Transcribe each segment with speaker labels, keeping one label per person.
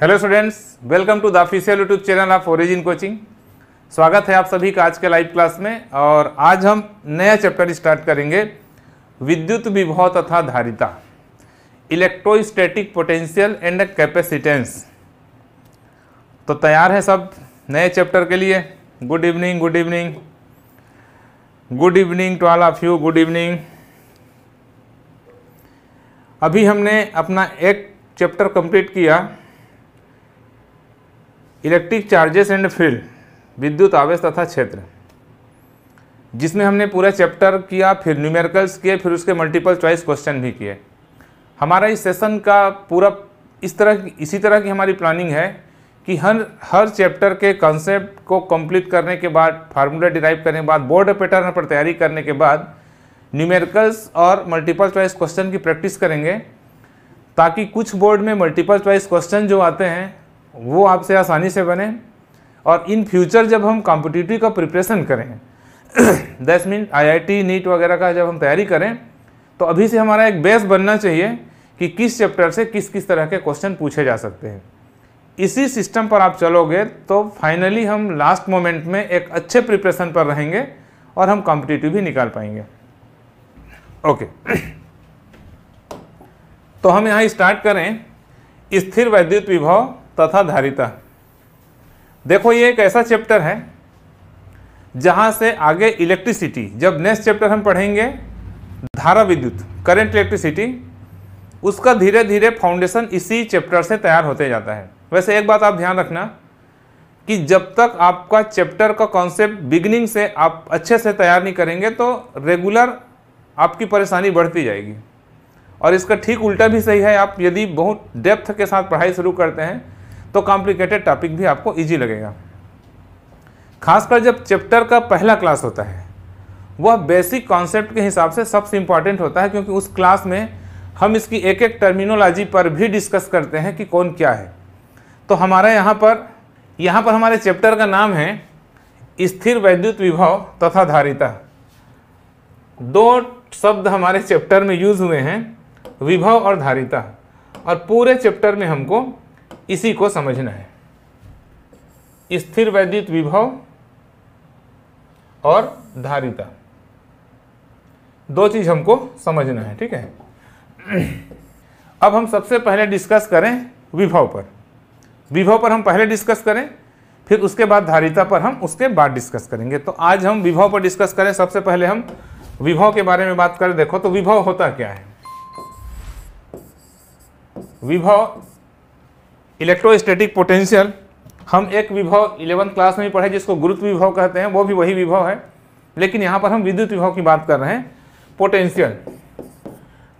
Speaker 1: hello students welcome to the official YouTube channel of Origin coaching स्वागत है आप सभी का आज के लाइव क्लास में और आज हम नया चैप्टर स्टार्ट करेंगे विद्युत विभव तथा धारिता इलेक्ट्रोस्टैटिक पोटेंशियल एंड कैपेसिटेंस तो तैयार है सब नए चैप्टर के लिए good evening good evening good evening to all of you good evening अभी हमने अपना एक चैप्टर कंप्लीट किया इलेक्ट्रिक चार्जेस एंड फील्ड विद्युत आवेश तथा क्षेत्र जिसमें हमने पूरा चैप्टर किया फिर न्यूमेरिकल्स किए फिर उसके मल्टीपल चॉइस क्वेश्चन भी किए हमारा इस सेशन का पूरा इस तरह इसी तरह की हमारी प्लानिंग है कि हर हर चैप्टर के कॉन्सेप्ट को कंप्लीट करने के बाद फार्मूला डिराइव करने के बाद बोर्ड पैटर्न पर तैयारी करने के बाद न्यूमेरिकल्स और मल्टीपल चॉइस क्वेश्चन की प्रैक्टिस करेंगे ताकि कुछ बोर्ड में मल्टीपल चॉइस क्वेश्चन जो आते हैं वो आपसे आसानी से बने और इन फ्यूचर जब हम कॉम्पिटिटिव का प्रिपरेशन करें दस मीन आईआईटी नीट वगैरह का जब हम तैयारी करें तो अभी से हमारा एक बेस बनना चाहिए कि किस चैप्टर से किस किस तरह के क्वेश्चन पूछे जा सकते हैं इसी सिस्टम पर आप चलोगे तो फाइनली हम लास्ट मोमेंट में एक अच्छे प्रिपरेशन पर रहेंगे और हम कॉम्पिटिटिव भी निकाल पाएंगे ओके तो हम यहाँ स्टार्ट करें स्थिर वैद्युत विभव तथा धारिता देखो ये एक ऐसा चैप्टर है जहाँ से आगे इलेक्ट्रिसिटी जब नेक्स्ट चैप्टर हम पढ़ेंगे धारा विद्युत करंट इलेक्ट्रिसिटी उसका धीरे धीरे फाउंडेशन इसी चैप्टर से तैयार होते जाता है वैसे एक बात आप ध्यान रखना कि जब तक आपका चैप्टर का कॉन्सेप्ट बिगनिंग से आप अच्छे से तैयार नहीं करेंगे तो रेगुलर आपकी परेशानी बढ़ती जाएगी और इसका ठीक उल्टा भी सही है आप यदि बहुत डेप्थ के साथ पढ़ाई शुरू करते हैं तो कॉम्प्लिकेटेड टॉपिक भी आपको ईजी लगेगा खासकर जब चैप्टर का पहला क्लास होता है वह बेसिक कॉन्सेप्ट के हिसाब से सबसे इम्पॉर्टेंट होता है क्योंकि उस क्लास में हम इसकी एक एक टर्मिनोलॉजी पर भी डिस्कस करते हैं कि कौन क्या है तो हमारा यहाँ पर यहाँ पर हमारे चैप्टर का नाम है स्थिर वैद्युत विभव तथा धारिता दो शब्द हमारे चैप्टर में यूज़ हुए हैं विभव और धारिता और पूरे चैप्टर में हमको इसी को समझना है स्थिर वैद्युत विभव और धारिता दो चीज हमको समझना है ठीक है अब हम सबसे पहले डिस्कस करें विभव पर विभव पर हम पहले डिस्कस करें फिर उसके बाद धारिता पर हम उसके बाद डिस्कस करेंगे तो आज हम विभव पर डिस्कस करें सबसे पहले हम विभव के बारे में बात करें देखो तो विभव होता क्या है विभव इलेक्ट्रोस्टैटिक पोटेंशियल हम एक विभव इलेवंथ क्लास में भी पढ़े जिसको गुरुत्व विभव कहते हैं वो भी वही विभव है लेकिन यहाँ पर हम विद्युत विभव की बात कर रहे हैं पोटेंशियल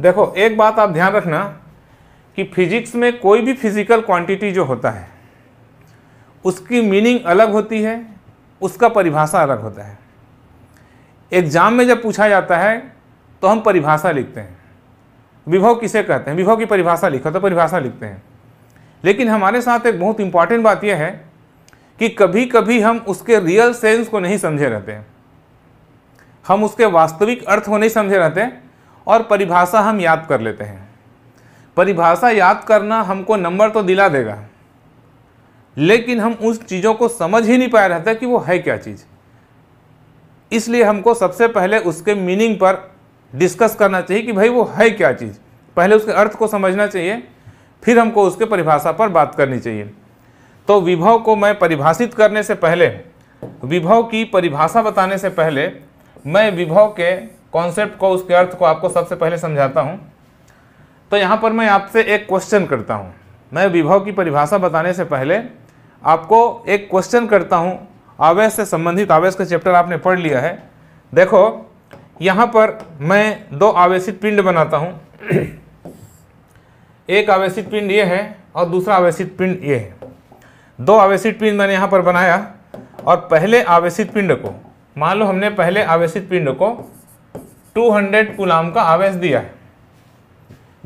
Speaker 1: देखो एक बात आप ध्यान रखना कि फिजिक्स में कोई भी फिजिकल क्वांटिटी जो होता है उसकी मीनिंग अलग होती है उसका परिभाषा अलग होता है एग्जाम में जब पूछा जाता है तो हम परिभाषा लिखते हैं विभव किसे कहते हैं विभव की परिभाषा लिखो तो परिभाषा लिखते हैं लेकिन हमारे साथ एक बहुत इंपॉर्टेंट बात यह है कि कभी कभी हम उसके रियल सेंस को नहीं समझे रहते हम उसके वास्तविक अर्थ को नहीं समझे रहते और परिभाषा हम याद कर लेते हैं परिभाषा याद करना हमको नंबर तो दिला देगा लेकिन हम उस चीज़ों को समझ ही नहीं पाए रहते कि वो है क्या चीज़ इसलिए हमको सबसे पहले उसके मीनिंग पर डिस्कस करना चाहिए कि भाई वो है क्या चीज़ पहले उसके अर्थ को समझना चाहिए फिर हमको उसके परिभाषा पर बात करनी चाहिए तो विभव को मैं परिभाषित करने से पहले विभव की परिभाषा बताने से पहले मैं विभव के कॉन्सेप्ट को उसके अर्थ को आपको सबसे पहले समझाता हूँ तो यहाँ पर मैं आपसे एक क्वेश्चन करता हूँ मैं विभव की परिभाषा बताने से पहले आपको एक क्वेश्चन करता हूँ आवेश से संबंधित आवेश का चैप्टर आपने पढ़ लिया है देखो यहाँ पर मैं दो आवेशित पिंड बनाता हूँ एक आवेशित पिंड ये है और दूसरा आवेशित पिंड ये है दो आवेशित पिंड मैंने यहाँ पर बनाया और पहले आवेशित पिंड को मान लो हमने पहले आवेशित पिंड को 200 कुलाम का आवेश दिया है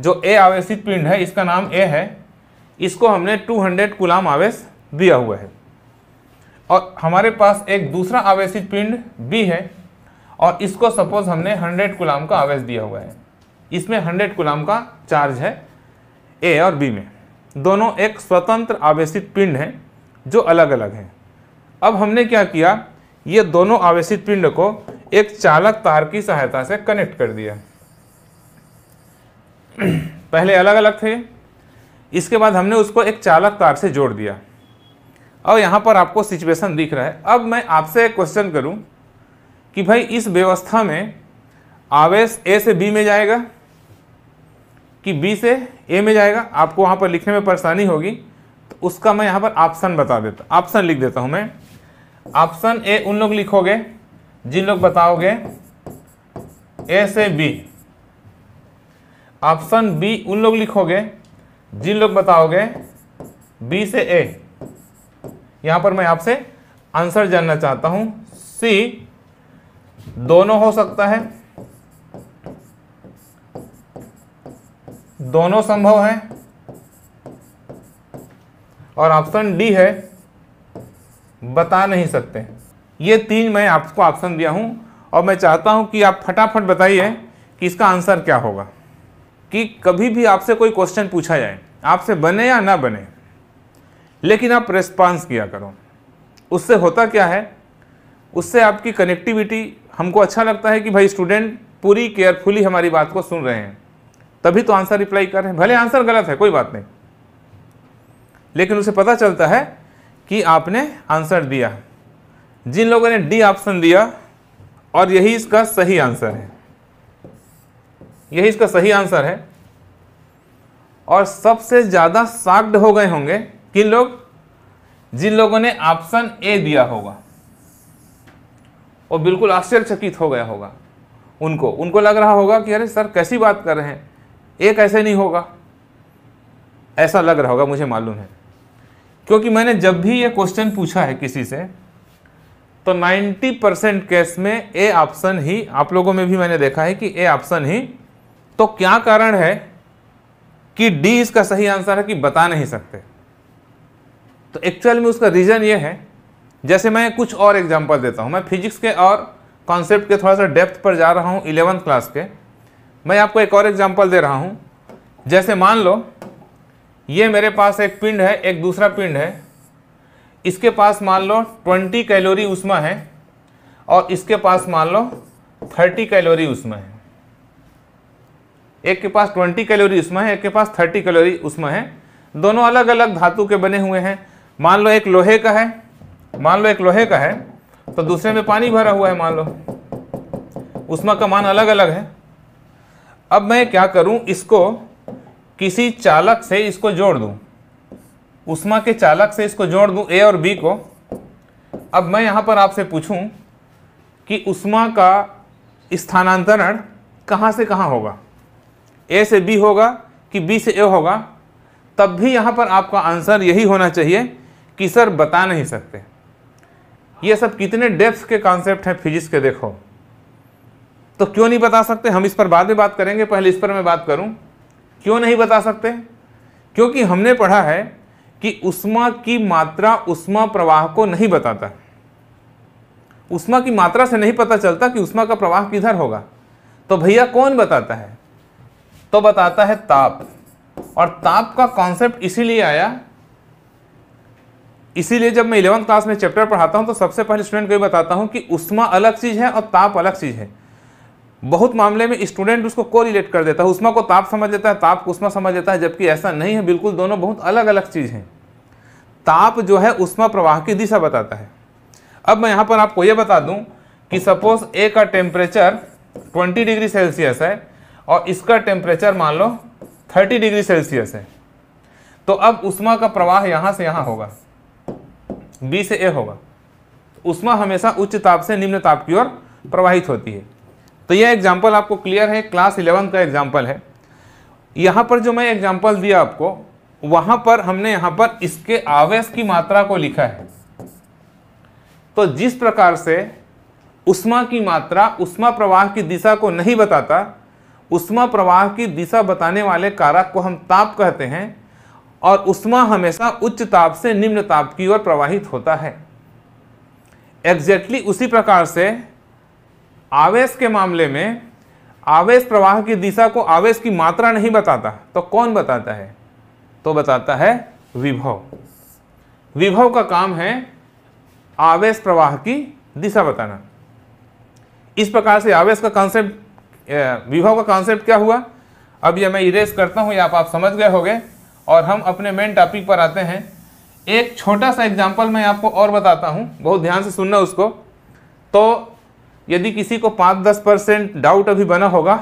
Speaker 1: जो ए आवेशित पिंड है इसका नाम ए है इसको हमने 200 कुलाम आवेश दिया हुआ है और हमारे पास एक दूसरा आवेशित पिंड बी है और इसको सपोज हमने 100 कुलाम का आवेश दिया हुआ है इसमें 100 कुलाम का चार्ज है ए और बी में दोनों एक स्वतंत्र आवेशित पिंड हैं जो अलग अलग हैं अब हमने क्या किया ये दोनों आवेशित पिंड को एक चालक तार की सहायता से कनेक्ट कर दिया पहले अलग अलग थे इसके बाद हमने उसको एक चालक तार से जोड़ दिया और यहाँ पर आपको सिचुएशन दिख रहा है अब मैं आपसे एक क्वेश्चन करूँ कि भाई इस व्यवस्था में आवेश ए से बी में जाएगा कि बी से ए में जाएगा आपको वहाँ पर लिखने में परेशानी होगी तो उसका मैं यहाँ पर ऑप्शन बता देता ऑप्शन लिख देता हूँ मैं ऑप्शन ए उन लोग लिखोगे जिन लोग बताओगे ए से बी ऑप्शन बी उन लोग लिखोगे जिन लोग बताओगे बी से ए यहाँ पर मैं आपसे आंसर जानना चाहता हूँ सी दोनों हो सकता है दोनों संभव हैं और ऑप्शन डी है बता नहीं सकते ये तीन मैं आपको ऑप्शन दिया हूँ और मैं चाहता हूँ कि आप फटाफट बताइए कि इसका आंसर क्या होगा कि कभी भी आपसे कोई क्वेश्चन पूछा जाए आपसे बने या ना बने लेकिन आप रेस्पॉन्स किया करो उससे होता क्या है उससे आपकी कनेक्टिविटी हमको अच्छा लगता है कि भाई स्टूडेंट पूरी केयरफुली हमारी बात को सुन रहे हैं तभी तो आंसर रिप्लाई कर रहे हैं भले आंसर गलत है कोई बात नहीं लेकिन उसे पता चलता है कि आपने आंसर दिया जिन लोगों ने डी ऑप्शन दिया और यही इसका सही आंसर है यही इसका सही आंसर है और सबसे ज़्यादा साग्ड हो गए होंगे किन लोग जिन लोगों ने ऑप्शन ए दिया होगा वो बिल्कुल आश्चर्यचकित हो गया होगा उनको उनको लग रहा होगा कि अरे सर कैसी बात कर रहे हैं एक कैसे नहीं होगा ऐसा लग रहा होगा मुझे मालूम है क्योंकि मैंने जब भी ये क्वेश्चन पूछा है किसी से तो 90 परसेंट केस में ए ऑप्शन ही आप लोगों में भी मैंने देखा है कि ए ऑप्शन ही तो क्या कारण है कि डी इसका सही आंसर है कि बता नहीं सकते तो एक्चुअल में उसका रीज़न ये है जैसे मैं कुछ और एग्जांपल देता हूँ मैं फिजिक्स के और कॉन्सेप्ट के थोड़ा सा डेप्थ पर जा रहा हूँ इलेवंथ क्लास के मैं आपको एक और एग्जाम्पल दे रहा हूँ जैसे मान लो ये मेरे पास एक पिंड है एक दूसरा पिंड है इसके पास मान लो 20 कैलोरी उष्मा है और इसके पास मान लो 30 कैलोरी उष्मा है एक के पास 20 कैलोरी उष्मा है एक के पास 30 कैलोरी उष्मा है दोनों अलग अलग धातु के बने हुए हैं मान लो एक लोहे का है मान लो एक लोहे का है तो दूसरे में पानी भरा हुआ है मान लो उष्मा का मान अलग अलग है अब मैं क्या करूं इसको किसी चालक से इसको जोड़ दूं उष्मा के चालक से इसको जोड़ दूं ए और बी को अब मैं यहाँ पर आपसे पूछूं कि उष्मा का स्थानांतरण कहाँ से कहाँ होगा ए से बी होगा कि बी से ए होगा तब भी यहाँ पर आपका आंसर यही होना चाहिए कि सर बता नहीं सकते ये सब कितने डेप्थ के कॉन्सेप्ट हैं फिजिक्स के देखो तो क्यों नहीं बता सकते हम इस पर बाद में बात करेंगे पहले इस पर मैं बात करूं क्यों नहीं बता सकते क्योंकि हमने पढ़ा है कि उष्मा की मात्रा उष्मा प्रवाह को नहीं बताता उष्मा की मात्रा से नहीं पता चलता कि उष्मा का प्रवाह किधर होगा तो भैया कौन बताता है तो बताता है ताप और ताप का कॉन्सेप्ट इसीलिए आया इसीलिए जब मैं इलेवंथ क्लास में चैप्टर पढ़ाता हूं तो सबसे पहले स्टूडेंट को ये बताता हूं कि उष्मा अलग चीज़ है और ताप अलग चीज़ है बहुत मामले में स्टूडेंट उसको कोरिलेट कर देता है उष्मा को ताप समझ लेता है ताप को उष्मा समझ लेता है जबकि ऐसा नहीं है बिल्कुल दोनों बहुत अलग अलग चीज़ हैं ताप जो है उष्मा प्रवाह की दिशा बताता है अब मैं यहाँ पर आपको ये बता दूँ कि सपोज ए का टेम्परेचर ट्वेंटी डिग्री सेल्सियस है और इसका टेम्परेचर मान लो थर्टी डिग्री सेल्सियस है तो अब उष्मा का प्रवाह यहाँ से यहाँ होगा बी से ए होगा उष्मा हमेशा उच्च ताप से निम्न ताप की ओर प्रवाहित होती है तो यह एग्जाम्पल आपको क्लियर है क्लास इलेवन का एग्जाम्पल है यहाँ पर जो मैं एग्जाम्पल दिया आपको वहां पर हमने यहां पर इसके आवेश की मात्रा को लिखा है तो जिस प्रकार से उष्मा की मात्रा उष्मा प्रवाह की दिशा को नहीं बताता उष्मा प्रवाह की दिशा बताने वाले कारक को हम ताप कहते हैं और उष्मा हमेशा उच्च ताप से निम्न ताप की ओर प्रवाहित होता है एग्जैक्टली exactly उसी प्रकार से आवेश के मामले में आवेश प्रवाह की दिशा को आवेश की मात्रा नहीं बताता तो कौन बताता है तो बताता है विभव विभव का काम है आवेश प्रवाह की दिशा बताना इस प्रकार से आवेश का कॉन्सेप्ट विभव का कॉन्सेप्ट क्या हुआ अब यह मैं इरेज करता हूँ या आप, आप समझ गए होंगे और हम अपने मेन टॉपिक पर आते हैं एक छोटा सा एग्जाम्पल मैं आपको और बताता हूँ बहुत ध्यान से सुनना उसको तो यदि किसी को पाँच दस परसेंट डाउट अभी बना होगा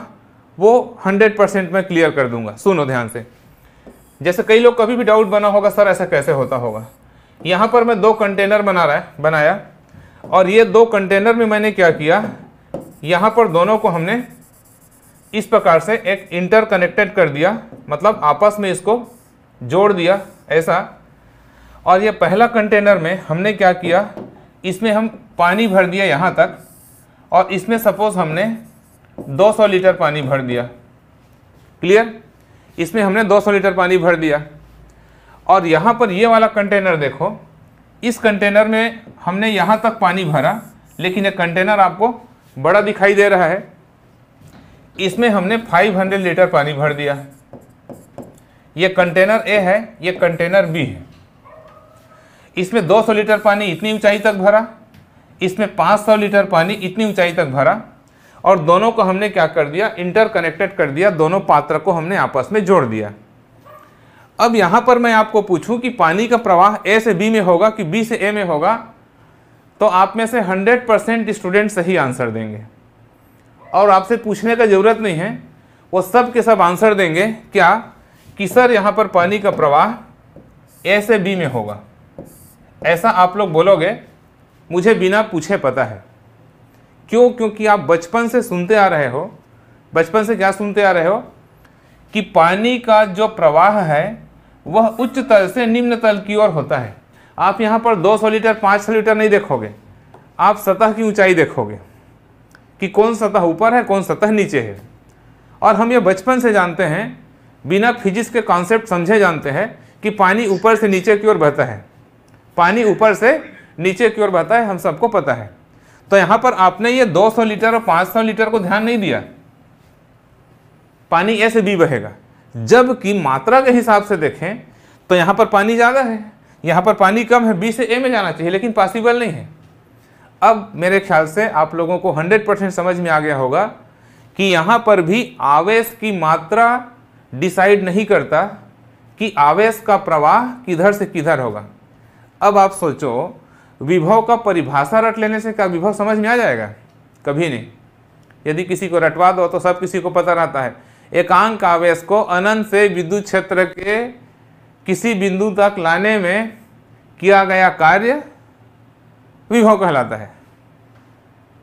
Speaker 1: वो हंड्रेड परसेंट मैं क्लियर कर दूंगा सुनो ध्यान से जैसे कई लोग कभी भी डाउट बना होगा सर ऐसा कैसे होता होगा यहाँ पर मैं दो कंटेनर बना रहा है बनाया और ये दो कंटेनर में मैंने क्या किया यहाँ पर दोनों को हमने इस प्रकार से एक इंटरकनेक्टेड कर दिया मतलब आपस में इसको जोड़ दिया ऐसा और यह पहला कंटेनर में हमने क्या किया इसमें हम पानी भर दिया यहाँ तक और इसमें सपोज हमने 200 लीटर पानी भर दिया क्लियर इसमें हमने 200 लीटर पानी भर दिया और यहाँ पर ये वाला कंटेनर देखो इस कंटेनर में हमने यहाँ तक पानी भरा लेकिन ये कंटेनर आपको बड़ा दिखाई दे रहा है इसमें हमने 500 लीटर पानी भर दिया ये कंटेनर ए है ये कंटेनर बी है इसमें 200 लीटर पानी इतनी ऊंचाई तक भरा इसमें 500 लीटर पानी इतनी ऊंचाई तक भरा और दोनों को हमने क्या कर दिया इंटरकनेक्टेड कर दिया दोनों पात्र को हमने आपस में जोड़ दिया अब यहाँ पर मैं आपको पूछूं कि पानी का प्रवाह ए से बी में होगा कि बी से ए में होगा तो आप में से 100 परसेंट स्टूडेंट सही आंसर देंगे और आपसे पूछने का ज़रूरत नहीं है वो सब के सब आंसर देंगे क्या कि सर यहाँ पर पानी का प्रवाह ए से बी में होगा ऐसा आप लोग बोलोगे मुझे बिना पूछे पता है क्यों क्योंकि आप बचपन से सुनते आ रहे हो बचपन से क्या सुनते आ रहे हो कि पानी का जो प्रवाह है वह उच्च तल से निम्न तल की ओर होता है आप यहाँ पर 200 लीटर 500 लीटर नहीं देखोगे आप सतह की ऊंचाई देखोगे कि कौन सतह ऊपर है कौन सतह नीचे है और हम ये बचपन से जानते हैं बिना फिजिक्स के कॉन्सेप्ट समझे जानते हैं कि पानी ऊपर से नीचे की ओर बहता है पानी ऊपर से नीचे की ओर बहता है हम सबको पता है तो यहां पर आपने ये 200 लीटर और 500 लीटर को ध्यान नहीं दिया पानी ऐसे भी बहेगा जबकि मात्रा के हिसाब से देखें तो यहां पर पानी ज़्यादा है यहां पर पानी कम है बी से ए में जाना चाहिए लेकिन पॉसिबल नहीं है अब मेरे ख्याल से आप लोगों को 100 परसेंट समझ में आ गया होगा कि यहां पर भी आवेश की मात्रा डिसाइड नहीं करता कि आवेश का प्रवाह किधर से किधर होगा अब आप सोचो विभव का परिभाषा रट लेने से क्या विभव समझ में आ जाएगा कभी नहीं यदि किसी को रटवा दो तो सब किसी को पता रहता है एकांक आवेश को अनंत से विद्युत क्षेत्र के किसी बिंदु तक लाने में किया गया कार्य विभव कहलाता है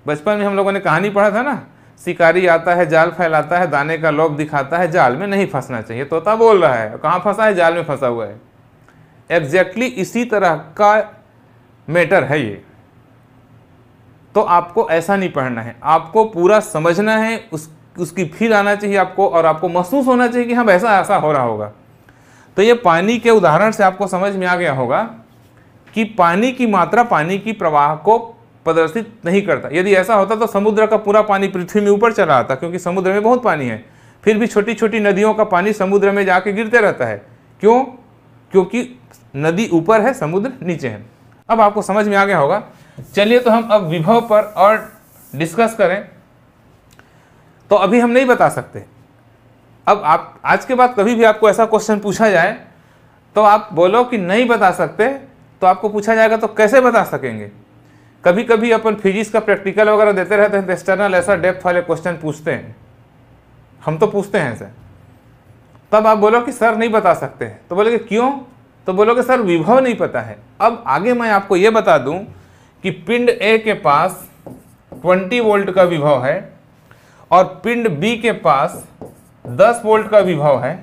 Speaker 1: बचपन में हम लोगों ने कहानी पढ़ा था ना शिकारी आता है जाल फैलाता है दाने का लोभ दिखाता है जाल में नहीं फंसना चाहिए तोता बोल रहा है कहाँ फंसा है जाल में फंसा हुआ है एग्जैक्टली exactly इसी तरह का मैटर है ये तो आपको ऐसा नहीं पढ़ना है आपको पूरा समझना है उस उसकी फील आना चाहिए आपको और आपको महसूस होना चाहिए कि हाँ वैसा ऐसा हो रहा होगा तो ये पानी के उदाहरण से आपको समझ में आ गया होगा कि पानी की मात्रा पानी की प्रवाह को प्रदर्शित नहीं करता यदि ऐसा होता तो समुद्र का पूरा पानी पृथ्वी में ऊपर चला आता क्योंकि समुद्र में बहुत पानी है फिर भी छोटी छोटी नदियों का पानी समुद्र में जाके गिरते रहता है क्यों क्योंकि नदी ऊपर है समुद्र नीचे है अब आपको समझ में आ गया होगा चलिए तो हम अब विभव पर और डिस्कस करें तो अभी हम नहीं बता सकते अब आप आज के बाद कभी भी आपको ऐसा क्वेश्चन पूछा जाए तो आप बोलो कि नहीं बता सकते तो आपको पूछा जाएगा तो कैसे बता सकेंगे कभी कभी अपन फिजिक्स का प्रैक्टिकल वगैरह देते रहते हैं तो एक्सटर्नल ऐसा डेप्थ वाले क्वेश्चन पूछते हैं हम तो पूछते हैं ऐसे तब आप बोलो कि सर नहीं बता सकते तो बोले कि क्यों तो बोलोगे सर विभव नहीं पता है अब आगे मैं आपको ये बता दूं कि पिंड ए के पास 20 वोल्ट का विभव है और पिंड बी के पास 10 वोल्ट का विभव है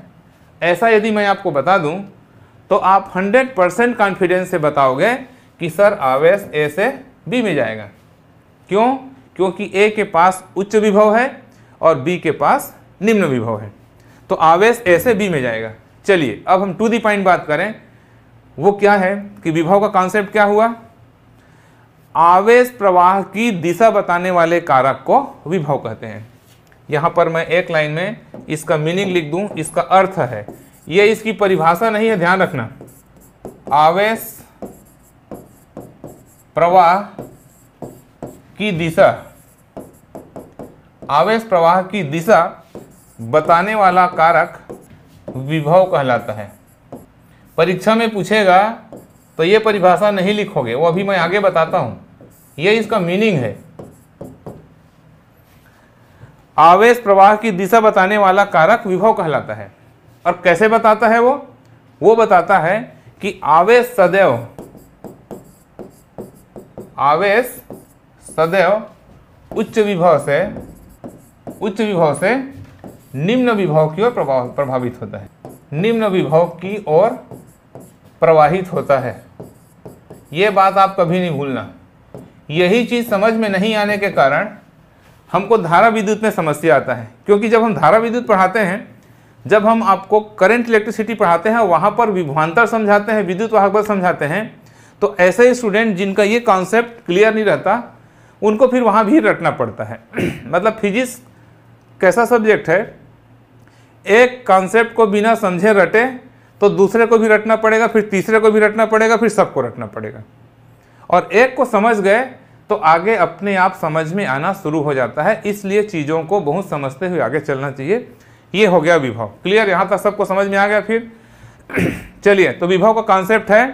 Speaker 1: ऐसा यदि मैं आपको बता दूं तो आप 100 परसेंट कॉन्फिडेंस से बताओगे कि सर आवेश ए से बी में जाएगा क्यों क्योंकि ए के पास उच्च विभव है और बी के पास निम्न विभव है तो आवेश ए से बी में जाएगा चलिए अब हम टू दी पॉइंट बात करें वो क्या है कि विभव का कॉन्सेप्ट क्या हुआ आवेश प्रवाह की दिशा बताने वाले कारक को विभव कहते हैं यहाँ पर मैं एक लाइन में इसका मीनिंग लिख दूँ इसका अर्थ है यह इसकी परिभाषा नहीं है ध्यान रखना आवेश प्रवाह की दिशा आवेश प्रवाह की दिशा बताने वाला कारक विभव कहलाता है परीक्षा में पूछेगा तो ये परिभाषा नहीं लिखोगे वो अभी मैं आगे बताता हूँ ये इसका मीनिंग है आवेश प्रवाह की दिशा बताने वाला कारक विभव कहलाता है और कैसे बताता है वो वो बताता है कि आवेश सदैव आवेश सदैव उच्च विभव से उच्च विभव से निम्न विभव की ओर प्रभावित होता है निम्न विभव की ओर प्रवाहित होता है ये बात आप कभी नहीं भूलना यही चीज़ समझ में नहीं आने के कारण हमको धारा विद्युत में समस्या आता है क्योंकि जब हम धारा विद्युत पढ़ाते हैं जब हम आपको करंट इलेक्ट्रिसिटी पढ़ाते हैं वहाँ पर विभवान्तर समझाते हैं विद्युत वाहक बल समझाते हैं तो ऐसे ही स्टूडेंट जिनका ये कॉन्सेप्ट क्लियर नहीं रहता उनको फिर वहाँ भी रटना पड़ता है मतलब फिजिक्स कैसा सब्जेक्ट है एक कॉन्सेप्ट को बिना समझे रटे तो दूसरे को भी रटना पड़ेगा फिर तीसरे को भी रटना पड़ेगा फिर सबको रटना पड़ेगा और एक को समझ गए तो आगे अपने आप समझ में आना शुरू हो जाता है इसलिए चीज़ों को बहुत समझते हुए आगे चलना चाहिए ये हो गया विभव क्लियर यहाँ तक सबको समझ में आ गया फिर चलिए तो विभव का कॉन्सेप्ट है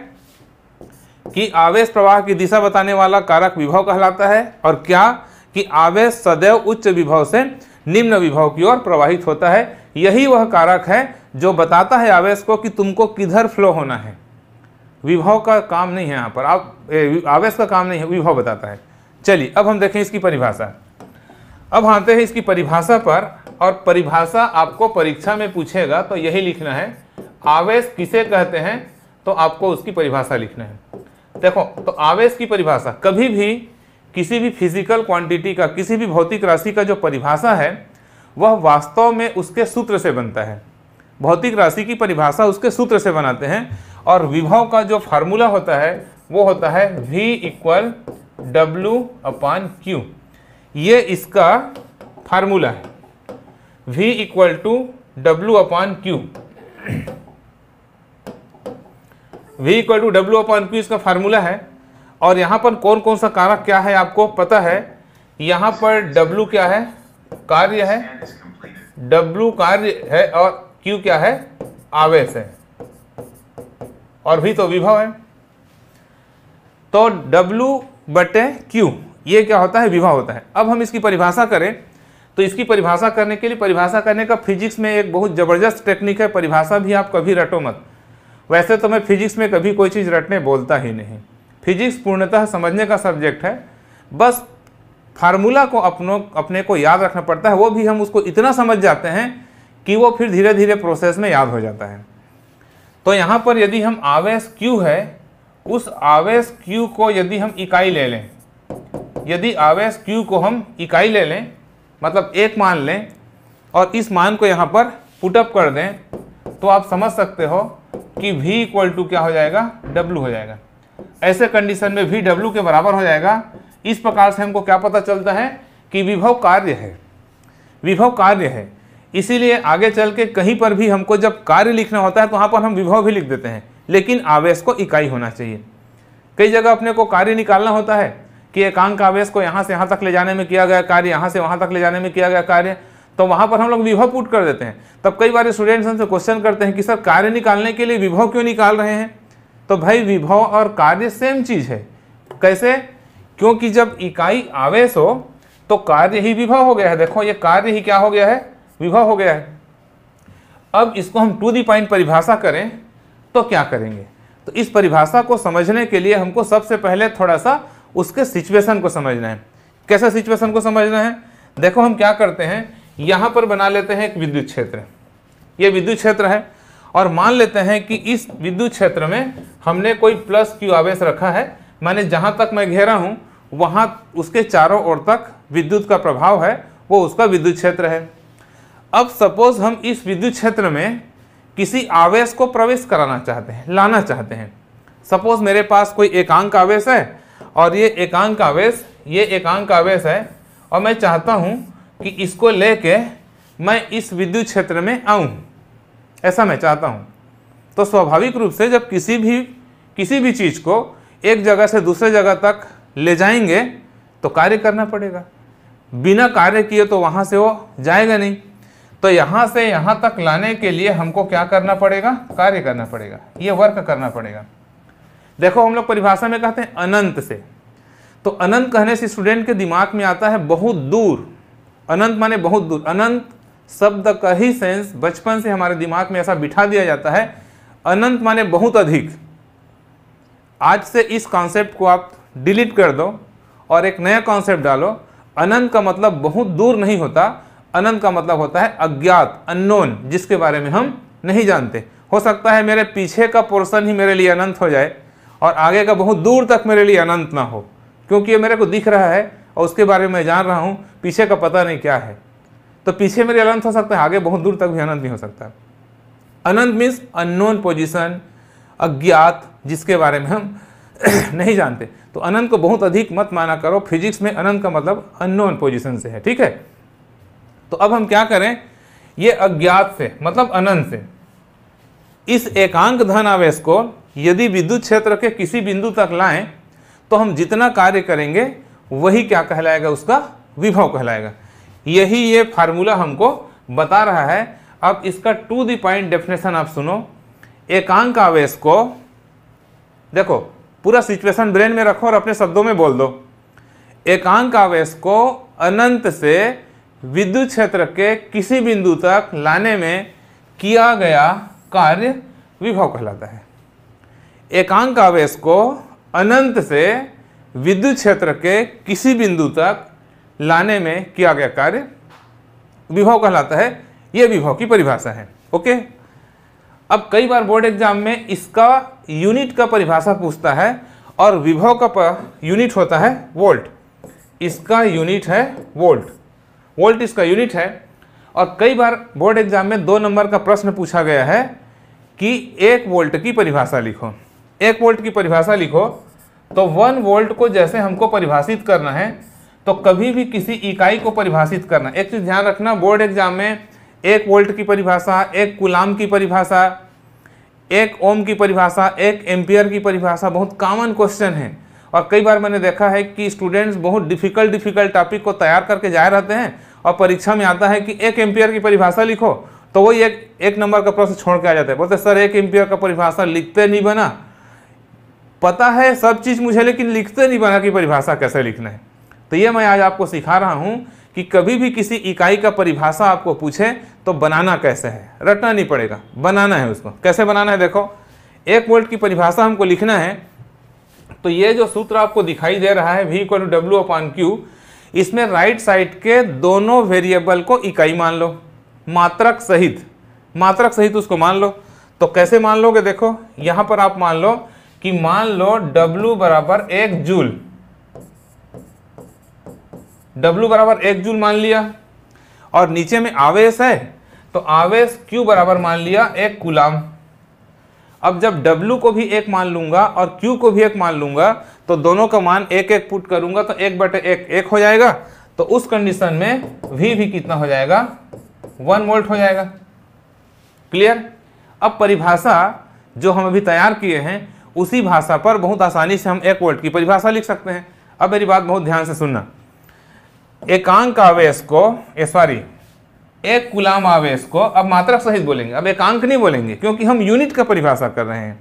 Speaker 1: कि आवेश प्रवाह की दिशा बताने वाला कारक विभव कहलाता है और क्या कि आवेश सदैव उच्च विभव से निम्न विभव की ओर प्रवाहित होता है यही वह कारक है जो बताता है आवेश को कि तुमको किधर फ्लो होना है विभव का काम नहीं है यहाँ पर आप आवेश का काम नहीं है विभव बताता है चलिए अब हम देखें इसकी परिभाषा अब आते हैं इसकी परिभाषा पर और परिभाषा आपको परीक्षा में पूछेगा तो यही लिखना है आवेश किसे कहते हैं तो आपको उसकी परिभाषा लिखना है देखो तो आवेश की परिभाषा कभी भी किसी भी फिजिकल क्वांटिटी का किसी भी भौतिक राशि का जो परिभाषा है वह वास्तव में उसके सूत्र से बनता है भौतिक राशि की परिभाषा उसके सूत्र से बनाते हैं और विभव का जो फार्मूला होता है वो होता है V equal W upon Q ये इसका फार्मूला है V equal to W upon Q V equal to W upon Q इसका फार्मूला है और यहाँ पर कौन कौन सा कारक क्या है आपको पता है यहाँ पर W क्या है कार्य है W कार्य है और Q क्या है आवेश है और भी तो विभव है तो W बटे Q ये क्या होता है विभव होता है अब हम इसकी परिभाषा करें तो इसकी परिभाषा करने के लिए परिभाषा करने का फिजिक्स में एक बहुत ज़बरदस्त टेक्निक है परिभाषा भी आप कभी रटो मत वैसे तो मैं फिजिक्स में कभी कोई चीज़ रटने बोलता ही नहीं फिजिक्स पूर्णतः समझने का सब्जेक्ट है बस फार्मूला को अपनों अपने को याद रखना पड़ता है वो भी हम उसको इतना समझ जाते हैं कि वो फिर धीरे धीरे प्रोसेस में याद हो जाता है तो यहाँ पर यदि हम आवेश क्यू है उस आवेश क्यू को यदि हम इकाई ले लें यदि आवेश क्यू को हम इकाई ले लें मतलब एक मान लें और इस मान को यहाँ पर पुटअप कर दें तो आप समझ सकते हो कि v इक्वल टू क्या हो जाएगा w हो जाएगा ऐसे कंडीशन में वी डब्ल्यू के बराबर हो जाएगा इस प्रकार से हमको क्या पता चलता है कि विभव कार्य है विभव कार्य है इसीलिए आगे चल के कहीं पर भी हमको जब कार्य लिखना होता है तो वहाँ पर हम विभव भी लिख देते हैं लेकिन आवेश को इकाई होना चाहिए कई जगह अपने को कार्य निकालना होता है कि एकांक आवेश को यहाँ से यहाँ तक ले जाने में किया गया कार्य यहाँ से वहाँ तक ले जाने में किया गया कार्य तो वहाँ पर हम लोग विभव पुट कर देते हैं तब कई बार स्टूडेंट्स हमसे क्वेश्चन करते हैं कि सर कार्य निकालने के लिए विभव क्यों निकाल रहे हैं तो भाई विभव और कार्य सेम चीज़ है कैसे क्योंकि जब इकाई आवेश हो तो कार्य ही विभव हो गया है देखो ये कार्य ही क्या हो गया है विभव हो गया है अब इसको हम टू दी पॉइंट परिभाषा करें तो क्या करेंगे तो इस परिभाषा को समझने के लिए हमको सबसे पहले थोड़ा सा उसके सिचुएशन को समझना है कैसे सिचुएशन को समझना है देखो हम क्या करते हैं यहाँ पर बना लेते हैं एक विद्युत क्षेत्र ये विद्युत क्षेत्र है और मान लेते हैं कि इस विद्युत क्षेत्र में हमने कोई प्लस क्यू आवेश रखा है माने जहाँ तक मैं घेरा हूँ वहाँ उसके चारों ओर तक विद्युत का प्रभाव है वो उसका विद्युत क्षेत्र है अब सपोज हम इस विद्युत क्षेत्र में किसी आवेश को प्रवेश कराना चाहते हैं लाना चाहते हैं सपोज मेरे पास कोई एकांक आवेश है और ये एकांक आवेश ये एकांक आवेश है और मैं चाहता हूँ कि इसको लेके मैं इस विद्युत क्षेत्र में आऊँ ऐसा मैं चाहता हूँ तो स्वाभाविक रूप से जब किसी भी किसी भी चीज़ को एक जगह से दूसरे जगह तक ले जाएंगे तो कार्य करना पड़ेगा बिना कार्य किए तो वहाँ से वो जाएगा नहीं तो यहाँ से यहाँ तक लाने के लिए हमको क्या करना पड़ेगा कार्य करना पड़ेगा ये वर्क करना पड़ेगा देखो हम लोग परिभाषा में कहते हैं अनंत से तो अनंत कहने से स्टूडेंट के दिमाग में आता है बहुत दूर अनंत माने बहुत दूर अनंत शब्द का ही सेंस बचपन से हमारे दिमाग में ऐसा बिठा दिया जाता है अनंत माने बहुत अधिक आज से इस कॉन्सेप्ट को आप डिलीट कर दो और एक नया कॉन्सेप्ट डालो अनंत का मतलब बहुत दूर नहीं होता अनंत का मतलब होता है अज्ञात अननोन जिसके बारे में हम नहीं जानते हो सकता है मेरे पीछे का पोर्सन ही मेरे लिए अनंत हो जाए और आगे का बहुत दूर तक मेरे लिए अनंत ना हो क्योंकि ये मेरे को दिख रहा है और उसके बारे में मैं जान रहा हूँ पीछे का पता नहीं क्या है तो पीछे मेरे अनंत हो सकता है आगे बहुत दूर तक भी अनंत भी हो सकता है अनंत मीन्स अननोन पोजिशन अज्ञात जिसके बारे में हम नहीं जानते तो अनंत को बहुत अधिक मत माना करो फिजिक्स में अनंत का मतलब अननोन पोजिशन से है ठीक है तो अब हम क्या करें ये अज्ञात से मतलब अनंत से इस एकांक धन आवेश को यदि विद्युत क्षेत्र के किसी बिंदु तक लाएं तो हम जितना कार्य करेंगे वही क्या कहलाएगा उसका विभव कहलाएगा यही ये फार्मूला हमको बता रहा है अब इसका टू दी पॉइंट डेफिनेशन आप सुनो एकांक आवेश को देखो पूरा सिचुएशन ब्रेन में रखो और अपने शब्दों में बोल दो एकांक आवेश को अनंत से विद्युत क्षेत्र के किसी बिंदु तक लाने में किया गया कार्य विभव कहलाता है एकांक आवेश को अनंत से विद्युत क्षेत्र के किसी बिंदु तक लाने में किया गया कार्य विभव कहलाता है यह विभव की परिभाषा है ओके अब कई बार बोर्ड एग्जाम में इसका यूनिट का परिभाषा पूछता है और विभव का यूनिट होता है वोल्ट इसका यूनिट है वोल्ट वोल्ट इसका यूनिट है और कई बार बोर्ड एग्जाम में दो नंबर का प्रश्न पूछा गया है कि एक वोल्ट की परिभाषा लिखो एक वोल्ट की परिभाषा लिखो तो वन वोल्ट को जैसे हमको परिभाषित करना है तो कभी भी किसी इकाई को परिभाषित करना एक चीज़ ध्यान रखना बोर्ड एग्जाम में एक वोल्ट की परिभाषा एक गुलाम की परिभाषा एक ओम की परिभाषा एक एम्पियर की परिभाषा बहुत कॉमन क्वेश्चन है और कई बार मैंने देखा है कि स्टूडेंट्स बहुत डिफिकल्ट डिफिकल्ट टॉपिक को तैयार करके जाए रहते हैं और परीक्षा में आता है कि एक एम्पियर की परिभाषा लिखो तो वही एक एक नंबर का प्रश्न छोड़ के आ जाता है बोलते सर एक एम्पियर का परिभाषा लिखते नहीं बना पता है सब चीज़ मुझे लेकिन लिखते नहीं बना कि परिभाषा कैसे लिखना है तो ये मैं आज आपको सिखा रहा हूँ कि कभी भी किसी इकाई का परिभाषा आपको पूछे तो बनाना कैसे है रटना नहीं पड़ेगा बनाना है उसको कैसे बनाना है देखो एक वोल्ट की परिभाषा हमको लिखना है तो ये जो सूत्र आपको दिखाई दे रहा है V equal to W upon Q इसमें राइट साइड के दोनों वेरिएबल को इकाई मान लो मात्रक सहित मात्रक सहित उसको मान लो तो कैसे मान लोगे देखो यहाँ पर आप मान लो कि मान लो W बराबर एक जूल W बराबर एक जूल मान लिया और नीचे में आवेश है तो आवेश Q बराबर मान लिया एक कुलाम अब जब W को भी एक मान लूंगा और Q को भी एक मान लूंगा तो दोनों का मान एक एक पुट करूंगा तो एक बटे एक एक हो जाएगा तो उस कंडीशन में V भी कितना हो जाएगा वन वोल्ट हो जाएगा क्लियर अब परिभाषा जो हम अभी तैयार किए हैं उसी भाषा पर बहुत आसानी से हम एक वोल्ट की परिभाषा लिख सकते हैं अब मेरी बात बहुत ध्यान से सुनना एकांक आवेश को सॉरी एक गुलाम आवेश को अब मात्रक सहित बोलेंगे अब एकांक नहीं बोलेंगे क्योंकि हम यूनिट का परिभाषा कर रहे हैं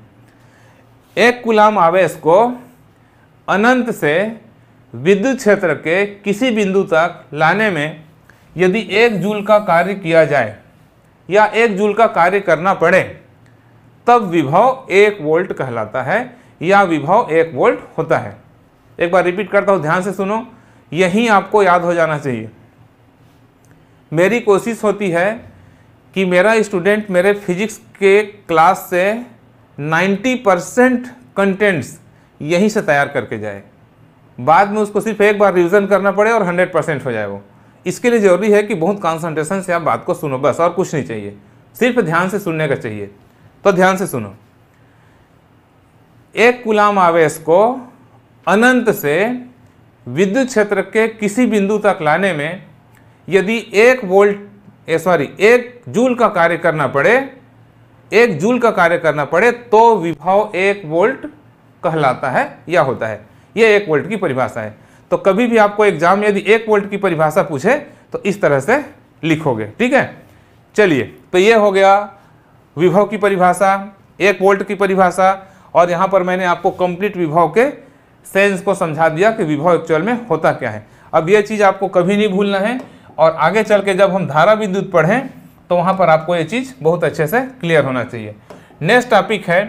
Speaker 1: एक कुलाम आवेश को अनंत से विद्युत क्षेत्र के किसी बिंदु तक लाने में यदि एक जूल का कार्य किया जाए या एक जूल का कार्य करना पड़े तब विभव एक वोल्ट कहलाता है या विभव एक वोल्ट होता है एक बार रिपीट करता हूँ ध्यान से सुनो यहीं आपको याद हो जाना चाहिए मेरी कोशिश होती है कि मेरा स्टूडेंट मेरे फिजिक्स के क्लास से 90 परसेंट कंटेंट्स यहीं से तैयार करके जाए बाद में उसको सिर्फ एक बार रिवीजन करना पड़े और 100 परसेंट हो जाए वो इसके लिए ज़रूरी है कि बहुत कॉन्सेंट्रेशन से आप बात को सुनो बस और कुछ नहीं चाहिए सिर्फ ध्यान से सुनने का चाहिए तो ध्यान से सुनो एक गुलाम आवेश को अनंत से विद्युत क्षेत्र के किसी बिंदु तक लाने में यदि एक वोल्ट सॉरी एक जूल का कार्य करना पड़े एक जूल का कार्य करना पड़े तो विभव एक वोल्ट कहलाता है या होता है यह एक वोल्ट की परिभाषा है तो कभी भी आपको एग्जाम यदि एक वोल्ट की परिभाषा पूछे तो इस तरह से लिखोगे ठीक है चलिए तो यह हो गया विभव की परिभाषा एक वोल्ट की परिभाषा और यहां पर मैंने आपको कंप्लीट विभव के सेंस को समझा दिया कि विभव एक्चुअल में होता क्या है अब यह चीज़ आपको कभी नहीं भूलना है और आगे चल के जब हम धारा विद्युत पढ़ें तो वहाँ पर आपको ये चीज़ बहुत अच्छे से क्लियर होना चाहिए नेक्स्ट टॉपिक है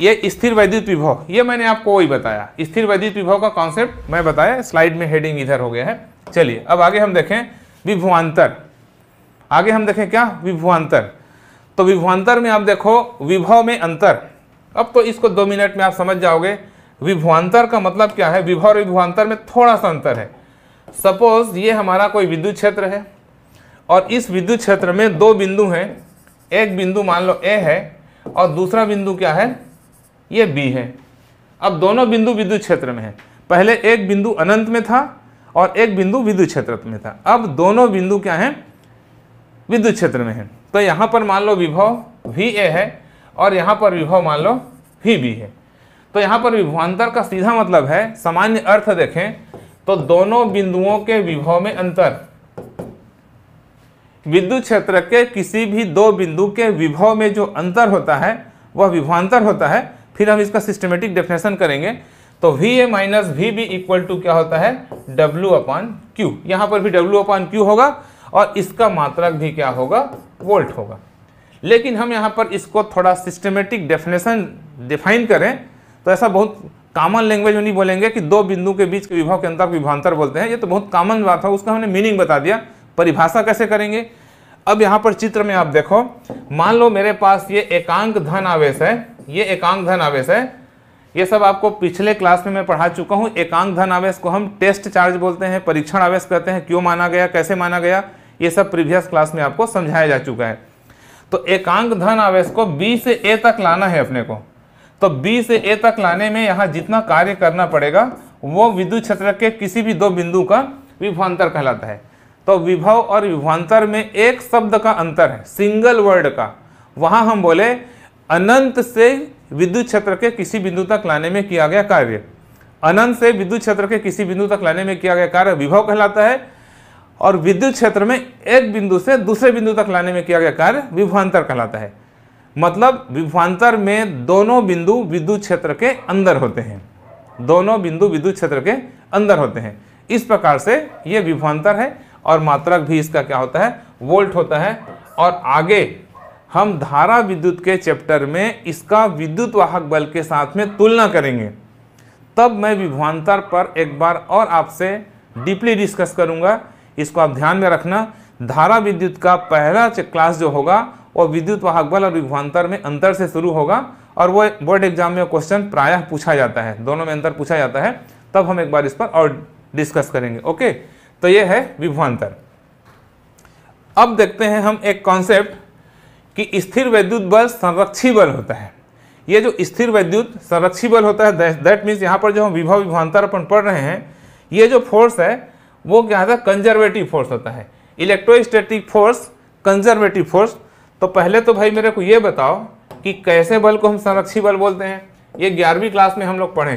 Speaker 1: ये स्थिर वैद्युत विभव ये मैंने आपको वही बताया स्थिर वैद्युत विभव का कॉन्सेप्ट मैं बताया स्लाइड में हेडिंग इधर हो गया है चलिए अब आगे हम देखें विभवांतर आगे हम देखें क्या विभवांतर तो विभवांतर में आप देखो विभव में अंतर अब तो इसको दो मिनट में आप समझ जाओगे विभवान्तर का मतलब क्या है विभव और विभवान्तर में थोड़ा सा अंतर है सपोज ये हमारा कोई विद्युत क्षेत्र है और इस विद्युत क्षेत्र में दो बिंदु हैं एक बिंदु मान लो ए है और दूसरा बिंदु क्या है ये बी है अब दोनों बिंदु विद्युत क्षेत्र में है पहले एक बिंदु अनंत में था और एक बिंदु विद्युत क्षेत्र में था अब दोनों बिंदु क्या है विद्युत क्षेत्र में है तो यहाँ पर मान लो विभव वी ए है और यहाँ पर विभव मान लो वी बी है तो यहाँ पर विभवान्तर का सीधा मतलब है सामान्य अर्थ देखें तो दोनों बिंदुओं के विभव में अंतर विद्युत क्षेत्र के किसी भी दो बिंदु के विभव में जो अंतर होता है वह विभवान्तर होता है फिर हम इसका सिस्टमेटिक डेफिनेशन करेंगे तो V A minus V B equal to क्या होता है डब्ल्यू अपान क्यू यहाँ पर भी डब्ल्यू अपान क्यू होगा और इसका मात्रक भी क्या होगा वोल्ट होगा लेकिन हम यहाँ पर इसको थोड़ा सिस्टमेटिक डेफिनेशन डिफाइन करें तो ऐसा बहुत कॉमन लैंग्वेज में नहीं बोलेंगे कि दो बिंदु के बीच के विभव के अंतर विभांतर बोलते हैं ये तो बहुत कॉमन बात है उसका हमने मीनिंग बता दिया परिभाषा कैसे करेंगे अब यहाँ पर चित्र में आप देखो मान लो मेरे पास ये एकांक धन आवेश है ये एकांक धन आवेश है ये सब आपको पिछले क्लास में मैं पढ़ा चुका हूँ एकांक धन आवेश को हम टेस्ट चार्ज बोलते हैं परीक्षण आवेश कहते हैं क्यों माना गया कैसे माना गया ये सब प्रीवियस क्लास में आपको समझाया जा चुका है तो एकांक धन आवेश को बी से ए तक लाना है अपने को तो बी से ए तक लाने में यहाँ जितना कार्य करना पड़ेगा वो विद्युत क्षेत्र के किसी भी दो बिंदु का विभवान्तर कहलाता है तो विभव और विभवान्तर में एक शब्द का अंतर है सिंगल वर्ड का वहाँ हम बोले अनंत से विद्युत क्षेत्र के किसी बिंदु तक लाने में किया गया कार्य अनंत से विद्युत क्षेत्र के किसी बिंदु तक लाने में किया गया कार्य विभव कहलाता है और विद्युत क्षेत्र में एक बिंदु से दूसरे बिंदु तक लाने में किया गया कार्य विभवान्तर कहलाता है मतलब विभवान्तर में दोनों बिंदु विद्युत क्षेत्र के अंदर होते हैं दोनों बिंदु विद्युत क्षेत्र के अंदर होते हैं इस प्रकार से ये विभवान्तर है और मात्रक भी इसका क्या होता है वोल्ट होता है और आगे हम धारा विद्युत के चैप्टर में इसका विद्युत वाहक बल के साथ में तुलना करेंगे तब मैं विभवान्तर पर एक बार और आपसे डीपली डिस्कस करूंगा इसको आप ध्यान में रखना धारा विद्युत का पहला क्लास जो होगा वो विद्युत वाहक बल और विभवान्तर में अंतर से शुरू होगा और वो बोर्ड एग्जाम में क्वेश्चन प्रायः पूछा जाता है दोनों में अंतर पूछा जाता है तब हम एक बार इस पर और डिस्कस करेंगे ओके तो ये है विभवान्तर अब देखते हैं हम एक कॉन्सेप्ट कि स्थिर वैद्युत बल संरक्षी बल होता है ये जो स्थिर वैद्युत संरक्षी बल होता है दैट मीन्स यहाँ पर जो हम विभव विभवान्तर अपन पढ़ रहे हैं ये जो फोर्स है वो क्या होता है कंजर्वेटिव फोर्स होता है इलेक्ट्रोस्टैटिक फोर्स कंजर्वेटिव फोर्स तो पहले तो भाई मेरे को ये बताओ कि कैसे बल को हम संरक्षी बल बोलते हैं ये ग्यारहवीं क्लास में हम लोग पढ़े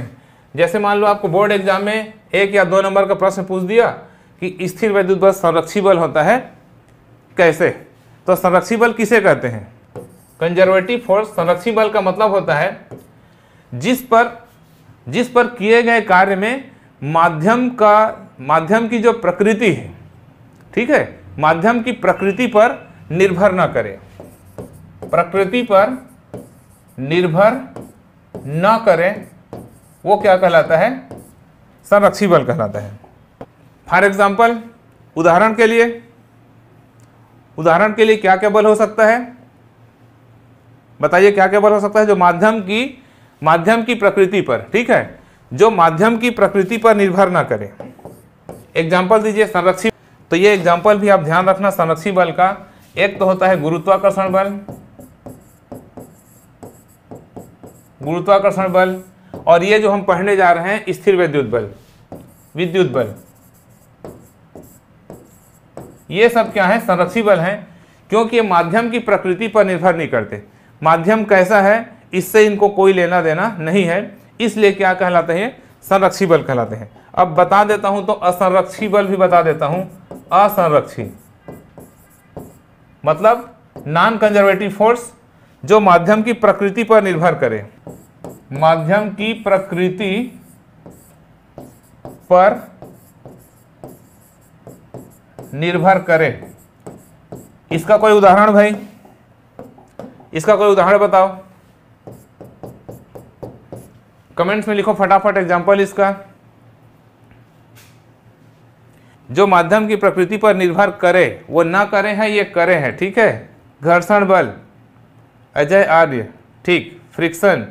Speaker 1: जैसे मान लो आपको बोर्ड एग्जाम में एक या दो नंबर का प्रश्न पूछ दिया कि स्थिर वैद्युत बल संरक्षी बल होता है कैसे तो संरक्षी बल किसे कहते हैं कंजर्वेटिव फोर्स संरक्षी बल का मतलब होता है जिस पर जिस पर किए गए कार्य में माध्यम का माध्यम की जो प्रकृति है ठीक है माध्यम की प्रकृति पर निर्भर न करें प्रकृति पर निर्भर न करें वो क्या कहलाता है संरक्षी बल कहलाता है फॉर एग्जाम्पल उदाहरण के लिए उदाहरण के लिए क्या क्या बल हो सकता है बताइए क्या क्या बल हो सकता है जो माध्यम की माध्यम की प्रकृति पर ठीक है जो माध्यम की प्रकृति पर निर्भर ना करे एग्जाम्पल दीजिए संरक्षी तो ये एग्जाम्पल भी आप ध्यान रखना संरक्षी बल का एक तो होता है गुरुत्वाकर्षण बल गुरुत्वाकर्षण बल और ये जो हम पढ़ने जा रहे हैं स्थिर विद्युत बल विद्युत बल ये सब क्या है संरक्षी बल हैं क्योंकि ये माध्यम की प्रकृति पर निर्भर नहीं करते माध्यम कैसा है इससे इनको कोई लेना देना नहीं है इसलिए क्या कहलाते हैं संरक्षी बल कहलाते हैं अब बता देता हूं तो असंरक्षी बल भी बता देता हूं असंरक्षी मतलब नॉन कंजर्वेटिव फोर्स जो माध्यम की प्रकृति पर निर्भर करे माध्यम की प्रकृति पर निर्भर करे इसका कोई उदाहरण भाई इसका कोई उदाहरण बताओ कमेंट्स में लिखो फटाफट एग्जाम्पल इसका जो माध्यम की प्रकृति पर निर्भर करे वो ना करे है ये करे है ठीक है घर्षण बल अजय आर्य ठीक friction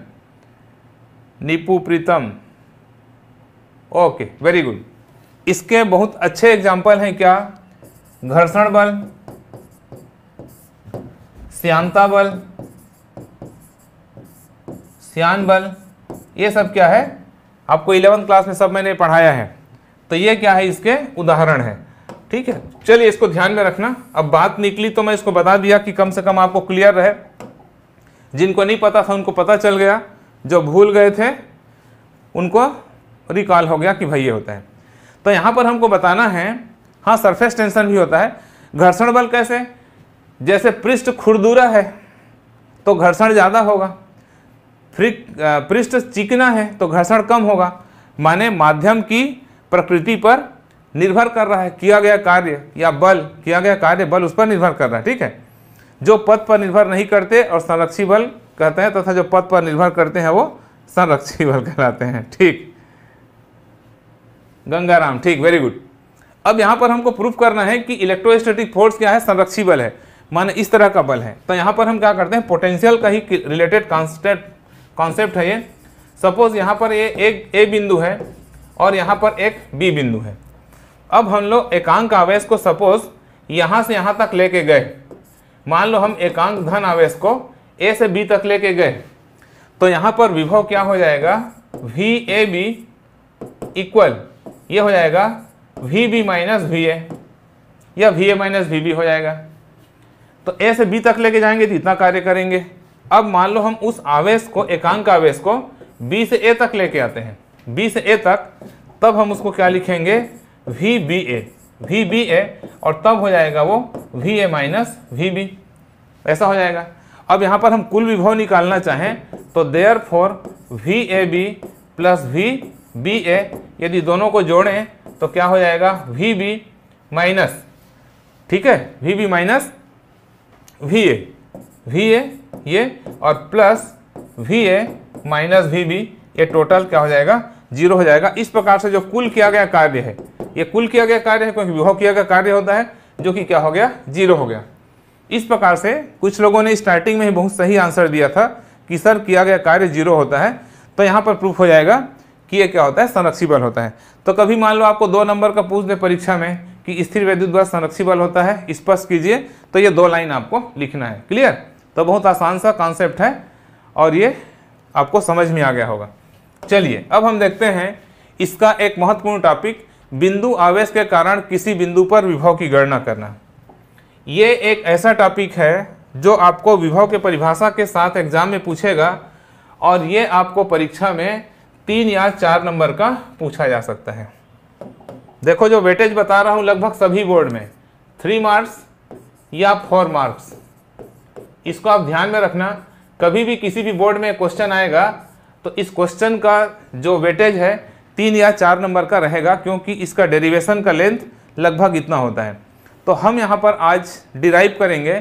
Speaker 1: Neepu Pritam okay very good इसके बहुत अच्छे एग्जाम्पल हैं क्या घर्षण बल श्यांता बल श्यान बल ये सब क्या है आपको इलेवंथ क्लास में सब मैंने पढ़ाया है तो ये क्या है इसके उदाहरण है ठीक है चलिए इसको ध्यान में रखना अब बात निकली तो मैं इसको बता दिया कि कम से कम आपको क्लियर रहे जिनको नहीं पता था उनको पता चल गया जो भूल गए थे उनको रिकॉल हो गया कि भाई ये होता है तो यहाँ पर हमको बताना है हाँ सरफेस टेंशन भी होता है घर्षण बल कैसे जैसे पृष्ठ खुरदूरा है तो घर्षण ज़्यादा होगा फ्रिक पृष्ठ चिकना है तो घर्षण कम होगा माने माध्यम की प्रकृति पर निर्भर कर रहा है किया गया कार्य या बल किया गया कार्य बल उस पर निर्भर कर रहा है ठीक है जो पद पर निर्भर नहीं करते और संरक्षी बल कहते हैं तथा तो जो पद पर निर्भर करते हैं वो संरक्षी बल कहलाते हैं ठीक गंगाराम ठीक वेरी गुड अब यहाँ पर हमको प्रूफ करना है कि इलेक्ट्रोस्टैटिक फोर्स क्या है संरक्षी बल है माने इस तरह का बल है तो यहाँ पर हम क्या करते हैं पोटेंशियल का ही रिलेटेड कॉन्सेप्ट कॉन्सेप्ट है ये सपोज यहाँ पर ये एक ए बिंदु है और यहाँ पर एक बी बिंदु है अब हम लोग एकांक आवेश को सपोज यहाँ से यहाँ तक लेके गए मान लो हम एकांक धन आवेश को ए से बी तक लेके गए तो यहाँ पर विभव क्या हो जाएगा वी ए बी इक्वल ये हो जाएगा V B minus V A या V A minus V B हो जाएगा तो ए से बी तक लेके जाएंगे तो इतना कार्य करेंगे अब मान लो हम उस आवेश को एकांक आवेश को बी से ए तक लेके आते हैं बी से ए तक तब हम उसको क्या लिखेंगे V B A V B A और तब हो जाएगा वो V A minus V B ऐसा हो जाएगा अब यहाँ पर हम कुल विभव निकालना चाहें तो therefore V A B plus V B A यदि दोनों को जोड़ें तो क्या हो जाएगा वी बी माइनस ठीक है V B minus V A V A ये और plus V A minus V B ये टोटल क्या हो जाएगा जीरो हो जाएगा इस प्रकार से जो कुल किया गया कार्य है ये कुल किया गया कार्य है क्योंकि विभव किया गया कार्य होता है जो कि क्या हो गया जीरो हो गया इस प्रकार से कुछ लोगों ने स्टार्टिंग में ही बहुत सही आंसर दिया था कि सर किया गया कार्य जीरो होता है तो यहाँ पर प्रूफ हो जाएगा कि यह क्या होता है संरक्षी बल होता है तो कभी मान लो आपको दो नंबर का पूछ दे परीक्षा में कि स्थिर वैद्युत बल संरक्षी बल होता है स्पष्ट कीजिए तो ये दो लाइन आपको लिखना है क्लियर तो बहुत आसान सा कॉन्सेप्ट है और ये आपको समझ में आ गया होगा चलिए अब हम देखते हैं इसका एक महत्वपूर्ण टॉपिक बिंदु आवेश के कारण किसी बिंदु पर विभव की गणना करना ये एक ऐसा टॉपिक है जो आपको विभव के परिभाषा के साथ एग्जाम में पूछेगा और ये आपको परीक्षा में तीन या चार नंबर का पूछा जा सकता है देखो जो वेटेज बता रहा हूँ लगभग सभी बोर्ड में थ्री मार्क्स या फोर मार्क्स इसको आप ध्यान में रखना कभी भी किसी भी बोर्ड में क्वेश्चन आएगा तो इस क्वेश्चन का जो वेटेज है तीन या चार नंबर का रहेगा क्योंकि इसका डेरिवेशन का लेंथ लगभग इतना होता है तो हम यहाँ पर आज डिराइव करेंगे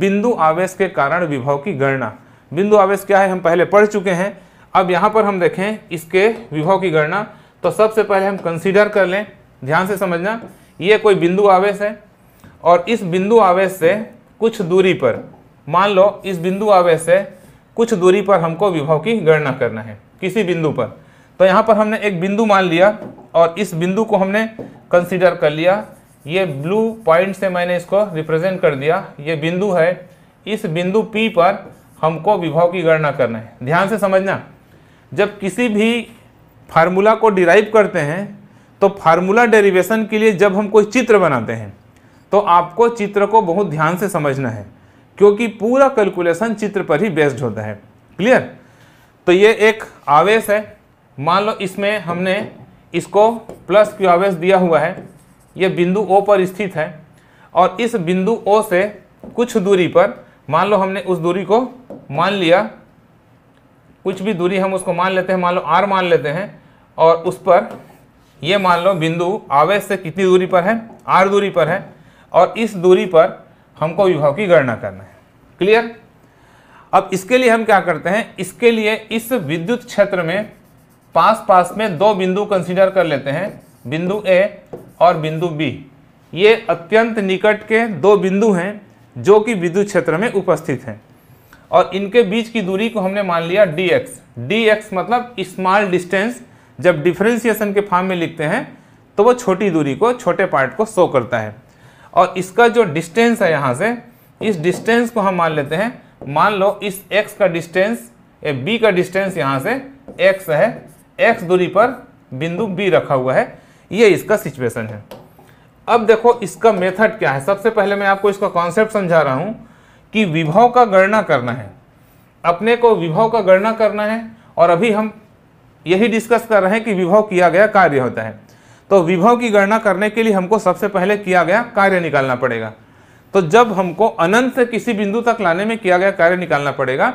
Speaker 1: बिंदु आवेश के कारण विभव की गणना बिंदु आवेश क्या है हम पहले पढ़ चुके हैं अब यहाँ पर हम देखें इसके विभव की गणना तो सबसे पहले हम कंसीडर कर लें ध्यान से समझना ये कोई बिंदु आवेश है और इस बिंदु आवेश से कुछ दूरी पर मान लो इस बिंदु आवेश से कुछ दूरी पर हमको विभव की गणना करना है किसी बिंदु पर तो यहाँ पर हमने एक बिंदु मान लिया और इस बिंदु को हमने कंसिडर कर लिया ये ब्लू पॉइंट से मैंने इसको रिप्रेजेंट कर दिया ये बिंदु है इस बिंदु P पर हमको विभव की गणना करना है ध्यान से समझना जब किसी भी फार्मूला को डिराइव करते हैं तो फार्मूला डेरिवेशन के लिए जब हम कोई चित्र बनाते हैं तो आपको चित्र को बहुत ध्यान से समझना है क्योंकि पूरा कैलकुलेशन चित्र पर ही बेस्ड होता है क्लियर तो ये एक आवेश है मान लो इसमें हमने इसको प्लस क्यू आवेश दिया हुआ है यह बिंदु ओ पर स्थित है और इस बिंदु ओ से कुछ दूरी पर मान लो हमने उस दूरी को मान लिया कुछ भी दूरी हम उसको मान लेते हैं मान लो आर मान लेते हैं और उस पर यह मान लो बिंदु आवेश से कितनी दूरी पर है आर दूरी पर है और इस दूरी पर हमको विभाव की गणना करना है क्लियर अब इसके लिए हम क्या करते हैं इसके लिए इस विद्युत क्षेत्र में पास पास में दो बिंदु कंसीडर कर लेते हैं बिंदु ए और बिंदु बी ये अत्यंत निकट के दो बिंदु हैं जो कि विद्युत क्षेत्र में उपस्थित हैं और इनके बीच की दूरी को हमने मान लिया डी एक्स डी एक्स मतलब स्मॉल डिस्टेंस जब डिफ्रेंसिएशन के फॉर्म में लिखते हैं तो वो छोटी दूरी को छोटे पार्ट को शो करता है और इसका जो डिस्टेंस है यहाँ से इस डिस्टेंस को हम मान लेते हैं मान लो इस एक्स का डिस्टेंस ए बी का डिस्टेंस यहाँ से एक्स है एक्स दूरी पर बिंदु बी रखा हुआ है ये इसका सिचुएशन है अब देखो इसका मेथड क्या है सबसे पहले मैं आपको इसका कॉन्सेप्ट समझा रहा हूँ कि विभव का गणना करना है अपने को विभव का गणना करना है और अभी हम यही डिस्कस कर रहे हैं कि विभव किया गया कार्य होता है तो विभव की गणना करने के लिए हमको सबसे पहले किया गया कार्य निकालना पड़ेगा तो जब हमको अनंत से किसी बिंदु तक लाने में किया गया कार्य निकालना पड़ेगा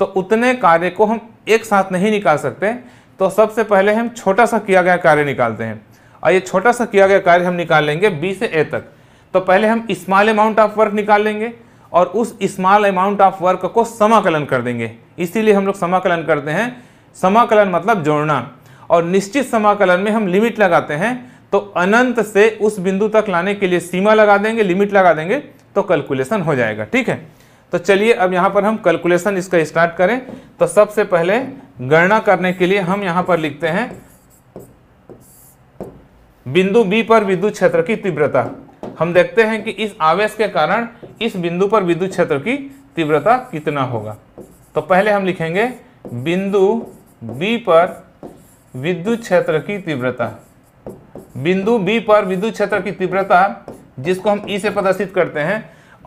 Speaker 1: तो उतने कार्य को हम एक साथ नहीं निकाल सकते तो सबसे पहले हम छोटा सा किया गया कार्य निकालते हैं और ये छोटा सा किया गया कार्य हम निकाल लेंगे बी से ए तक तो पहले हम स्मॉल अमाउंट ऑफ वर्क निकाल लेंगे और उस स्मॉल अमाउंट ऑफ वर्क को समाकलन कर देंगे इसीलिए हम लोग समाकलन करते हैं समाकलन मतलब जोड़ना और निश्चित समाकलन में हम लिमिट लगाते हैं तो अनंत से उस बिंदु तक लाने के लिए सीमा लगा देंगे लिमिट लगा देंगे तो कैलकुलेशन हो जाएगा ठीक है तो चलिए अब यहाँ पर हम कैलकुलेशन इसका स्टार्ट करें तो सबसे पहले गणना करने के लिए हम यहां पर लिखते हैं बिंदु बी पर विद्युत क्षेत्र की तीव्रता हम देखते हैं कि इस आवेश के कारण इस बिंदु पर विद्युत क्षेत्र की तीव्रता कितना होगा तो पहले हम लिखेंगे बिंदु बी पर विद्युत क्षेत्र की तीव्रता बिंदु बी पर विद्युत क्षेत्र की तीव्रता जिसको हम ई e से प्रदर्शित करते हैं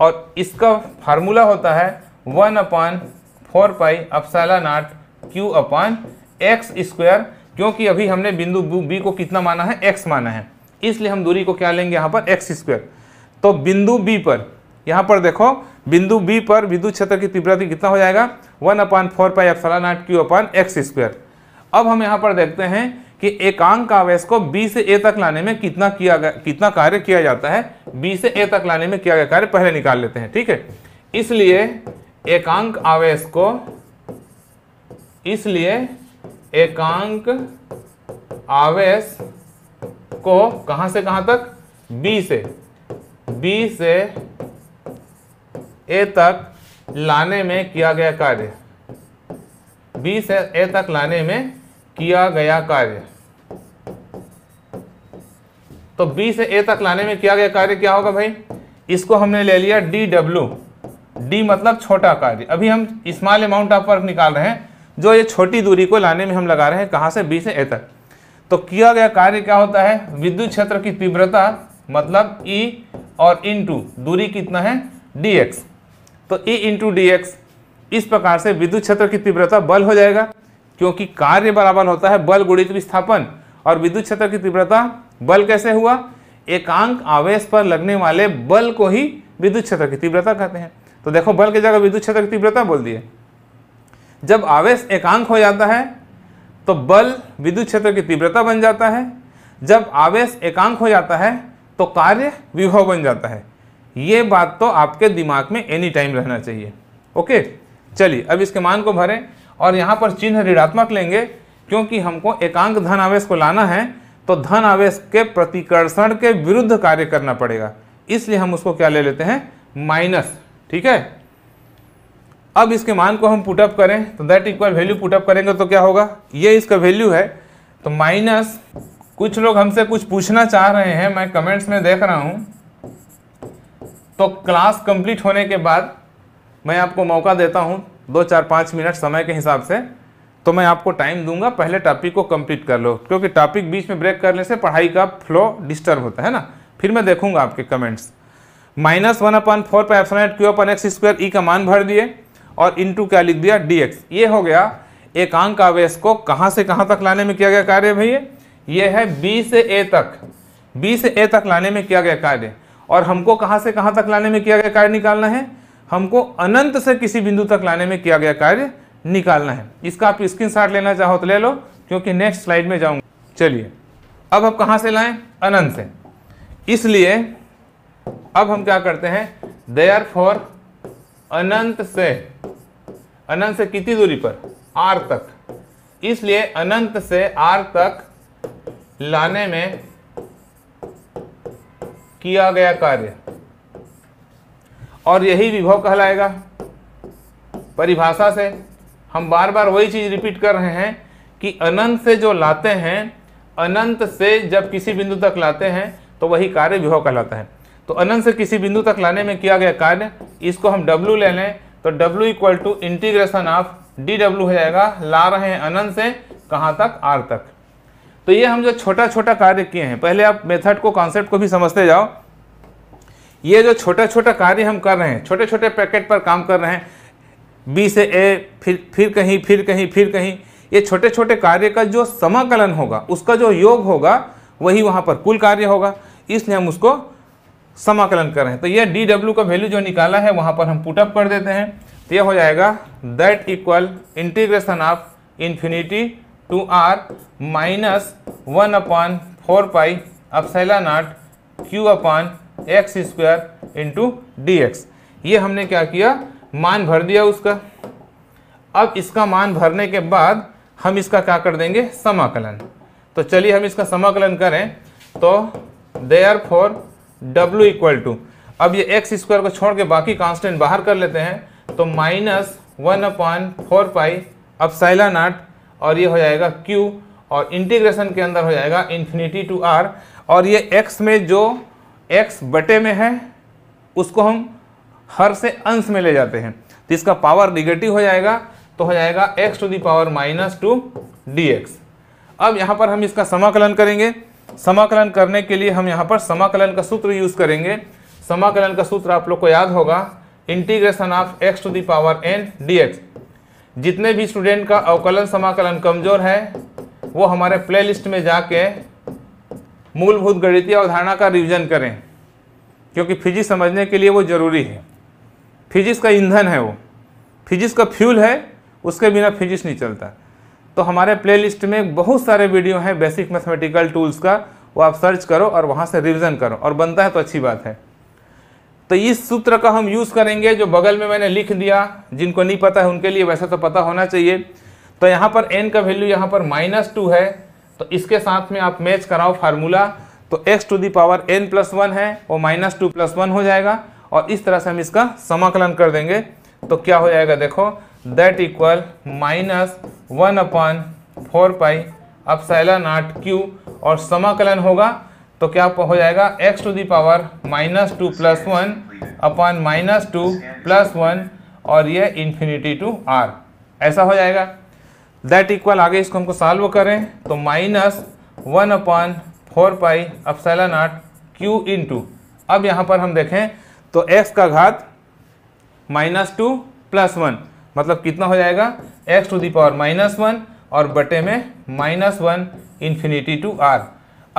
Speaker 1: और इसका फार्मूला होता है one upon four pi epsilon naught Q upon X square क्योंकि अभी हमने बिंदु बी को कितना माना है एक्स माना है इसलिए हम दूरी को क्या लेंगे यहाँ पर एक्स स्क्वायर तो बिंदु बी पर यहाँ पर देखो बिंदु बी पर विद्युत क्षेत्र की तीव्रता कितना हो जाएगा one upon four pi epsilon naught Q upon X square अब हम यहाँ पर देखते हैं कि एकांक आवेश को बी से ए तक लाने में कितना किया गया कितना कार्य किया जाता है बी से ए तक लाने में किया गया कार्य पहले निकाल लेते हैं ठीक है इसलिए एकांक आवेश को इसलिए एकांक आवेश को कहां से कहां तक बी से बी से ए तक लाने में किया गया कार्य बी से ए तक लाने में किया गया कार्य तो बी से ए तक लाने में किया गया कार्य क्या होगा भाई इसको हमने ले लिया डी डब्ल्यू डी मतलब छोटा कार्य अभी हम स्मॉल अमाउंट ऑफ वर्क निकाल रहे हैं जो ये छोटी दूरी को लाने में हम लगा रहे हैं कहाँ से बी से ए तक तो किया गया कार्य क्या होता है विद्युत क्षेत्र की तीव्रता मतलब ई e और टू दूरी कितना है dx तो ई इंटू डी इस प्रकार से विद्युत क्षेत्र की तीव्रता बल हो जाएगा क्योंकि कार्य बराबर होता है बल गुणित विस्थापन और विद्युत क्षेत्र की तीव्रता बल कैसे हुआ एकांक आवेश पर लगने वाले बल को ही विद्युत क्षेत्र की तीव्रता कहते हैं तो देखो बल की जगह विद्युत क्षेत्र की तीव्रता बोल दिए जब आवेश एकांक हो जाता है तो बल विद्युत क्षेत्र की तीव्रता बन जाता है जब आवेश एकांक हो जाता है तो कार्य विभव बन जाता है ये बात तो आपके दिमाग में एनी टाइम रहना चाहिए ओके चलिए अब इसके मान को भरें और यहाँ पर चिन्ह ऋणात्मक लेंगे क्योंकि हमको एकांक धन आवेश को लाना है तो धन आवेश के प्रतिकर्षण के विरुद्ध कार्य करना पड़ेगा इसलिए हम उसको क्या ले लेते हैं माइनस ठीक है अब इसके मान को हम पुटअप करें तो दैट इक्वल वैल्यू पुटअप करेंगे तो क्या होगा ये इसका वैल्यू है तो माइनस कुछ लोग हमसे कुछ पूछना चाह रहे हैं मैं कमेंट्स में देख रहा हूँ तो क्लास कंप्लीट होने के बाद मैं आपको मौका देता हूँ दो चार पाँच मिनट समय के हिसाब से तो मैं आपको टाइम दूंगा पहले टॉपिक को कंप्लीट कर लो क्योंकि टॉपिक बीच में ब्रेक करने से पढ़ाई का फ्लो डिस्टर्ब होता है ना फिर मैं देखूंगा आपके comments minus one upon four पर Q upon X square E का मान भर दिए और टू क्या लिख दिया dx ये हो गया एकांक आवेश को कहाँ से कहाँ तक लाने में किया गया कार्य भैया ये है b से a तक b से a तक लाने में किया गया कार्य और हमको कहाँ से कहाँ तक लाने में किया गया कार्य निकालना है हमको अनंत से किसी बिंदु तक लाने में किया गया कार्य निकालना है इसका आप स्क्रीन शॉट लेना चाहो तो ले लो क्योंकि नेक्स्ट स्लाइड में जाऊँगा चलिए अब हम कहाँ से लाएं अनंत से इसलिए अब हम क्या करते हैं देयर फॉर अनंत से अनंत से कितनी दूरी पर आर तक इसलिए अनंत से आर तक लाने में किया गया कार्य और यही विभव कहलाएगा परिभाषा से हम बार बार वही चीज रिपीट कर रहे हैं कि अनंत से जो लाते हैं अनंत से जब किसी बिंदु तक लाते हैं तो वही कार्य विभव कहलाता है तो अनंत से किसी बिंदु तक लाने में किया गया कार्य इसको हम डब्ल्यू ले लें तो W equal to integration of D W हो जाएगा ला रहे हैं अनंत से कहाँ तक आर तक तो ये हम जो छोटा छोटा कार्य किए हैं पहले आप मेथड को कॉन्सेप्ट को भी समझते जाओ ये जो छोटा छोटा कार्य हम कर रहे हैं छोटे छोटे पैकेट पर काम कर रहे हैं बी से ए फिर फिर कहीं फिर कहीं फिर कहीं ये छोटे छोटे कार्य का जो समाकलन होगा उसका जो योग होगा वही वहाँ पर कुल कार्य होगा इसलिए हम उसको समाकलन कर रहे हैं तो यह डी डब्ल्यू का वैल्यू जो निकाला है वहाँ पर हम पुटअप कर देते हैं तो यह हो जाएगा that equal integration of infinity to R minus one upon four pi epsilon naught Q upon X square into D X ये हमने क्या किया मान भर दिया उसका अब इसका मान भरने के बाद हम इसका क्या कर देंगे समाकलन तो चलिए हम इसका समाकलन करें तो therefore W equal to अब ये एक्स स्क्वायर को छोड़ के बाकी कांस्टेंट बाहर कर लेते हैं तो minus one upon four pi epsilon नाट और ये हो जाएगा क्यू और इंटीग्रेशन के अंदर हो जाएगा इन्फिनिटी टू आर और ये एक्स में जो एक्स बटे में है उसको हम हर से अंश में ले जाते हैं तो इसका पावर निगेटिव हो जाएगा तो हो जाएगा X to the power minus two D अब यहाँ पर हम इसका समाकलन करेंगे समाकलन करने के लिए हम यहाँ पर समाकलन का सूत्र यूज करेंगे समाकलन का सूत्र आप लोग को याद होगा integration of X to the power N D जितने भी स्टूडेंट का अवकलन समाकलन कमजोर है वो हमारे प्लेलिस्ट में जाके मूलभूत गणितीय अवधारणा का रिविजन करें क्योंकि फिजिक्स समझने के लिए वो जरूरी है फिजिक्स का ईंधन है वो फिजिक्स का फ्यूल है उसके बिना फिजिक्स नहीं चलता तो हमारे प्लेलिस्ट में बहुत सारे वीडियो हैं बेसिक मैथमेटिकल टूल्स का वो आप सर्च करो और वहाँ से रिविज़न करो और बनता है तो अच्छी बात है तो इस सूत्र का हम यूज़ करेंगे जो बगल में मैंने लिख दिया जिनको नहीं पता है उनके लिए वैसे तो पता होना चाहिए तो यहाँ पर एन का वैल्यू यहाँ पर माइनस टू है तो इसके साथ में आप मैच कराओ फार्मूला तो X to the power N plus one है वो माइनस टू प्लस वन हो जाएगा और इस तरह से हम इसका समाकलन कर देंगे तो क्या हो जाएगा देखो that equal minus one upon four pi epsilon naught Q और समाकलन होगा तो क्या हो जाएगा X to the power minus two plus one upon minus two plus one और ये इन्फिनिटी टू आर ऐसा हो जाएगा दैट इक्वल आगे इसको हमको सॉल्व करें तो minus one upon four pi epsilon naught Q into अब यहाँ पर हम देखें तो एक्स का घात माइनस टू प्लस वन मतलब कितना हो जाएगा X to the power minus one और बटे में minus one infinity to R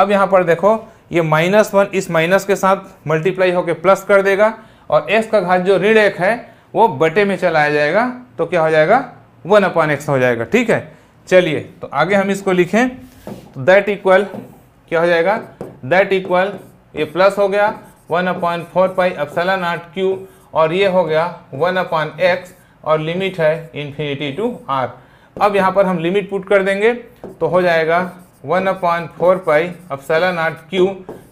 Speaker 1: अब यहाँ पर देखो ये माइनस वन इस माइनस के साथ मल्टीप्लाई होकर प्लस कर देगा और एक्स का घात जो ऋण एक है वो बटे में चलाया जाएगा तो क्या हो जाएगा वन अपॉन एक्स हो जाएगा ठीक है चलिए तो आगे हम इसको लिखें तो दैट इक्वल क्या हो जाएगा दैट इक्वल ये प्लस हो गया one upon four pi epsilon naught Q और ये हो गया वन अपॉन एक्स और लिमिट है इन्फिनिटी टू आर अब यहाँ पर हम लिमिट पुट कर देंगे तो हो जाएगा वन अपॉन फोर पाई अब सेलन आर्ट क्यू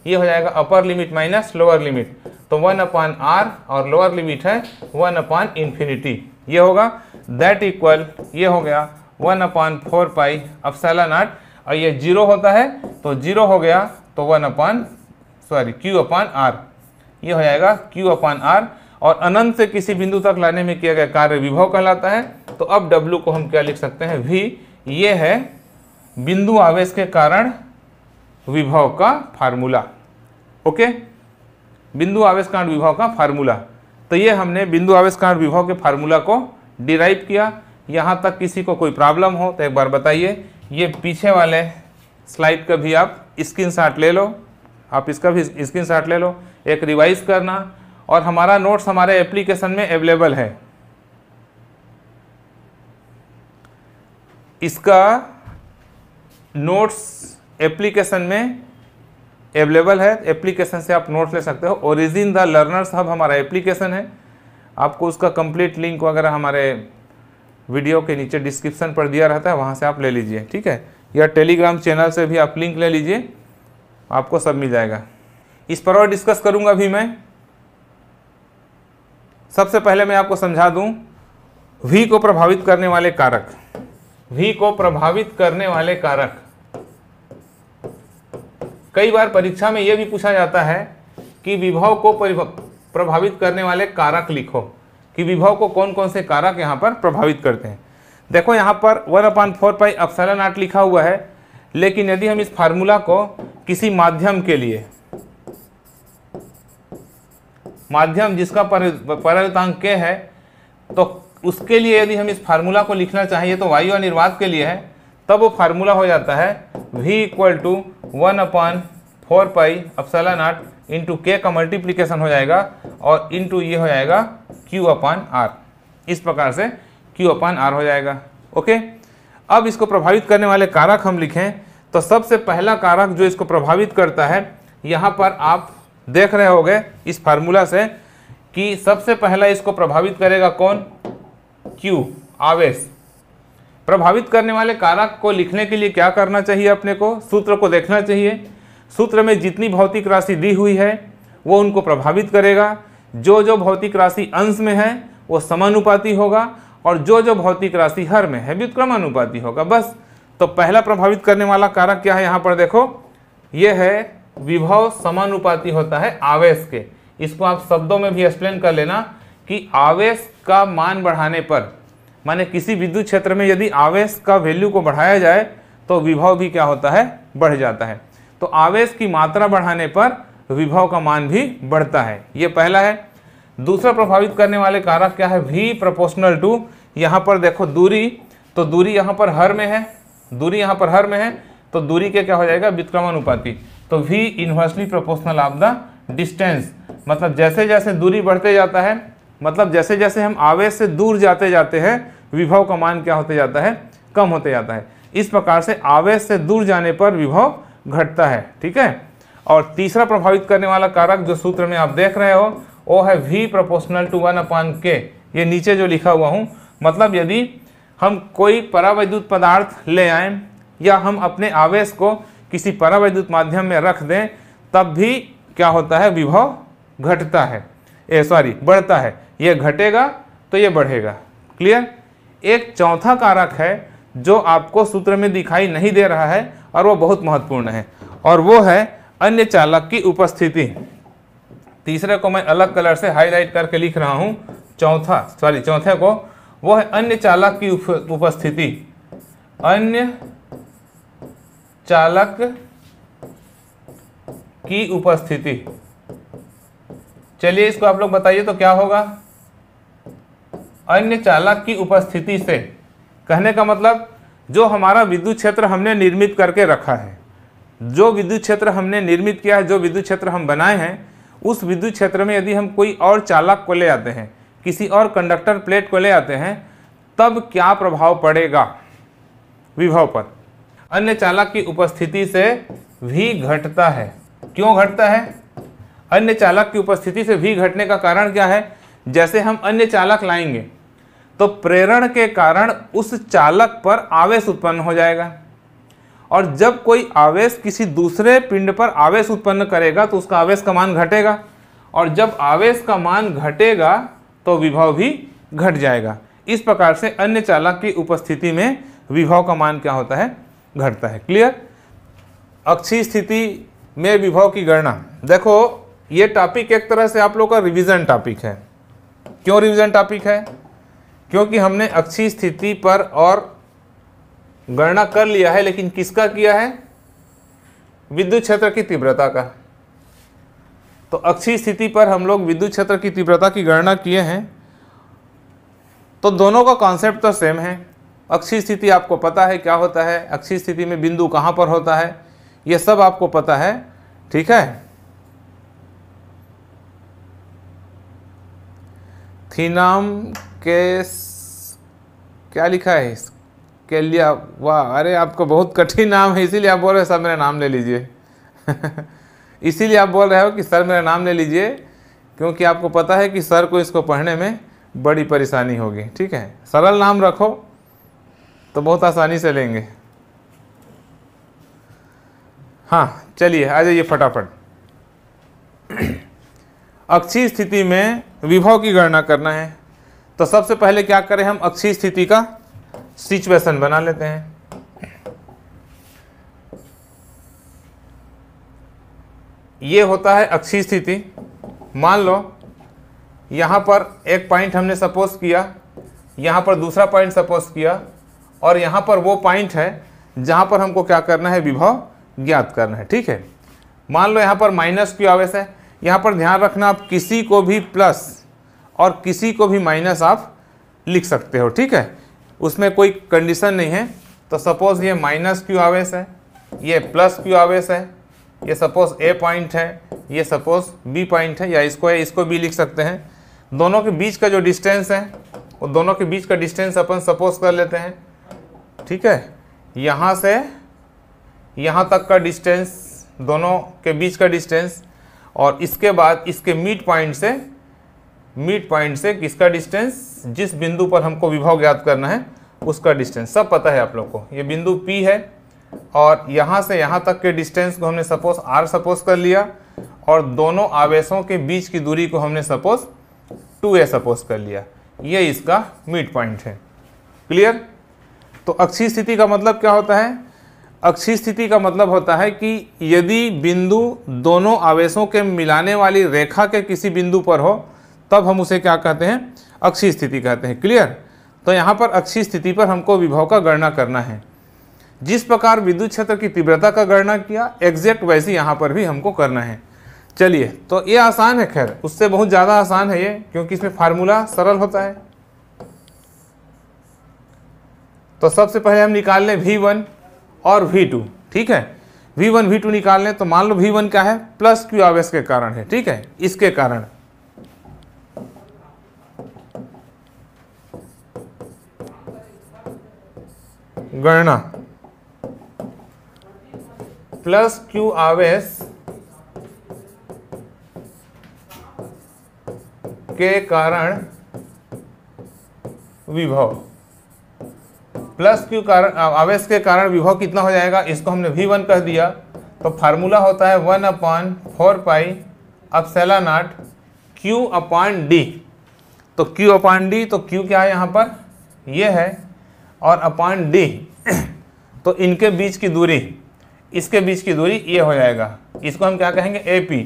Speaker 1: ये हो जाएगा upper limit minus lower limit तो वन अपॉन आर और लोअर लिमिट है वन अपॉन इन्फिनिटी ये होगा दैट इक्वल ये हो गया वन अपॉन फोर पाई अब सेलन आर्ट और ये जीरो होता है तो जीरो हो गया तो one upon sorry Q upon R ये हो जाएगा क्यू अपॉन आर और अनंत से किसी बिंदु तक लाने में किया गया कार्य विभव कहलाता है तो अब W को हम क्या लिख सकते हैं V ये है बिंदु आवेश के कारण विभव का फार्मूला ओके बिंदु आवेश कारण विभव का फार्मूला तो ये हमने बिंदु आवेश कारण विभव के फार्मूला को डिराइव किया यहाँ तक किसी को कोई प्रॉब्लम हो तो एक बार बताइए ये पीछे वाले स्लाइड का भी आप स्क्रीन ले लो आप इसका भी स्क्रीन ले लो एक रिवाइज करना और हमारा नोट्स हमारे एप्लीकेशन में अवेलेबल है इसका नोट्स एप्लीकेशन में अवेलेबल है एप्लीकेशन से आप नोट्स ले सकते हो ओरिजिन द लर्नर्स हब हमारा एप्लीकेशन है आपको उसका कंप्लीट लिंक वगैरह हमारे वीडियो के नीचे डिस्क्रिप्शन पर दिया रहता है वहाँ से आप ले लीजिए ठीक है या टेलीग्राम चैनल से भी आप लिंक ले लीजिए आपको सब मिल जाएगा इस पर और डिस्कस करूँगा अभी मैं सबसे पहले मैं आपको समझा दूं वी को प्रभावित करने वाले कारक वी को प्रभावित करने वाले कारक कई बार परीक्षा में यह भी पूछा जाता है कि विभव को प्रभावित करने वाले कारक लिखो कि विभव को कौन कौन से कारक यहां पर प्रभावित करते हैं देखो यहां पर वन अपान फोर पाई अप्सला आठ लिखा हुआ है लेकिन यदि हम इस फार्मूला को किसी माध्यम के लिए माध्यम जिसका परलतांक के है तो उसके लिए यदि हम इस फार्मूला को लिखना चाहिए तो वायु अनिर्वात के लिए है तब वो फार्मूला हो जाता है v equal to one upon four pi epsilon naught into के का मल्टीप्लीकेशन हो जाएगा और इंटू ये हो जाएगा q अपान आर इस प्रकार से q अपान आर हो जाएगा ओके अब इसको प्रभावित करने वाले कारक हम लिखें तो सबसे पहला कारक जो इसको प्रभावित करता है यहाँ पर आप देख रहे होगे इस फार्मूला से कि सबसे पहला इसको प्रभावित करेगा कौन क्यू आवेश प्रभावित करने वाले कारक को लिखने के लिए क्या करना चाहिए अपने को सूत्र को देखना चाहिए सूत्र में जितनी भौतिक राशि दी हुई है वो उनको प्रभावित करेगा जो जो भौतिक राशि अंश में है वो समानुपाती होगा और जो जो भौतिक राशि हर में है व्युत्क्रमानुपाती होगा बस तो पहला प्रभावित करने वाला कारक क्या है यहाँ पर देखो ये है विभव समानुपाती होता है आवेश के इसको आप शब्दों में भी एक्सप्लेन कर लेना कि आवेश का मान बढ़ाने पर माने किसी विद्युत क्षेत्र में यदि आवेश का वैल्यू को बढ़ाया जाए तो विभव भी क्या होता है बढ़ जाता है तो आवेश की मात्रा बढ़ाने पर विभव का मान भी बढ़ता है ये पहला है दूसरा प्रभावित करने वाले कारक क्या है वी प्रपोशनल टू यहाँ पर देखो दूरी तो दूरी यहाँ पर हर में है दूरी यहाँ पर हर में है तो दूरी के क्या हो जाएगा विक्रमानुपाती तो V inversely proportional of the distance मतलब जैसे जैसे दूरी बढ़ते जाता है मतलब जैसे जैसे हम आवेश से दूर जाते जाते हैं विभव का मान क्या होते जाता है कम होते जाता है इस प्रकार से आवेश से दूर जाने पर विभव घटता है ठीक है और तीसरा प्रभावित करने वाला कारक जो सूत्र में आप देख रहे हो वो है V proportional to one upon के ये नीचे जो लिखा हुआ हूँ मतलब यदि हम कोई परावैद्युत पदार्थ ले आए या हम अपने आवेश को किसी परावैद्युत माध्यम में रख दें तब भी क्या होता है विभव घटता है ए सॉरी बढ़ता है यह घटेगा तो यह बढ़ेगा क्लियर एक चौथा कारक है जो आपको सूत्र में दिखाई नहीं दे रहा है और वो बहुत महत्वपूर्ण है और वो है अन्य चालक की उपस्थिति तीसरे को मैं अलग कलर से हाईलाइट करके लिख रहा हूँ चौथा सॉरी चौथे को वो है अन्य चालक की उपस्थिति अन्य चालक की उपस्थिति चलिए इसको आप लोग बताइए तो क्या होगा अन्य चालक की उपस्थिति से कहने का मतलब जो हमारा विद्युत क्षेत्र हमने निर्मित करके रखा है जो विद्युत क्षेत्र हमने निर्मित किया है जो विद्युत क्षेत्र हम बनाए हैं उस विद्युत क्षेत्र में यदि हम कोई और चालक को ले आते हैं किसी और कंडक्टर प्लेट को ले आते हैं तब क्या प्रभाव पड़ेगा विभव पर अन्य चालक की उपस्थिति से भी घटता है क्यों घटता है अन्य चालक की उपस्थिति से भी घटने का कारण क्या है जैसे हम अन्य चालक लाएंगे तो प्रेरण के कारण उस चालक पर आवेश उत्पन्न हो जाएगा और जब कोई आवेश किसी दूसरे पिंड पर आवेश उत्पन्न करेगा तो उसका आवेश का मान घटेगा और जब आवेश का मान घटेगा तो विभव भी घट जाएगा इस प्रकार से अन्य चालक की उपस्थिति में विभव का मान क्या होता है घटता है क्लियर अक्षी स्थिति में विभव की गणना देखो ये टॉपिक एक तरह से आप लोग का रिवीजन टॉपिक है क्यों रिवीजन टॉपिक है क्योंकि हमने अक्षी स्थिति पर और गणना कर लिया है लेकिन किसका किया है विद्युत क्षेत्र की तीव्रता का तो अक्षी स्थिति पर हम लोग विद्युत क्षेत्र की तीव्रता की गणना किए हैं तो दोनों का कॉन्सेप्ट तो सेम है अक्षी स्थिति आपको पता है क्या होता है अक्षी स्थिति में बिंदु कहाँ पर होता है यह सब आपको पता है ठीक है थीनाम के क्या लिखा है कैलिया वाह अरे आपको बहुत कठिन नाम है इसीलिए आप बोल रहे हो सर मेरा नाम ले लीजिए इसीलिए आप बोल रहे हो कि सर मेरा नाम ले लीजिए क्योंकि आपको पता है कि सर को इसको पढ़ने में बड़ी परेशानी होगी ठीक है सरल नाम रखो तो बहुत आसानी से लेंगे हाँ चलिए आ जाइए फटाफट अक्षीय स्थिति में विभव की गणना करना है तो सबसे पहले क्या करें हम अक्षीय स्थिति का सिचुएशन बना लेते हैं ये होता है अक्षीय स्थिति मान लो यहाँ पर एक पॉइंट हमने सपोज किया यहाँ पर दूसरा पॉइंट सपोज किया और यहाँ पर वो पॉइंट है जहाँ पर हमको क्या करना है विभव ज्ञात करना है ठीक है मान लो यहाँ पर माइनस क्यू आवेश है यहाँ पर ध्यान रखना आप किसी को भी प्लस और किसी को भी माइनस आप लिख सकते हो ठीक है उसमें कोई कंडीशन नहीं है तो सपोज़ ये माइनस क्यू आवेश है ये प्लस क्यू आवेश है ये सपोज़ ए पॉइंट है ये सपोज़ बी पॉइंट है या इसको है इसको भी लिख सकते हैं दोनों के बीच का जो डिस्टेंस है वो दोनों के बीच का डिस्टेंस अपन सपोज कर लेते हैं ठीक है यहाँ से यहाँ तक का डिस्टेंस दोनों के बीच का डिस्टेंस और इसके बाद इसके मिड पॉइंट से मिड पॉइंट से किसका डिस्टेंस जिस बिंदु पर हमको विभव ज्ञात करना है उसका डिस्टेंस सब पता है आप लोग को ये बिंदु P है और यहाँ से यहाँ तक के डिस्टेंस को हमने सपोज R सपोज कर लिया और दोनों आवेशों के बीच की दूरी को हमने सपोज 2a सपोज कर लिया ये इसका मिड पॉइंट है क्लियर तो अक्षीय स्थिति का मतलब क्या होता है अक्षीय स्थिति का मतलब होता है कि यदि बिंदु दोनों आवेशों के मिलाने वाली रेखा के किसी बिंदु पर हो तब हम उसे क्या कहते हैं अक्षीय स्थिति कहते हैं क्लियर तो यहाँ पर अक्षीय स्थिति पर हमको विभव का गणना करना है जिस प्रकार विद्युत क्षेत्र की तीव्रता का गणना किया एग्जैक्ट वैसे यहाँ पर भी हमको करना है चलिए तो ये आसान है खैर उससे बहुत ज़्यादा आसान है ये क्योंकि इसमें फार्मूला सरल होता है तो सबसे पहले हम निकाल लें वी वन और वी टू ठीक है वी वन वी टू निकाल लें तो मान लो वी वन क्या है प्लस क्यू आवेश के कारण है ठीक है इसके कारण गणना प्लस क्यू आवेश के कारण विभव प्लस क्यू कारण आवेश के कारण विभव कितना हो जाएगा इसको हमने वी वन कह दिया तो फार्मूला होता है one upon four pi epsilon naught Q upon D तो क्यू अपॉन डी तो क्यू क्या है यहाँ पर ये है और अपॉन डी तो इनके बीच की दूरी इसके बीच की दूरी ये हो जाएगा इसको हम क्या कहेंगे ए पी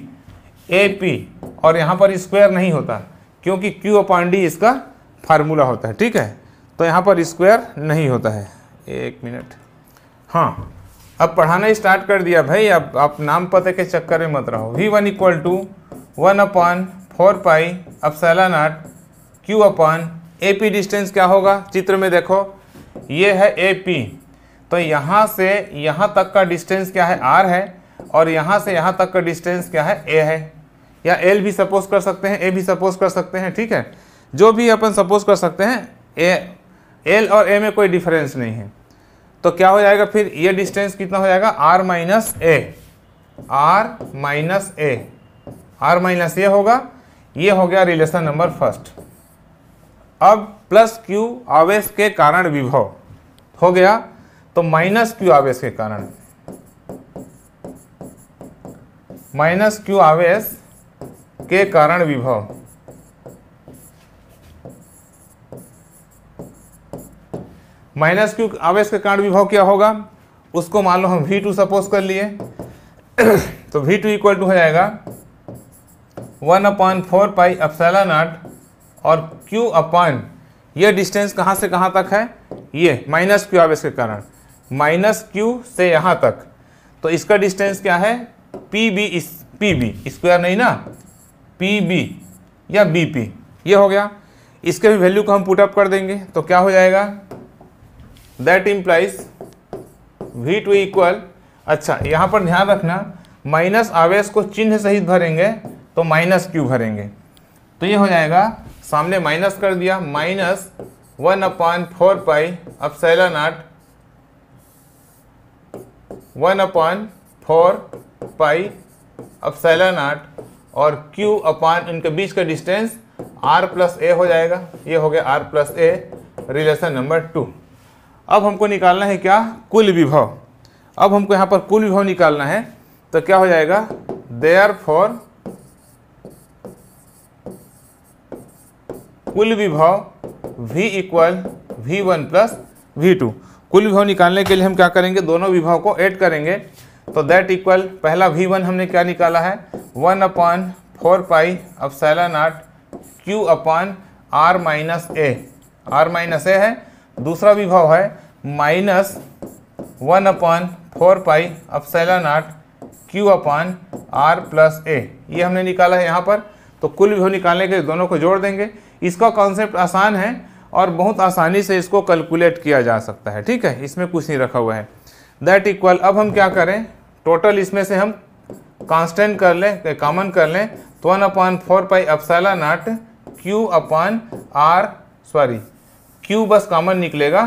Speaker 1: ए पी और यहाँ पर स्क्वायर नहीं होता क्योंकि क्यू अपॉन डी इसका फार्मूला होता है ठीक है तो यहाँ पर स्क्वायर नहीं होता है एक मिनट हाँ अब पढ़ाना स्टार्ट कर दिया भाई अब आप नाम पते के चक्कर में मत रहो V one equal to one upon four pi epsilon naught Q upon A P distance क्या होगा चित्र में देखो ये है ए पी तो यहाँ से यहाँ तक का डिस्टेंस क्या है आर है और यहाँ से यहाँ तक का डिस्टेंस क्या है ए है या एल भी सपोज कर सकते हैं ए भी सपोज कर सकते हैं ठीक है जो भी अपन सपोज कर सकते हैं ए एल और ए में कोई डिफरेंस नहीं है तो क्या हो जाएगा फिर ये डिस्टेंस कितना हो जाएगा R minus A R minus A R minus A होगा ये हो गया रिलेशन नंबर फर्स्ट अब प्लस क्यू आवेश के कारण विभव हो गया तो माइनस क्यू आवेश के कारण माइनस क्यू आवेश के कारण विभव माइनस क्यू आवेश के कारण विभव क्या होगा उसको मान लो हम वी टू सपोज कर लिए तो वी टू इक्वल टू हो जाएगा one upon four pi epsilon naught और क्यू अपॉन ये डिस्टेंस कहाँ से कहाँ तक है ये माइनस क्यू आवेश के कारण माइनस क्यू से यहाँ तक तो इसका डिस्टेंस क्या है पी बी इस पी बी स्क्वायर नहीं ना पी बी या बी पी ये हो गया इसके भी वैल्यू को हम पुटअप कर देंगे तो क्या हो जाएगा that implies V two equal अच्छा यहाँ पर ध्यान रखना माइनस आवेश को चिन्ह सहित भरेंगे तो माइनस क्यू भरेंगे तो ये हो जाएगा सामने माइनस कर दिया minus one upon four pi epsilon naught one upon four pi epsilon नाट और क्यू अपॉन इनके बीच का डिस्टेंस आर प्लस ए हो जाएगा ये हो गया R plus A relation number two अब हमको निकालना है क्या कुल विभव अब हमको यहाँ पर कुल विभव निकालना है तो क्या हो जाएगा देयर फॉर कुल विभव v equal V one plus we two कुल विभव निकालने के लिए हम क्या करेंगे दोनों विभव को ऐड करेंगे तो दैट इक्वल पहला वी वन हमने क्या निकाला है वन अपॉन फोर पाई अब epsilon naught Q upon R minus A R minus A है दूसरा विभव है minus one upon four pi epsilon naught Q upon R plus A ये हमने निकाला है यहाँ पर तो कुल विभव निकालने के दोनों को जोड़ देंगे इसका कॉन्सेप्ट आसान है और बहुत आसानी से इसको कैलकुलेट किया जा सकता है ठीक है इसमें कुछ नहीं रखा हुआ है दैट इक्वल अब हम क्या करें टोटल इसमें से हम कांस्टेंट कर लें कॉमन कर लें तो one upon four pi epsilon naught Q upon R sorry Q बस कॉमन निकलेगा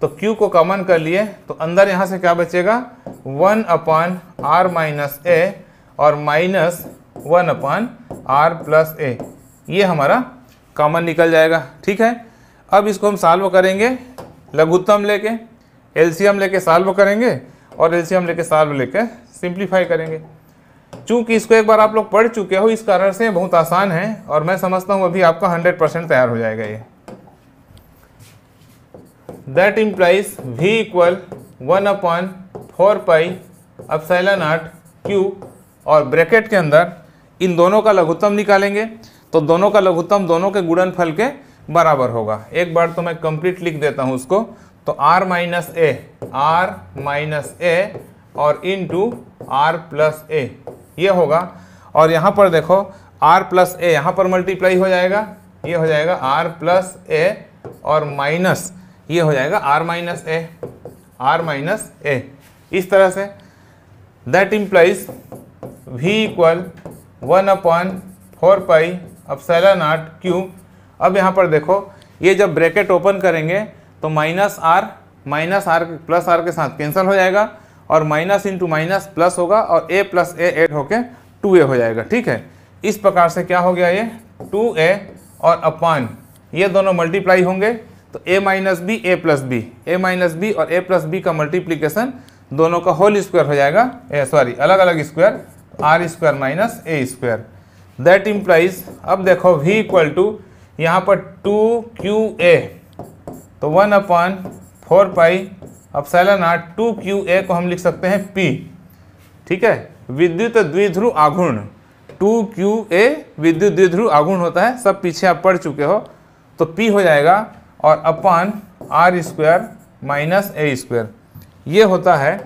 Speaker 1: तो क्यू को कॉमन कर लिए तो अंदर यहाँ से क्या बचेगा one upon R minus A और minus one upon R plus A ये हमारा कॉमन निकल जाएगा ठीक है अब इसको हम साल्व करेंगे लघुत्तम लेके एलसीएम लेके साल्व करेंगे और एलसीएम लेके साल्व लेके सिंप्लीफाई करेंगे चूंकि इसको एक बार आप लोग पढ़ चुके हो इस कारण से बहुत आसान है और मैं समझता हूँ अभी आपका हंड्रेड परसेंट तैयार हो जाएगा ये that implies V equal one upon four pi epsilon आठ क्यू और ब्रैकेट के अंदर इन दोनों का लघुत्तम निकालेंगे तो दोनों का लघुत्तम दोनों के गुणनफल के बराबर होगा एक बार तो मैं कंप्लीट लिख देता हूँ उसको तो r minus A R minus A और into R plus A ये होगा और यहाँ पर देखो r प्लस ए यहाँ पर मल्टीप्लाई हो जाएगा ये हो जाएगा r प्लस ए और माइनस ये हो जाएगा R minus A R minus A इस तरह से that implies v equal one upon four pi epsilon naught Q अब यहाँ पर देखो ये जब ब्रैकेट ओपन करेंगे तो minus R minus R plus R के साथ कैंसिल हो जाएगा और माइनस इंटू माइनस प्लस होगा और ए प्लस ए एड होके टू ए हो जाएगा ठीक है इस प्रकार से क्या हो गया ये टू ए और अपान ये दोनों मल्टीप्लाई होंगे तो a minus B A plus B A minus B और a प्लस बी का मल्टीप्लीकेशन दोनों का होल स्क्वायर हो जाएगा सॉरी अलग अलग square R square minus A square that implies अब देखो v इक्वल टू यहाँ पर टू क्यू ए तो वन अपन फोर पाई अब epsilon R two Q A को हम लिख सकते हैं p ठीक है विद्युत द्विध्रुव आघूर्ण टू क्यू ए विद्युत द्विध्रुव आघूर्ण होता है सब पीछे आप पढ़ चुके हो तो p हो जाएगा और upon R square minus A square ये होता है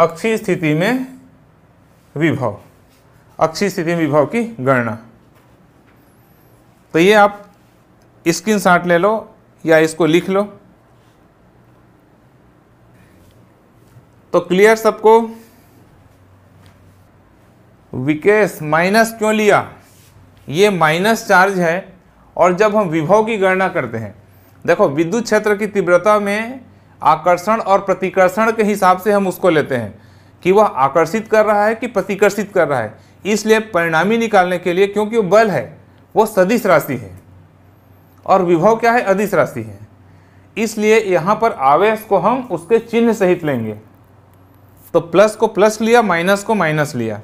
Speaker 1: अक्षीय स्थिति में विभव अक्षीय स्थिति में विभव की गणना तो ये आप स्क्रीन शॉट ले लो या इसको लिख लो तो क्लियर सबको विकेश माइनस क्यों लिया ये माइनस चार्ज है और जब हम विभव की गणना करते हैं देखो विद्युत क्षेत्र की तीव्रता में आकर्षण और प्रतिकर्षण के हिसाब से हम उसको लेते हैं कि वह आकर्षित कर रहा है कि प्रतिकर्षित कर रहा है इसलिए परिणामी निकालने के लिए क्योंकि वो बल है वो सदिश राशि है और विभव क्या है अधिस राशि है इसलिए यहाँ पर आवेश को हम उसके चिन्ह सहित लेंगे तो प्लस को प्लस लिया माइनस को माइनस लिया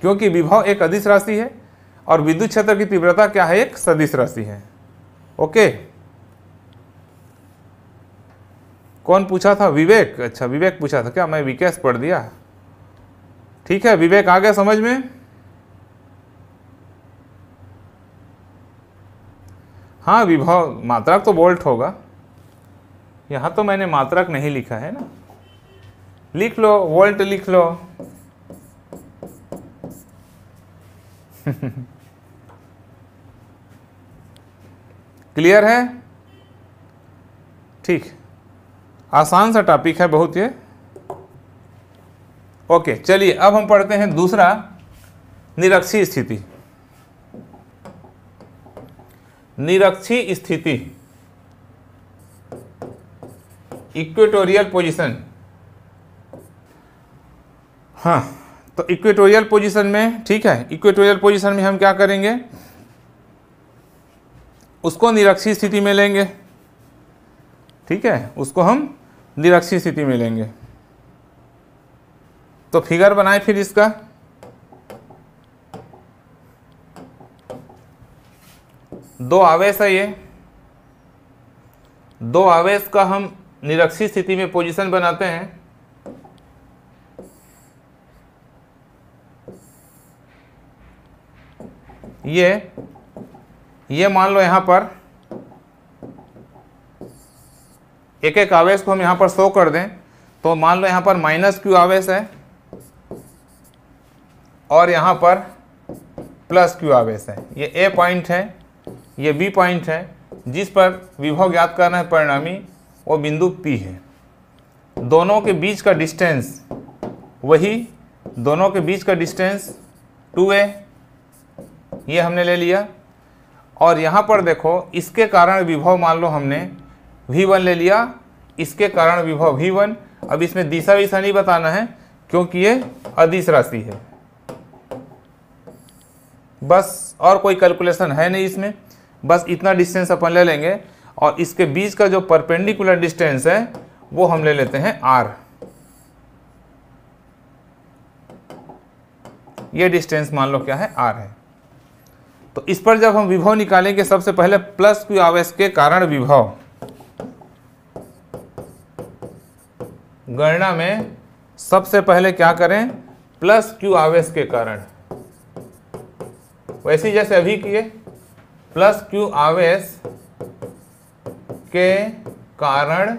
Speaker 1: क्योंकि विभव एक अधिस राशि है और विद्युत क्षेत्र की तीव्रता क्या है एक सदिश राशि है ओके कौन पूछा था विवेक अच्छा विवेक पूछा था क्या मैं विकेश पढ़ दिया ठीक है विवेक आ गया समझ में हाँ विभव मात्रक तो वोल्ट होगा यहाँ तो मैंने मात्रक नहीं लिखा है ना लिख लो वोल्ट लिख लो क्लियर है ठीक आसान सा टॉपिक है बहुत ये ओके चलिए अब हम पढ़ते हैं दूसरा निरक्षी स्थिति निरक्षी स्थिति इक्वेटोरियल पोजीशन हाँ तो इक्वेटोरियल पोजीशन में ठीक है इक्वेटोरियल पोजीशन में हम क्या करेंगे उसको निरक्षी स्थिति में लेंगे ठीक है उसको हम निरक्षी स्थिति में लेंगे तो फिगर बनाए फिर इसका दो आवेश है ये दो आवेश का हम निरक्षी स्थिति में पोजीशन बनाते हैं ये ये मान लो यहाँ पर एक एक आवेश को हम यहाँ पर शो कर दें तो मान लो यहाँ पर माइनस क्यू आवेश है और यहाँ पर प्लस क्यू आवेश है ये ए पॉइंट है ये बी पॉइंट है जिस पर विभव ज्ञात करना है परिणामी वो बिंदु पी है दोनों के बीच का डिस्टेंस वही दोनों के बीच का डिस्टेंस टू ए ये हमने ले लिया और यहाँ पर देखो इसके कारण विभव मान लो हमने वी वन ले लिया इसके कारण विभव वी वन अब इसमें दिशा विशा नहीं बताना है क्योंकि ये अदिश राशि है बस और कोई कैलकुलेशन है नहीं इसमें बस इतना डिस्टेंस अपन ले लेंगे और इसके बीच का जो परपेंडिकुलर डिस्टेंस है वो हम ले लेते हैं आर ये डिस्टेंस मान लो क्या है आर है तो इस पर जब हम विभव निकालेंगे सबसे पहले प्लस क्यू आवेश के कारण विभव गणना में सबसे पहले क्या करें प्लस क्यू आवेश के कारण वैसे जैसे अभी किए प्लस क्यू आवेश के कारण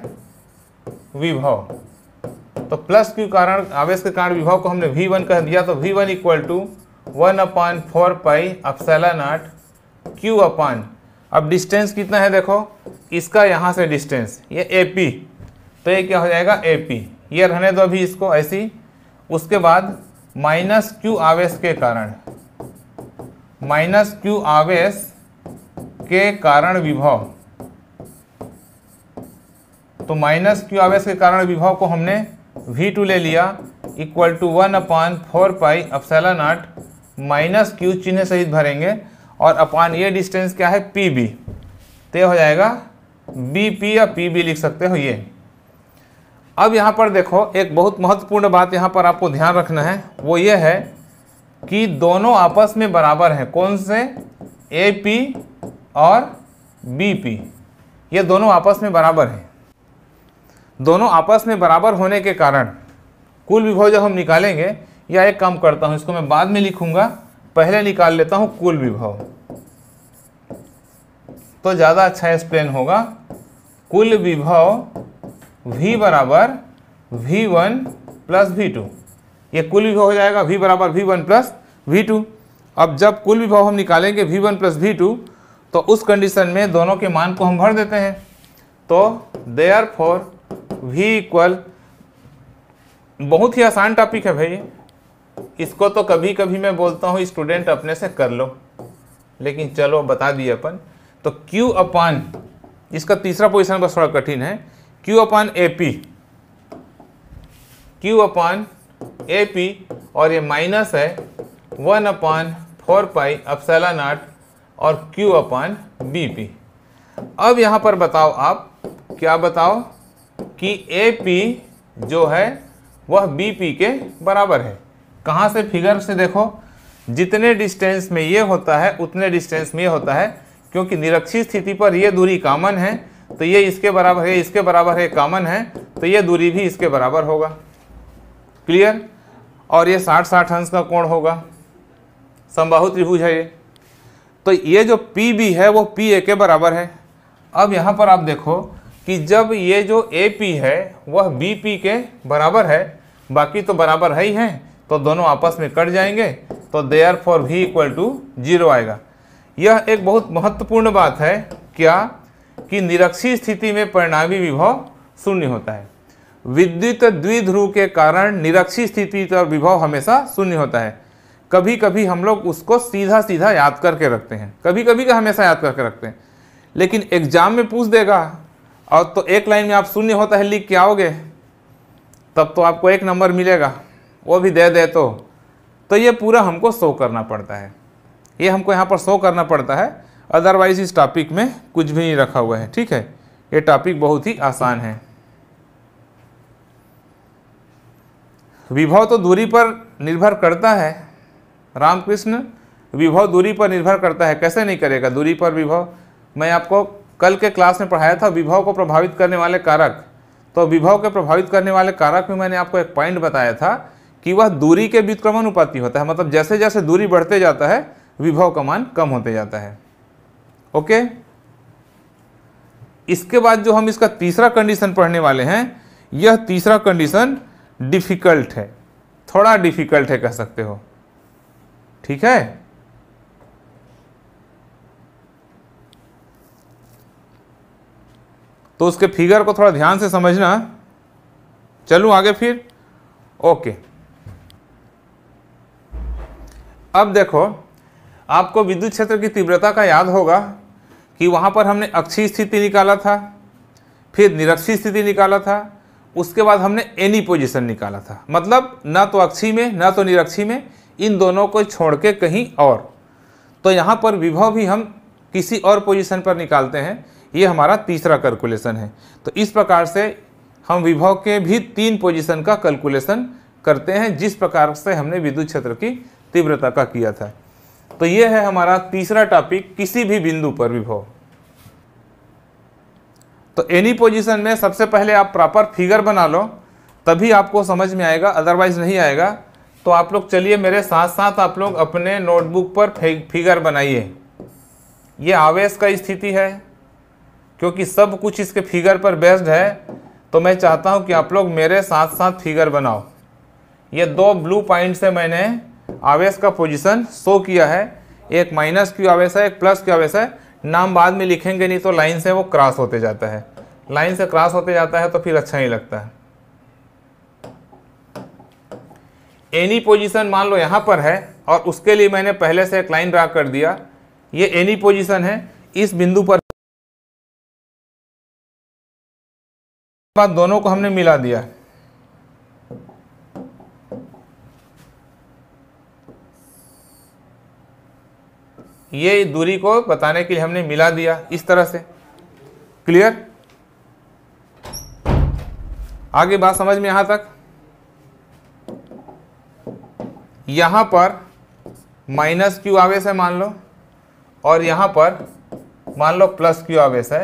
Speaker 1: विभव तो प्लस क्यू कारण आवेश के कारण विभव को हमने वी वन कह दिया तो we one equal to one upon four pi epsilon naught Q upon अब डिस्टेंस कितना है देखो इसका यहाँ से डिस्टेंस ये ए पी तो ये क्या हो जाएगा ए पी ये रहने दो अभी इसको ऐसी उसके बाद माइनस क्यू आवेश के कारण माइनस क्यू आवेश के कारण विभव तो माइनस क्यू आवेश के कारण विभव को हमने टू ले लिया equal to one upon four pi epsilon naught minus Q चिन्ह सहित भरेंगे और अपान ये डिस्टेंस क्या है पी बी तो हो जाएगा बी पी या पी बी लिख सकते हो ये अब यहाँ पर देखो एक बहुत महत्वपूर्ण बात यहाँ पर आपको ध्यान रखना है वो ये है कि दोनों आपस में बराबर हैं कौन से ए पी और बी पी ये दोनों आपस में बराबर हैं दोनों आपस में बराबर होने के कारण कुल विभव जब हम निकालेंगे या एक काम करता हूँ इसको मैं बाद में लिखूंगा पहले निकाल लेता हूँ कुल विभव तो ज़्यादा अच्छा एक्सप्लेन होगा कुल विभव v बराबर V one plus we two ये कुल विभव हो जाएगा v बराबर V one plus we two अब जब कुल विभव हम निकालेंगे V one plus we two तो उस कंडीशन में दोनों के मान को हम भर देते हैं तो देयर फॉर वी इक्वल बहुत ही आसान टॉपिक है भाई इसको तो कभी कभी मैं बोलता हूँ स्टूडेंट अपने से कर लो लेकिन चलो बता दिए अपन तो Q अपान इसका तीसरा पोजिशन बस थोड़ा कठिन है Q upon A P Q upon A P और ये माइनस है one upon four pi epsilon naught और Q अपान बी पी अब यहाँ पर बताओ आप क्या बताओ कि ए पी जो है वह बी पी के बराबर है कहाँ से फिगर से देखो जितने डिस्टेंस में ये होता है उतने डिस्टेंस में ये होता है क्योंकि निरक्षी स्थिति पर ये दूरी कॉमन है तो ये इसके बराबर है इसके बराबर है कॉमन है तो ये दूरी भी इसके बराबर होगा क्लियर और ये साठ साठ अंश का कोण होगा समबाहु त्रिभुज है ये तो ये जो पी बी है वो पी ए के बराबर है अब यहाँ पर आप देखो कि जब ये जो ए पी है वह बी पी के बराबर है बाकी तो बराबर है ही हैं तो दोनों आपस में कट जाएंगे तो therefore V equal to zero आएगा यह एक बहुत महत्वपूर्ण बात है क्या कि निरक्षी स्थिति में परिणामी विभव शून्य होता है विद्युत द्विध्रुव के कारण निरक्षी स्थिति का विभव हमेशा शून्य होता है कभी कभी हम लोग उसको सीधा सीधा याद करके रखते हैं कभी कभी का हमेशा याद करके रखते हैं लेकिन एग्जाम में पूछ देगा और तो एक लाइन में आप शून्य होता है लिख के आओगे तब तो आपको एक नंबर मिलेगा वो भी दे दे तो तो ये पूरा हमको शो करना पड़ता है ये हमको यहाँ पर शो करना पड़ता है अदरवाइज़ इस टॉपिक में कुछ भी नहीं रखा हुआ है ठीक है ये टॉपिक बहुत ही आसान है विभव तो दूरी पर निर्भर करता है रामकृष्ण विभव दूरी पर निर्भर करता है कैसे नहीं करेगा दूरी पर विभव मैं आपको कल के क्लास में पढ़ाया था विभव को प्रभावित करने वाले कारक तो विभव के प्रभावित करने वाले कारक में मैंने आपको एक पॉइंट बताया था कि वह दूरी के उपाति होता है मतलब जैसे जैसे दूरी बढ़ते जाता है विभव का मान कम होते जाता है ओके इसके बाद जो हम इसका तीसरा कंडीशन पढ़ने वाले हैं यह तीसरा कंडीशन डिफिकल्ट है थोड़ा डिफिकल्ट है कह सकते हो ठीक है तो उसके फिगर को थोड़ा ध्यान से समझना चलू आगे फिर ओके अब देखो आपको विद्युत क्षेत्र की तीव्रता का याद होगा कि वहाँ पर हमने अक्षी स्थिति निकाला था फिर निरक्षी स्थिति निकाला था उसके बाद हमने एनी पोजिशन निकाला था मतलब ना तो अक्षी में ना तो निरक्षी में इन दोनों को छोड़ के कहीं और तो यहाँ पर विभव भी हम किसी और पोजीशन पर निकालते हैं ये हमारा तीसरा कैलकुलेशन है तो इस प्रकार से हम विभव के भी तीन पोजीशन का कैलकुलेशन करते हैं जिस प्रकार से हमने विद्युत क्षेत्र की तीव्रता का किया था तो यह है हमारा तीसरा टॉपिक किसी भी बिंदु पर विभव तो एनी पोजीशन में सबसे पहले आप प्रॉपर फिगर बना लो तभी आपको समझ में आएगा अदरवाइज नहीं आएगा तो आप लोग चलिए मेरे साथ साथ आप लोग अपने नोटबुक पर फिगर बनाइए ये आवेश का स्थिति है क्योंकि सब कुछ इसके फिगर पर बेस्ड है तो मैं चाहता हूं कि आप लोग मेरे साथ साथ फिगर बनाओ ये दो ब्लू पॉइंट से मैंने आवेश का पोजिशन शो किया है एक माइनस क्यू आवेश है एक प्लस क्यू आवेश है नाम बाद में लिखेंगे नहीं तो लाइन से वो क्रॉस होते जाता है लाइन से क्रॉस होते जाता है तो फिर अच्छा नहीं लगता है एनी पोजीशन मान लो यहाँ पर है और उसके लिए मैंने पहले से एक लाइन ड्रा कर दिया ये एनी पोजिशन है इस बिंदु पर दोनों को हमने मिला दिया ये दूरी को बताने के लिए हमने मिला दिया इस तरह से क्लियर आगे बात समझ में यहां तक यहां पर माइनस क्यू आवेश है मान लो और यहां पर मान लो प्लस क्यू आवेश है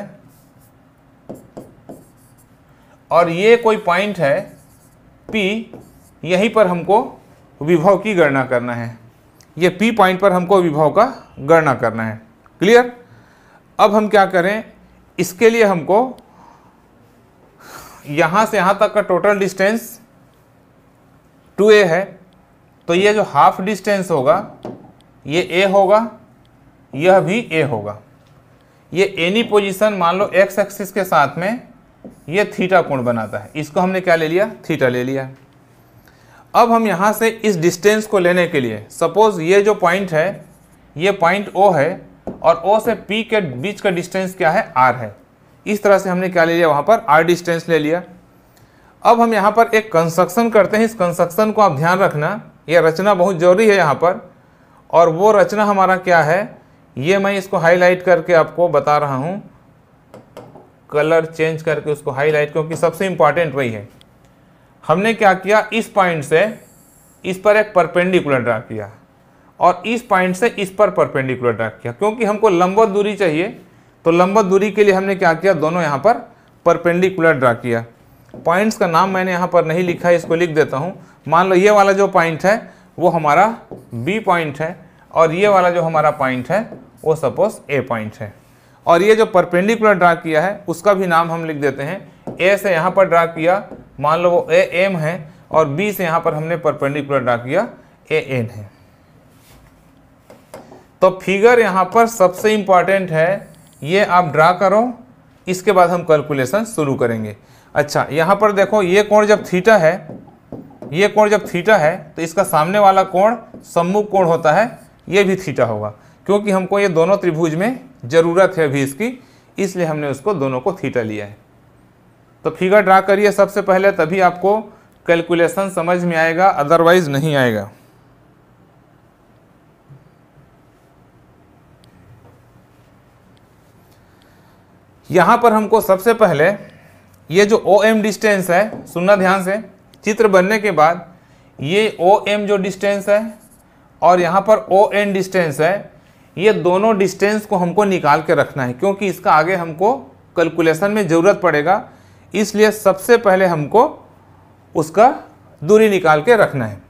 Speaker 1: और ये कोई पॉइंट है पी यहीं पर हमको विभव की गणना करना है ये पी पॉइंट पर हमको विभव का गणना करना है क्लियर अब हम क्या करें इसके लिए हमको यहाँ से यहाँ तक का टोटल डिस्टेंस 2a है तो ये जो हाफ डिस्टेंस होगा ये a होगा यह भी a होगा ये एनी पोजीशन मान लो एक्स एक्सिस के साथ में ये थीटा कोण बनाता है इसको हमने क्या ले लिया थीटा ले लिया अब हम यहाँ से इस डिस्टेंस को लेने के लिए सपोज ये जो पॉइंट है ये पॉइंट ओ है और ओ से पी के बीच का डिस्टेंस क्या है आर है इस तरह से हमने क्या ले लिया वहाँ पर आर डिस्टेंस ले लिया अब हम यहाँ पर एक कंस्ट्रक्शन करते हैं इस कंस्ट्रक्शन को आप ध्यान रखना यह रचना बहुत ज़रूरी है यहाँ पर और वो रचना हमारा क्या है ये मैं इसको हाईलाइट करके आपको बता रहा हूँ कलर चेंज करके उसको हाईलाइट क्योंकि सबसे इम्पॉर्टेंट वही है हमने क्या किया इस पॉइंट से इस पर एक परपेंडिकुलर ड्रा किया और इस पॉइंट से इस पर परपेंडिकुलर ड्रा किया क्योंकि हमको लंबा दूरी चाहिए तो लंबा दूरी के लिए हमने क्या किया दोनों यहाँ पर परपेंडिकुलर ड्रा किया पॉइंट्स का नाम मैंने यहाँ पर नहीं लिखा है इसको लिख देता हूँ मान लो ये वाला जो पॉइंट है वो हमारा बी पॉइंट है और ये वाला जो हमारा पॉइंट है वो सपोज ए पॉइंट है और ये जो परपेंडिकुलर ड्रा किया है उसका भी नाम हम लिख देते हैं ए से यहाँ पर ड्रा किया मान लो वो ए एम है और बी से यहाँ पर हमने परपेंडिकुलर ड्रा किया ए एन है तो फिगर यहाँ पर सबसे इम्पॉर्टेंट है ये आप ड्रा करो इसके बाद हम कैलकुलेशन शुरू करेंगे अच्छा यहाँ पर देखो ये कोण जब थीटा है ये कोण जब थीटा है तो इसका सामने वाला कोण सम्मुख कोण होता है ये भी थीटा होगा क्योंकि हमको ये दोनों त्रिभुज में ज़रूरत है अभी इसकी इसलिए हमने उसको दोनों को थीटा लिया है तो फिगर ड्रा करिए सबसे पहले तभी आपको कैलकुलेशन समझ में आएगा अदरवाइज नहीं आएगा यहाँ पर हमको सबसे पहले ये जो ओ एम डिस्टेंस है सुनना ध्यान से चित्र बनने के बाद ये ओ एम जो डिस्टेंस है और यहाँ पर ओ एन डिस्टेंस है ये दोनों डिस्टेंस को हमको निकाल के रखना है क्योंकि इसका आगे हमको कैलकुलेशन में ज़रूरत पड़ेगा इसलिए सबसे पहले हमको उसका दूरी निकाल के रखना है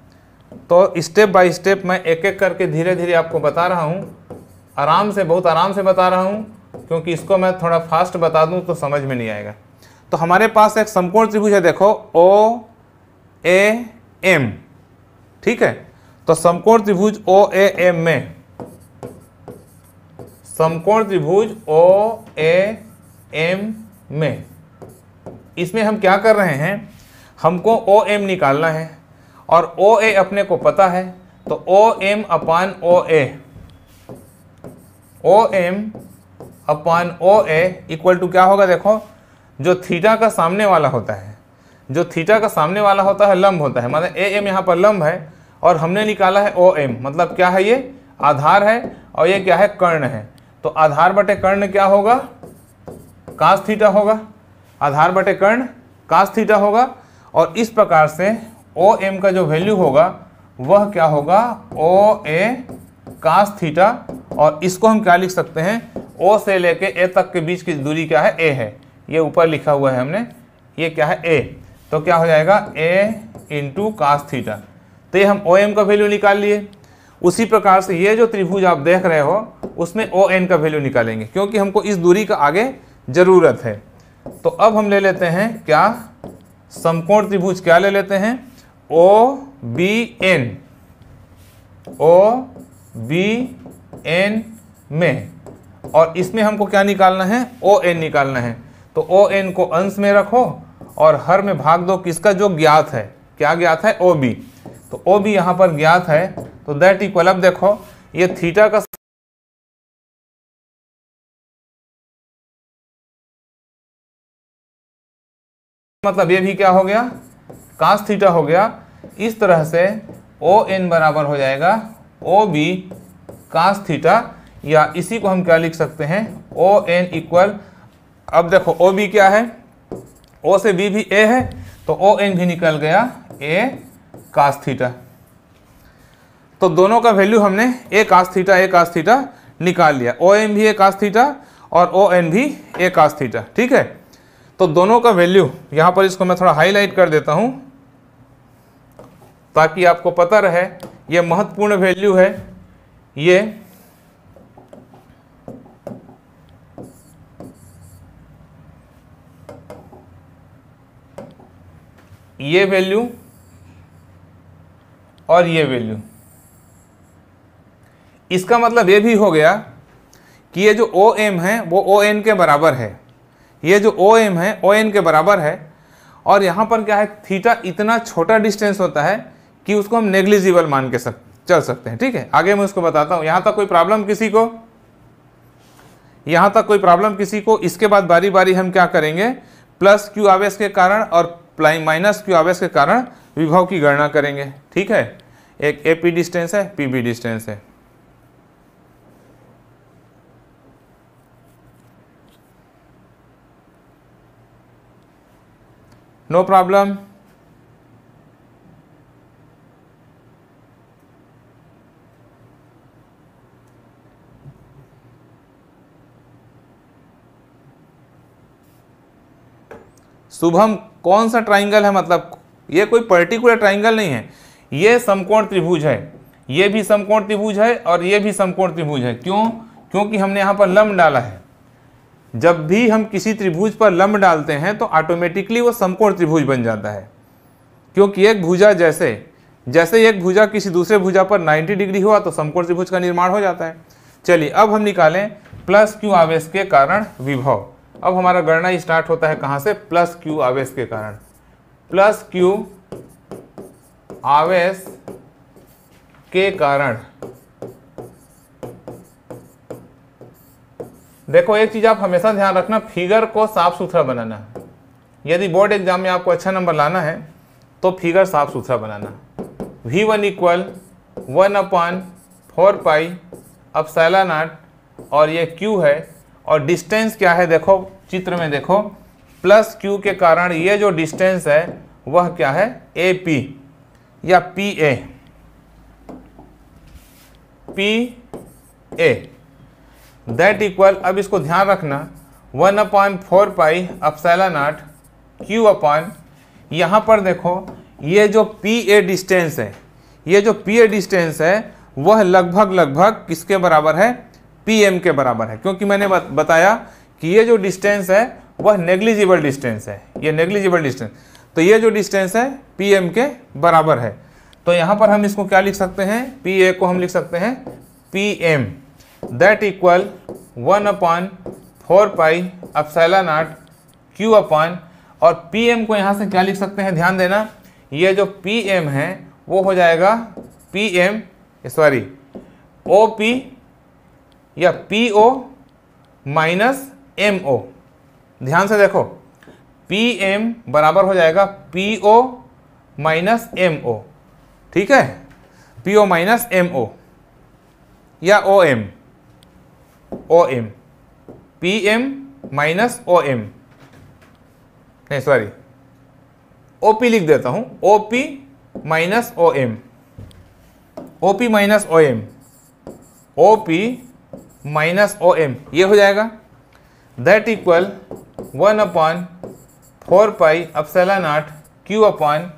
Speaker 1: तो स्टेप बाय स्टेप मैं एक एक करके धीरे धीरे आपको बता रहा हूँ आराम से बहुत आराम से बता रहा हूँ क्योंकि इसको मैं थोड़ा फास्ट बता दूँ तो समझ में नहीं आएगा तो हमारे पास एक समकोण त्रिभुज है देखो ओ ए एम ठीक है तो समकोण त्रिभुज ओ ए एम में समकोण त्रिभुज ओ ए एम में इसमें हम क्या कर रहे हैं हमको ओ एम निकालना है और ओ ए अपने को पता है तो O M upon O A O M upon O A equal to क्या होगा देखो जो थीटा का सामने वाला होता है जो थीटा का सामने वाला होता है लंब होता है मतलब ए एम यहाँ पर लंब है और हमने निकाला है ओ एम मतलब क्या है ये आधार है और ये क्या है कर्ण है तो आधार बटे कर्ण क्या होगा कास थीटा होगा आधार बटे कर्ण कास थीटा होगा और इस प्रकार से ओ एम का जो वैल्यू होगा वह क्या होगा ओ ए कास थीटा और इसको हम क्या लिख सकते हैं ओ से लेके ए तक के बीच की दूरी क्या है ए है ये ऊपर लिखा हुआ है हमने ये क्या है ए तो क्या हो जाएगा ए इंटू कास थीटा तो ये हम ओ एम का वैल्यू निकाल लिए उसी प्रकार से ये जो त्रिभुज आप देख रहे हो उसमें ओ एन का वैल्यू निकालेंगे क्योंकि हमको इस दूरी का आगे ज़रूरत है तो अब हम ले लेते हैं क्या समकोण त्रिभुज क्या ले लेते हैं O B N O B N में और इसमें हमको क्या निकालना है ओ एन निकालना है तो ओ एन को अंश में रखो और हर में भाग दो किसका जो ज्ञात है क्या ज्ञात है ओ बी तो ओ बी यहां पर ज्ञात है तो दैट इक्वल अब देखो ये थीटा का मतलब ये भी क्या हो गया कास थीटा हो गया इस तरह से ओ एन बराबर हो जाएगा ओ बी कास थीटा या इसी को हम क्या लिख सकते हैं ओ एन इक्वल अब देखो ओ बी क्या है ओ से बी भी ए है तो ओ एन भी निकल गया ए कास थीटा तो दोनों का वैल्यू हमने ए कास थीटा ए कास थीटा निकाल लिया ओ एन भी ए कास थीटा और ओ एन भी ए कास थीटा ठीक है तो दोनों का वैल्यू यहाँ पर इसको मैं थोड़ा हाईलाइट कर देता हूँ ताकि आपको पता रहे ये महत्वपूर्ण वैल्यू है ये ये वैल्यू और ये वैल्यू इसका मतलब ये भी हो गया कि ये जो ओ एम है वो ओ एन के बराबर है ये जो ओ एम है ओ एन के बराबर है और यहाँ पर क्या है थीटा इतना छोटा डिस्टेंस होता है कि उसको हम नेग्लिजिबल मान के सक चल सकते हैं ठीक है आगे मैं उसको बताता हूँ यहाँ तक कोई प्रॉब्लम किसी को यहाँ तक कोई प्रॉब्लम किसी को इसके बाद बारी बारी हम क्या करेंगे प्लस क्यू आवेश के कारण और प्लाई माइनस क्यू आवेश के कारण विभव की गणना करेंगे ठीक है एक ए पी डिस्टेंस है पी बी डिस्टेंस है नो प्रॉब्लम शुभम कौन सा ट्राइंगल है मतलब ये कोई पर्टिकुलर ट्राइंगल नहीं है ये समकोण त्रिभुज है ये भी समकोण त्रिभुज है और ये भी समकोण त्रिभुज है क्यों क्योंकि हमने यहाँ पर लम्ब डाला है जब भी हम किसी त्रिभुज पर लंब डालते हैं तो ऑटोमेटिकली वो समकोण त्रिभुज बन जाता है क्योंकि एक भुजा जैसे जैसे एक भुजा किसी दूसरे भुजा पर 90 डिग्री हुआ तो समकोण त्रिभुज का निर्माण हो जाता है चलिए अब हम निकालें प्लस क्यू आवेश के कारण विभव अब हमारा गणना स्टार्ट होता है कहाँ से प्लस क्यू आवेश के कारण प्लस क्यू आवेश के कारण देखो एक चीज़ आप हमेशा ध्यान रखना फिगर को साफ सुथरा बनाना यदि बोर्ड एग्जाम में आपको अच्छा नंबर लाना है तो फिगर साफ सुथरा बनाना V one equal one upon four pi epsilon नाट और ये क्यू है और डिस्टेंस क्या है देखो चित्र में देखो प्लस क्यू के कारण ये जो डिस्टेंस है वह क्या है ए पी या P A P A that equal अब इसको ध्यान रखना one upon four pi epsilon naught Q upon यहाँ पर देखो ये जो पी ए डिस्टेंस है ये जो पी ए डिस्टेंस है वह लगभग लगभग किसके बराबर है पी एम के बराबर है क्योंकि मैंने बताया कि ये जो डिस्टेंस है वह नेग्लिजिबल डिस्टेंस है ये नेग्लिजिबल डिस्टेंस तो ये जो डिस्टेंस है पी एम के बराबर है तो यहाँ पर हम इसको क्या लिख सकते हैं पी ए को हम लिख सकते हैं P M that equal one upon four pi epsilon naught Q upon और पी एम को यहाँ से क्या लिख सकते हैं ध्यान देना ये जो पी एम है वो हो जाएगा P M sorry O P या P O minus M O ध्यान से देखो पी एम बराबर हो जाएगा P O minus M O ठीक है P O minus M O या O M O M P M minus O M नहीं सॉरी ओ पी लिख देता हूँ O P minus O M O P minus O M O P minus O M ये हो जाएगा that equal one upon four pi epsilon naught Q upon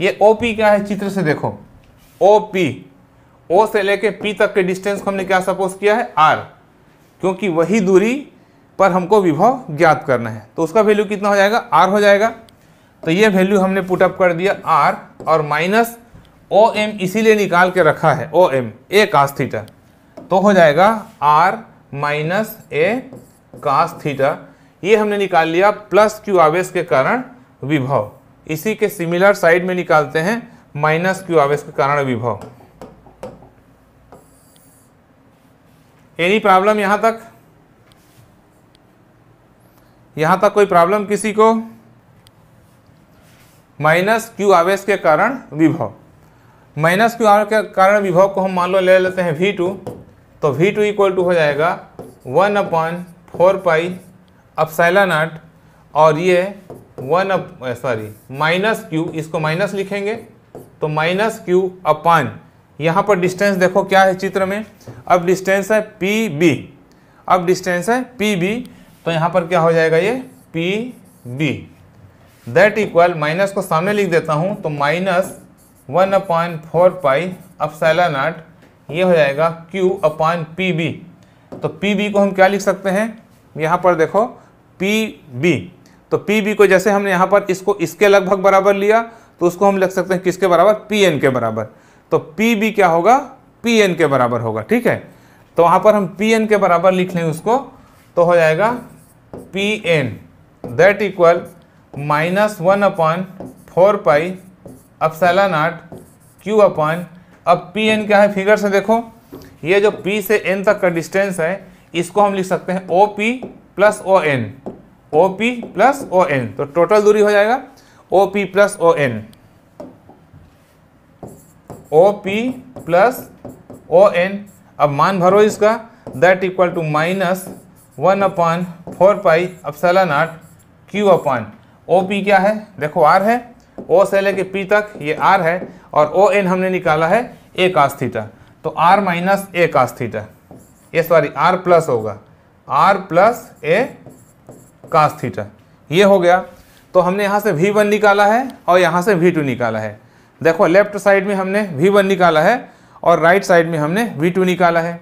Speaker 1: ये O P क्या है चित्र से देखो ओ पी ओ से लेके पी तक के डिस्टेंस को हमने क्या सपोज किया है आर क्योंकि वही दूरी पर हमको विभव ज्ञात करना है तो उसका वैल्यू कितना हो जाएगा आर हो जाएगा तो ये वैल्यू हमने पुटअप कर दिया आर और माइनस ओ एम इसीलिए निकाल के रखा है O M A cos theta तो हो जाएगा R minus A cos theta ये हमने निकाल लिया प्लस क्यू आवेश के कारण विभव इसी के सिमिलर साइड में निकालते हैं माइनस क्यू आवेश के कारण विभव एनी प्रॉब्लम यहाँ तक यहाँ तक कोई प्रॉब्लम किसी को माइनस क्यू आवेश के कारण विभव माइनस क्यू आवेश के कारण विभव को हम मान लो ले लेते हैं वी टू तो वी टू इक्वल टू हो जाएगा one upon four pi epsilon naught और ये one up sorry minus Q इसको माइनस लिखेंगे तो माइनस क्यू अपान यहाँ पर डिस्टेंस देखो क्या है चित्र में अब डिस्टेंस है पी बी अब डिस्टेंस है पी बी तो यहाँ पर क्या हो जाएगा ये P B that equal minus को सामने लिख देता हूँ तो minus one upon four pi अब नाट ये हो जाएगा क्यू अपॉइन पी बी तो पी बी को हम क्या लिख सकते हैं यहाँ पर देखो पी बी तो पी बी को जैसे हमने यहाँ पर इसको इसके लगभग बराबर लिया तो उसको हम लिख सकते हैं किसके बराबर पी एन के बराबर तो पी बी क्या होगा पी एन के बराबर होगा ठीक है तो वहां पर हम पी एन के बराबर लिख लें उसको तो हो जाएगा P N that equal minus one upon four pi epsilon naught Q upon अब पी एन क्या है फिगर से देखो ये जो पी से एन तक का डिस्टेंस है इसको हम लिख सकते हैं O P plus O N O P plus O N तो टोटल दूरी हो जाएगा O P plus O N O P plus O N अब मान भरो इसका that equal to minus one upon four pi epsilon naught Q upon O P क्या है देखो आर है ओ से लेके पी तक ये आर है और ओ एन हमने निकाला है ए कास्थीटा तो आर माइनस ए कास्थीटा ये सॉरी आर प्लस होगा आर प्लस ए कास्थीटा ये हो गया तो हमने यहाँ से वी वन निकाला है और यहाँ से वी टू निकाला है देखो लेफ्ट साइड में हमने वी वन निकाला है और राइट साइड में हमने वी टू निकाला है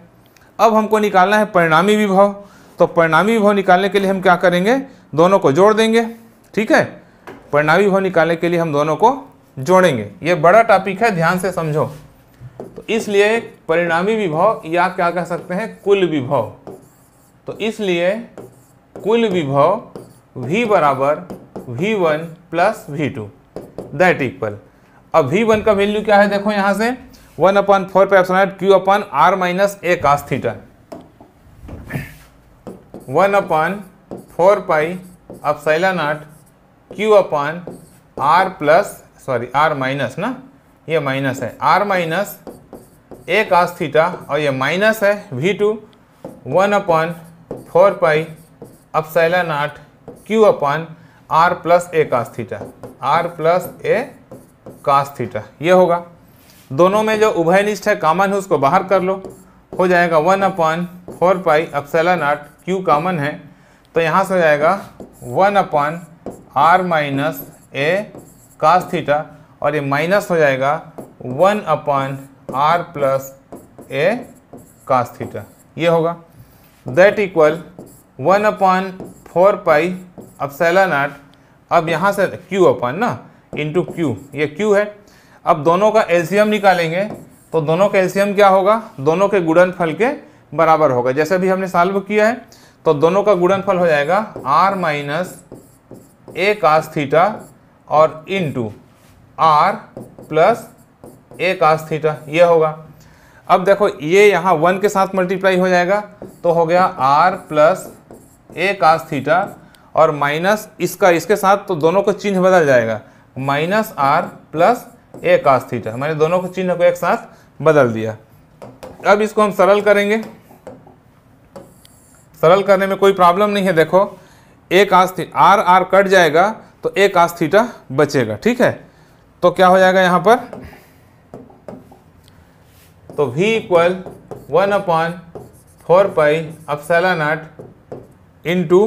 Speaker 1: अब हमको निकालना है परिणामी विभव तो परिणामी विभव निकालने के लिए हम क्या करेंगे दोनों को जोड़ देंगे ठीक है परिणामी विभव निकालने के लिए हम दोनों को जोड़ेंगे ये बड़ा टॉपिक है ध्यान से समझो तो इसलिए परिणामी विभव या क्या कह सकते हैं कुल विभव तो इसलिए कुल विभव v बराबर V one plus we two that equal अब वी वन का वैल्यू क्या है देखो यहां से one upon four pi epsilon naught Q upon R minus A cos theta one upon four pi epsilon naught Q upon R plus sorry R minus ना ये minus है R minus A cos theta और ये minus है V two one upon four pi epsilon naught Q upon R plus A cos theta R plus A cos theta ये होगा दोनों में जो उभयनिष्ठ है कॉमन है उसको बाहर कर लो हो जाएगा one upon four pi epsilon naught Q common है तो यहाँ से हो जाएगा one upon R minus A cos theta और ये माइनस हो जाएगा one upon R plus A cos theta ये होगा that equal one upon four pi epsilon naught अब यहाँ से क्यू अपॉन ना इंटू क्यू ये क्यू है अब दोनों का एल्सियम निकालेंगे तो दोनों का एल्सियम क्या होगा दोनों के फल के बराबर होगा जैसे भी हमने साल्व किया है तो दोनों का फल हो जाएगा R minus A cos theta और into R plus A cos theta ये होगा अब देखो ये यहाँ वन के साथ मल्टीप्लाई हो जाएगा तो हो गया R plus A cos theta और माइनस इसका इसके साथ तो दोनों का चिन्ह बदल जाएगा minus R plus A cos theta मैंने दोनों को चिन्ह को एक साथ बदल दिया अब इसको हम सरल करेंगे सरल करने में कोई प्रॉब्लम नहीं है देखो A cos R R cut जाएगा तो ए कास थीटा बचेगा ठीक है तो क्या हो जाएगा यहाँ पर तो v equal one upon four pi epsilon naught into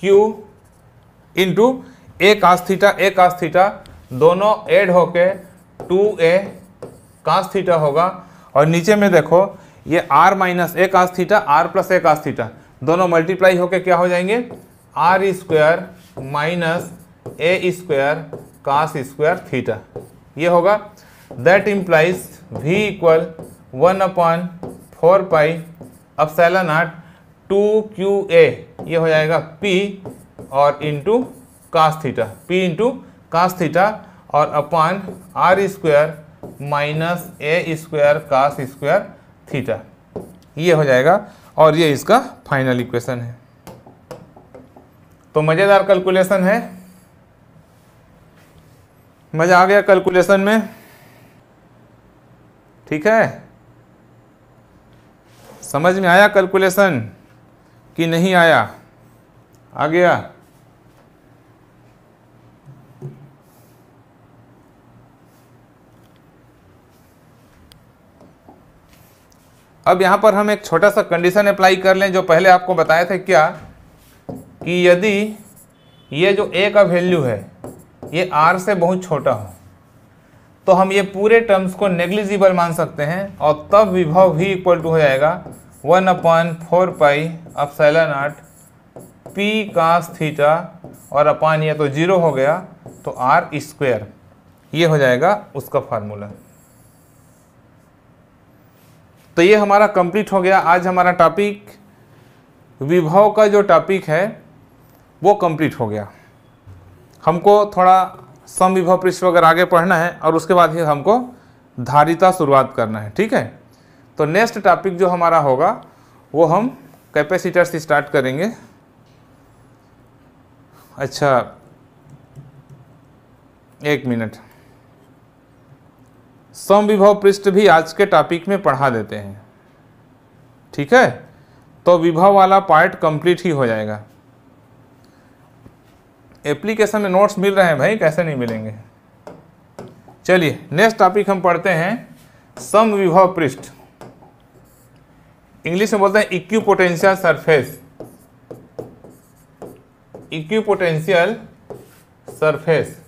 Speaker 1: Q into A cos theta A cos theta दोनों एड होके टू ए कांस थीटा होगा और नीचे में देखो ये R minus A cos theta R plus A cos theta दोनों multiply होके क्या हो जाएंगे R square minus A square cos square theta ये होगा that implies V equal one upon four pi epsilon naught to Q A ये हो जाएगा पी और into cos theta P into cos theta और upon R square minus A square cos square theta ये हो जाएगा और ये इसका फाइनल इक्वेशन है तो मज़ेदार कैलकुलेशन है मज़ा आ गया कैलकुलेशन में ठीक है समझ में आया कैलकुलेशन कि नहीं आया आ गया अब यहाँ पर हम एक छोटा सा कंडीशन अप्लाई कर लें जो पहले आपको बताए थे क्या कि यदि ये जो ए का वैल्यू है ये आर से बहुत छोटा हो तो हम ये पूरे टर्म्स को नेग्लिजिबल मान सकते हैं और तब विभव भी इक्वल टू हो जाएगा वन अपॉन फोर पाई अब सैलन आर्ट पी का थीटा और अपान ये तो जीरो हो गया तो आर स्क्वेयर ये हो जाएगा उसका फार्मूला तो ये हमारा कंप्लीट हो गया आज हमारा टॉपिक विभव का जो टॉपिक है वो कंप्लीट हो गया हमको थोड़ा सम विभव पृष्ठ वगैरह आगे पढ़ना है और उसके बाद ही हमको धारिता शुरुआत करना है ठीक है तो नेक्स्ट टॉपिक जो हमारा होगा वो हम कैपेसिटर से स्टार्ट करेंगे अच्छा एक मिनट समविभव पृष्ठ भी आज के टॉपिक में पढ़ा देते हैं ठीक है तो विभव वाला पार्ट कंप्लीट ही हो जाएगा एप्लीकेशन में नोट्स मिल रहे हैं भाई कैसे नहीं मिलेंगे चलिए नेक्स्ट टॉपिक हम पढ़ते हैं समविभव पृष्ठ इंग्लिश में बोलते हैं equipotential surface equipotential surface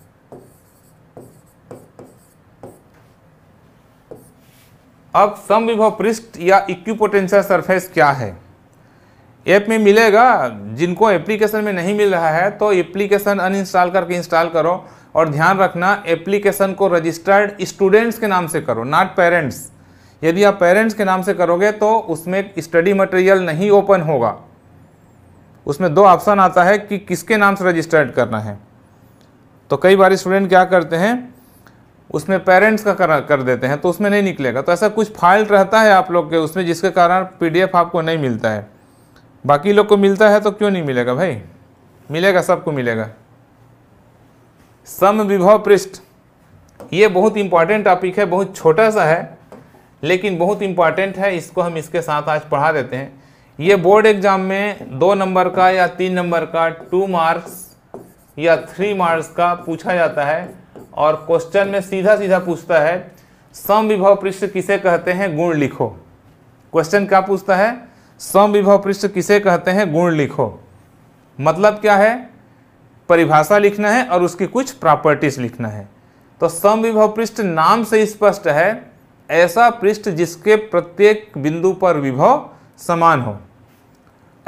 Speaker 1: अब समविभव पृष्ठ या इक्विपोटेंशियल सरफेस क्या है ऐप में मिलेगा जिनको एप्लीकेशन में नहीं मिल रहा है तो एप्लीकेशन अनइंस्टॉल करके इंस्टॉल करो और ध्यान रखना एप्लीकेशन को रजिस्टर्ड स्टूडेंट्स के नाम से करो नॉट पेरेंट्स यदि आप पेरेंट्स के नाम से करोगे तो उसमें स्टडी मटेरियल नहीं ओपन होगा उसमें दो ऑप्शन आता है कि किसके नाम से रजिस्टर्ड करना है तो कई बार स्टूडेंट क्या करते हैं उसमें पेरेंट्स का कर, कर देते हैं तो उसमें नहीं निकलेगा तो ऐसा कुछ फाइल रहता है आप लोग के उसमें जिसके कारण पीडीएफ आपको नहीं मिलता है बाकी लोग को मिलता है तो क्यों नहीं मिलेगा भाई मिलेगा सबको मिलेगा सम विभव पृष्ठ ये बहुत इंपॉर्टेंट टॉपिक है बहुत छोटा सा है लेकिन बहुत इंपॉर्टेंट है इसको हम इसके साथ आज पढ़ा देते हैं ये बोर्ड एग्जाम में दो नंबर का या तीन नंबर का टू मार्क्स या थ्री मार्क्स का पूछा जाता है और क्वेश्चन में सीधा सीधा पूछता है समविभव पृष्ठ किसे कहते हैं गुण लिखो क्वेश्चन क्या पूछता है समविभव पृष्ठ किसे कहते हैं गुण लिखो मतलब क्या है परिभाषा लिखना है और उसकी कुछ प्रॉपर्टीज लिखना है तो समविभव पृष्ठ नाम से स्पष्ट है ऐसा पृष्ठ जिसके प्रत्येक बिंदु पर विभव समान हो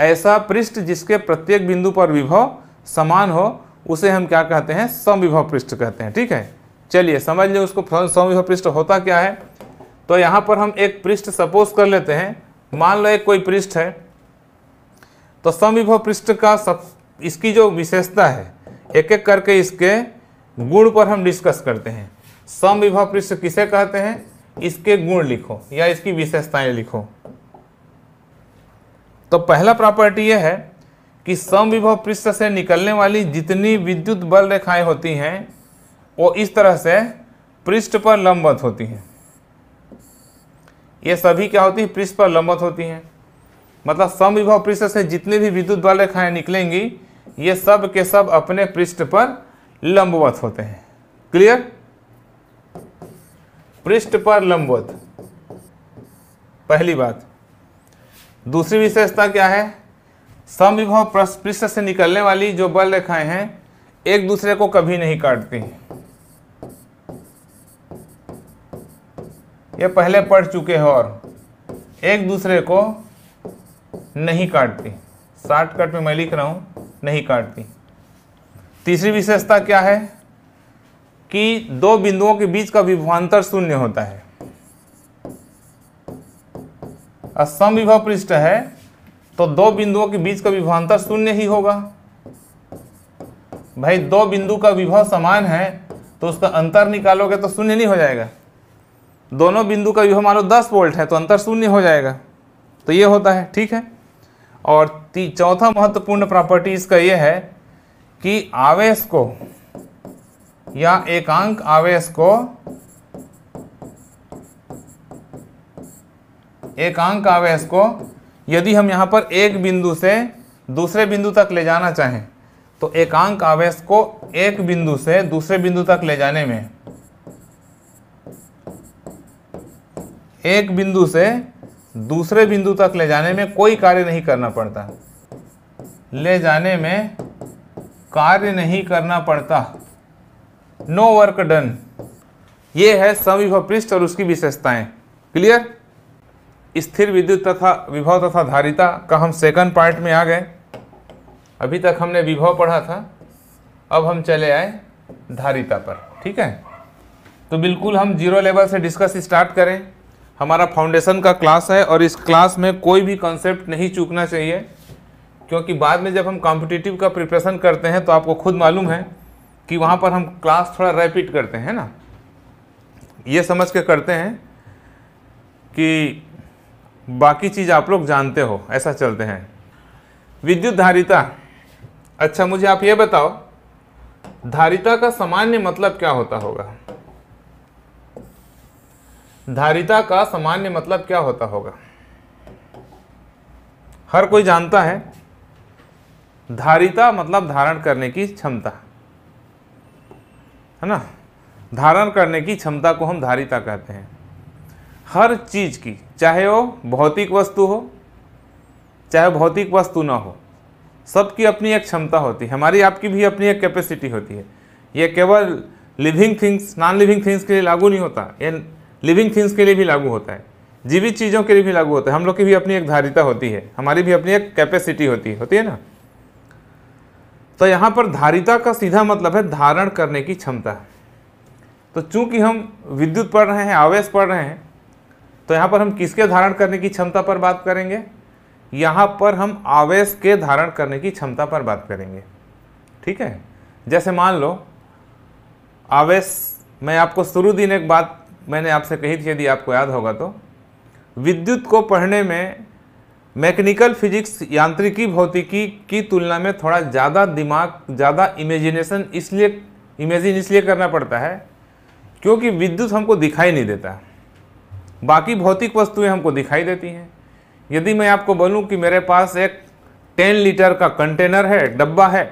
Speaker 1: ऐसा पृष्ठ जिसके प्रत्येक बिंदु पर विभव समान हो उसे हम क्या कहते हैं समविभव पृष्ठ कहते हैं ठीक है चलिए समझ लें उसको समविभव पृष्ठ होता क्या है तो यहाँ पर हम एक पृष्ठ सपोज कर लेते हैं मान लो एक कोई पृष्ठ है तो समविभव पृष्ठ का सब इसकी जो विशेषता है एक एक करके इसके गुण पर हम डिस्कस करते हैं समविभव पृष्ठ किसे कहते हैं इसके गुण लिखो या इसकी विशेषताएं लिखो तो पहला प्रॉपर्टी यह है कि समविभव पृष्ठ से निकलने वाली जितनी विद्युत बल रेखाएं होती हैं वो इस तरह से पृष्ठ पर लंबवत होती हैं ये सभी क्या होती है पृष्ठ पर लंबवत होती हैं मतलब समविभव पृष्ठ से जितनी भी विद्युत बल रेखाएं निकलेंगी ये सब के सब अपने पृष्ठ पर लंबवत होते हैं क्लियर पृष्ठ पर लंबवत पहली बात दूसरी विशेषता क्या है समविभव पृष्ठ से निकलने वाली जो बल रेखाएं हैं एक दूसरे को कभी नहीं काटती ये पहले पढ़ चुके हैं और एक दूसरे को नहीं काटती शॉर्टकट में मैं लिख रहा हूं नहीं काटती तीसरी विशेषता क्या है कि दो बिंदुओं के बीच का विभवान्तर शून्य होता है असम विभव पृष्ठ है तो दो बिंदुओं के बीच का विभवांतर शून्य ही होगा भाई दो बिंदु का विभव समान है तो उसका अंतर निकालोगे तो शून्य नहीं हो जाएगा दोनों बिंदु का विभव मान लो दस वोल्ट है तो अंतर शून्य हो जाएगा तो ये होता है ठीक है और चौथा महत्वपूर्ण प्रॉपर्टी इसका यह है कि आवेश को या एकांक आवेश को एकांक आवेश को यदि हम यहाँ पर एक बिंदु से दूसरे बिंदु तक ले जाना चाहें तो एकांक आवेश को एक बिंदु से दूसरे बिंदु तक ले जाने में एक बिंदु से दूसरे बिंदु तक ले जाने में कोई कार्य नहीं करना पड़ता ले जाने में कार्य नहीं करना पड़ता नो वर्क डन ये है सविभव पृष्ठ और उसकी विशेषताएं क्लियर स्थिर विद्युत तथा विभव तथा धारिता का हम सेकंड पार्ट में आ गए अभी तक हमने विभव पढ़ा था अब हम चले आए धारिता पर ठीक है तो बिल्कुल हम जीरो लेवल से डिस्कस स्टार्ट करें हमारा फाउंडेशन का क्लास है और इस क्लास में कोई भी कॉन्सेप्ट नहीं चूकना चाहिए क्योंकि बाद में जब हम कॉम्पिटिटिव का प्रिपरेशन करते हैं तो आपको खुद मालूम है कि वहाँ पर हम क्लास थोड़ा रैपिड करते हैं ना ये समझ के करते हैं कि बाकी चीज़ आप लोग जानते हो ऐसा चलते हैं विद्युत धारिता अच्छा मुझे आप ये बताओ धारिता का सामान्य मतलब क्या होता होगा धारिता का सामान्य मतलब क्या होता होगा हर कोई जानता है धारिता मतलब धारण करने की क्षमता है ना धारण करने की क्षमता को हम धारिता कहते हैं हर चीज़ की चाहे वो भौतिक वस्तु हो चाहे भौतिक वस्तु ना हो सबकी अपनी एक क्षमता होती है हमारी आपकी भी अपनी एक कैपेसिटी होती है यह केवल living things non living things के लिए लागू नहीं होता ये लिविंग थिंग्स के लिए भी लागू होता है जीवित चीज़ों के लिए भी लागू होता है हम लोग की भी अपनी एक धारिता होती है हमारी भी अपनी एक कैपेसिटी होती है होती है ना तो यहाँ पर धारिता का सीधा मतलब है धारण करने की क्षमता तो चूंकि हम विद्युत पढ़ रहे हैं आवेश पढ़ रहे हैं तो यहाँ पर हम किसके धारण करने की क्षमता पर बात करेंगे यहाँ पर हम आवेश के धारण करने की क्षमता पर बात करेंगे ठीक है जैसे मान लो आवेश मैं आपको शुरू दिन एक बात मैंने आपसे कही थी यदि आपको याद होगा तो विद्युत को पढ़ने में मैकेनिकल फिजिक्स यांत्रिकी भौतिकी की तुलना में थोड़ा ज़्यादा दिमाग ज़्यादा इमेजिनेशन इसलिए इमेजिन इसलिए करना पड़ता है क्योंकि विद्युत हमको दिखाई नहीं देता है बाकी भौतिक वस्तुएं हमको दिखाई देती हैं यदि मैं आपको बोलूं कि मेरे पास एक टेन लीटर का कंटेनर है डब्बा है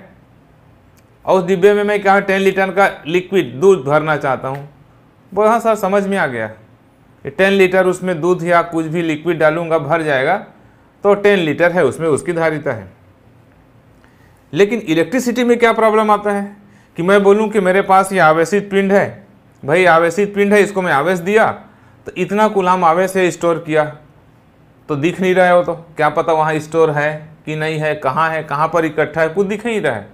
Speaker 1: और उस डिब्बे में मैं क्या टेन लीटर का लिक्विड दूध भरना चाहता हूँ बोल हाँ सर समझ में आ गया कि टेन लीटर उसमें दूध या कुछ भी लिक्विड डालूंगा भर जाएगा तो टेन लीटर है उसमें उसकी धारिता है लेकिन इलेक्ट्रिसिटी में क्या प्रॉब्लम आता है कि मैं बोलूँ कि मेरे पास ये आवेशित पिंड है भाई आवेशित पिंड है इसको मैं आवेश दिया तो इतना गुलाम आवे से स्टोर किया तो दिख नहीं रहा है वो तो क्या पता वहाँ स्टोर है कि नहीं है कहाँ है कहाँ पर इकट्ठा है कुछ दिख नहीं रहा है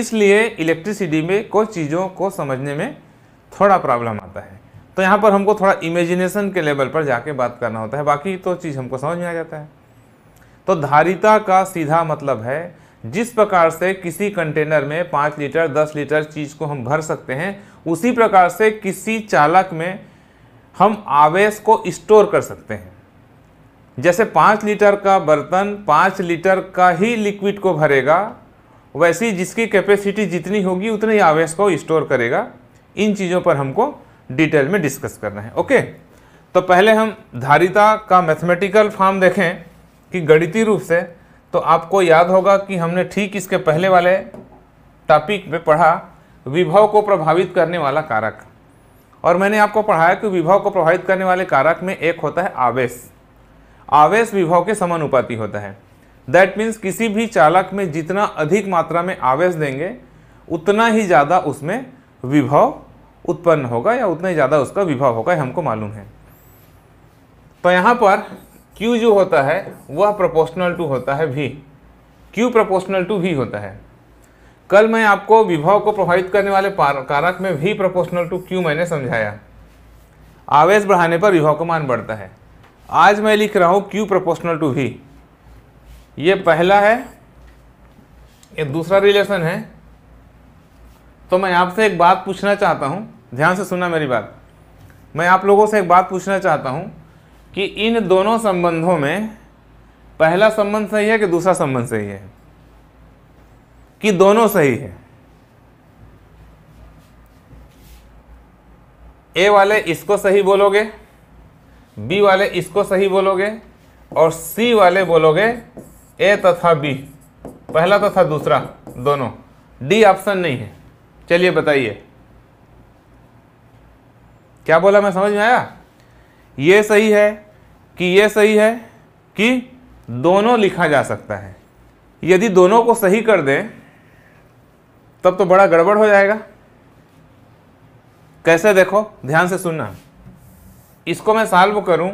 Speaker 1: इसलिए इलेक्ट्रिसिटी में कुछ चीज़ों को समझने में थोड़ा प्रॉब्लम आता है तो यहाँ पर हमको थोड़ा इमेजिनेशन के लेवल पर जाके बात करना होता है बाकी तो चीज़ हमको समझ में आ जाता है तो धारिता का सीधा मतलब है जिस प्रकार से किसी कंटेनर में पाँच लीटर दस लीटर चीज़ को हम भर सकते हैं उसी प्रकार से किसी चालक में हम आवेश को स्टोर कर सकते हैं जैसे पाँच लीटर का बर्तन पाँच लीटर का ही लिक्विड को भरेगा वैसी जिसकी कैपेसिटी जितनी होगी उतने ही आवेश को स्टोर करेगा इन चीज़ों पर हमको डिटेल में डिस्कस करना है ओके तो पहले हम धारिता का मैथमेटिकल फॉर्म देखें कि गणितीय रूप से तो आपको याद होगा कि हमने ठीक इसके पहले वाले टॉपिक में पढ़ा विभव को प्रभावित करने वाला कारक और मैंने आपको पढ़ाया कि विभव को प्रभावित करने वाले कारक में एक होता है आवेश आवेश विभव के समानुपाती होता है दैट मीन्स किसी भी चालक में जितना अधिक मात्रा में आवेश देंगे उतना ही ज़्यादा उसमें विभव उत्पन्न होगा या उतना ही ज़्यादा उसका विभव होगा हमको मालूम है तो यहाँ पर Q जो होता है वह प्रोपोर्शनल टू होता है V Q proportional to V होता है कल मैं आपको विभव को प्रभावित करने वाले कारक में भी प्रोपोर्शनल टू क्यू मैंने समझाया आवेश बढ़ाने पर विभव का मान बढ़ता है आज मैं लिख रहा हूँ क्यू प्रोपोर्शनल टू वी ये पहला है ये दूसरा रिलेशन है तो मैं आपसे एक बात पूछना चाहता हूँ ध्यान से सुना मेरी बात मैं आप लोगों से एक बात पूछना चाहता हूँ कि इन दोनों संबंधों में पहला संबंध सही है कि दूसरा संबंध सही है कि दोनों सही है ए वाले इसको सही बोलोगे बी वाले इसको सही बोलोगे और सी वाले बोलोगे ए तथा बी पहला तथा दूसरा दोनों डी ऑप्शन नहीं है चलिए बताइए क्या बोला मैं समझ में आया ये सही है कि ये सही है कि दोनों लिखा जा सकता है यदि दोनों को सही कर दें तब तो बड़ा गड़बड़ हो जाएगा कैसे देखो ध्यान से सुनना इसको मैं सॉल्व करूं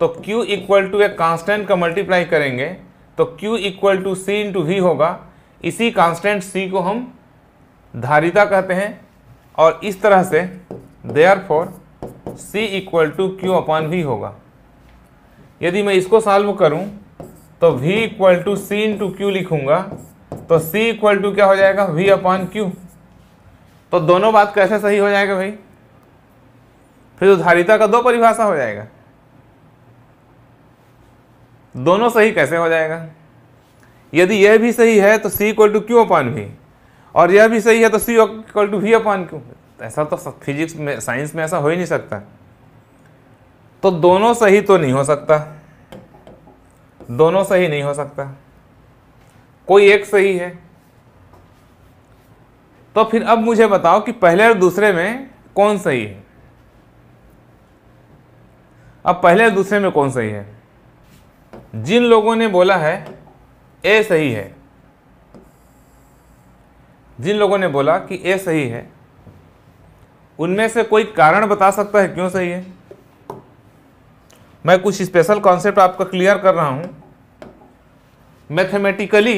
Speaker 1: तो Q इक्वल टू एक कांस्टेंट का मल्टीप्लाई करेंगे तो Q equal to C into V होगा इसी कांस्टेंट C को हम धारिता कहते हैं और इस तरह से therefore C equal to Q upon V होगा यदि मैं इसको सॉल्व करूं तो V equal to C into Q लिखूँगा तो c इक्वल टू क्या हो जाएगा v अपॉन क्यू तो दोनों बात कैसे सही हो जाएगा भाई फिर उधारिता का दो परिभाषा हो जाएगा दोनों सही कैसे हो जाएगा यदि यह भी सही है तो c equal to Q upon V और यह भी सही है तो c equal to V upon Q ऐसा तो फिजिक्स में साइंस में ऐसा हो ही नहीं सकता तो दोनों सही तो नहीं हो सकता दोनों सही नहीं हो सकता कोई एक सही है तो फिर अब मुझे बताओ कि पहले और दूसरे में कौन सही है अब पहले और दूसरे में कौन सही है जिन लोगों ने बोला है ए सही है जिन लोगों ने बोला कि ए सही है उनमें से कोई कारण बता सकता है क्यों सही है मैं कुछ स्पेशल कॉन्सेप्ट आपका क्लियर कर रहा हूं mathematically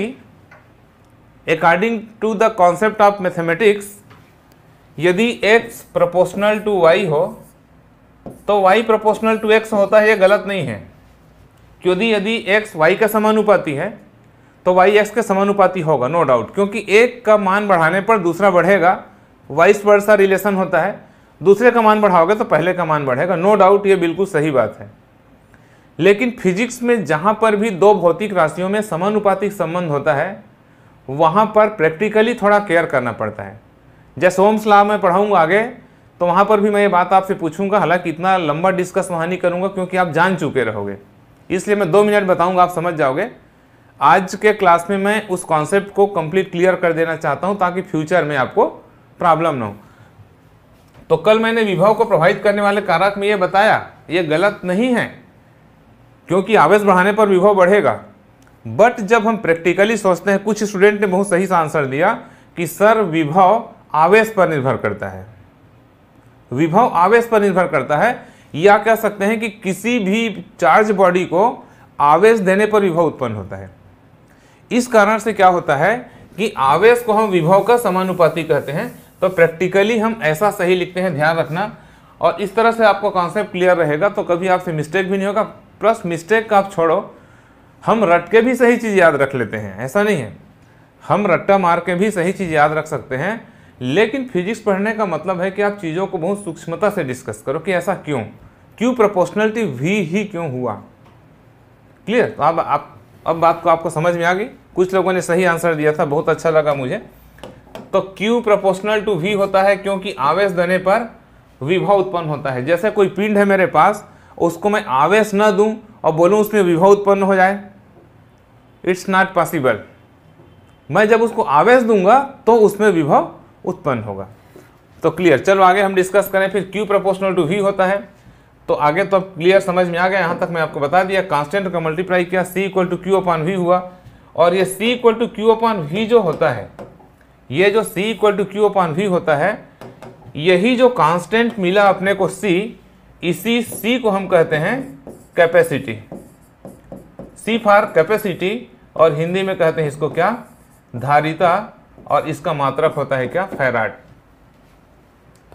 Speaker 1: according to the concept of mathematics यदि x प्रोपोर्शनल टू y हो तो y प्रोपोर्शनल टू x होता है ये गलत नहीं है क्योंकि यदि x y का समानुपाती है तो y x के समानुपाती होगा नो no डाउट क्योंकि एक का मान बढ़ाने पर दूसरा बढ़ेगा वाइस वर्सा रिलेशन होता है दूसरे का मान बढ़ाओगे तो पहले का मान बढ़ेगा नो डाउट ये बिल्कुल सही बात है लेकिन फिजिक्स में जहाँ पर भी दो भौतिक राशियों में समानुपातिक संबंध होता है वहाँ पर प्रैक्टिकली थोड़ा केयर करना पड़ता है जैसे ओम लॉ में पढ़ाऊँगा आगे तो वहाँ पर भी मैं ये बात आपसे पूछूंगा हालांकि इतना लंबा डिस्कस वहाँ नहीं करूँगा क्योंकि आप जान चुके रहोगे इसलिए मैं दो मिनट बताऊँगा आप समझ जाओगे आज के क्लास में मैं उस कॉन्सेप्ट को कम्प्लीट क्लियर कर देना चाहता हूँ ताकि फ्यूचर में आपको प्रॉब्लम ना हो तो कल मैंने विभव को प्रभावित करने वाले कारक में ये बताया ये गलत नहीं है क्योंकि आवेश बढ़ाने पर विभव बढ़ेगा बट जब हम प्रैक्टिकली सोचते हैं कुछ स्टूडेंट ने बहुत सही सा आंसर दिया कि सर विभव आवेश पर निर्भर करता है विभव आवेश पर निर्भर करता है या कह सकते हैं कि किसी भी चार्ज बॉडी को आवेश देने पर विभव उत्पन्न होता है इस कारण से क्या होता है कि आवेश को हम विभव का समानुपाती कहते हैं तो प्रैक्टिकली हम ऐसा सही लिखते हैं ध्यान रखना और इस तरह से आपको कॉन्सेप्ट क्लियर रहेगा तो कभी आपसे मिस्टेक भी नहीं होगा प्लस मिस्टेक का आप छोड़ो हम रट के भी सही चीज़ याद रख लेते हैं ऐसा नहीं है हम रट्टा मार के भी सही चीज़ याद रख सकते हैं लेकिन फिजिक्स पढ़ने का मतलब है कि आप चीज़ों को बहुत सूक्ष्मता से डिस्कस करो कि ऐसा क्यों क्यों प्रपोशनलिटी वी ही क्यों हुआ क्लियर तो अब आप अब बात को आपको समझ में आ गई कुछ लोगों ने सही आंसर दिया था बहुत अच्छा लगा मुझे तो क्यू प्रोपोर्शनल टू वी होता है क्योंकि आवेश देने पर विभव उत्पन्न होता है जैसे कोई पिंड है मेरे पास उसको मैं आवेश न दूं और बोलूं उसमें विभव उत्पन्न हो जाए इट्स नॉट पॉसिबल मैं जब उसको आवेश दूंगा तो उसमें विभव उत्पन्न होगा तो क्लियर चलो आगे हम डिस्कस करें फिर क्यू प्रपोर्शनल टू वी होता है तो आगे तो अब क्लियर समझ में आ गया यहाँ तक मैं आपको बता दिया कांस्टेंट का मल्टीप्लाई किया C equal to Q upon V हुआ और ये C equal to Q upon V जो होता है ये जो C equal to Q upon we होता है यही जो कांस्टेंट मिला अपने को सी इसी सी को हम कहते हैं कैपेसिटी सी फॉर कैपेसिटी और हिंदी में कहते हैं इसको क्या धारिता और इसका मात्रक होता है क्या फैराड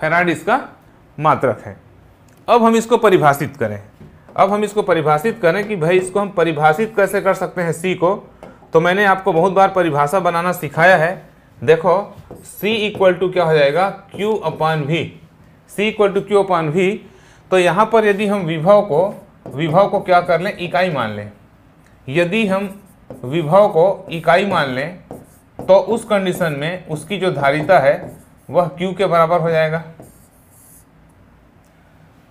Speaker 1: फैराड इसका मात्रक है अब हम इसको परिभाषित करें अब हम इसको परिभाषित करें कि भाई इसको हम परिभाषित कैसे कर सकते हैं सी को तो मैंने आपको बहुत बार परिभाषा बनाना सिखाया है देखो सी इक्वल टू क्या हो जाएगा Q upon V C equal to Q upon V तो यहाँ पर यदि हम विभव को विभव को क्या कर लें इकाई मान लें यदि हम विभव को इकाई मान लें तो उस कंडीशन में उसकी जो धारिता है वह Q के बराबर हो जाएगा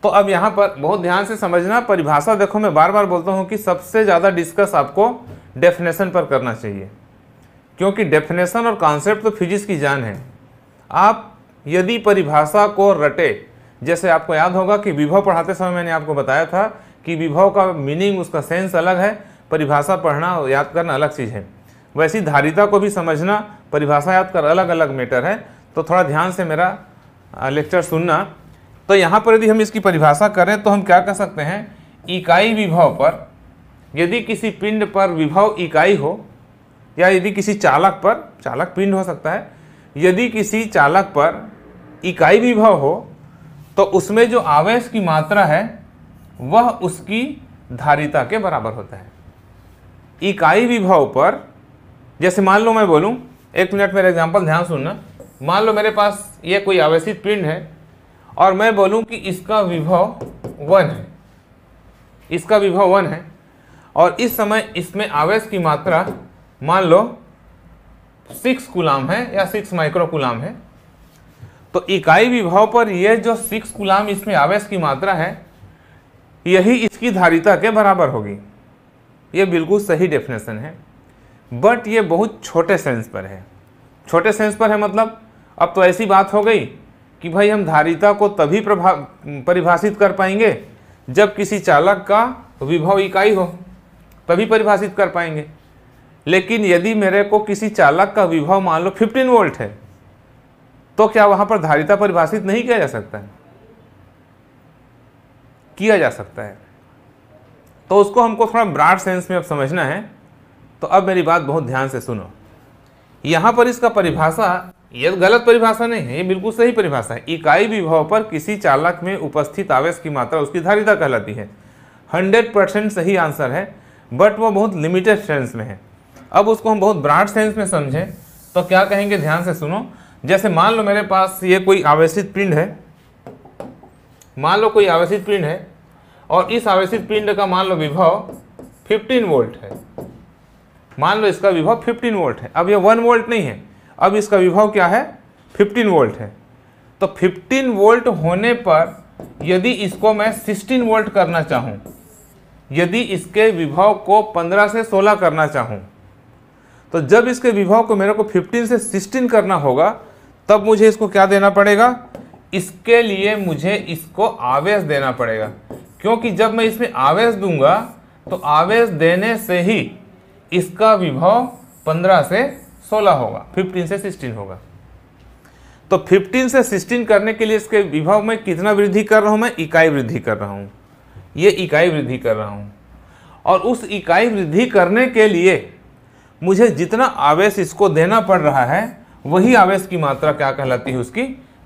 Speaker 1: तो अब यहाँ पर बहुत ध्यान से समझना परिभाषा देखो मैं बार बार बोलता हूँ कि सबसे ज़्यादा डिस्कस आपको डेफिनेशन पर करना चाहिए क्योंकि डेफिनेशन और कॉन्सेप्ट तो फिजिक्स की जान है आप यदि परिभाषा को रटे जैसे आपको याद होगा कि विभव पढ़ाते समय मैंने आपको बताया था कि विभव का मीनिंग उसका सेंस अलग है परिभाषा पढ़ना और याद करना अलग चीज़ है वैसी धारिता को भी समझना परिभाषा याद कर अलग अलग मैटर है तो थोड़ा ध्यान से मेरा लेक्चर सुनना तो यहाँ पर यदि हम इसकी परिभाषा करें तो हम क्या कर सकते हैं इकाई विभव पर यदि किसी पिंड पर विभव इकाई हो या यदि किसी चालक पर चालक पिंड हो सकता है यदि किसी चालक पर इकाई विभव हो तो उसमें जो आवेश की मात्रा है वह उसकी धारिता के बराबर होता है इकाई विभव पर जैसे मान लो मैं बोलूँ एक मिनट मेरा एग्जाम्पल ध्यान सुनना मान लो मेरे पास ये कोई आवेशित पिंड है और मैं बोलूँ कि इसका विभव वन है इसका विभव वन है और इस समय इसमें आवेश की मात्रा मान लो सिक्स कुलाम है या सिक्स माइक्रो कुलाम है तो इकाई विभव पर यह जो सिक्स गुलाम इसमें आवेश की मात्रा है यही इसकी धारिता के बराबर होगी ये बिल्कुल सही डेफिनेशन है बट ये बहुत छोटे सेंस पर है छोटे सेंस पर है मतलब अब तो ऐसी बात हो गई कि भाई हम धारिता को तभी प्रभा परिभाषित कर पाएंगे जब किसी चालक का विभव इकाई हो तभी परिभाषित कर पाएंगे लेकिन यदि मेरे को किसी चालक का विभव मान लो 15 वोल्ट है तो क्या वहां पर धारिता परिभाषित नहीं किया जा सकता है किया जा सकता है तो उसको हमको थोड़ा ब्राड सेंस में अब समझना है तो अब मेरी बात बहुत ध्यान से सुनो यहां पर इसका परिभाषा यह तो गलत परिभाषा नहीं है ये बिल्कुल सही परिभाषा है इकाई विभव पर किसी चालक में उपस्थित आवेश की मात्रा उसकी धारिता कहलाती है हंड्रेड परसेंट सही आंसर है बट वो बहुत लिमिटेड सेंस में है अब उसको हम बहुत ब्राड सेंस में समझें तो क्या कहेंगे ध्यान से सुनो जैसे मान लो मेरे पास ये कोई आवेशित पिंड है मान लो कोई आवेशित पिंड है और इस आवेशित पिंड का मान लो विभव 15 वोल्ट है मान लो इसका विभव 15 वोल्ट है अब ये 1 वोल्ट नहीं है अब इसका विभव क्या है 15 वोल्ट है तो 15 वोल्ट होने पर यदि इसको मैं 16 वोल्ट करना चाहूँ यदि इसके विभव को 15 से 16 करना चाहूँ तो जब इसके विभव को मेरे को 15 से 16 करना होगा तब मुझे इसको क्या देना पड़ेगा इसके लिए मुझे इसको आवेश देना पड़ेगा क्योंकि जब मैं इसमें आवेश दूंगा तो आवेश देने से ही इसका विभव 15 से 16 होगा 15 से 16 होगा तो 15 से 16 करने के लिए इसके विभव में कितना वृद्धि कर रहा हूँ मैं इकाई वृद्धि कर रहा हूँ ये इकाई वृद्धि कर रहा हूँ और उस इकाई वृद्धि करने के लिए मुझे जितना आवेश इसको देना पड़ रहा है वही आवेश की मात्रा क्या कहलाती है उसकी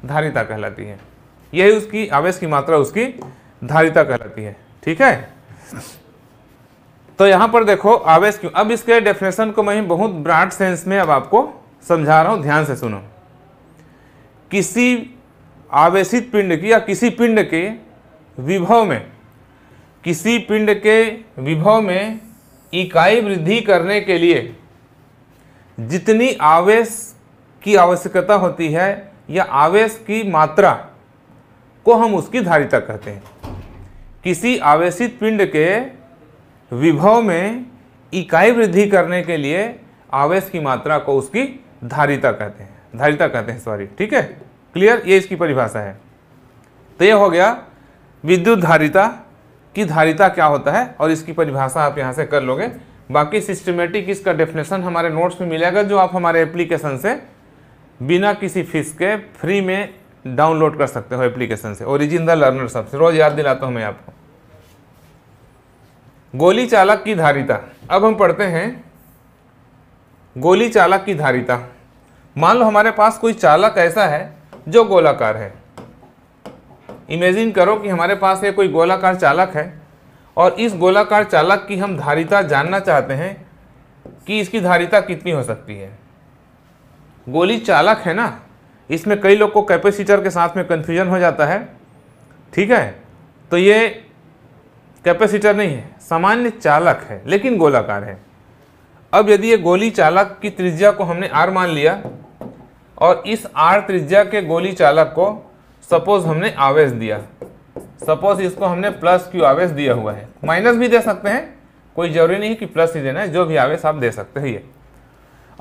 Speaker 1: धारिता कहलाती है यही उसकी आवेश की मात्रा उसकी धारिता कहलाती है ठीक है तो यहां पर देखो आवेश क्यों अब इसके डेफिनेशन को मैं बहुत ब्राड सेंस में अब आपको समझा रहा हूं ध्यान से सुनो किसी आवेशित पिंड की या किसी पिंड के विभव में किसी पिंड के विभव में इकाई वृद्धि करने के लिए जितनी आवेश की आवश्यकता होती है या आवेश की मात्रा को हम उसकी धारिता कहते हैं किसी आवेशित पिंड के विभव में इकाई वृद्धि करने के लिए आवेश की मात्रा को उसकी धारिता कहते हैं धारिता कहते हैं सॉरी ठीक है क्लियर ये इसकी परिभाषा है तो ये हो गया विद्युत धारिता की धारिता क्या होता है और इसकी परिभाषा आप यहाँ से कर लोगे बाकी सिस्टमेटिक इसका डेफिनेशन हमारे नोट्स में मिलेगा जो आप हमारे एप्लीकेशन से बिना किसी फीस के फ्री में डाउनलोड कर सकते हो एप्लीकेशन से ओरिजिन द लर्नर सबसे रोज़ याद दिलाता हूँ मैं आपको गोली चालक की धारिता अब हम पढ़ते हैं गोली चालक की धारिता मान लो हमारे पास कोई चालक ऐसा है जो गोलाकार है इमेजिन करो कि हमारे पास ये कोई गोलाकार चालक है और इस गोलाकार चालक की हम धारिता जानना चाहते हैं कि इसकी धारिता कितनी हो सकती है गोली चालक है ना इसमें कई लोग को कैपेसिटर के साथ में कन्फ्यूजन हो जाता है ठीक है तो ये कैपेसिटर नहीं है सामान्य चालक है लेकिन गोलाकार है अब यदि ये गोली चालक की त्रिज्या को हमने आर मान लिया और इस आर त्रिज्या के गोली चालक को सपोज हमने आवेश दिया सपोज इसको हमने प्लस क्यू आवेश दिया हुआ है माइनस भी दे सकते हैं कोई जरूरी नहीं कि प्लस ही देना है जो भी आवेश आप दे सकते हैं ये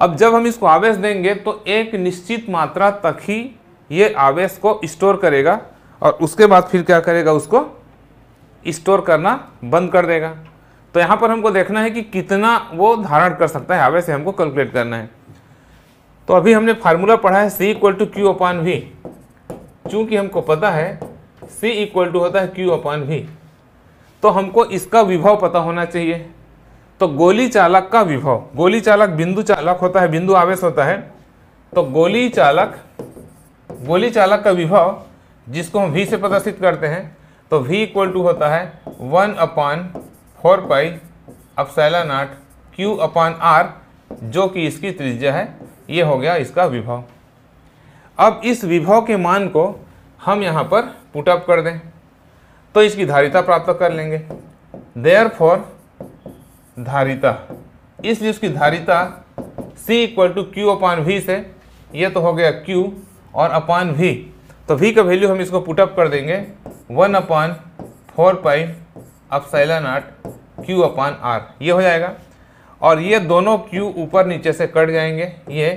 Speaker 1: अब जब हम इसको आवेश देंगे तो एक निश्चित मात्रा तक ही ये आवेश को स्टोर करेगा और उसके बाद फिर क्या करेगा उसको स्टोर करना बंद कर देगा तो यहाँ पर हमको देखना है कि कितना वो धारण कर सकता है आवेश हमको कैलकुलेट करना है तो अभी हमने फार्मूला पढ़ा है सी equal to Q upon V चूँकि हमको पता है सी इक्वल टू होता है क्यू अपान वी तो हमको इसका विभव पता होना चाहिए तो गोली चालक का विभव गोली चालक बिंदु चालक होता है बिंदु आवेश होता है तो गोली चालक गोली चालक का विभव जिसको हम वी से प्रदर्शित करते हैं तो वी इक्वल टू होता है one upon four pi epsilon naught Q upon R जो कि इसकी त्रिज्या है ये हो गया इसका विभव अब इस विभव के मान को हम यहाँ पर पुटअप कर दें तो इसकी धारिता प्राप्त कर लेंगे देयर फॉर धारिता इसलिए उसकी धारिता C equal to Q upon we से ये तो हो गया Q और अपान V तो V का वैल्यू हम इसको पुटअप कर देंगे one upon four pi epsilon naught Q upon R ये हो जाएगा और ये दोनों Q ऊपर नीचे से कट जाएंगे ये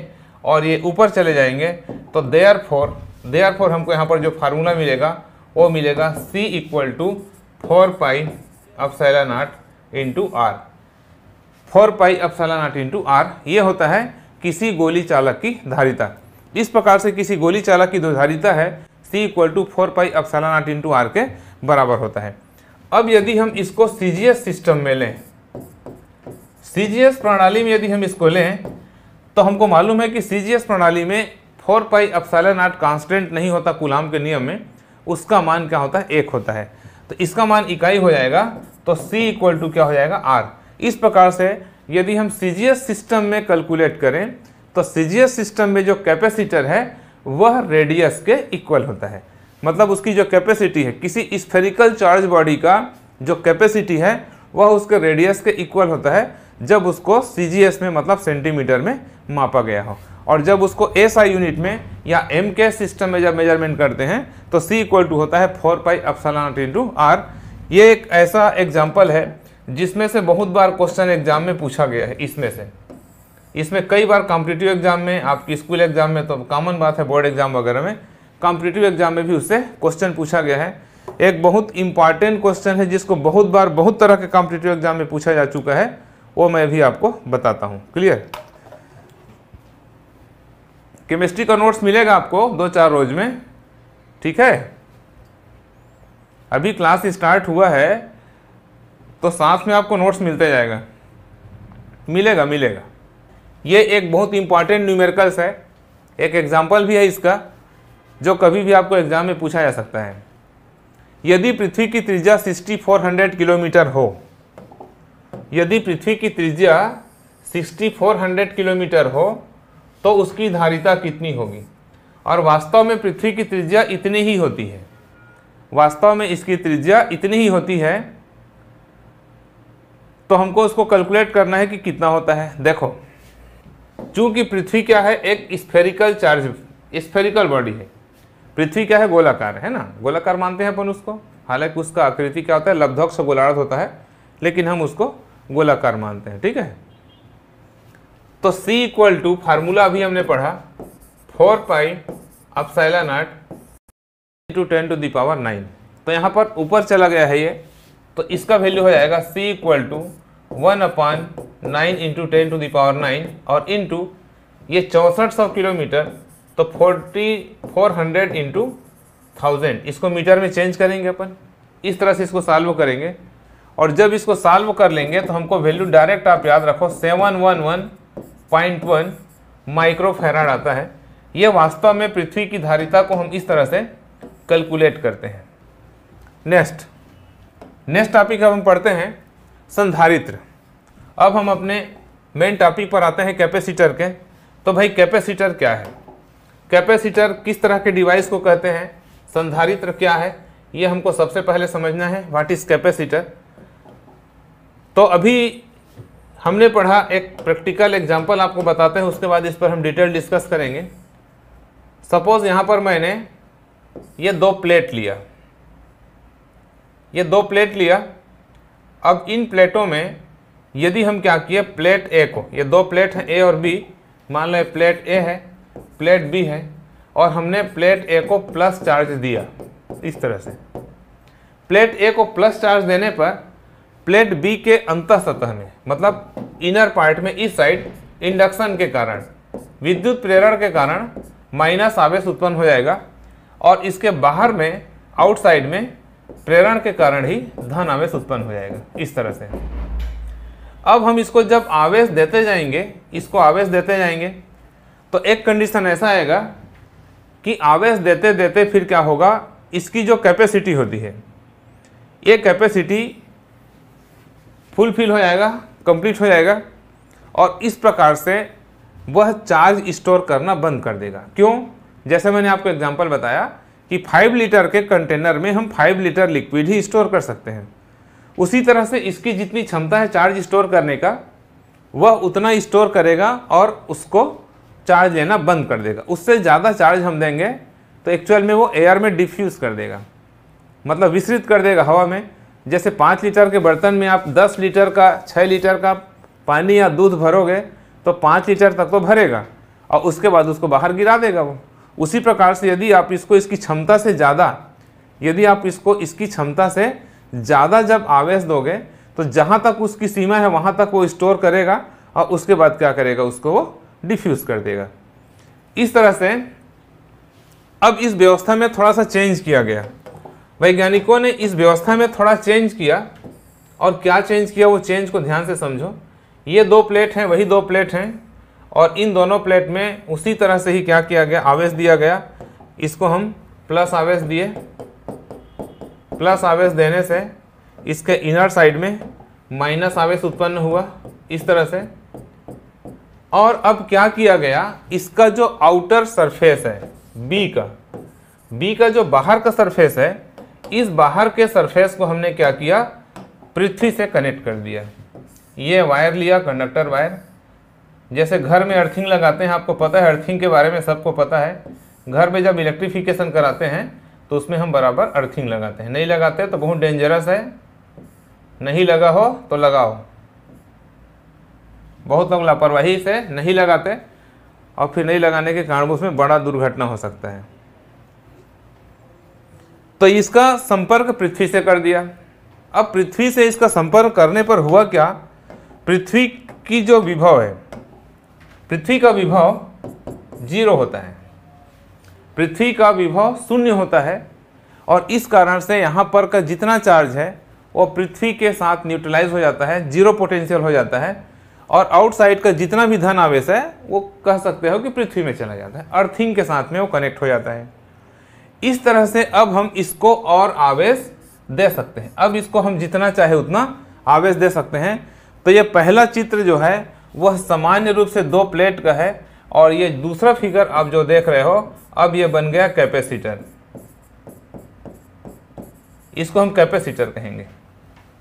Speaker 1: और ये ऊपर चले जाएंगे तो देयर फोर देयर फोर हमको यहाँ पर जो फार्मूला मिलेगा वो मिलेगा C equal to four pi epsilon naught into R four pi epsilon naught into R ये होता है किसी गोली चालक की धारिता इस प्रकार से किसी गोली चालक की जो धारिता है सी equal to four pi epsilon naught into R के बराबर होता है अब यदि हम इसको सी सिस्टम में लें सी प्रणाली में यदि हम इसको लें तो हमको मालूम है कि सी प्रणाली में फोर पाई अपसाला नाट कॉन्स्टेंट नहीं होता गुलाम के नियम में उसका मान क्या होता है एक होता है तो इसका मान इकाई हो जाएगा तो सी इक्वल टू क्या हो जाएगा आर इस प्रकार से यदि हम सी सिस्टम में कैलकुलेट करें तो सी सिस्टम में जो कैपेसिटर है वह रेडियस के इक्वल होता है मतलब उसकी जो कैपेसिटी है किसी स्फेरिकल चार्ज बॉडी का जो कैपेसिटी है वह उसके रेडियस के इक्वल होता है जब उसको सी में मतलब सेंटीमीटर में मापा गया हो और जब उसको एस आई यूनिट में या एम के सिस्टम में जब मेजरमेंट करते हैं तो सी इक्वल टू होता है four pi epsilon naught into R ये एक ऐसा एग्जाम्पल है जिसमें से बहुत बार क्वेश्चन एग्जाम में पूछा गया है इसमें से इसमें कई बार कॉम्पिटिटिव एग्जाम में आपकी स्कूल एग्जाम में तो कॉमन बात है बोर्ड एग्जाम वगैरह में कॉम्पिटिटिव एग्जाम में भी उससे क्वेश्चन पूछा गया है एक बहुत इंपॉर्टेंट क्वेश्चन है जिसको बहुत बार बहुत तरह के कॉम्पिटिटिव एग्जाम में पूछा जा चुका है वो मैं भी आपको बताता हूँ क्लियर केमिस्ट्री का नोट्स मिलेगा आपको दो चार रोज में ठीक है अभी क्लास स्टार्ट हुआ है तो सांस में आपको नोट्स मिलते जाएगा मिलेगा मिलेगा ये एक बहुत इंपॉर्टेंट न्यूमेरिकल्स है एक एग्जाम्पल भी है इसका जो कभी भी आपको एग्जाम में पूछा जा सकता है यदि पृथ्वी की त्रिज्या 6400 किलोमीटर हो यदि पृथ्वी की त्रिज्या 6400 किलोमीटर हो तो उसकी धारिता कितनी होगी और वास्तव में पृथ्वी की त्रिज्या इतनी ही होती है वास्तव में इसकी त्रिज्या इतनी ही होती है तो हमको उसको कैलकुलेट करना है कि कितना होता है देखो चूँकि पृथ्वी क्या है एक स्फेरिकल चार्ज स्फेरिकल बॉडी है पृथ्वी क्या है गोलाकार है ना गोलाकार मानते हैं अपन उसको हालांकि उसका आकृति क्या होता है से गोलार्ध होता है लेकिन हम उसको गोलाकार मानते हैं ठीक है तो c इक्वल टू फार्मूला अभी हमने पढ़ा four pi epsilon naught to ten to the power nine तो यहाँ पर ऊपर चला गया है ये तो इसका वैल्यू हो जाएगा c equal to one upon nine into ten to the power nine और इंटू ये चौंसठ सौ किलोमीटर तो forty four hundred into thousand इसको मीटर में चेंज करेंगे अपन इस तरह से इसको सॉल्व करेंगे और जब इसको सॉल्व कर लेंगे तो हमको वैल्यू डायरेक्ट आप याद रखो seven one one point one micro farad आता है ये वास्तव में पृथ्वी की धारिता को हम इस तरह से कैलकुलेट करते हैं नेक्स्ट नेक्स्ट टॉपिक अब हम पढ़ते हैं संधारित्र अब हम अपने मेन टॉपिक पर आते हैं कैपेसिटर के तो भाई कैपेसिटर क्या है कैपेसिटर किस तरह के डिवाइस को कहते हैं संधारित्र क्या है ये हमको सबसे पहले समझना है व्हाट इज़ कैपेसिटर तो अभी हमने पढ़ा एक प्रैक्टिकल एग्जाम्पल आपको बताते हैं उसके बाद इस पर हम डिटेल डिस्कस करेंगे सपोज़ यहाँ पर मैंने ये दो प्लेट लिया ये दो प्लेट लिया अब इन प्लेटों में यदि हम क्या किए प्लेट ए को ये दो प्लेट हैं ए और बी मान लो प्लेट ए है प्लेट बी है और हमने प्लेट ए को प्लस चार्ज दिया इस तरह से प्लेट ए को प्लस चार्ज देने पर प्लेट बी के अंत सतह में मतलब इनर पार्ट में इस साइड इंडक्शन के कारण विद्युत प्रेरण के कारण माइनस आवेश उत्पन्न हो जाएगा और इसके बाहर में आउटसाइड में प्रेरण के कारण ही धन आवेश उत्पन्न हो जाएगा इस तरह से अब हम इसको जब आवेश देते जाएंगे इसको आवेश देते जाएंगे तो एक कंडीशन ऐसा आएगा कि आवेश देते देते फिर क्या होगा इसकी जो कैपेसिटी होती है ये कैपेसिटी फुलफिल हो जाएगा कंप्लीट हो जाएगा और इस प्रकार से वह चार्ज स्टोर करना बंद कर देगा क्यों जैसे मैंने आपको एग्जांपल बताया कि 5 लीटर के कंटेनर में हम 5 लीटर लिक्विड ही स्टोर कर सकते हैं उसी तरह से इसकी जितनी क्षमता है चार्ज स्टोर करने का वह उतना स्टोर करेगा और उसको चार्ज लेना बंद कर देगा उससे ज़्यादा चार्ज हम देंगे तो एक्चुअल में वो एयर में डिफ्यूज़ कर देगा मतलब विस्तृत कर देगा हवा में जैसे पाँच लीटर के बर्तन में आप दस लीटर का छः लीटर का पानी या दूध भरोगे तो पाँच लीटर तक तो भरेगा और उसके बाद उसको बाहर गिरा देगा वो उसी प्रकार से यदि आप इसको इसकी क्षमता से ज़्यादा यदि आप इसको इसकी क्षमता से ज़्यादा जब आवेश दोगे तो जहाँ तक उसकी सीमा है वहाँ तक वो स्टोर करेगा और उसके बाद क्या करेगा उसको वो डिफ्यूज़ कर देगा इस तरह से अब इस व्यवस्था में थोड़ा सा चेंज किया गया वैज्ञानिकों ने इस व्यवस्था में थोड़ा चेंज किया और क्या चेंज किया वो चेंज को ध्यान से समझो ये दो प्लेट हैं वही दो प्लेट हैं और इन दोनों प्लेट में उसी तरह से ही क्या किया गया आवेश दिया गया इसको हम प्लस आवेश दिए प्लस आवेश देने से इसके इनर साइड में माइनस आवेश उत्पन्न हुआ इस तरह से और अब क्या किया गया इसका जो आउटर सरफेस है बी का बी का जो बाहर का सरफेस है इस बाहर के सरफेस को हमने क्या किया पृथ्वी से कनेक्ट कर दिया ये वायर लिया कंडक्टर वायर जैसे घर में अर्थिंग लगाते हैं आपको पता है अर्थिंग के बारे में सबको पता है घर में जब इलेक्ट्रिफिकेशन कराते हैं तो उसमें हम बराबर अर्थिंग लगाते हैं नहीं लगाते तो बहुत डेंजरस है नहीं लगा हो तो लगाओ बहुत लोग लापरवाही से नहीं लगाते और फिर नहीं लगाने के कारण उसमें बड़ा दुर्घटना हो सकता है तो इसका संपर्क पृथ्वी से कर दिया अब पृथ्वी से इसका संपर्क करने पर हुआ क्या पृथ्वी की जो विभव है पृथ्वी का विभव जीरो होता है पृथ्वी का विभव शून्य होता है और इस कारण से यहाँ पर का जितना चार्ज है वो पृथ्वी के साथ न्यूट्रलाइज हो जाता है जीरो पोटेंशियल हो जाता है और आउटसाइड का जितना भी धन आवेश है वो कह सकते हो कि पृथ्वी में चला जाता है अर्थिंग के साथ में वो कनेक्ट हो जाता है इस तरह से अब हम इसको और आवेश दे सकते हैं अब इसको हम जितना चाहे उतना आवेश दे सकते हैं तो ये पहला चित्र जो है वह सामान्य रूप से दो प्लेट का है और ये दूसरा फिगर आप जो देख रहे हो अब ये बन गया कैपेसिटर इसको हम कैपेसिटर कहेंगे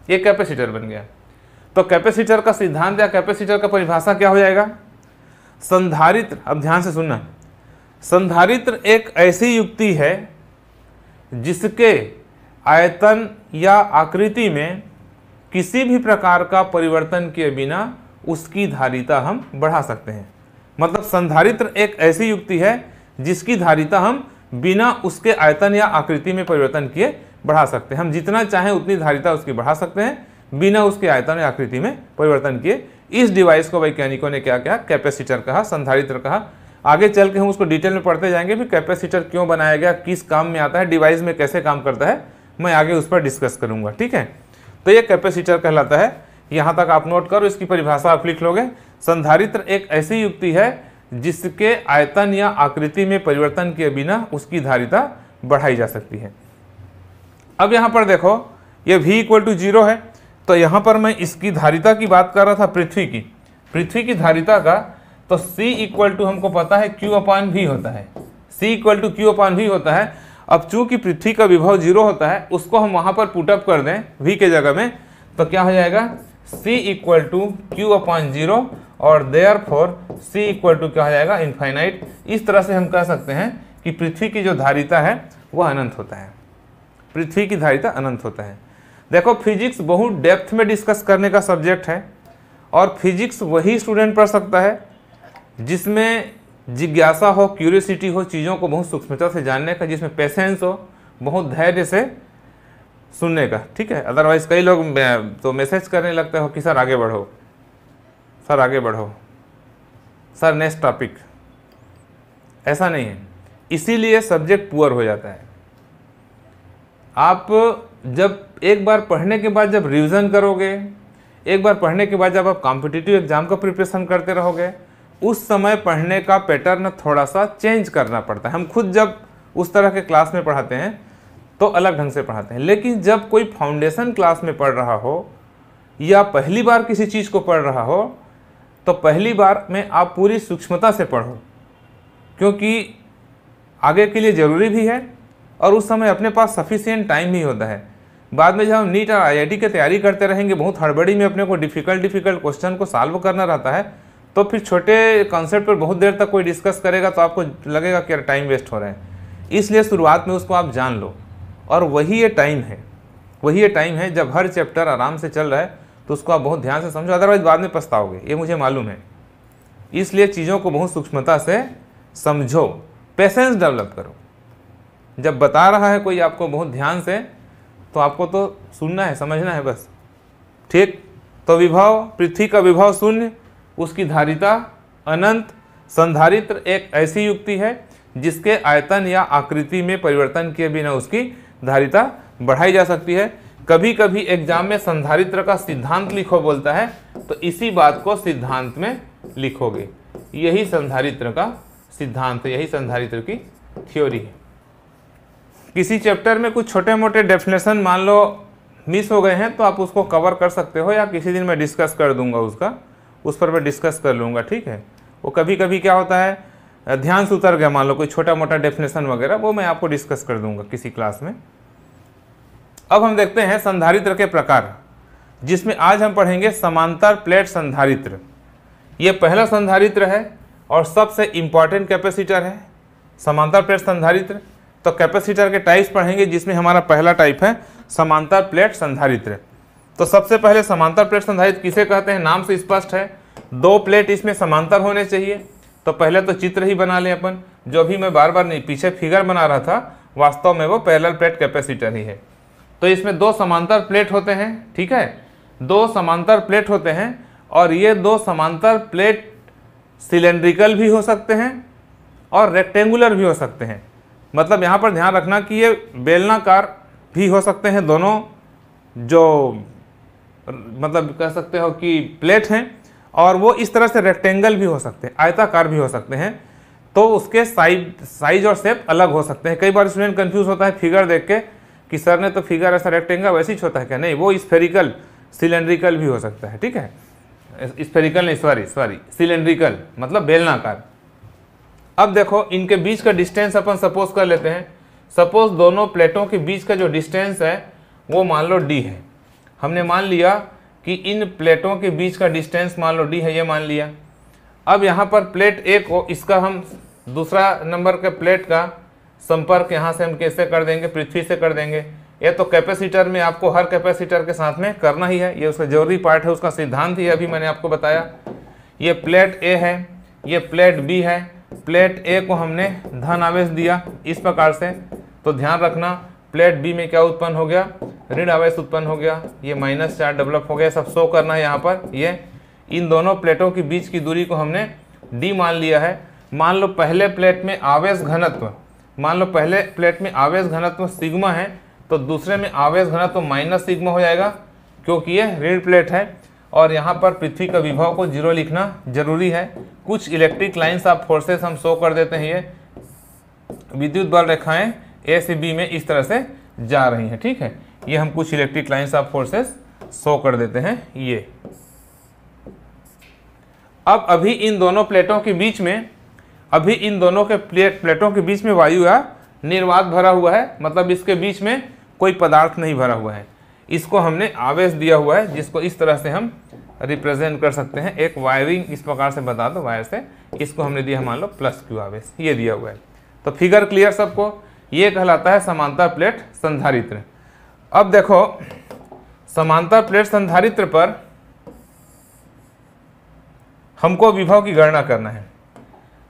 Speaker 1: ये कैपेसिटर बन गया तो कैपेसिटर का सिद्धांत या कैपेसिटर का परिभाषा क्या हो जाएगा संधारित्र अब ध्यान से सुनना संधारित्र एक ऐसी युक्ति है जिसके आयतन या आकृति में किसी भी प्रकार का परिवर्तन किए बिना उसकी धारिता हम बढ़ा सकते हैं मतलब संधारित्र एक ऐसी युक्ति है जिसकी धारिता हम बिना उसके आयतन या आकृति में परिवर्तन किए बढ़ा सकते हैं हम जितना चाहें उतनी धारिता उसकी बढ़ा सकते हैं बिना उसके आयतन या आकृति में परिवर्तन किए इस डिवाइस को वैज्ञानिकों ने क्या कहा कैपेसिटर कहा संधारित्र कहा आगे चल के हम उसको डिटेल में पढ़ते जाएंगे भी कैपेसिटर क्यों बनाया गया किस काम में आता है डिवाइस में कैसे काम करता है मैं आगे उस पर डिस्कस करूंगा ठीक है तो ये कैपेसिटर कहलाता है यहाँ तक आप नोट करो इसकी परिभाषा आप लिख लोगे संधारित्र एक ऐसी युक्ति है जिसके आयतन या आकृति में परिवर्तन के बिना उसकी धारिता बढ़ाई जा सकती है अब यहाँ पर देखो ये v इक्वल टू जीरो है तो यहाँ पर मैं इसकी धारिता की बात कर रहा था पृथ्वी की पृथ्वी की धारिता का तो c इक्वल टू हमको पता है q अपान भी होता है c equal to Q upon भी होता है अब चूंकि पृथ्वी का विभव जीरो होता है उसको हम वहाँ पर पुटअप कर दें v के जगह में तो क्या हो जाएगा सी equal to Q upon zero और therefore C equal to क्या हो जाएगा इन्फाइनाइट इस तरह से हम कह सकते हैं कि पृथ्वी की जो धारिता है वह अनंत होता है पृथ्वी की धारिता अनंत होता है देखो फिजिक्स बहुत डेप्थ में डिस्कस करने का सब्जेक्ट है और फिजिक्स वही स्टूडेंट पढ़ सकता है जिसमें जिज्ञासा हो क्यूरियोसिटी हो चीज़ों को बहुत सूक्ष्मता से जानने का जिसमें पेशेंस हो बहुत धैर्य से सुनने का ठीक है अदरवाइज़ कई लोग तो मैसेज करने लगते हो कि सर आगे बढ़ो सर आगे बढ़ो सर नेक्स्ट टॉपिक ऐसा नहीं है इसीलिए सब्जेक्ट पुअर हो जाता है आप जब एक बार पढ़ने के बाद जब रिवीजन करोगे एक बार पढ़ने के बाद जब आप कॉम्पिटिटिव एग्ज़ाम का प्रिपरेशन करते रहोगे उस समय पढ़ने का पैटर्न थोड़ा सा चेंज करना पड़ता है हम खुद जब उस तरह के क्लास में पढ़ाते हैं तो अलग ढंग से पढ़ाते हैं लेकिन जब कोई फाउंडेशन क्लास में पढ़ रहा हो या पहली बार किसी चीज़ को पढ़ रहा हो तो पहली बार में आप पूरी सूक्ष्मता से पढ़ो क्योंकि आगे के लिए ज़रूरी भी है और उस समय अपने पास सफिशियंट टाइम भी होता है बाद में जब हम नीट और आईआईटी की तैयारी करते रहेंगे बहुत हड़बड़ी में अपने को डिफ़िकल्ट डिफ़िकल्ट क्वेश्चन को सॉल्व करना रहता है तो फिर छोटे कॉन्सेप्ट पर बहुत देर तक कोई डिस्कस करेगा तो आपको लगेगा कि टाइम वेस्ट हो रहे हैं इसलिए शुरुआत में उसको आप जान लो और वही ये टाइम है वही ये टाइम है जब हर चैप्टर आराम से चल रहा है तो उसको आप बहुत ध्यान से समझो अदरवाइज बाद में पछताओगे ये मुझे मालूम है इसलिए चीज़ों को बहुत सूक्ष्मता से समझो पेशेंस डेवलप करो जब बता रहा है कोई आपको बहुत ध्यान से तो आपको तो सुनना है समझना है बस ठीक तो विभव पृथ्वी का विभव शून्य उसकी धारिता अनंत संधारित्र एक ऐसी युक्ति है जिसके आयतन या आकृति में परिवर्तन किए बिना उसकी धारिता बढ़ाई जा सकती है कभी कभी एग्जाम में संधारित्र का सिद्धांत लिखो बोलता है तो इसी बात को सिद्धांत में लिखोगे यही संधारित्र का सिद्धांत यही संधारित्र की थ्योरी है किसी चैप्टर में कुछ छोटे मोटे डेफिनेशन मान लो मिस हो गए हैं तो आप उसको कवर कर सकते हो या किसी दिन मैं डिस्कस कर दूंगा उसका उस पर मैं डिस्कस कर लूँगा ठीक है वो कभी कभी क्या होता है ध्यान से उतर गया मान लो कोई छोटा मोटा डेफिनेशन वगैरह वो मैं आपको डिस्कस कर दूंगा किसी क्लास में अब हम देखते हैं संधारित्र के प्रकार जिसमें आज हम पढ़ेंगे समांतर प्लेट संधारित्र ये पहला संधारित्र है और सबसे इम्पॉर्टेंट कैपेसिटर है समांतर प्लेट संधारित्र तो कैपेसिटर के टाइप्स पढ़ेंगे जिसमें हमारा पहला टाइप है समांतर प्लेट संधारित्र तो सबसे पहले समांतर प्लेट संधारित्र किसे कहते हैं नाम से स्पष्ट है दो प्लेट इसमें समांतर होने चाहिए तो पहले तो चित्र ही बना लें अपन जो भी मैं बार बार नहीं पीछे फिगर बना रहा था वास्तव में वो पैरल प्लेट कैपेसिटर ही है तो इसमें दो समांतर प्लेट होते हैं ठीक है दो समांतर प्लेट होते हैं और ये दो समांतर प्लेट सिलेंड्रिकल भी हो सकते हैं और रेक्टेंगुलर भी हो सकते हैं मतलब यहाँ पर ध्यान रखना कि ये बेलनाकार भी हो सकते हैं दोनों जो मतलब कह सकते हो कि प्लेट हैं और वो इस तरह से रेक्टेंगल भी हो सकते हैं आयताकार भी हो सकते हैं तो उसके साइज साइज और शेप अलग हो सकते हैं कई बार स्टूडेंट कंफ्यूज होता है फिगर देख के कि सर ने तो फिगर ऐसा रेक्टेंगल वैसे ही छोटा है क्या नहीं वो स्फेरिकल सिलेंड्रिकल भी हो सकता है ठीक है स्फेरिकल नहीं सॉरी सॉरी सिलेंड्रिकल मतलब बेलनाकार अब देखो इनके बीच का डिस्टेंस अपन सपोज कर लेते हैं सपोज दोनों प्लेटों के बीच का जो डिस्टेंस है वो मान लो डी है हमने मान लिया कि इन प्लेटों के बीच का डिस्टेंस मान लो डी है ये मान लिया अब यहाँ पर प्लेट ए को इसका हम दूसरा नंबर के प्लेट का संपर्क यहाँ से हम कैसे कर देंगे पृथ्वी से कर देंगे ये तो कैपेसिटर में आपको हर कैपेसिटर के साथ में करना ही है ये उसका जरूरी पार्ट है उसका सिद्धांत ही अभी मैंने आपको बताया ये प्लेट ए है ये प्लेट बी है प्लेट ए को हमने धन आवेश दिया इस प्रकार से तो ध्यान रखना प्लेट बी में क्या उत्पन्न हो गया ऋण आवेश उत्पन्न हो गया ये माइनस चार डेवलप हो गया सब शो करना है यहाँ पर ये इन दोनों प्लेटों के बीच की दूरी को हमने डी मान लिया है मान लो पहले प्लेट में आवेश घनत्व मान लो पहले प्लेट में आवेश घनत्व सिग्मा है तो दूसरे में आवेश घनत्व माइनस सिग्मा हो जाएगा क्योंकि ये ऋण प्लेट है और यहाँ पर पृथ्वी का विभव को जीरो लिखना जरूरी है कुछ इलेक्ट्रिक लाइन्स ऑफ फोर्सेस हम शो कर देते हैं ये विद्युत बल रेखाएं ए से बी में इस तरह से जा रही हैं ठीक है ये हम कुछ electric lines of forces show कर देते हैं ये अब अभी इन दोनों प्लेटों के बीच में अभी इन दोनों के प्लेट प्लेटों के बीच में वायु का निर्वात भरा हुआ है मतलब इसके बीच में कोई पदार्थ नहीं भरा हुआ है इसको हमने आवेश दिया हुआ है जिसको इस तरह से हम रिप्रेजेंट कर सकते हैं एक वायरिंग इस प्रकार से बता दो वायर से इसको हमने दिया मान लो प्लस क्यू आवेश ये दिया हुआ है तो फिगर क्लियर सबको ये कहलाता है समांतर प्लेट संधारित्र अब देखो समांतर प्लेट संधारित्र पर हमको विभव की गणना करना है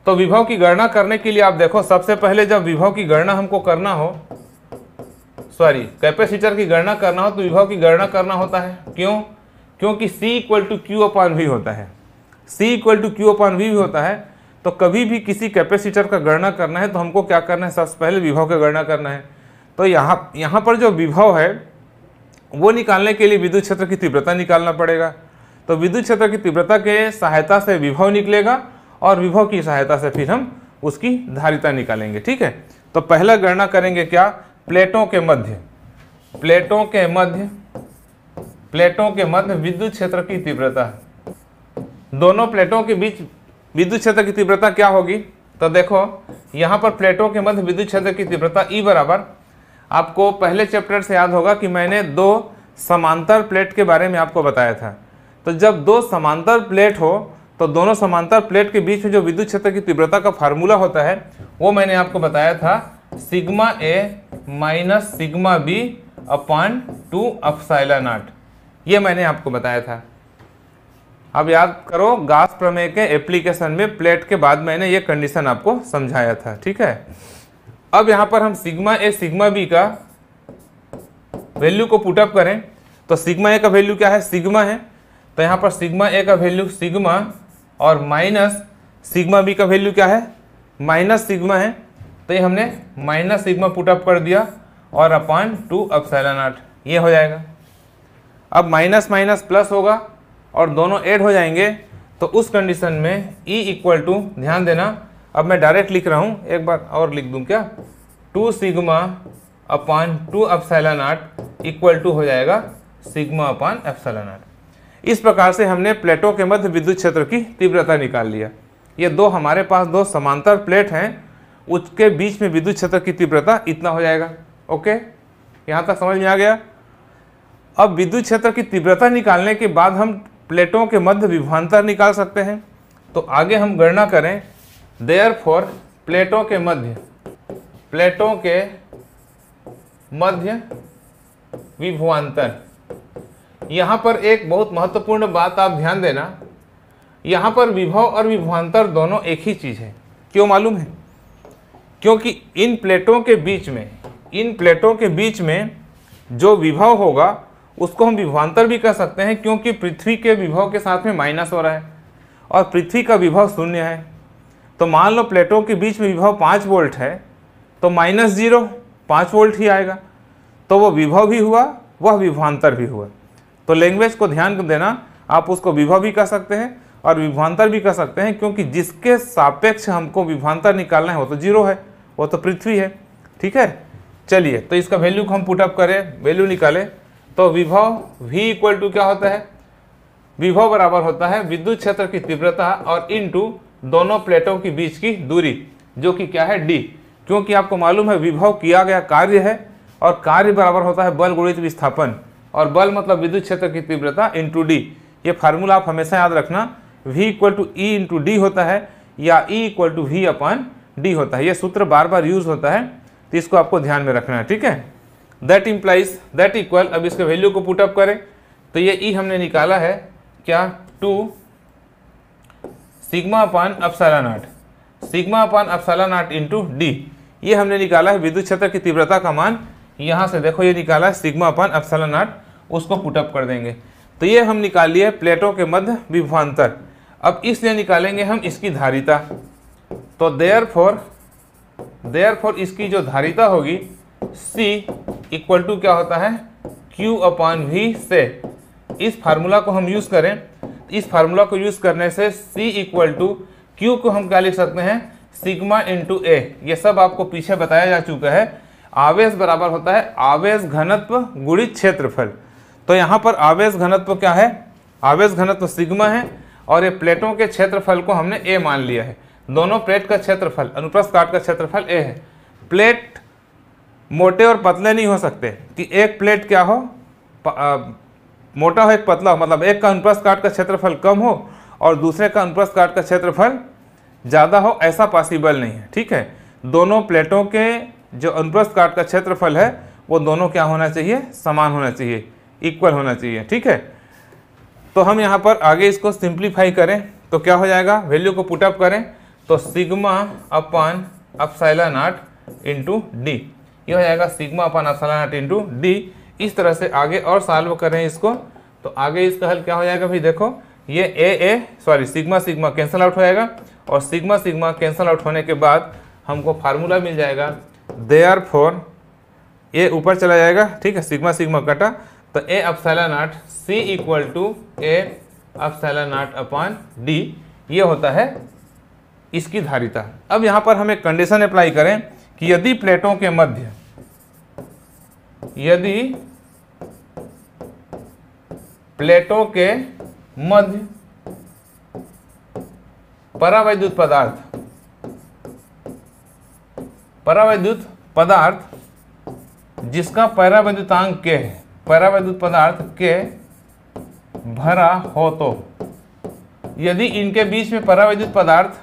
Speaker 1: तो विभव की गणना करने के लिए आप देखो सबसे पहले जब विभव की गणना हमको करना हो सॉरी कैपेसिटर की गणना करना हो तो विभव की गणना करना होता है क्यों क्योंकि C equal to Q upon we होता है C equal to Q upon V भी होता है तो कभी भी किसी कैपेसिटर का गणना करना है तो हमको क्या करना है सबसे पहले विभव का गणना करना है तो यहाँ यहाँ पर जो विभव है वो निकालने के लिए विद्युत क्षेत्र की तीव्रता निकालना पड़ेगा तो विद्युत क्षेत्र की तीव्रता के सहायता से विभव निकलेगा और विभव की सहायता से फिर हम उसकी धारिता निकालेंगे ठीक है तो पहला गणना करेंगे क्या प्लेटों के मध्य प्लेटों के मध्य प्लेटों के मध्य विद्युत क्षेत्र की तीव्रता दोनों प्लेटों के बीच विद्युत क्षेत्र की तीव्रता क्या होगी तो देखो यहाँ पर प्लेटों के मध्य विद्युत क्षेत्र की तीव्रता ई बराबर आपको पहले चैप्टर से याद होगा कि मैंने दो समांतर प्लेट के बारे में आपको बताया था तो जब दो समांतर प्लेट हो तो दोनों समांतर प्लेट के बीच में जो विद्युत क्षेत्र की तीव्रता का फार्मूला होता है वो मैंने आपको बताया था sigma A minus sigma B upon two epsilon naught ये मैंने आपको बताया था अब याद करो गास प्रमेय के एप्लीकेशन में प्लेट के बाद मैंने ये कंडीशन आपको समझाया था ठीक है अब यहाँ पर हम सिग्मा ए सिग्मा बी का वैल्यू को पुटअप करें तो सिग्मा ए का वैल्यू क्या है सिग्मा है तो यहाँ पर सिग्मा ए का वैल्यू सिग्मा और माइनस सिग्मा बी का वैल्यू क्या है माइनस सिग्मा है तो ये हमने माइनस सिग्मा पुटअप कर दिया और अपॉन टू अपसाइलन आठ ये हो जाएगा अब माइनस माइनस प्लस होगा और दोनों ऐड हो जाएंगे तो उस कंडीशन में E इक्वल टू ध्यान देना अब मैं डायरेक्ट लिख रहा हूँ एक बार और लिख दूँ क्या two sigma upon two epsilon naught equal to हो जाएगा सिग्मा अपान अफसैला नाट इस प्रकार से हमने प्लेटों के मध्य विद्युत क्षेत्र की तीव्रता निकाल लिया ये दो हमारे पास दो समांतर प्लेट हैं उसके बीच में विद्युत क्षेत्र की तीव्रता इतना हो जाएगा ओके यहाँ तक समझ में आ गया अब विद्युत क्षेत्र की तीव्रता निकालने के बाद हम प्लेटों के मध्य विभवान्तर निकाल सकते हैं तो आगे हम गणना करें देयर फॉर प्लेटों के मध्य प्लेटों के मध्य विभवांतर यहाँ पर एक बहुत महत्वपूर्ण बात आप ध्यान देना यहाँ पर विभव और विभवान्तर दोनों एक ही चीज़ है क्यों मालूम है क्योंकि इन प्लेटों के बीच में इन प्लेटों के बीच में जो विभव होगा उसको हम विभवान्तर भी कह सकते हैं क्योंकि पृथ्वी के विभव के साथ में माइनस हो रहा है और पृथ्वी का विभव शून्य है तो मान लो प्लेटों के बीच में विभव पाँच वोल्ट है तो माइनस जीरो पाँच वोल्ट ही आएगा तो वह विभव भी हुआ वह विभवान्तर भी हुआ तो लैंग्वेज को ध्यान देना आप उसको विभव भी कह सकते हैं और विभवान्तर भी कह सकते हैं क्योंकि जिसके सापेक्ष हमको विभवान्तर निकालना है वो तो जीरो है वो तो पृथ्वी है ठीक है चलिए तो इसका वैल्यू को हम पुटअप करें वैल्यू निकालें तो विभव V इक्वल टू क्या होता है विभव बराबर होता है विद्युत क्षेत्र की तीव्रता और इनटू दोनों प्लेटों के बीच की दूरी जो कि क्या है d क्योंकि आपको मालूम है विभव किया गया कार्य है और कार्य बराबर होता है बल गुणित विस्थापन और बल मतलब विद्युत क्षेत्र की तीव्रता इंटू डी ये फार्मूला आप हमेशा याद रखना V equal to E into D होता है या E equal to V upon D होता है ये सूत्र बार बार यूज होता है तो इसको आपको ध्यान में रखना है ठीक है दैट इम्प्लाइज दैट इक्वल अब इसके वैल्यू को पुटअप करें तो ये ई e हमने निकाला है क्या two sigma upon epsilon naught sigma upon epsilon naught into D ये हमने निकाला है विद्युत क्षेत्र की तीव्रता का मान यहाँ से देखो ये निकाला है सिग्मा अपान अपसाला नाट उसको पुटअप कर देंगे तो ये हम निकालिए प्लेटों के मध्य विभवान्तर अब इसलिए निकालेंगे हम इसकी धारिता तो देयर फॉर देयर फॉर इसकी जो धारिता होगी सी इक्वल टू क्या होता है क्यू अपॉन वी से इस फार्मूला को हम यूज़ करें इस फार्मूला को यूज़ करने से सी इक्वल टू क्यू को हम क्या लिख सकते हैं सिग्मा इंटू ए ये सब आपको पीछे बताया जा चुका है आवेश बराबर होता है आवेश घनत्व गुणित क्षेत्रफल तो यहाँ पर आवेश घनत्व क्या है आवेश घनत्व सिग्मा है और ये प्लेटों के क्षेत्रफल को हमने ए मान लिया है दोनों प्लेट का क्षेत्रफल अनुप्रस्थ काट का क्षेत्रफल ए है प्लेट मोटे और पतले नहीं हो सकते कि एक प्लेट क्या हो प, आ, मोटा हो एक पतला हो मतलब एक का अनुप्रस्थ काट का क्षेत्रफल कम हो और दूसरे का अनुप्रस्थ काट का क्षेत्रफल ज़्यादा हो ऐसा पॉसिबल नहीं है ठीक है दोनों प्लेटों के जो अनुप्रस्थ काट का क्षेत्रफल है वो दोनों क्या होना चाहिए समान होना चाहिए इक्वल होना चाहिए ठीक है तो हम यहाँ पर आगे इसको सिंप्लीफाई करें तो क्या हो जाएगा वैल्यू को पुटअप करें तो sigma upon epsilon naught into D ये हो जाएगा sigma upon epsilon naught into D इस तरह से आगे और सॉल्व करें इसको तो आगे इसका हल क्या हो जाएगा भाई देखो ये A A sorry sigma sigma cancel out हो जाएगा और सिग्मा सिग्मा कैंसल आउट होने के बाद हमको फार्मूला मिल जाएगा दे आर फोर ए ऊपर चला जाएगा ठीक है सिग्मा सिग्मा कटा तो A epsilon naught C equal to A epsilon naught upon D ये होता है इसकी धारिता अब यहाँ पर हम एक कंडीशन अप्लाई करें कि यदि प्लेटों के मध्य यदि प्लेटों के मध्य परावैद्युत पदार्थ परावैद्युत पदार्थ जिसका पैरावैद्युतांक के है पैरावैद्युत पदार्थ के भरा हो तो यदि इनके बीच में परावैद्युत पदार्थ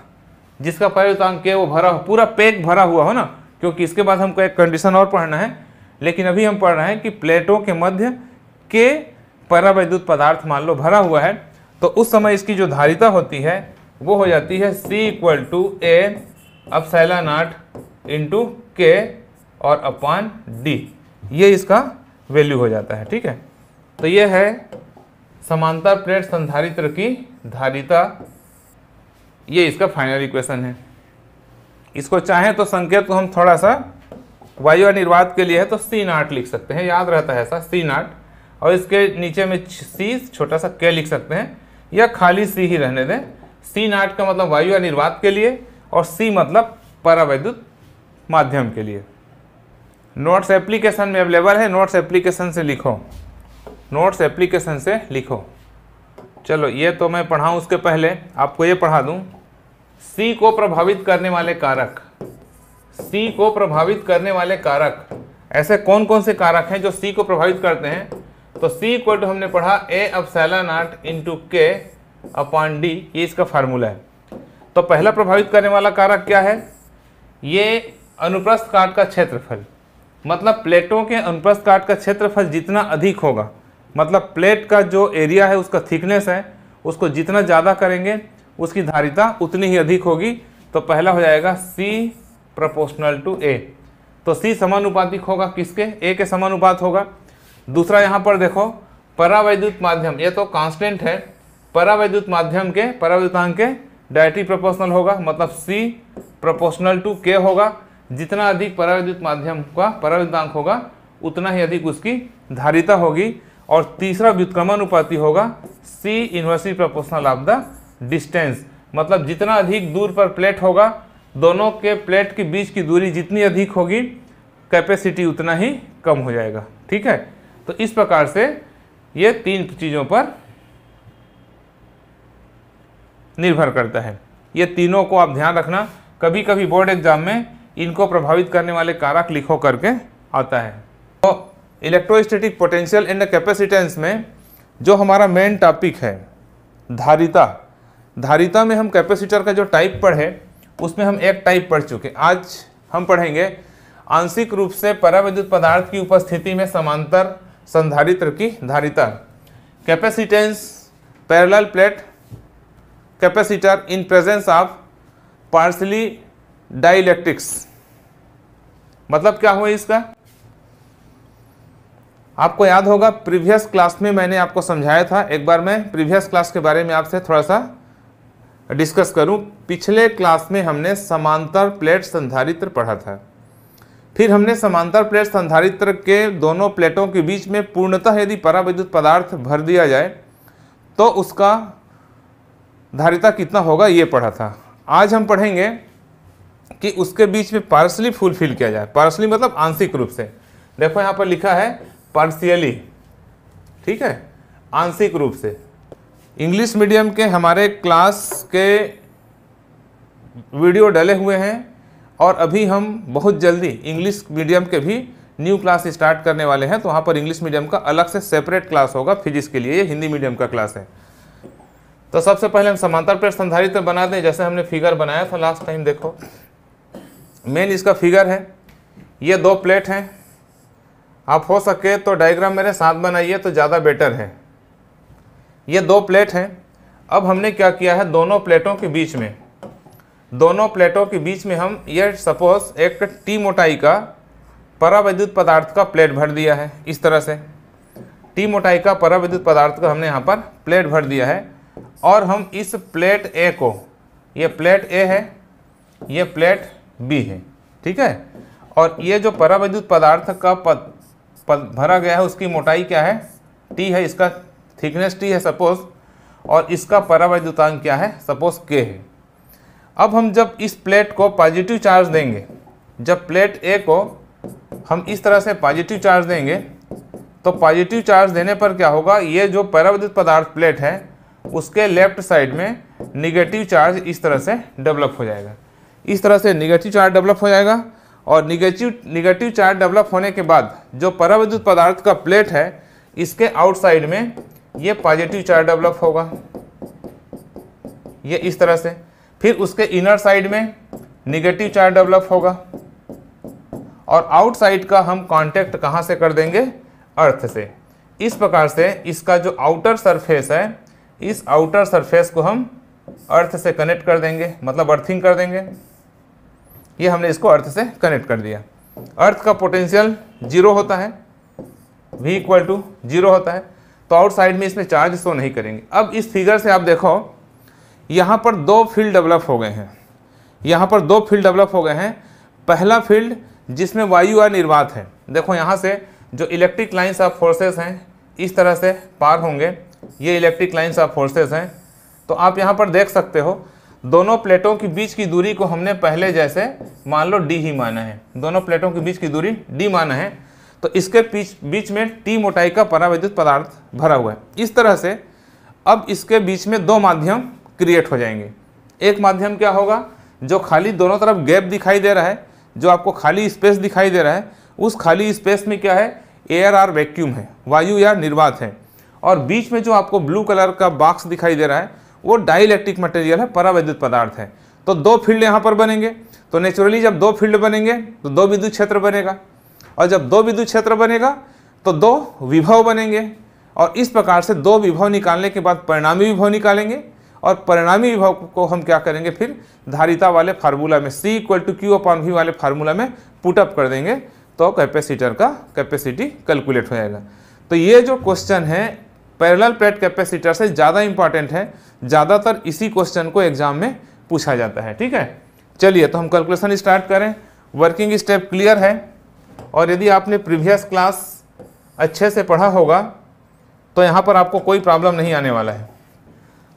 Speaker 1: जिसका पैरावैद्युतांक के वो भरा हो पूरा पैक भरा हुआ हो ना क्योंकि इसके बाद हमको एक कंडीशन और पढ़ना है लेकिन अभी हम पढ़ रहे हैं कि प्लेटों के मध्य के परावैद्युत पदार्थ मान लो भरा हुआ है तो उस समय इसकी जो धारिता होती है वो हो जाती है C equal to A epsilon naught into K और अपान डी ये इसका वैल्यू हो जाता है ठीक है तो ये है समांतर प्लेट संधारित्र की धारिता ये इसका फाइनल इक्वेशन है इसको चाहें तो संकेत को हम थोड़ा सा वायु निर्वात के लिए है तो सी नाट लिख सकते हैं याद रहता है ऐसा सी नाट और इसके नीचे में सी छोटा सा के लिख सकते हैं या खाली सी ही रहने दें सी नाट का मतलब वायु निर्वात के लिए और सी मतलब परावैद्युत माध्यम के लिए नोट्स एप्लीकेशन में अवेलेबल है नोट्स एप्लीकेशन से लिखो नोट्स एप्लीकेशन से लिखो चलो ये तो मैं पढ़ाऊँ उसके पहले आपको ये पढ़ा दूँ सी को प्रभावित करने वाले कारक सी को प्रभावित करने वाले कारक ऐसे कौन कौन से कारक हैं जो सी को प्रभावित करते हैं तो सी इक्वल टू हमने पढ़ा A epsilon naught into K upon D ये इसका फार्मूला है तो पहला प्रभावित करने वाला कारक क्या है ये अनुप्रस्थ काट का क्षेत्रफल मतलब प्लेटों के अनुप्रस्थ काट का क्षेत्रफल जितना अधिक होगा मतलब प्लेट का जो एरिया है उसका थिकनेस है उसको जितना ज़्यादा करेंगे उसकी धारिता उतनी ही अधिक होगी तो पहला हो जाएगा सी प्रपोशनल टू ए तो सी समानुपातिक होगा किसके ए के समानुपात होगा दूसरा यहाँ पर देखो परावैद्युत माध्यम ये तो कांस्टेंट है परावैद्युत माध्यम के परावैद्युतांक के डायरेक्टली प्रोपोर्शनल होगा मतलब सी प्रोपोर्शनल टू के होगा जितना अधिक परावैद्युत माध्यम का परावैद्युतांक होगा उतना ही अधिक उसकी धारिता होगी और तीसरा व्युत्क्रमानुपाती होगा C inversely proportional of the distance मतलब जितना अधिक दूर पर प्लेट होगा दोनों के प्लेट के बीच की दूरी जितनी अधिक होगी कैपेसिटी उतना ही कम हो जाएगा ठीक है तो इस प्रकार से ये तीन चीज़ों पर निर्भर करता है ये तीनों को आप ध्यान रखना कभी कभी बोर्ड एग्जाम में इनको प्रभावित करने वाले कारक लिखो करके आता है तो इलेक्ट्रोस्टेटिक पोटेंशियल एंड कैपेसिटेंस में जो हमारा मेन टॉपिक है धारिता धारिता में हम कैपेसिटर का जो टाइप पढ़े उसमें हम एक टाइप पढ़ चुके आज हम पढ़ेंगे आंशिक रूप से पराविद्युत पदार्थ की उपस्थिति में समांतर संधारित्र की धारिता capacitance parallel plate capacitor in presence of partially dielectrics मतलब क्या हुआ इसका आपको याद होगा प्रीवियस क्लास में मैंने आपको समझाया था एक बार मैं प्रीवियस क्लास के बारे में आपसे थोड़ा सा डिस्कस करूं पिछले क्लास में हमने समांतर प्लेट संधारित्र पढ़ा था फिर हमने समांतर प्लेट संधारित्र के दोनों प्लेटों के बीच में पूर्णतः यदि विद्युत पदार्थ भर दिया जाए तो उसका धारिता कितना होगा ये पढ़ा था आज हम पढ़ेंगे कि उसके बीच में पार्सली फुलफिल किया जाए पार्सली मतलब आंशिक रूप से देखो यहाँ पर लिखा है पार्सियली ठीक है आंशिक रूप से इंग्लिश मीडियम के हमारे क्लास के वीडियो डले हुए हैं और अभी हम बहुत जल्दी इंग्लिश मीडियम के भी न्यू क्लास स्टार्ट करने वाले हैं तो वहाँ पर इंग्लिश मीडियम का अलग से सेपरेट क्लास होगा फिजिक्स के लिए ये हिंदी मीडियम का क्लास है तो सबसे पहले हम समांतर प्लेट संधारित्र बना दें जैसे हमने फिगर बनाया था लास्ट टाइम देखो मेन इसका फिगर है ये दो प्लेट हैं आप हो सके तो डायग्राम मेरे साथ बनाइए तो ज़्यादा बेटर है ये दो प्लेट हैं अब हमने क्या किया है दोनों प्लेटों के बीच में दोनों प्लेटों के बीच में हम यह सपोज एक टी मोटाई का परावैद्युत पदार्थ का प्लेट भर दिया है इस तरह से टी मोटाई का परावैद्युत पदार्थ का हमने यहाँ पर प्लेट भर दिया है और हम इस प्लेट ए को ये प्लेट ए है ये प्लेट बी है ठीक है और ये जो परावैद्युत पदार्थ का पद, पद भरा गया है उसकी मोटाई क्या है टी है इसका थिकनेस टी है सपोज और इसका परावैद्युतांक क्या है सपोज के है अब हम जब इस प्लेट को पॉजिटिव चार्ज देंगे जब प्लेट ए को हम इस तरह से पॉजिटिव चार्ज देंगे तो पॉजिटिव चार्ज देने पर क्या होगा ये जो परावैद्युत पदार्थ प्लेट है उसके लेफ्ट साइड में निगेटिव चार्ज इस तरह से डेवलप हो जाएगा इस तरह से निगेटिव चार्ज डेवलप हो जाएगा और निगेटिव निगेटिव चार्ज डेवलप होने के बाद जो परावैद्युत पदार्थ का प्लेट है इसके आउटसाइड में ये पॉजिटिव चार्ज डेवलप होगा ये इस तरह से फिर उसके इनर साइड में निगेटिव चार्ज डेवलप होगा और आउटसाइड का हम कांटेक्ट कहाँ से कर देंगे अर्थ से इस प्रकार से इसका जो आउटर सरफेस है इस आउटर सरफेस को हम अर्थ से कनेक्ट कर देंगे मतलब अर्थिंग कर देंगे ये हमने इसको अर्थ से कनेक्ट कर दिया अर्थ का पोटेंशियल जीरो होता है वी इक्वल टू जीरो होता है आउट आउटसाइड में इसमें चार्ज शो नहीं करेंगे अब इस फिगर से आप देखो यहाँ पर दो फील्ड डेवलप हो गए हैं यहाँ पर दो फील्ड डेवलप हो गए हैं पहला फील्ड जिसमें वायु आ निर्वात है देखो यहाँ से जो इलेक्ट्रिक लाइन्स ऑफ फोर्सेस हैं इस तरह से पार होंगे ये इलेक्ट्रिक लाइन्स ऑफ फोर्सेस हैं तो आप यहाँ पर देख सकते हो दोनों प्लेटों के बीच की दूरी को हमने पहले जैसे मान लो डी ही माना है दोनों प्लेटों के बीच की दूरी डी माना है तो इसके बीच बीच में टी मोटाई का परावैद्युत पदार्थ भरा हुआ है इस तरह से अब इसके बीच में दो माध्यम क्रिएट हो जाएंगे एक माध्यम क्या होगा जो खाली दोनों तरफ गैप दिखाई दे रहा है जो आपको खाली स्पेस दिखाई दे रहा है उस खाली स्पेस में क्या है एयर आर वैक्यूम है वायु या निर्वात है और बीच में जो आपको ब्लू कलर का बॉक्स दिखाई दे रहा है वो डाइलेक्ट्रिक मटेरियल है परावैद्युत पदार्थ है तो दो फील्ड यहाँ पर बनेंगे तो नेचुरली जब दो फील्ड बनेंगे तो दो विद्युत क्षेत्र बनेगा और जब दो विद्युत क्षेत्र बनेगा तो दो विभव बनेंगे और इस प्रकार से दो विभव निकालने के बाद परिणामी विभव निकालेंगे और परिणामी विभव को हम क्या करेंगे फिर धारिता वाले फार्मूला में C equal to Q upon V वाले फार्मूला में पुटअप कर देंगे तो कैपेसिटर का कैपेसिटी कैलकुलेट हो जाएगा तो ये जो क्वेश्चन है पैरेलल प्लेट कैपेसिटर से ज़्यादा इंपॉर्टेंट है ज़्यादातर इसी क्वेश्चन को एग्जाम में पूछा जाता है ठीक है चलिए तो हम कैलकुलेशन स्टार्ट करें वर्किंग स्टेप क्लियर है और यदि आपने प्रीवियस क्लास अच्छे से पढ़ा होगा तो यहाँ पर आपको कोई प्रॉब्लम नहीं आने वाला है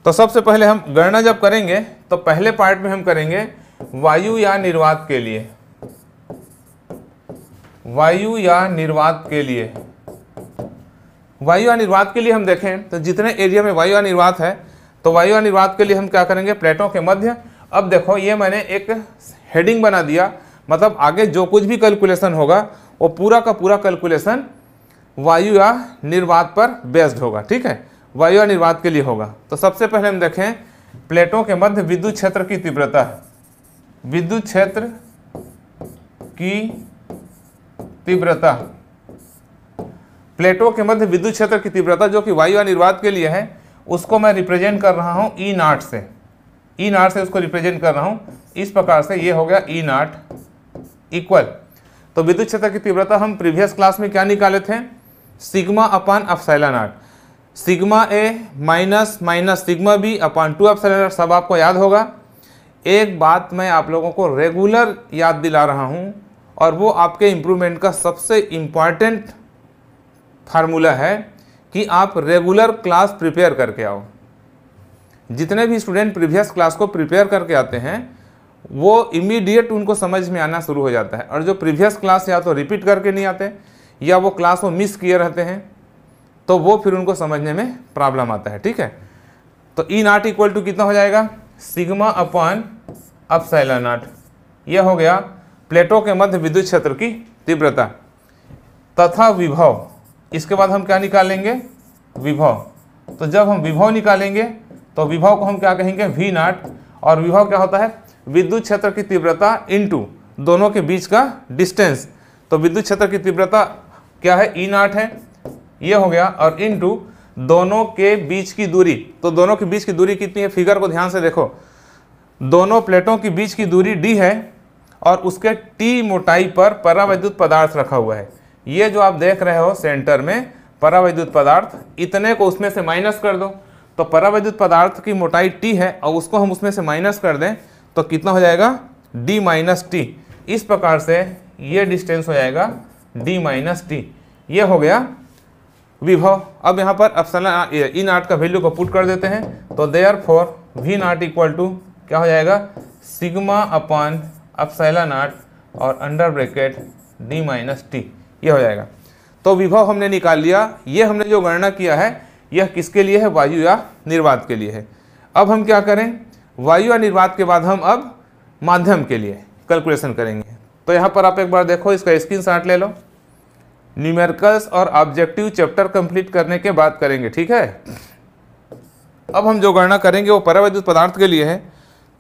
Speaker 1: तो सबसे पहले हम गणना जब करेंगे तो पहले पार्ट में हम करेंगे वायु या निर्वात के लिए वायु या निर्वात के लिए वायु या निर्वात के लिए हम देखें तो जितने एरिया में वायु या निर्वात है तो वायु या निर्वात के लिए हम क्या करेंगे प्लेटों के मध्य अब देखो ये मैंने एक हेडिंग बना दिया मतलब आगे जो कुछ भी कैलकुलेशन होगा वो पूरा का पूरा कैलकुलेशन वायु या निर्वात पर बेस्ड होगा ठीक है वायु या निर्वात के लिए होगा तो सबसे पहले हम देखें प्लेटों के मध्य विद्युत क्षेत्र की तीव्रता है विद्युत क्षेत्र की तीव्रता प्लेटों के मध्य विद्युत क्षेत्र की तीव्रता जो कि वायु या निर्वात के लिए है उसको मैं रिप्रेजेंट कर रहा हूँ ई नाट से ई e नाट से उसको रिप्रेजेंट कर रहा हूँ इस प्रकार से ये हो गया ई नाट इक्वल तो विद्युत क्षेत्र की तीव्रता हम प्रीवियस क्लास में क्या निकाले थे sigma upon epsilon naught sigma A minus minus sigma B upon two epsilon naught सब आपको याद होगा एक बात मैं आप लोगों को रेगुलर याद दिला रहा हूँ और वो आपके इम्प्रूवमेंट का सबसे इम्पॉर्टेंट फार्मूला है कि आप रेगुलर क्लास प्रिपेयर करके आओ जितने भी स्टूडेंट प्रीवियस क्लास को प्रिपेयर करके आते हैं वो इमीडिएट उनको समझ में आना शुरू हो जाता है और जो प्रीवियस क्लास या तो रिपीट करके नहीं आते या वो क्लास वो मिस किए रहते हैं तो वो फिर उनको समझने में प्रॉब्लम आता है ठीक है तो ई नॉट इक्वल टू कितना हो जाएगा सिग्मा अपॉन अपसाइला नॉट यह हो गया प्लेटों के मध्य विद्युत क्षेत्र की तीव्रता तथा विभव इसके बाद हम क्या निकालेंगे विभव तो जब हम विभव निकालेंगे तो विभव को हम क्या कहेंगे वी नाट और विभव क्या होता है विद्युत क्षेत्र की तीव्रता इनटू दोनों के बीच का डिस्टेंस तो विद्युत क्षेत्र की तीव्रता क्या है ई e नाट है ये हो गया और इनटू दोनों के बीच की दूरी तो दोनों के बीच की दूरी कितनी है फिगर को ध्यान से देखो दोनों प्लेटों के बीच की दूरी डी है और उसके टी मोटाई पर परावैद्युत पदार्थ रखा हुआ है ये जो आप देख रहे हो सेंटर में परावैद्युत पदार्थ इतने को उसमें से माइनस कर दो तो परावैद्युत पदार्थ की मोटाई टी है और उसको हम उसमें से माइनस कर दें तो कितना हो जाएगा d माइनस टी इस प्रकार से ये डिस्टेंस हो जाएगा d माइनस टी ये हो गया विभव अब यहाँ पर सला इन नाट का वैल्यू को पुट कर देते हैं तो therefore V naught equal to क्या हो जाएगा सिग्मा अपॉन अपसैला नाट और under bracket D minus T ये हो जाएगा तो विभव हमने निकाल लिया ये हमने जो गणना किया है यह किसके लिए है वायु या निर्वात के लिए है अब हम क्या करें वायु अनिर्वात के बाद हम अब माध्यम के लिए कैलकुलेशन करेंगे तो यहाँ पर आप एक बार देखो इसका स्क्रीन शॉट ले लो न्यूमेरिकल्स और ऑब्जेक्टिव चैप्टर कंप्लीट करने के बाद करेंगे ठीक है अब हम जो गणना करेंगे वो परावैद्युत पदार्थ के लिए है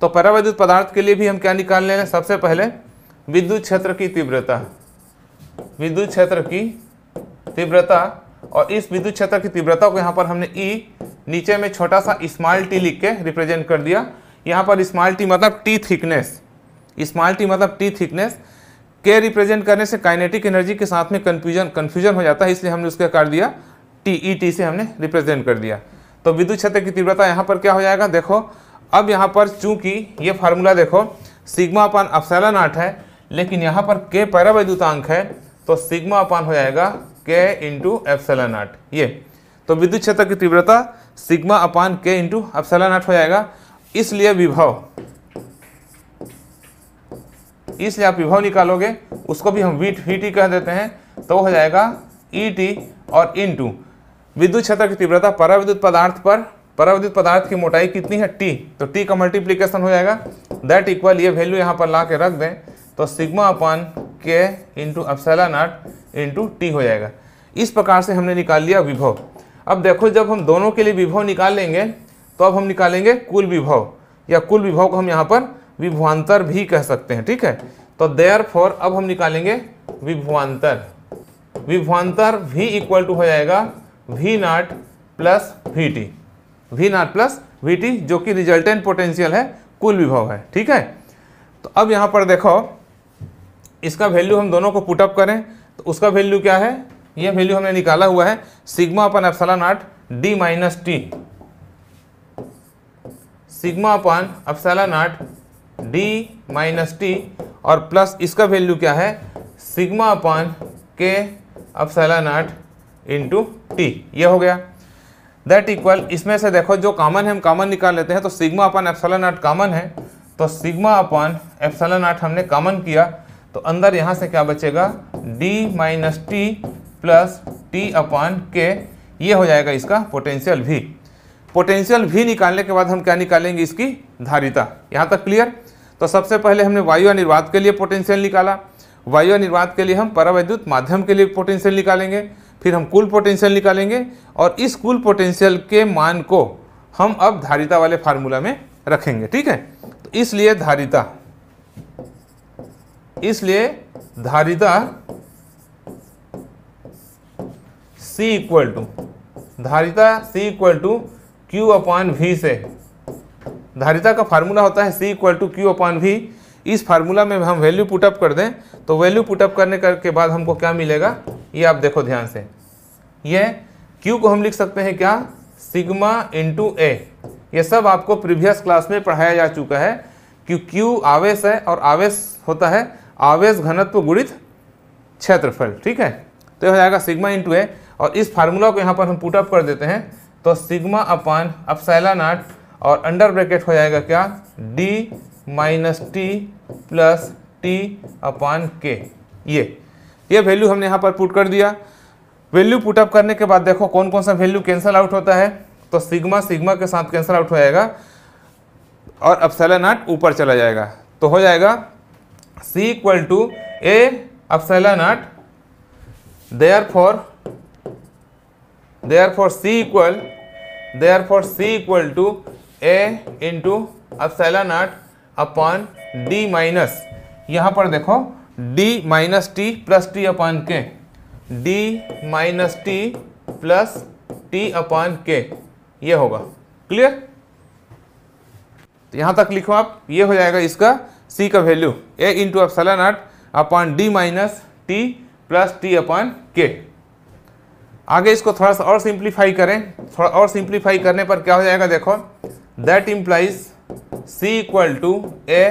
Speaker 1: तो परावैद्युत पदार्थ के लिए भी हम क्या निकाल ले सबसे पहले विद्युत क्षेत्र की तीव्रता विद्युत क्षेत्र की तीव्रता और इस विद्युत क्षेत्र की तीव्रता को यहाँ पर हमने ई e, नीचे में छोटा सा स्मॉल टी लिख के रिप्रेजेंट कर दिया यहाँ पर स्मॉल टी मतलब टी थिकनेस स्मॉल टी मतलब टी थिकनेस के रिप्रेजेंट करने से काइनेटिक एनर्जी के साथ में कन्फ्यूजन कन्फ्यूजन हो जाता है इसलिए हमने उसका कर दिया टी ई टी से हमने रिप्रेजेंट कर दिया तो विद्युत क्षेत्र की तीव्रता यहाँ पर क्या हो जाएगा देखो अब यहाँ पर चूंकि ये फार्मूला देखो सिग्मा अपान अफसैलन आठ है लेकिन यहाँ पर के पैरा वैद्युतांक है तो सिग्मा अपान हो जाएगा के इंटू एफसेलन नाट ये तो विद्युत क्षेत्र की तीव्रता सिग्मा अपान के इंटू एफसेलन नाट हो जाएगा इसलिए विभव इसलिए आप विभव निकालोगे उसको भी हम वीट हीट टी कह देते हैं तो हो जाएगा ई e टी और इन टू विद्युत क्षेत्र की तीव्रता पराविद्युत पदार्थ पर पराविद्युत पदार्थ की मोटाई कितनी है टी तो टी का मल्टीप्लीकेशन हो जाएगा दैट इक्वल ये वैल्यू यहाँ पर ला के रख दें तो sigma upon K into epsilon naught into T हो जाएगा इस प्रकार से हमने निकाल लिया विभव अब देखो जब हम दोनों के लिए विभव निकाल लेंगे तो अब हम निकालेंगे कुल विभव या कुल विभव को हम यहाँ पर विभवान्तर भी कह सकते हैं ठीक है तो देयर फॉर अब हम निकालेंगे विभवान्तर विभवान्तर भी इक्वल टू हो जाएगा V naught plus V T V naught plus V T जो कि रिजल्टेंट पोटेंशियल है कुल विभव है ठीक है तो अब यहाँ पर देखो इसका वैल्यू हम दोनों को पुटअप करें तो उसका वैल्यू क्या है यह वैल्यू हमने निकाला हुआ है sigma upon epsilon naught D minus T sigma upon epsilon naught D minus T और प्लस इसका वैल्यू क्या है सिग्मा अपॉन के अफसाला नाट इंटू टी ये हो गया दैट इक्वल इसमें से देखो जो कॉमन है हम कॉमन निकाल लेते हैं तो sigma upon epsilon naught common है तो सिग्मा अपॉन एफसाला नाट हमने कॉमन किया तो अंदर यहाँ से क्या बचेगा D minus T plus T upon K ये हो जाएगा इसका पोटेंशियल भी पोटेंशियल भी निकालने के बाद हम क्या निकालेंगे इसकी धारिता यहाँ तक क्लियर तो सबसे पहले हमने वायु अनिर्वात के लिए पोटेंशियल निकाला वायु अनिर्वात के लिए हम परावैद्युत माध्यम के लिए पोटेंशियल निकालेंगे फिर हम कुल पोटेंशियल निकालेंगे और इस कुल पोटेंशियल के मान को हम अब धारिता वाले फार्मूला में रखेंगे ठीक है तो इसलिए धारिता इसलिए धारिता C इक्वल टू धारिता C equal to Q upon V से धारिता का फार्मूला होता है सी equal to Q upon V इस फार्मूला में हम वैल्यू पुटअप कर दें तो वैल्यू पुटअप करने कर के बाद हमको क्या मिलेगा ये आप देखो ध्यान से ये क्यू को हम लिख सकते हैं क्या सिग्मा इंटू ए ये सब आपको प्रीवियस क्लास में पढ़ाया जा चुका है कि क्यू आवेश है और आवेश होता है आवेश घनत्व गुणित क्षेत्रफल ठीक है तो यह हो जाएगा सिग्मा इंटू ए और इस फार्मूला को यहाँ पर हम पुटअप कर देते हैं तो सिग्मा अपान अपसाइला नाट और अंडर ब्रैकेट हो जाएगा क्या D minus T plus T upon के ये ये वैल्यू हमने यहाँ पर पुट कर दिया वैल्यू पुटअप करने के बाद देखो कौन कौन सा वैल्यू कैंसल आउट होता है तो सिग्मा सिग्मा के साथ कैंसल आउट हो जाएगा और अपसैला नाट ऊपर चला जाएगा तो हो जाएगा सी equal to A epsilon naught therefore therefore c equal therefore c equal to a into epsilon naught upon D minus यहाँ पर देखो d minus T plus T upon K D minus T plus T upon K ये होगा clear तो यहाँ तक लिखो आप ये हो जाएगा इसका c का value a into epsilon naught upon D minus T plus T upon K आगे इसको थोड़ा सा और सिंप्लीफाई करें थोड़ा और सिंप्लीफाई करने पर क्या हो जाएगा देखो that implies C equal to A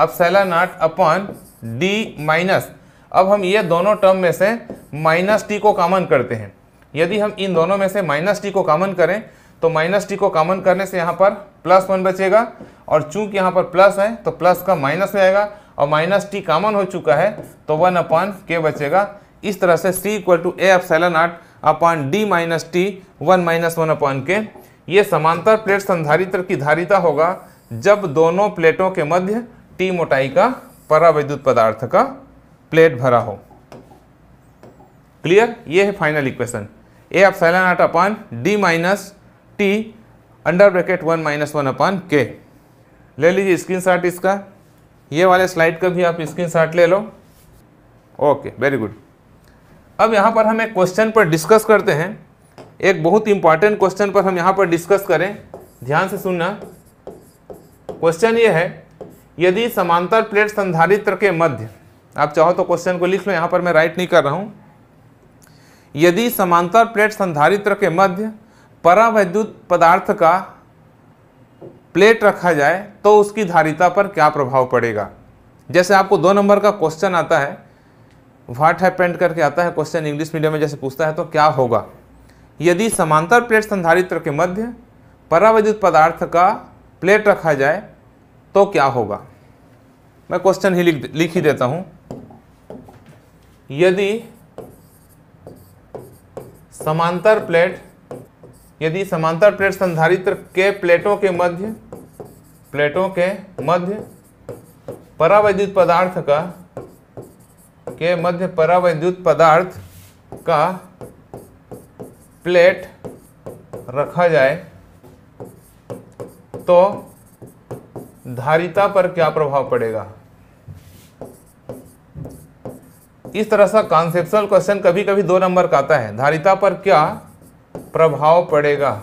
Speaker 1: epsilon naught upon D minus अब हम ये दोनों टर्म में से माइनस टी को कॉमन करते हैं यदि हम इन दोनों में से माइनस टी को कॉमन करें तो माइनस टी को कॉमन करने से यहाँ पर प्लस वन बचेगा और चूंकि यहाँ पर प्लस है तो प्लस का माइनस हो जाएगा और माइनस टी कॉमन हो चुका है तो वन अपॉन के बचेगा इस तरह से c equal to A epsilon naught upon D minus T one minus one upon K ये समांतर प्लेट संधारित्र की धारिता होगा जब दोनों प्लेटों के मध्य टी मोटाई का परावैद्युत पदार्थ का प्लेट भरा हो क्लियर ये है फाइनल इक्वेशन ए अप naught upon D minus T under bracket one minus one upon K ले लीजिए शॉट इसका ये वाले स्लाइड का भी आप स्क्रीनशॉट ले लो ओके वेरी गुड अब यहाँ पर हम एक क्वेश्चन पर डिस्कस करते हैं एक बहुत इंपॉर्टेंट क्वेश्चन पर हम यहाँ पर डिस्कस करें ध्यान से सुनना क्वेश्चन ये है यदि समांतर प्लेट संधारित्र के मध्य आप चाहो तो क्वेश्चन को लिख लो यहाँ पर मैं राइट नहीं कर रहा हूँ यदि समांतर प्लेट संधारित्र के मध्य परावैद्युत पदार्थ का प्लेट रखा जाए तो उसकी धारिता पर क्या प्रभाव पड़ेगा जैसे आपको दो नंबर का क्वेश्चन आता है व्हाट हैपेंड करके आता है क्वेश्चन इंग्लिश मीडियम में जैसे पूछता है तो क्या होगा यदि समांतर प्लेट संधारित्र के मध्य परावैद्युत पदार्थ का प्लेट रखा जाए तो क्या होगा मैं क्वेश्चन ही लिख लिख ही देता हूँ यदि समांतर प्लेट यदि समांतर प्लेट संधारित्र के प्लेटों के मध्य प्लेटों के मध्य परावैद्युत पदार्थ का के मध्य परावैद्युत पदार्थ का प्लेट रखा जाए तो धारिता पर क्या प्रभाव पड़ेगा इस तरह सा कॉन्सेप्शनल क्वेश्चन कभी कभी दो नंबर का आता है धारिता पर क्या प्रभाव पड़ेगा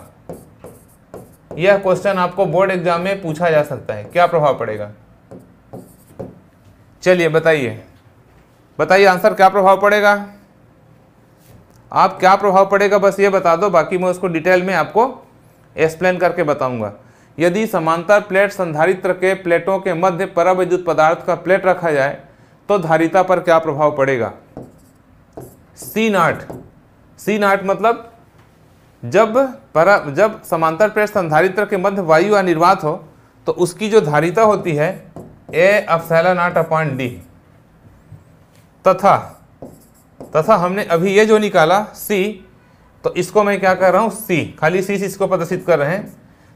Speaker 1: यह क्वेश्चन आपको बोर्ड एग्जाम में पूछा जा सकता है क्या प्रभाव पड़ेगा चलिए बताइए बताइए आंसर क्या प्रभाव पड़ेगा आप क्या प्रभाव पड़ेगा बस ये बता दो बाकी मैं उसको डिटेल में आपको एक्सप्लेन करके बताऊंगा यदि समांतर प्लेट संधारित्र के प्लेटों के मध्य परावैद्युत पदार्थ का प्लेट रखा जाए तो धारिता पर क्या प्रभाव पड़ेगा सी नाट सी नाट मतलब जब परा जब समांतर प्लेट संधारित्र के मध्य वायु अनिर्वात हो तो उसकी जो धारिता होती है ए अफसेला नाट अपॉन डी तथा तथा हमने अभी ये जो निकाला सी तो इसको मैं क्या कर रहा हूँ सी खाली सी से इसको प्रदर्शित कर रहे हैं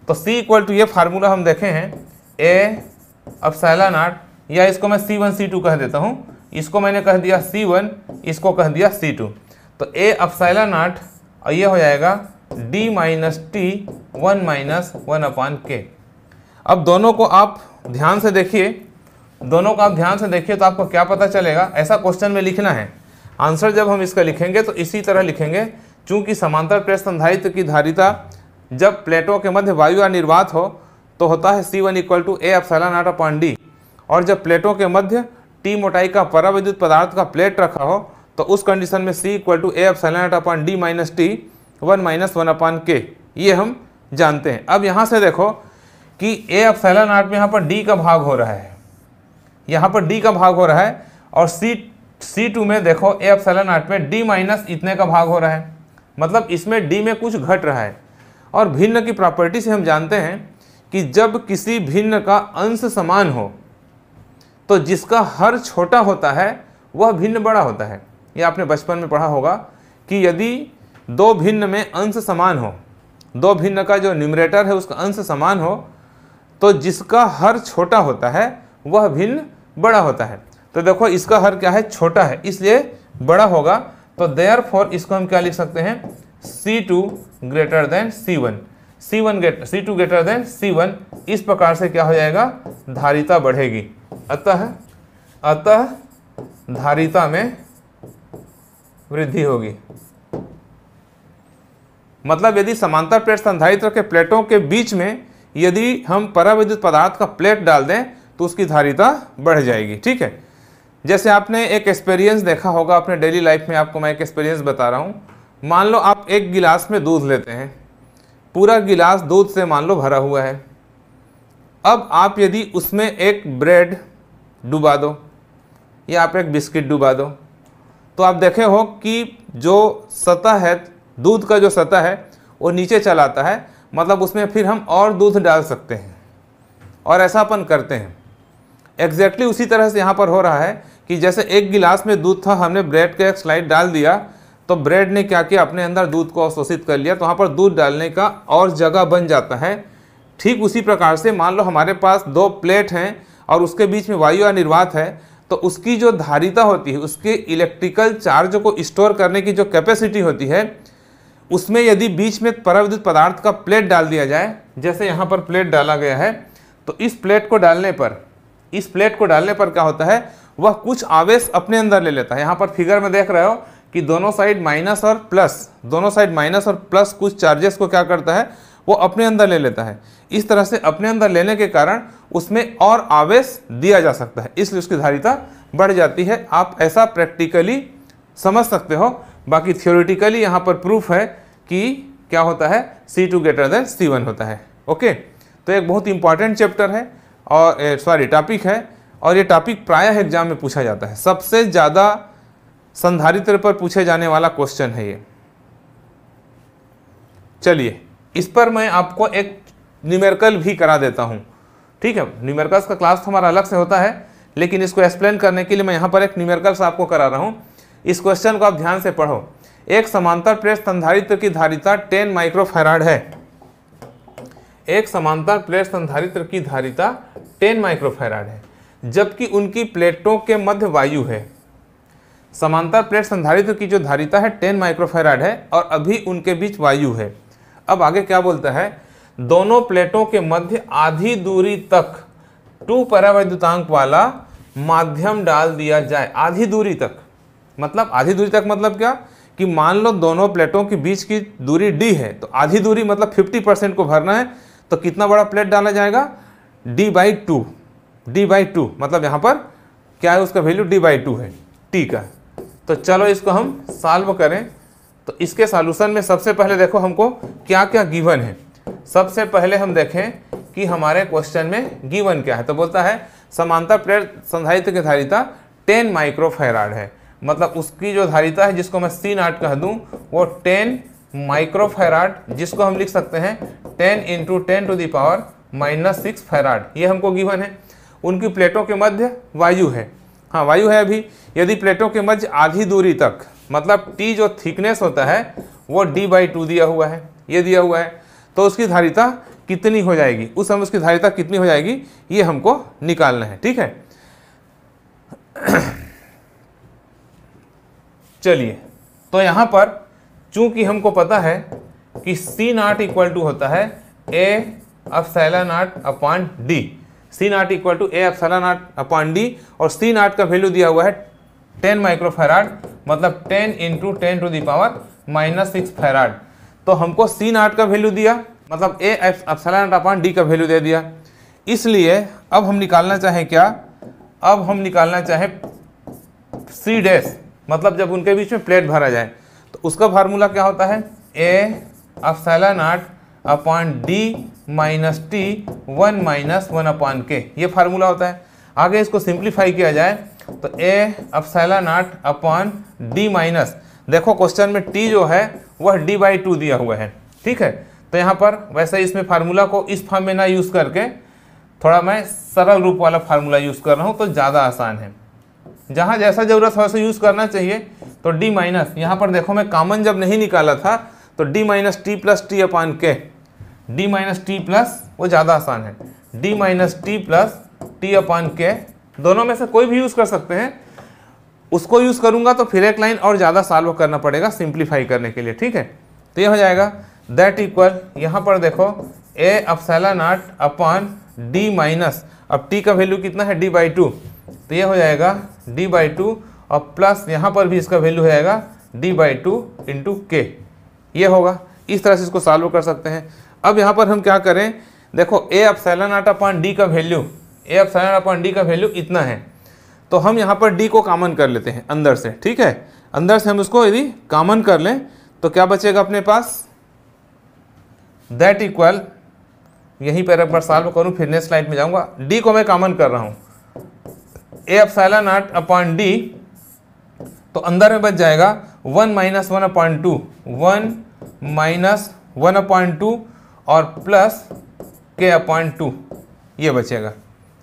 Speaker 1: तो सी इक्वल टू ये फार्मूला हम देखे हैं ए सैला नाट या इसको मैं सी वन सी टू कह देता हूँ इसको मैंने कह दिया सी वन इसको कह दिया सी टू तो ए सैला नाट और ये हो जाएगा D minus T one minus one upon K अब दोनों को आप ध्यान से देखिए दोनों को आप ध्यान से देखिए तो आपको क्या पता चलेगा ऐसा क्वेश्चन में लिखना है आंसर जब हम इसका लिखेंगे तो इसी तरह लिखेंगे चूंकि समांतर प्रेस संधारित्व की धारिता जब प्लेटों के मध्य वायु या निर्वात हो तो होता है C one equal to A epsilon naught upon D और जब प्लेटों के मध्य टी मोटाई का परावैद्युत पदार्थ का प्लेट रखा हो तो उस कंडीशन में C equal to A epsilon naught upon D minus T one minus one upon के ये हम जानते हैं अब यहाँ से देखो कि ए अफसला नाट में यहाँ पर डी का भाग हो रहा है यहाँ पर डी का भाग हो रहा है और सी सी टू में देखो ए सेलन आठ में डी माइनस इतने का भाग हो रहा है मतलब इसमें डी में कुछ घट रहा है और भिन्न की प्रॉपर्टी से हम जानते हैं कि जब किसी भिन्न का अंश समान हो तो जिसका हर छोटा होता है वह भिन्न बड़ा होता है ये आपने बचपन में पढ़ा होगा कि यदि दो भिन्न में अंश समान हो दो भिन्न का जो न्यूमरेटर है उसका अंश समान हो तो जिसका हर छोटा होता है वह भिन्न बड़ा होता है तो देखो इसका हर क्या है छोटा है इसलिए बड़ा होगा तो देयर फॉर इसको हम क्या लिख सकते हैं C two greater than C one C one greater C two greater than C one इस प्रकार से क्या हो जाएगा धारिता बढ़ेगी अतः अतः धारिता में वृद्धि होगी मतलब यदि समांतर प्लेट संधारित्र के प्लेटों के बीच में यदि हम पराविद्युत पदार्थ का प्लेट डाल दें तो उसकी धारिता बढ़ जाएगी ठीक है जैसे आपने एक एक्सपीरियंस देखा होगा अपने डेली लाइफ में आपको मैं एक एक्सपीरियंस बता रहा हूँ मान लो आप एक गिलास में दूध लेते हैं पूरा गिलास दूध से मान लो भरा हुआ है अब आप यदि उसमें एक ब्रेड डुबा दो या आप एक बिस्किट डुबा दो तो आप देखे हो कि जो सतह है दूध का जो सतह है वो नीचे चलाता है मतलब उसमें फिर हम और दूध डाल सकते हैं और ऐसा अपन करते हैं एग्जैक्टली उसी तरह से यहाँ पर हो रहा है कि जैसे एक गिलास में दूध था हमने ब्रेड का एक स्लाइड डाल दिया तो ब्रेड ने क्या किया अपने अंदर दूध को अवशोषित कर लिया तो वहाँ पर दूध डालने का और जगह बन जाता है ठीक उसी प्रकार से मान लो हमारे पास दो प्लेट हैं और उसके बीच में वायु अनिर्वात है तो उसकी जो धारिता होती है उसके इलेक्ट्रिकल चार्ज को स्टोर करने की जो कैपेसिटी होती है उसमें यदि बीच में परविद्युत पदार्थ का प्लेट डाल दिया जाए जैसे यहाँ पर प्लेट डाला गया है तो इस प्लेट को डालने पर इस प्लेट को डालने पर क्या होता है वह कुछ आवेश अपने अंदर ले लेता है यहाँ पर फिगर में देख रहे हो कि दोनों साइड माइनस और प्लस दोनों साइड माइनस और प्लस कुछ चार्जेस को क्या करता है वो अपने अंदर ले लेता है इस तरह से अपने अंदर लेने के कारण उसमें और आवेश दिया जा सकता है इसलिए उसकी धारिता बढ़ जाती है आप ऐसा प्रैक्टिकली समझ सकते हो बाकी थियोरिटिकली यहाँ पर प्रूफ है कि क्या होता है C two greater than C होता है ओके तो एक बहुत इंपॉर्टेंट चैप्टर है और सॉरी टॉपिक है और ये टॉपिक प्रायः एग्जाम में पूछा जाता है सबसे ज़्यादा संधारित्र पर पूछे जाने वाला क्वेश्चन है ये चलिए इस पर मैं आपको एक न्यूमेरिकल भी करा देता हूँ ठीक है न्यूमेरिकल्स का क्लास तो हमारा अलग से होता है लेकिन इसको एक्सप्लेन करने के लिए मैं यहाँ पर एक न्यूमेरिकल्स आपको करा रहा हूँ इस क्वेश्चन को आप ध्यान से पढ़ो एक समांतर प्लेट संधारित्र की धारिता 10 माइक्रोफेराड है एक समांतर प्लेट संधारित्र की धारिता 10 माइक्रोफेराड है जबकि उनकी प्लेटों के मध्य वायु है समांतर प्लेट संधारित्र की जो धारिता है 10 माइक्रोफेराड है और अभी उनके बीच वायु है अब आगे क्या बोलता है दोनों प्लेटों के मध्य आधी दूरी तक टू परावैद्युतांक वाला माध्यम डाल दिया जाए आधी दूरी तक मतलब आधी दूरी तक मतलब क्या कि मान लो दोनों प्लेटों के बीच की दूरी डी है तो आधी दूरी मतलब 50 परसेंट को भरना है तो कितना बड़ा प्लेट डाला जाएगा D by two D by two मतलब यहाँ पर क्या है उसका वैल्यू डी बाई टू है टी का तो चलो इसको हम सॉल्व करें तो इसके सॉल्यूशन में सबसे पहले देखो हमको क्या क्या गिवन है सबसे पहले हम देखें कि हमारे क्वेश्चन में गिवन क्या है तो बोलता है समानता प्लेट संधारित्व की धारिता टेन माइक्रोफेराड है मतलब उसकी जो धारिता है जिसको मैं सी नाट कह दूँ वो टेन माइक्रोफेराड जिसको हम लिख सकते हैं ten into ten to the power minus six farad ये हमको गिवन है उनकी प्लेटों के मध्य वायु है हाँ वायु है अभी यदि प्लेटों के मध्य आधी दूरी तक मतलब टी जो थिकनेस होता है वो डी बाई टू दिया हुआ है ये दिया हुआ है तो उसकी धारिता कितनी हो जाएगी उस समय उसकी धारिता कितनी हो जाएगी ये हमको निकालना है ठीक है चलिए तो यहाँ पर चूंकि हमको पता है कि सी नॉट इक्वल टू होता है A epsilon naught upon D C naught equal to A epsilon naught upon D और सी नॉट का वैल्यू दिया हुआ है टेन माइक्रो फैराड मतलब ten into ten to the power minus six farad तो हमको सी नॉट का वैल्यू दिया मतलब A epsilon naught upon D का वैल्यू दे दिया इसलिए अब हम निकालना चाहें क्या अब हम निकालना चाहें सी डैश मतलब जब उनके बीच में प्लेट भरा जाए तो उसका फार्मूला क्या होता है A epsilon naught upon D minus T one minus one upon K ये फार्मूला होता है आगे इसको सिंप्लीफाई किया जाए तो A epsilon naught upon D minus देखो क्वेश्चन में टी जो है वह डी बाई टू दिया हुआ है ठीक है तो यहाँ पर वैसे इसमें फार्मूला को इस फॉर्म में ना यूज़ करके थोड़ा मैं सरल रूप वाला फार्मूला यूज़ कर रहा हूँ तो ज़्यादा आसान है जहाँ जैसा ज़रूरत है वैसे यूज़ करना चाहिए तो डी माइनस यहाँ पर देखो मैं कॉमन जब नहीं निकाला था तो D minus T plus T upon K D minus T plus वो ज़्यादा आसान है D minus T plus T upon K दोनों में से कोई भी यूज़ कर सकते हैं उसको यूज़ करूँगा तो फिर एक लाइन और ज़्यादा सॉल्व करना पड़ेगा सिंप्लीफाई करने के लिए ठीक है तो ये हो जाएगा दैट इक्वल यहाँ पर देखो A epsilon naught upon D minus अब टी का वैल्यू कितना है डी बाई टू तो ये हो जाएगा डी बाई टू और प्लस यहाँ पर भी इसका वैल्यू हो जाएगा डी बाई टू इंटू के ये होगा इस तरह से इसको सॉल्व कर सकते हैं अब यहाँ पर हम क्या करें देखो A epsilon naught upon D का value A epsilon upon D का वैल्यू इतना है तो हम यहाँ पर डी को कामन कर लेते हैं अंदर से ठीक है अंदर से हम उसको यदि कामन कर लें तो क्या बचेगा अपने पास दैट इक्वल यहीं पर एक बार सॉल्व करूँ फिर नेक्स्ट स्लाइड में जाऊँगा डी को मैं कामन कर रहा हूँ ए अपसाइला आट अपॉन डी तो अंदर में बच जाएगा one minus one upon two one minus one upon two और प्लस के अपॉइंट टू ये बचेगा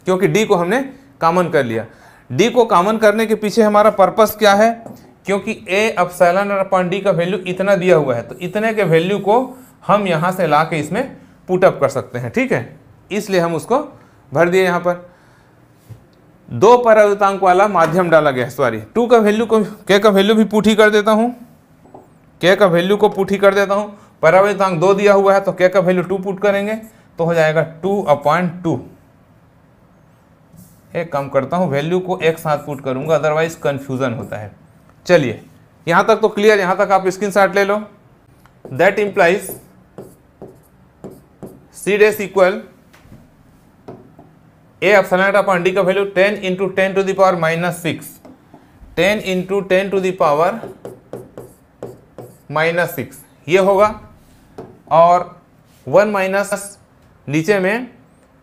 Speaker 1: क्योंकि डी को हमने कामन कर लिया डी को कामन करने के पीछे हमारा पर्पस क्या है क्योंकि ए अपसैलन और अपॉइंट डी का वैल्यू इतना दिया हुआ है तो इतने के वैल्यू को हम यहाँ से ला के इसमें पुटअप कर सकते हैं ठीक है इसलिए हम उसको भर दिए यहाँ पर दो परवृतांक वाला माध्यम डाला गया सॉरी टू का वैल्यू को के का वैल्यू भी पुठी कर देता हूँ के का वैल्यू को पुठी कर देता हूँ पैरावेदांक दो दिया हुआ है तो के का वैल्यू टू पुट करेंगे तो हो जाएगा टू अपॉइंट टू एक काम करता हूँ वैल्यू को एक साथ पुट करूँगा अदरवाइज कन्फ्यूज़न होता है चलिए यहाँ तक तो क्लियर यहाँ तक आप स्क्रीन शॉट ले लो that implies C dash equal A epsilon upon D का value ten into ten to the power minus six ten into ten to the power minus six ये होगा और वन माइनस नीचे में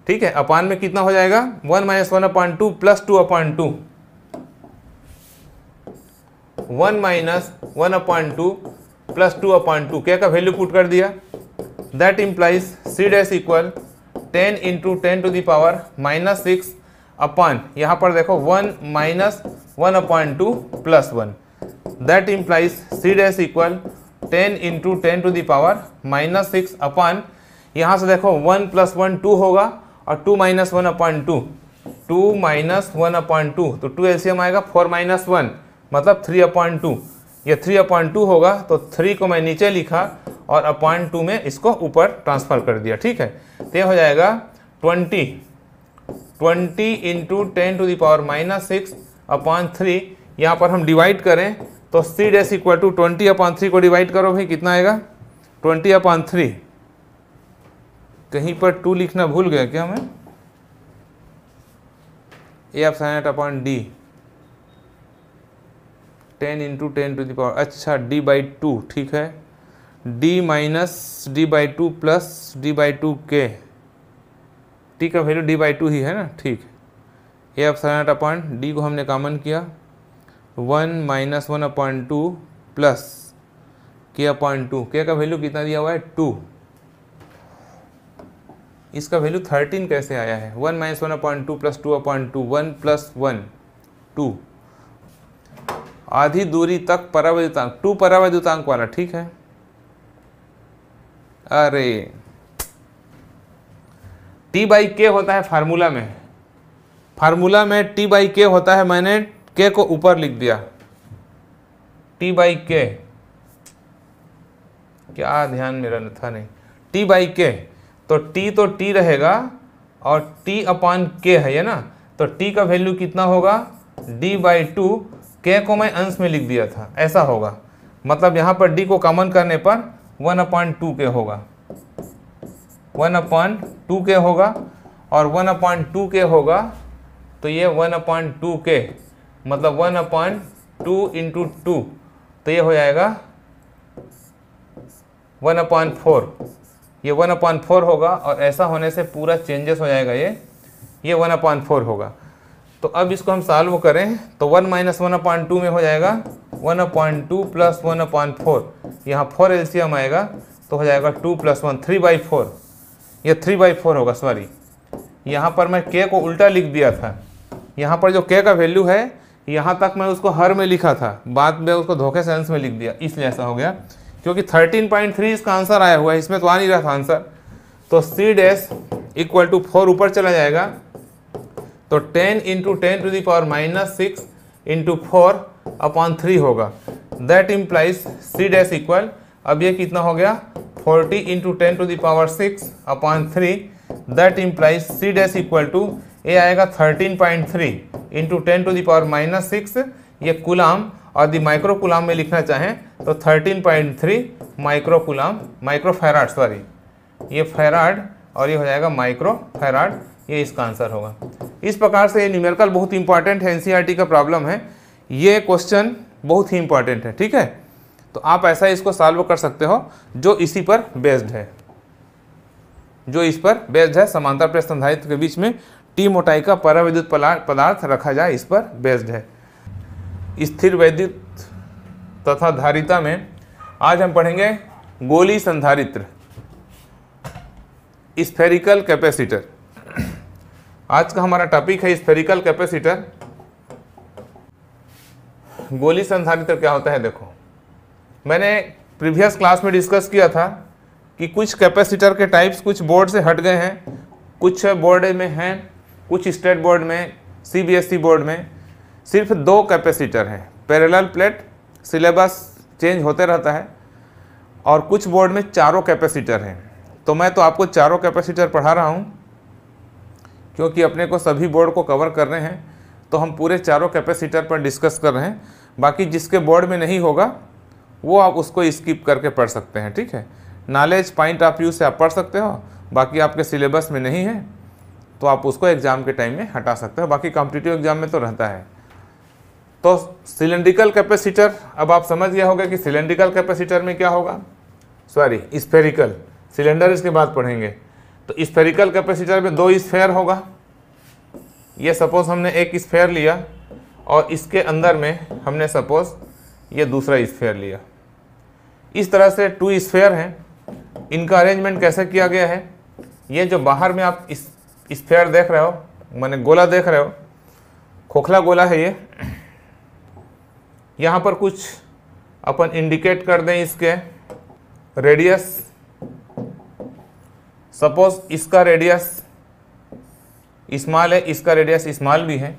Speaker 1: ठीक है अपान में कितना हो जाएगा one minus one upon two plus two upon two one minus one upon two plus two upon two क्या का वैल्यू पुट कर दिया that implies C dash equal ten into ten to the power minus six upon यहां पर देखो one minus one upon two plus one that implies C dash equal ten into ten to the power minus six upon यहाँ से देखो one plus one to होगा और two minus one upon two two minus one upon two तो two LCM आएगा four minus one मतलब three upon two यह three upon two होगा तो थ्री को मैं नीचे लिखा और अपॉइंट टू में इसको ऊपर ट्रांसफ़र कर दिया ठीक है तो हो जाएगा twenty twenty into ten to the power minus six upon three यहाँ पर हम डिवाइड करें तो C dash equal to twenty upon three को डिवाइड करो भाई कितना आएगा ट्वेंटी अपॉन थ्री कहीं पर टू लिखना भूल गया क्या मैं A epsilon naught upon D ten into ten to the power अच्छा डी बाई टू ठीक है D minus D by two plus D by two K T का वैल्यू डी बाई टू ही है ना ठीक A epsilon naught upon D को हमने कॉमन किया one minus one upon two plus K upon two K का value कितना दिया हुआ है टू इसका वैल्यू थर्टीन कैसे आया है one minus one upon two plus two upon two one plus one two आधी दूरी तक परावैद्युतांक टू परावैद्युतांक वाला ठीक है अरे टी बाई के होता है फार्मूला में फार्मूला में टी बाई के होता है मैंने के को ऊपर लिख दिया टी बाई के क्या ध्यान मेरा था नहीं टी बाई के तो टी तो टी रहेगा और टी अपॉन के है ये ना तो टी का वैल्यू कितना होगा डी बाई टू के को मैं अंश में लिख दिया था ऐसा होगा मतलब यहाँ पर डी को कॉमन करने पर वन अपॉइंट टू के होगा वन अपॉइंट टू के होगा और वन अपॉइंट टू के होगा तो ये वन अपॉइंट टू के मतलब one upon two into two तो ये हो जाएगा वन अपॉइंट फोर ये वन अपॉइंट फोर होगा और ऐसा होने से पूरा चेंजेस हो जाएगा ये ये वन अपॉइंट फोर होगा तो अब इसको हम सॉल्व करें तो one minus one upon two में हो जाएगा one upon two plus one upon four यहाँ फोर एल्सियम आएगा तो हो जाएगा two plus one three by four यह थ्री बाई फोर होगा सॉरी यहाँ पर मैं के को उल्टा लिख दिया था यहाँ पर जो के का वैल्यू है यहाँ तक मैं उसको हर में लिखा था बाद में उसको धोखे सेंस में लिख दिया इसलिए ऐसा हो गया क्योंकि 13.3 इसका आंसर आया हुआ है इसमें तो आ नहीं रहा था आंसर तो C dash equal to four ऊपर चला जाएगा तो 10 into ten to the power minus six into four upon three होगा that implies C dash equal अब ये कितना हो गया 40 into ten to the power six upon three that implies C dash equal to ये आएगा 13.3 point three into ten to the power minus six ये coulomb और दी माइक्रो कुलाम में लिखना चाहें तो 13.3 point three micro coulomb micro farad sorry ये फैराड और ये हो जाएगा माइक्रो फैराड ये इसका आंसर होगा इस प्रकार से ये न्यूमेरिकल बहुत इंपॉर्टेंट है एन e का प्रॉब्लम है ये क्वेश्चन बहुत ही इंपॉर्टेंट है ठीक है तो आप ऐसा इसको सॉल्व कर सकते हो जो इसी पर बेस्ड है जो इस पर बेस्ड है समांतर प्रेस के बीच में टी मोटाई का परावैद्युत पदार्थ रखा जाए इस पर बेस्ड है स्थिर वैद्युत तथा धारिता में आज हम पढ़ेंगे गोली संधारित्र स्फेरिकल कैपेसिटर आज का हमारा टॉपिक है स्फेरिकल कैपेसिटर गोली संधारित्र क्या होता है देखो मैंने प्रीवियस क्लास में डिस्कस किया था कि कुछ कैपेसिटर के टाइप्स कुछ बोर्ड से हट गए हैं कुछ बोर्ड में हैं कुछ स्टेट बोर्ड में सीबीएसई e बोर्ड में सिर्फ दो कैपेसिटर हैं पैरेलल प्लेट सिलेबस चेंज होते रहता है और कुछ बोर्ड में चारों कैपेसिटर हैं तो मैं तो आपको चारों कैपेसिटर पढ़ा रहा हूँ क्योंकि अपने को सभी बोर्ड को कवर कर रहे हैं तो हम पूरे चारों कैपेसिटर पर डिस्कस कर रहे हैं बाकी जिसके बोर्ड में नहीं होगा वो आप उसको स्किप करके पढ़ सकते हैं ठीक है नॉलेज पॉइंट ऑफ व्यू से आप पढ़ सकते हो बाकी आपके सिलेबस में नहीं है तो आप उसको एग्ज़ाम के टाइम में हटा सकते हो बाकी कॉम्पिटिटिव एग्ज़ाम में तो रहता है तो सिलेंड्रिकल कैपेसिटर अब आप समझ गया होगा कि सिलेंड्रिकल कैपेसिटर में क्या होगा सॉरी स्फेरिकल सिलेंडर इसके बाद पढ़ेंगे तो स्फेरिकल कैपेसिटर में दो स्फेयर होगा ये सपोज हमने एक स्फेयर लिया और इसके अंदर में हमने सपोज ये दूसरा स्फेयर लिया इस तरह से टू स्फेयर हैं इनका अरेंजमेंट कैसे किया गया है ये जो बाहर में आप इस स्फेयर देख रहे हो मैंने गोला देख रहे हो खोखला गोला है ये यहाँ पर कुछ अपन इंडिकेट कर दें इसके रेडियस सपोज इसका रेडियस इस्माल है इसका रेडियस स्मॉल भी है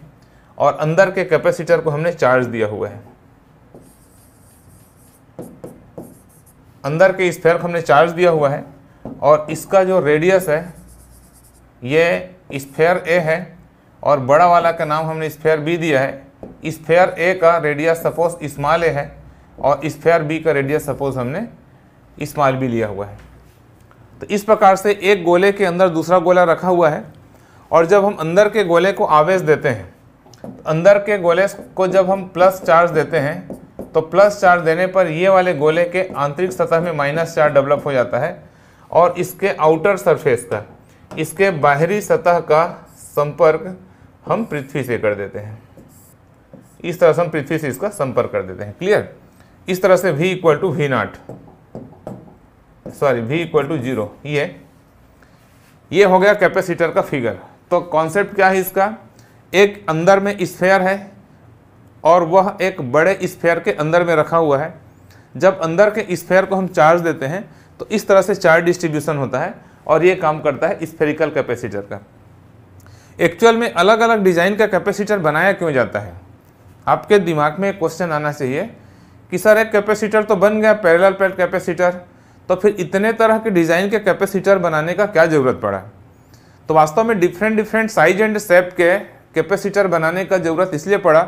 Speaker 1: और अंदर के कैपेसिटर को हमने चार्ज दिया हुआ है अंदर के स्फेयर को हमने चार्ज दिया हुआ है और इसका जो रेडियस है ये स्फेयर ए है और बड़ा वाला का नाम हमने स्फेयर बी दिया है स्फेयर ए का रेडियस सपोज इस्माल ए है और स्फेयर बी का रेडियस सपोज हमने इस्माल बी लिया हुआ है तो इस प्रकार से एक गोले के अंदर दूसरा गोला रखा हुआ है और जब हम अंदर के गोले को आवेश देते हैं तो अंदर के गोले को जब हम प्लस चार्ज देते हैं तो प्लस चार्ज देने पर ये वाले गोले के आंतरिक सतह में माइनस चार्ज डेवलप हो जाता है और इसके आउटर सरफेस का इसके बाहरी सतह का संपर्क हम पृथ्वी से कर देते हैं इस तरह से हम पृथ्वी से इसका संपर्क कर देते हैं क्लियर इस तरह से V equal to V naught sorry V equal to zero ये ये हो गया कैपेसिटर का फिगर तो कॉन्सेप्ट क्या है इसका एक अंदर में स्फेयर है और वह एक बड़े स्फेयर के अंदर में रखा हुआ है जब अंदर के स्फेयर को हम चार्ज देते हैं तो इस तरह से चार्ज डिस्ट्रीब्यूशन होता है और ये काम करता है स्फेरिकल कैपेसिटर का एक्चुअल में अलग अलग डिज़ाइन का कैपेसिटर बनाया क्यों जाता है आपके दिमाग में क्वेश्चन आना चाहिए कि सर एक कैपेसिटर तो बन गया पैरेलल पैड कैपेसिटर तो फिर इतने तरह के डिज़ाइन के कैपेसिटर बनाने का क्या ज़रूरत पड़ा तो वास्तव में different different size and shape के कैपेसिटर बनाने का ज़रूरत इसलिए पड़ा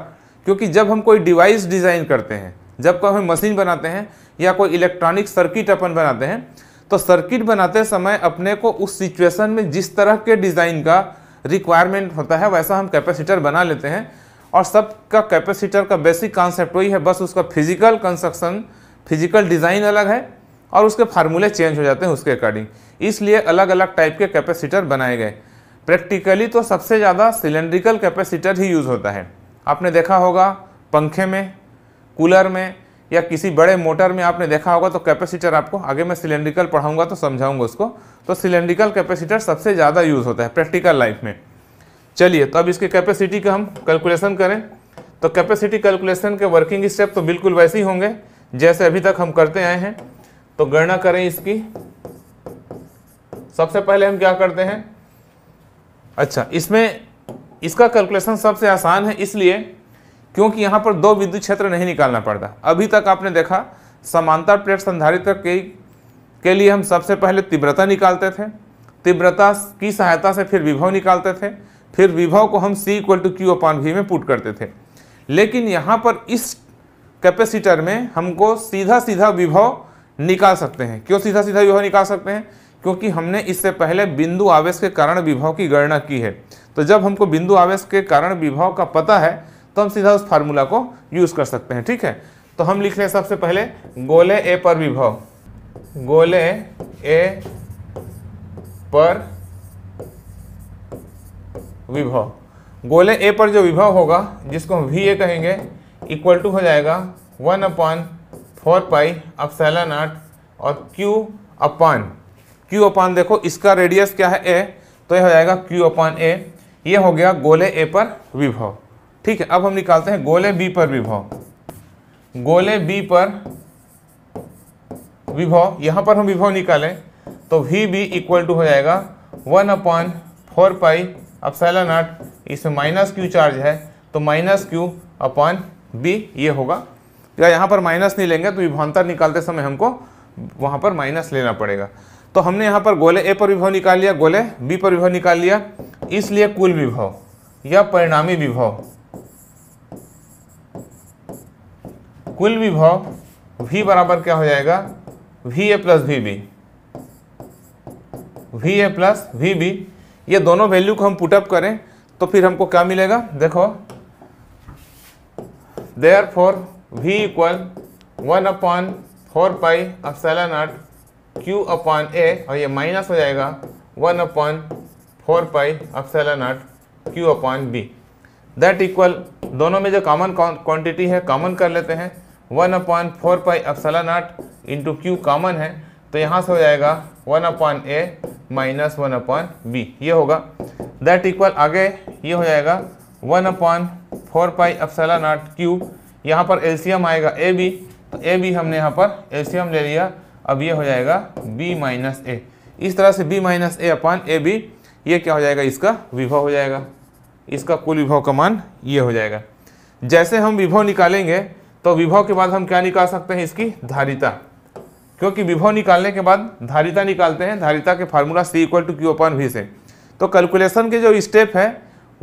Speaker 1: क्योंकि जब हम कोई डिवाइस डिज़ाइन करते हैं जब कोई हम मशीन बनाते हैं या कोई इलेक्ट्रॉनिक सर्किट अपन बनाते हैं तो सर्किट बनाते समय अपने को उस सिचुएशन में जिस तरह के डिज़ाइन का रिक्वायरमेंट होता है वैसा हम कैपेसिटर बना लेते हैं और सबका कैपेसिटर का बेसिक कॉन्सेप्ट वही है बस उसका फिजिकल कंस्ट्रक्शन फिजिकल डिज़ाइन अलग है और उसके फार्मूले चेंज हो जाते हैं उसके अकॉर्डिंग इसलिए अलग अलग टाइप के कैपेसिटर बनाए गए प्रैक्टिकली तो सबसे ज़्यादा सिलेंड्रिकल कैपेसिटर ही यूज़ होता है आपने देखा होगा पंखे में कूलर में या किसी बड़े मोटर में आपने देखा होगा तो कैपेसिटर आपको आगे मैं सिलेंड्रिकल पढ़ाऊंगा तो समझाऊंगा उसको तो सिलेंड्रिकल कैपेसिटर सबसे ज़्यादा यूज़ होता है प्रैक्टिकल लाइफ में चलिए तो अब इसके कैपेसिटी का हम कैलकुलेशन करें तो कैपेसिटी कैलकुलेशन के वर्किंग स्टेप तो बिल्कुल वैसे ही होंगे जैसे अभी तक हम करते आए हैं तो गणना करें इसकी सबसे पहले हम क्या करते हैं अच्छा इसमें इसका कैलकुलेशन सबसे आसान है इसलिए क्योंकि यहाँ पर दो विद्युत क्षेत्र नहीं निकालना पड़ता अभी तक आपने देखा समांतर प्लेट संधारित्र के के लिए हम सबसे पहले तीव्रता निकालते थे तीव्रता की सहायता से फिर विभव निकालते थे फिर विभव को हम C equal to Q upon V में पुट करते थे लेकिन यहाँ पर इस कैपेसिटर में हमको सीधा सीधा विभव निकाल सकते हैं क्यों सीधा सीधा विभव निकाल सकते हैं क्योंकि हमने इससे पहले बिंदु आवेश के कारण विभव की गणना की है तो जब हमको बिंदु आवेश के कारण विभव का पता है तो हम सीधा उस फार्मूला को यूज़ कर सकते हैं ठीक है तो हम लिख लें सबसे पहले गोले ए पर विभव गोले ए पर विभव गोले ए पर जो विभव होगा जिसको हम वी ए कहेंगे इक्वल टू हो जाएगा one upon four pi epsilon naught और क्यू अपान क्यू अपान देखो इसका रेडियस क्या है ए तो यह हो जाएगा क्यू अपान ए ये हो गया गोले ए पर विभव ठीक है अब हम निकालते हैं गोले बी पर विभव गोले बी पर विभव यहां पर हम विभव निकालें तो वी बी इक्वल टू हो जाएगा one upon four pi epsilon नाट इसमें माइनस क्यू चार्ज है तो माइनस क्यू अपॉन बी ये होगा या यहाँ पर माइनस नहीं लेंगे तो विभवांतर निकालते समय हमको वहाँ पर माइनस लेना पड़ेगा तो हमने यहाँ पर गोले ए पर विभव निकाल लिया गोले बी पर विभव निकाल लिया इसलिए कुल विभव या परिणामी विभव कुल विभव v बराबर क्या हो जाएगा V A plus V B V A plus V B ये दोनों वैल्यू को हम पुटअप करें तो फिर हमको क्या मिलेगा देखो therefore V equal one upon four pi epsilon naught Q upon A और ये माइनस हो जाएगा one upon four pi epsilon naught Q upon B that equal दोनों में जो कॉमन क्वांटिटी है कॉमन कर लेते हैं one upon four pi epsilon naught into Q common है तो यहाँ से हो जाएगा one upon A minus one upon B ये होगा दैट इक्वल आगे ये हो जाएगा one upon four pi epsilon naught Q यहाँ पर एलसीएम आएगा ए बी तो ए बी हमने यहाँ पर एलसीएम ले लिया अब ये हो जाएगा बी माइनस ए इस तरह से B minus A upon A B ये क्या हो जाएगा इसका विभव हो जाएगा इसका कुल विभव का मान ये हो जाएगा जैसे हम विभव निकालेंगे तो विभव के बाद हम क्या निकाल सकते हैं इसकी धारिता क्योंकि विभव निकालने के बाद धारिता निकालते हैं धारिता के formula C equal to Q upon V से तो कैलकुलेशन के जो स्टेप है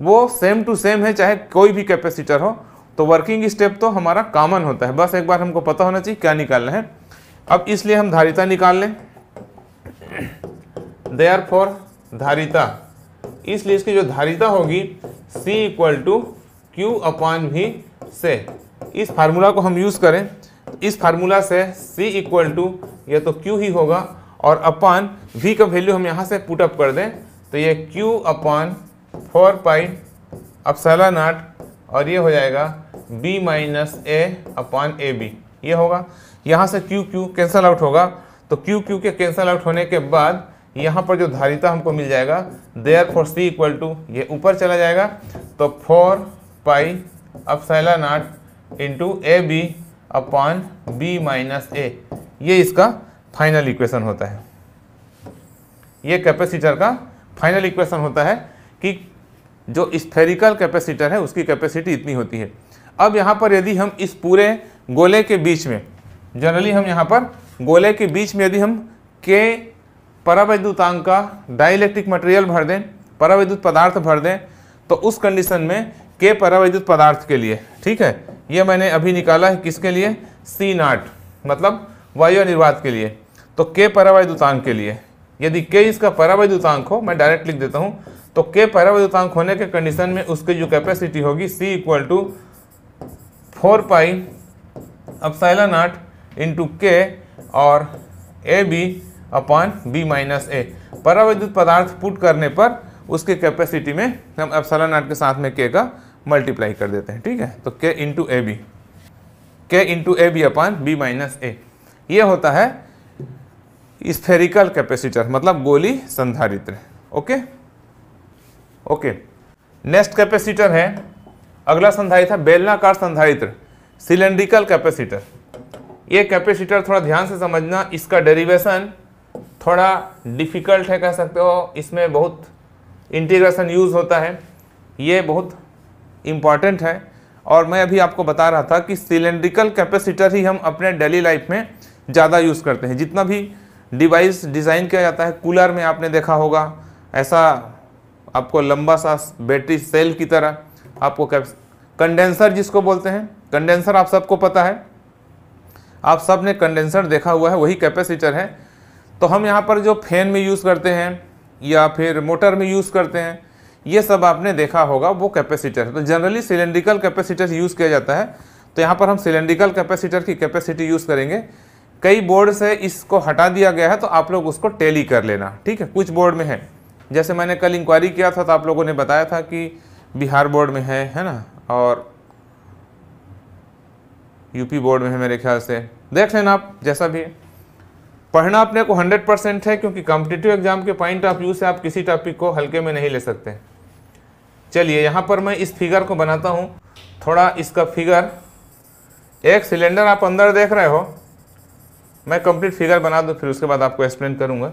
Speaker 1: वो सेम टू सेम है चाहे कोई भी कैपेसिटर हो तो वर्किंग स्टेप तो हमारा कॉमन होता है बस एक बार हमको पता होना चाहिए क्या निकालना है अब इसलिए हम धारिता निकाल लें देयर फॉर धारिता इसलिए इसकी जो धारिता होगी C equal to Q upon V से इस फार्मूला को हम यूज़ करें तो इस फार्मूला से C इक्वल टू ये तो Q ही होगा और अपन V का वैल्यू हम यहाँ से पुटअप कर दें तो ये Q upon four pi epsilon naught और ये हो जाएगा B minus A upon A B ये होगा यहाँ से Q Q कैंसल आउट होगा तो Q Q के कैंसल आउट होने के बाद यहाँ पर जो धारिता हमको मिल जाएगा therefore C equal to ये ऊपर चला जाएगा तो four pi epsilon naught into A B upon B minus A ये इसका फाइनल इक्वेशन होता है ये कैपेसिटर का फाइनल इक्वेशन होता है कि जो स्फेरिकल कैपेसिटर है उसकी कैपेसिटी इतनी होती है अब यहाँ पर यदि हम इस पूरे गोले के बीच में जनरली हम यहाँ पर गोले के बीच में यदि हम के परावैद्युतांक का डाइलेक्ट्रिक मटेरियल भर दें परावैद्युत पदार्थ भर दें तो उस कंडीशन में के परावैद्युत पदार्थ के लिए ठीक है ये मैंने अभी निकाला है किसके लिए सी नाट मतलब वायु निर्वात के लिए तो के परावैद्युतांक के लिए यदि के इसका परावैद्युतांक हो मैं डायरेक्ट लिख देता हूँ तो के परावैद्युतांक होने के कंडीशन में उसकी जो कैपेसिटी होगी C equal to four pi epsilon naught into K और A B upon B minus A परावैद्युत पदार्थ पुट करने पर उसके कैपेसिटी में हम अपसाइला नाट के साथ में के का मल्टीप्लाई कर देते हैं ठीक है तो K into A B K into A B upon B minus A ये होता है स्फेरिकल कैपेसिटर मतलब गोली संधारित्र ओके ओके नेक्स्ट कैपेसिटर है अगला संधारित्र था बेलनाकार संधारित्र सिलेंड्रिकल कैपेसिटर ये कैपेसिटर थोड़ा ध्यान से समझना इसका डेरिवेशन थोड़ा डिफ़िकल्ट है कह सकते हो इसमें बहुत इंटीग्रेशन यूज़ होता है ये बहुत इम्पॉर्टेंट है और मैं अभी आपको बता रहा था कि सिलेंड्रिकल कैपेसिटर ही हम अपने डेली लाइफ में ज़्यादा यूज़ करते हैं जितना भी डिवाइस डिज़ाइन किया जाता है कूलर में आपने देखा होगा ऐसा आपको लंबा सा बैटरी सेल की तरह आपको कंडेंसर जिसको बोलते हैं कंडेंसर आप सबको पता है आप सब ने कंडेंसर देखा हुआ है वही कैपेसिटर है तो हम यहाँ पर जो फैन में यूज़ करते हैं या फिर मोटर में यूज़ करते हैं ये सब आपने देखा होगा वो कैपेसिटर है तो जनरली सिलेंड्रिकल कैपेसिटर यूज़ किया जाता है तो यहाँ पर हम सिलेंड्रिकल कैपेसिटर की कैपेसिटी यूज़ करेंगे कई बोर्ड से इसको हटा दिया गया है तो आप लोग उसको टैली कर लेना ठीक है कुछ बोर्ड में है जैसे मैंने कल इंक्वायरी किया था तो आप लोगों ने बताया था कि बिहार बोर्ड में है है ना और यूपी बोर्ड में है मेरे ख्याल से देख लेना आप जैसा भी पढ़ना अपने को 100 परसेंट है क्योंकि कॉम्पिटेटिव एग्जाम के पॉइंट ऑफ व्यू से आप किसी टॉपिक को हल्के में नहीं ले सकते चलिए यहाँ पर मैं इस फिगर को बनाता हूँ थोड़ा इसका फिगर एक सिलेंडर आप अंदर देख रहे हो मैं कंप्लीट फिगर बना दूँ फिर उसके बाद आपको एक्सप्लेन करूँगा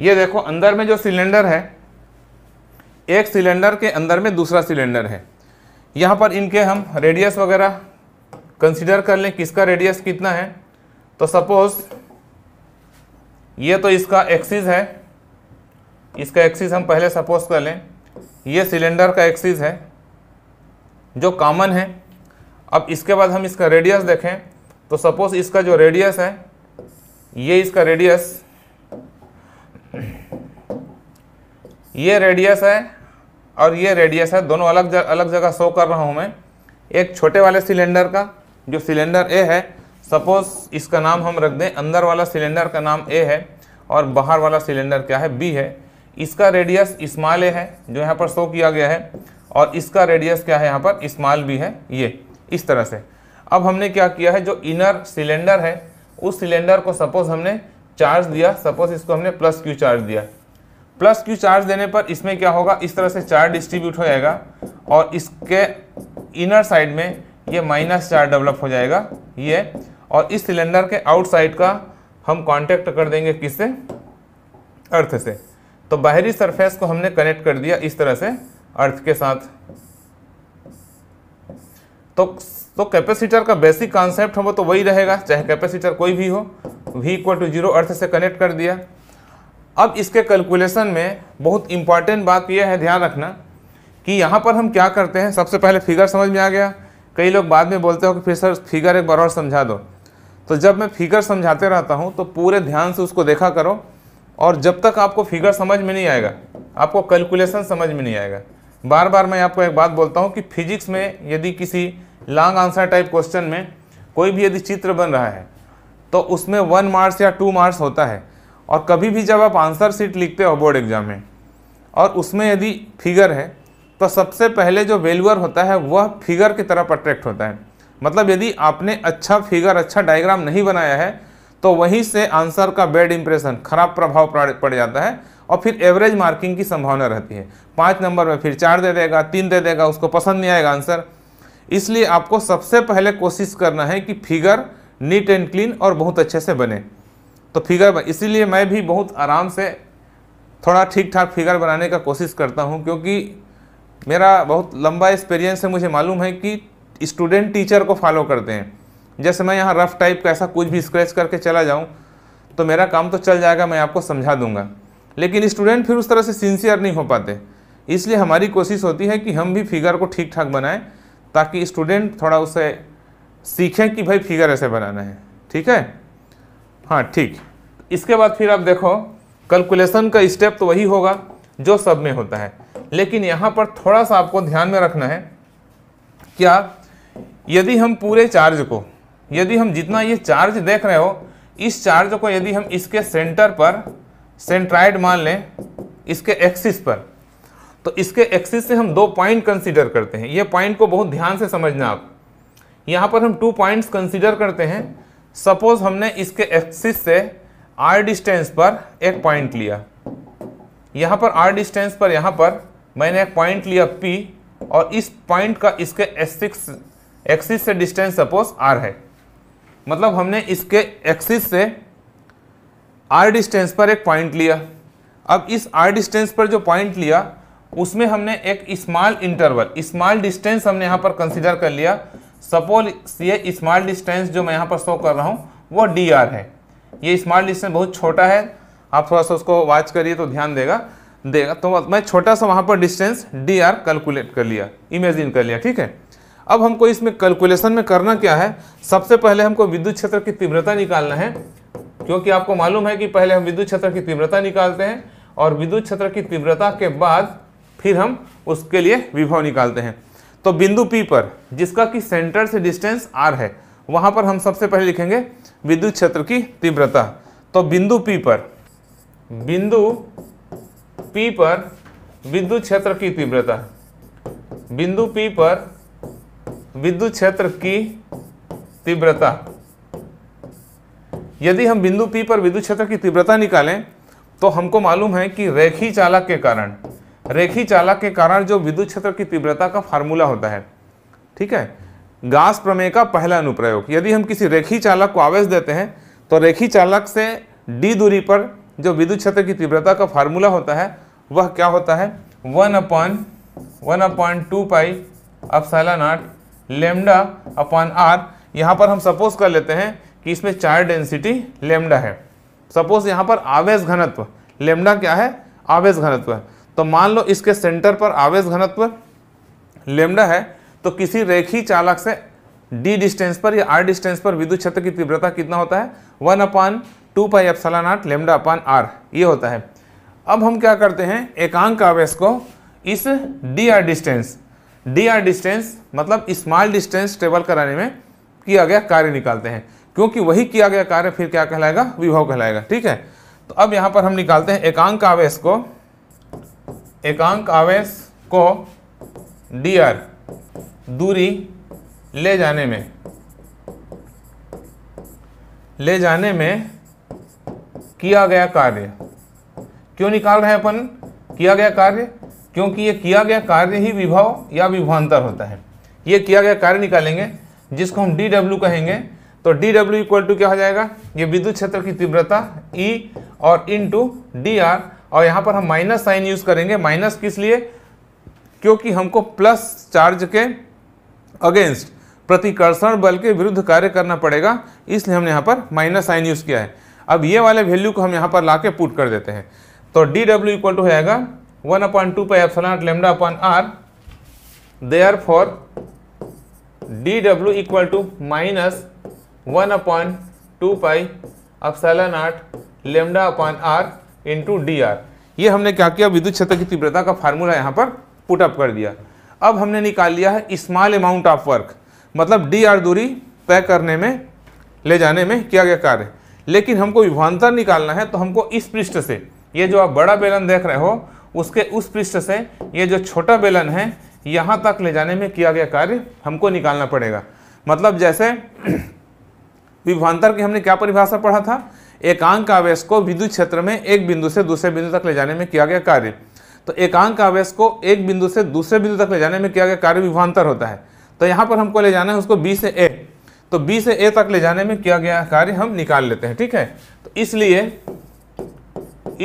Speaker 1: ये देखो अंदर में जो सिलेंडर है एक सिलेंडर के अंदर में दूसरा सिलेंडर है यहाँ पर इनके हम रेडियस वगैरह कंसिडर कर लें किसका रेडियस कितना है तो सपोज ये तो इसका एक्सिस है इसका एक्सिस हम पहले सपोज कर लें ये सिलेंडर का एक्सिस है जो कॉमन है अब इसके बाद हम इसका रेडियस देखें तो सपोज इसका जो रेडियस है ये इसका रेडियस ये रेडियस है और ये रेडियस है दोनों अलग जग, अलग जगह शो कर रहा हूँ मैं एक छोटे वाले सिलेंडर का जो सिलेंडर ए है सपोज इसका नाम हम रख दें अंदर वाला सिलेंडर का नाम ए है और बाहर वाला सिलेंडर क्या है बी है इसका रेडियस स्मॉल ए है जो यहाँ पर शो किया गया है और इसका रेडियस क्या है यहाँ पर स्मॉल बी है ये इस तरह से अब हमने क्या किया है जो इनर सिलेंडर है उस सिलेंडर को सपोज हमने चार्ज दिया सपोज इसको हमने प्लस क्यू चार्ज दिया प्लस क्यू चार्ज देने पर इसमें क्या होगा इस तरह से चार्ज डिस्ट्रीब्यूट हो जाएगा और इसके इनर साइड में ये माइनस चार्ज डेवलप हो जाएगा ये और इस सिलेंडर के आउटसाइड का हम कांटेक्ट कर देंगे किससे अर्थ से तो बाहरी सरफेस को हमने कनेक्ट कर दिया इस तरह से अर्थ के साथ तो तो कैपेसिटर का बेसिक कॉन्सेप्ट हम तो वही रहेगा चाहे कैपेसिटर कोई भी हो V equal to zero earth से कनेक्ट कर दिया अब इसके कैलकुलेशन में बहुत इंपॉर्टेंट बात यह है ध्यान रखना कि यहाँ पर हम क्या करते हैं सबसे पहले फिगर समझ में आ गया कई लोग बाद में बोलते हो कि फिर सर फिगर एक बार और समझा दो तो जब मैं फिगर समझाते रहता हूँ तो पूरे ध्यान से उसको देखा करो और जब तक आपको फिगर समझ में नहीं आएगा आपको कैलकुलेशन समझ में नहीं आएगा बार बार मैं आपको एक बात बोलता हूँ कि फिजिक्स में यदि किसी लॉन्ग आंसर टाइप क्वेश्चन में कोई भी यदि चित्र बन रहा है तो उसमें वन मार्क्स या टू मार्क्स होता है और कभी भी जब आप आंसर शीट लिखते हो बोर्ड एग्जाम में और उसमें यदि फिगर है तो सबसे पहले जो वैल्यूअर होता है वह फिगर की तरफ अट्रैक्ट होता है मतलब यदि आपने अच्छा फिगर अच्छा डायग्राम नहीं बनाया है तो वहीं से आंसर का बैड इंप्रेशन खराब प्रभाव पड़ जाता है और फिर एवरेज मार्किंग की संभावना रहती है पाँच नंबर में फिर चार दे देगा तीन दे देगा उसको पसंद नहीं आएगा आंसर इसलिए आपको सबसे पहले कोशिश करना है कि फिगर नीट एंड क्लीन और बहुत अच्छे से बने तो फिगर इसीलिए मैं भी बहुत आराम से थोड़ा ठीक ठाक फिगर बनाने का कोशिश करता हूँ क्योंकि मेरा बहुत लंबा एक्सपीरियंस है मुझे मालूम है कि स्टूडेंट टीचर को फॉलो करते हैं जैसे मैं यहाँ रफ़ टाइप का ऐसा कुछ भी स्क्रैच करके चला जाऊँ तो मेरा काम तो चल जाएगा मैं आपको समझा दूंगा लेकिन स्टूडेंट फिर उस तरह से सिंसियर नहीं हो पाते इसलिए हमारी कोशिश होती है कि हम भी फिगर को ठीक ठाक बनाएं ताकि स्टूडेंट थोड़ा उसे सीखें कि भाई फिगर ऐसे बनाना है ठीक है हाँ ठीक इसके बाद फिर आप देखो कैलकुलेशन का स्टेप तो वही होगा जो सब में होता है लेकिन यहाँ पर थोड़ा सा आपको ध्यान में रखना है क्या यदि हम पूरे चार्ज को यदि हम जितना ये चार्ज देख रहे हो इस चार्ज को यदि हम इसके सेंटर पर सेंट्राइड मान लें इसके एक्सिस पर तो इसके एक्सिस से हम दो पॉइंट कंसीडर करते हैं ये पॉइंट को बहुत ध्यान से समझना आप यहाँ पर हम टू पॉइंट्स कंसीडर करते हैं सपोज हमने इसके एक्सिस से आर डिस्टेंस पर एक पॉइंट लिया यहाँ पर आर डिस्टेंस पर यहाँ पर मैंने एक पॉइंट लिया पी और इस पॉइंट का इसके एक्सिस एक्सिस से डिस्टेंस सपोज आर है मतलब हमने इसके एक्सिस से आर डिस्टेंस पर एक पॉइंट लिया अब इस आर डिस्टेंस पर जो पॉइंट लिया उसमें हमने एक स्मॉल इंटरवल स्मॉल डिस्टेंस हमने यहाँ पर कंसिडर कर लिया सपोज ये स्मॉल डिस्टेंस जो मैं यहाँ पर शो कर रहा हूँ वो डी आर है ये स्मॉल डिस्टेंस बहुत छोटा है आप थोड़ा सा उसको वॉच करिए तो ध्यान देगा देगा तो मैं छोटा सा वहाँ पर डिस्टेंस डी आर कैलकुलेट कर लिया इमेजिन कर लिया ठीक है अब हमको इसमें कैलकुलेशन में करना क्या है सबसे पहले हमको विद्युत क्षेत्र की तीव्रता निकालना है क्योंकि आपको मालूम है कि पहले हम विद्युत क्षेत्र की तीव्रता निकालते हैं और विद्युत क्षेत्र की तीव्रता के बाद फिर हम उसके लिए विभव निकालते हैं तो बिंदु पी पर जिसका कि सेंटर से डिस्टेंस आर है वहाँ पर हम सबसे पहले लिखेंगे विद्युत क्षेत्र की तीव्रता तो बिंदु पी पर बिंदु पी पर विद्युत क्षेत्र की तीव्रता बिंदु पी पर विद्युत क्षेत्र की तीव्रता यदि हम बिंदु P पर विद्युत क्षेत्र की तीव्रता निकालें तो हमको मालूम है कि रेखी चालक के कारण रेखी चालक के कारण जो विद्युत क्षेत्र की तीव्रता का फार्मूला होता है ठीक है गास प्रमेय का पहला अनुप्रयोग यदि हम किसी रेखी चालक को आवेश देते हैं तो रेखी चालक से डी दूरी पर जो विद्युत क्षेत्र की तीव्रता का फार्मूला होता है वह क्या होता है one upon one upon two pi epsilon naught lambda upon R यहाँ पर हम सपोज कर लेते हैं कि इसमें चार डेंसिटी लेमडा है सपोज यहाँ पर आवेश घनत्व लेमडा क्या है आवेश घनत्व तो मान लो इसके सेंटर पर आवेश घनत्व लेमडा है तो किसी रेखी चालक से डी डिस्टेंस पर या आर डिस्टेंस पर विद्युत क्षेत्र की तीव्रता कितना होता है वन अपान टू पाई सलान आठ लेमडा अपान आर ये होता है अब हम क्या करते हैं एकांक आवेश को इस D R distance D R distance मतलब स्मॉल डिस्टेंस ट्रेवल कराने में किया गया कार्य निकालते हैं क्योंकि वही किया गया कार्य फिर क्या कहलाएगा विभव कहलाएगा ठीक है तो अब यहाँ पर हम निकालते हैं एकांक आवेश को एकांक आवेश को डी आर दूरी ले जाने में ले जाने में किया गया कार्य क्यों निकाल रहे हैं अपन किया गया कार्य क्योंकि ये किया गया कार्य ही विभाव या विभवान्तर होता है ये किया गया कार्य निकालेंगे जिसको हम डी डब्ल्यू कहेंगे तो डी डब्ल्यू इक्वल टू क्या हो जाएगा ये विद्युत क्षेत्र की तीव्रता ई e और इन टू डी आर और यहाँ पर हम माइनस साइन यूज़ करेंगे माइनस किस लिए क्योंकि हमको प्लस चार्ज के अगेंस्ट प्रतिकर्षण बल के विरुद्ध कार्य करना पड़ेगा इसलिए हमने यहाँ पर माइनस साइन यूज़ किया है अब ये वाले वैल्यू को हम यहाँ पर ला के पुट कर देते हैं तो डी डब्ल्यू इक्वल टू हो जाएगा one upon two pi epsilon naught lambda upon R therefore D W equal to minus one upon two pi epsilon naught lambda upon are into D R ये हमने क्या किया विद्युत क्षेत्र की तीव्रता का फार्मूला यहाँ पर पुट अप कर दिया अब हमने निकाल लिया है स्मॉल अमाउंट ऑफ वर्क मतलब डी आर दूरी तय करने में ले जाने में किया गया कार्य लेकिन हमको विभवान्तर निकालना है तो हमको इस पृष्ठ से ये जो आप बड़ा बेलन देख रहे हो उसके उस पृष्ठ से ये जो छोटा बेलन है यहाँ तक ले जाने में किया गया कार्य हमको निकालना पड़ेगा मतलब जैसे विभवान्तर की हमने क्या परिभाषा पढ़ा था एकांक आवेश को विद्युत क्षेत्र में एक बिंदु से दूसरे बिंदु तक ले जाने में किया गया कार्य तो एकांक आवेश को एक बिंदु से दूसरे बिंदु तक ले जाने में किया गया कार्य विभवान्तर होता है तो यहाँ पर हमको ले जाना है उसको बी से ए तो बी से ए तक ले जाने में किया गया कार्य हम निकाल लेते हैं ठीक है तो इसलिए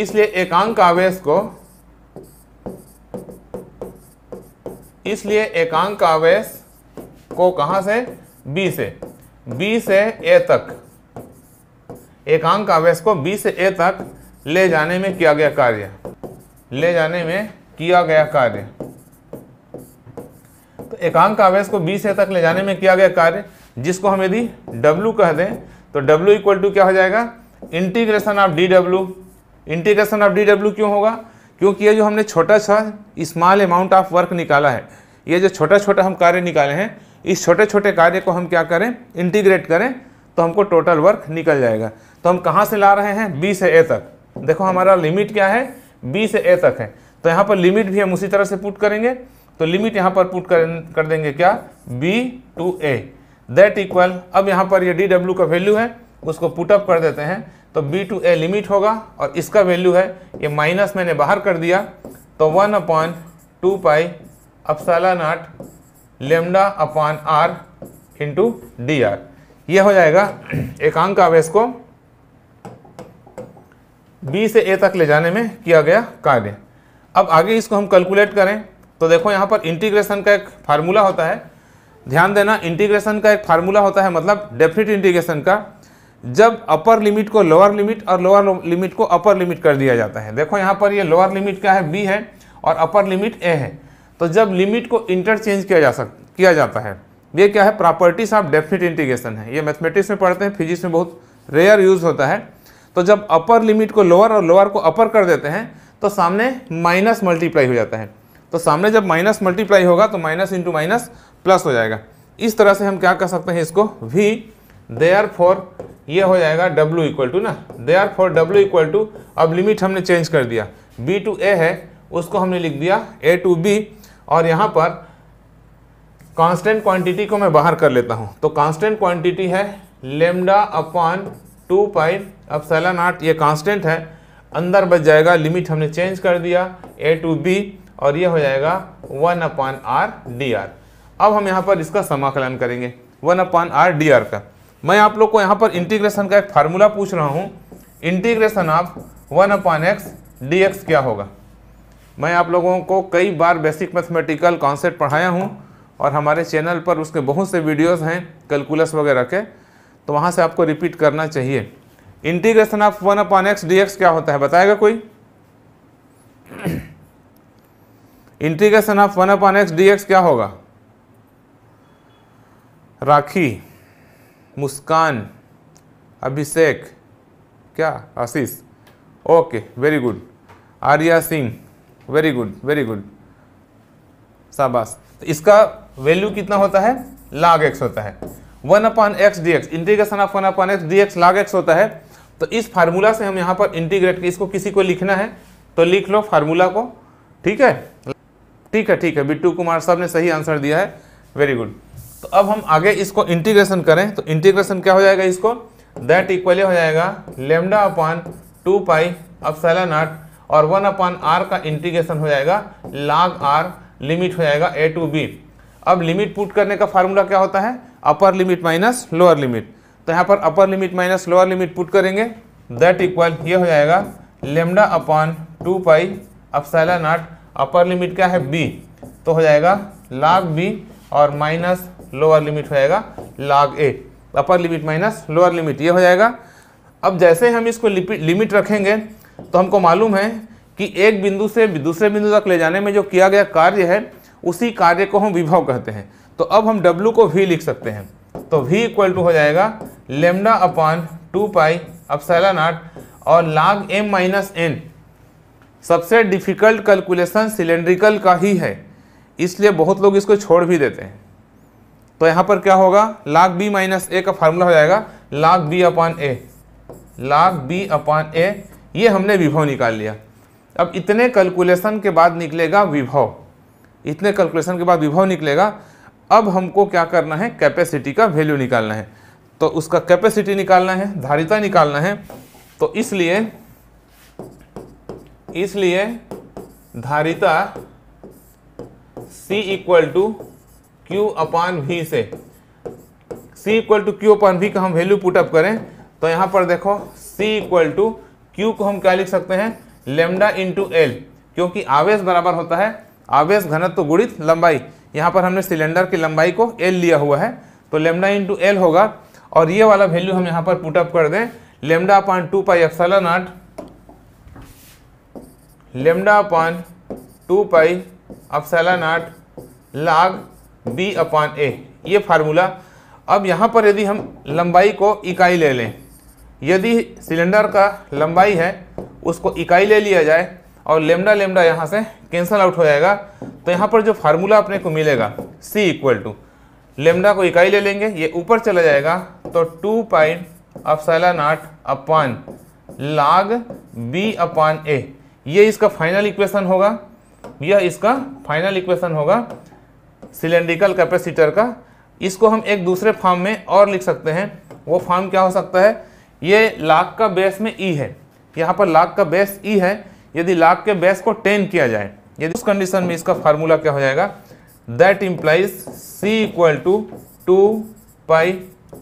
Speaker 1: इसलिए एकांक आवेश को इसलिए एकांक का आवेश को कहां से बी से बी से ए तक एकांक का आवेश को बी से ए तक ले जाने में किया गया कार्य ले जाने में किया गया कार्य तो एकांक का आवेश को बी से तक ले जाने में किया गया कार्य जिसको हम यदि W कह दें तो W इक्वल टू क्या हो जाएगा integration of D W integration of D W क्यों होगा क्योंकि ये जो हमने छोटा सा स्मॉल अमाउंट ऑफ वर्क निकाला है ये जो छोटा छोटा हम कार्य निकाले हैं इस छोटे छोटे कार्य को हम क्या करें इंटीग्रेट करें तो हमको टोटल वर्क निकल जाएगा तो हम कहाँ से ला रहे हैं बी से ए तक देखो हमारा लिमिट क्या है बी से ए तक है तो यहाँ पर लिमिट भी हम उसी तरह से पुट करेंगे तो लिमिट यहाँ पर पुट कर, कर देंगे क्या B to A that equal अब यहाँ पर ये डी डब्ल्यू का वैल्यू है उसको पुटअप कर देते हैं तो बी टू ए लिमिट होगा और इसका वैल्यू है ये माइनस मैंने बाहर कर दिया तो one upon two pi epsilon naught lambda upon are into D R ये हो जाएगा एकांक आवेश को बी से ए तक ले जाने में किया गया कार्य अब आगे इसको हम कैलकुलेट करें तो देखो यहाँ पर इंटीग्रेशन का एक फार्मूला होता है ध्यान देना इंटीग्रेशन का एक फार्मूला होता है मतलब डेफिनेट इंटीग्रेशन का जब अपर लिमिट को लोअर लिमिट और लोअर लिमिट को अपर लिमिट कर दिया जाता है देखो यहाँ पर ये लोअर लिमिट क्या है बी है और अपर लिमिट ए है तो जब लिमिट को इंटरचेंज किया जा सक किया जाता है ये क्या है प्रॉपर्टीज ऑफ डेफिनेट इंटीग्रेशन है ये मैथमेटिक्स में पढ़ते हैं फिजिक्स में बहुत रेयर यूज़ होता है तो जब अपर लिमिट को लोअर और लोअर को अपर कर देते हैं तो सामने माइनस मल्टीप्लाई हो जाता है तो सामने जब माइनस मल्टीप्लाई होगा तो माइनस इंटू माइनस प्लस हो जाएगा इस तरह से हम क्या कर सकते हैं इसको वी आर फोर ये हो जाएगा W इक्वल टू ना आर फोर डब्ल्यू इक्वल टू अब लिमिट हमने चेंज कर दिया B टू A है उसको हमने लिख दिया A टू B और यहाँ पर कांस्टेंट क्वांटिटी को मैं बाहर कर लेता हूँ तो कांस्टेंट क्वांटिटी है लेमडा अपॉन टू पाई अब सैलन आर्ट ये कांस्टेंट है अंदर बच जाएगा लिमिट हमने चेंज कर दिया ए टू बी और ये हो जाएगा one upon r d r अब हम यहाँ पर इसका समाकलन करेंगे one upon r d r का मैं आप लोग को यहाँ पर इंटीग्रेशन का एक फार्मूला पूछ रहा हूँ integration of one upon x d क्या होगा मैं आप लोगों को कई बार बेसिक मैथमेटिकल कॉन्सेप्ट पढ़ाया हूँ और हमारे चैनल पर उसके बहुत से वीडियोज हैं कैलकुलस वगैरह के तो वहाँ से आपको रिपीट करना चाहिए integration of one upon x d क्या होता है बताएगा कोई integration of one upon x d क्या होगा राखी मुस्कान अभिषेक क्या Ashish okay very good Arya Singh very good very good शाबाश तो इसका वैल्यू कितना होता है लाग एक्स होता है one upon x D x integration of one upon x D x log x होता है तो इस फार्मूला से हम यहाँ पर इंटीग्रेट इसको किसी को लिखना है तो लिख लो फार्मूला को ठीक है ठीक है ठीक है बिट्टू कुमार साहब ने सही आंसर दिया है वेरी गुड तो अब हम आगे इसको इंटीग्रेशन करें तो इंटीग्रेशन क्या हो जाएगा इसको दैट इक्वली हो जाएगा lambda upon two pi epsilon naught और वन अपॉन आर का इंटीग्रेशन हो जाएगा लाग आर लिमिट हो जाएगा ए टू बी अब लिमिट पुट करने का फार्मूला क्या होता है upper limit minus lower limit तो यहाँ पर upper limit minus lower limit put करेंगे दैट इक्वल ये हो जाएगा lambda upon two pi epsilon naught upper limit क्या है बी तो हो जाएगा लाग बी और माइनस लोअर लिमिट हो जाएगा log a upper limit minus lower limit ये हो जाएगा अब जैसे हम इसको लिमिट रखेंगे तो हमको मालूम है कि एक बिंदु से दूसरे बिंदु तक ले जाने में जो किया गया कार्य है उसी कार्य को हम विभव कहते हैं तो अब हम W को V लिख सकते हैं तो V इक्वल टू हो जाएगा lambda upon two pi epsilon naught और लाग m माइनस एन सबसे डिफ़िकल्ट कैलकुलेशन सिलेंड्रिकल का ही है इसलिए बहुत लोग इसको छोड़ भी देते हैं तो यहाँ पर क्या होगा लाख बी माइनस ए का फार्मूला हो जाएगा log b upon a log b upon a ये हमने विभव निकाल लिया अब इतने कैलकुलेशन के बाद निकलेगा विभव इतने कैलकुलेशन के बाद विभव निकलेगा अब हमको क्या करना है कैपेसिटी का वैल्यू निकालना है तो उसका कैपेसिटी निकालना है धारिता निकालना है तो इसलिए इसलिए धारिता C equal to Q upon we से c equal to Q upon v का हम वैल्यू पुटअप करें तो यहाँ पर देखो सी इक्वल टू क्यू को हम क्या लिख सकते हैं लेमडा इंटू एल क्योंकि आवेश बराबर होता है आवेश घनत्व तो गुणित लंबाई यहाँ पर हमने सिलेंडर की लंबाई को एल लिया हुआ है तो लेमडा इंटू एल होगा और ये वाला वैल्यू हम यहाँ पर पुटअप कर दें lambda upon two pi epsilon naught lambda upon two pi epsilon naught log b upon a ये फार्मूला अब यहाँ पर यदि हम लंबाई को इकाई ले लें यदि सिलेंडर का लंबाई है उसको इकाई ले लिया जाए और लेमडा लेमडा यहाँ से कैंसल आउट हो जाएगा तो यहाँ पर जो फार्मूला अपने को मिलेगा सी इक्वल टू लेमडा को इकाई ले लेंगे ये ऊपर चला जाएगा तो टू पाई अफसाला नाट अपान लाग बी अपान ए ये इसका फाइनल इक्वेशन होगा यह इसका फाइनल इक्वेशन होगा सिलेंड्रिकल कैपेसिटर का इसको हम एक दूसरे फॉर्म में और लिख सकते हैं वो फॉर्म क्या हो सकता है ये लाख का बेस में ई e है यहाँ पर लाख का बेस ई e है यदि लाख के बेस को टेन किया जाए यदि उस कंडीशन में इसका फार्मूला क्या हो जाएगा that implies C equal to two pi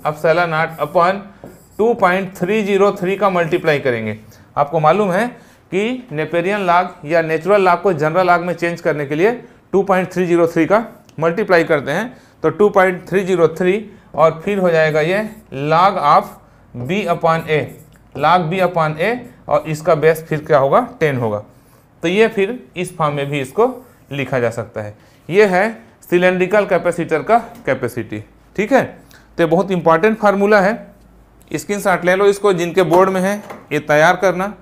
Speaker 1: epsilon naught upon two point three zero three का मल्टीप्लाई करेंगे आपको मालूम है कि नेपेरियन लाग या नेचुरल लाग को जनरल लाग में चेंज करने के लिए two point three zero three का मल्टीप्लाई करते हैं तो 2.303 और फिर हो जाएगा ये लाग ऑफ बी अपान ए लाग बी अपान ए और इसका बेस फिर क्या होगा टेन होगा तो ये फिर इस फॉर्म में भी इसको लिखा जा सकता है ये है सिलेंड्रिकल कैपेसिटर का कैपेसिटी ठीक है तो बहुत इंपॉर्टेंट फार्मूला है स्क्रीन शॉट ले लो इसको जिनके बोर्ड में है ये तैयार करना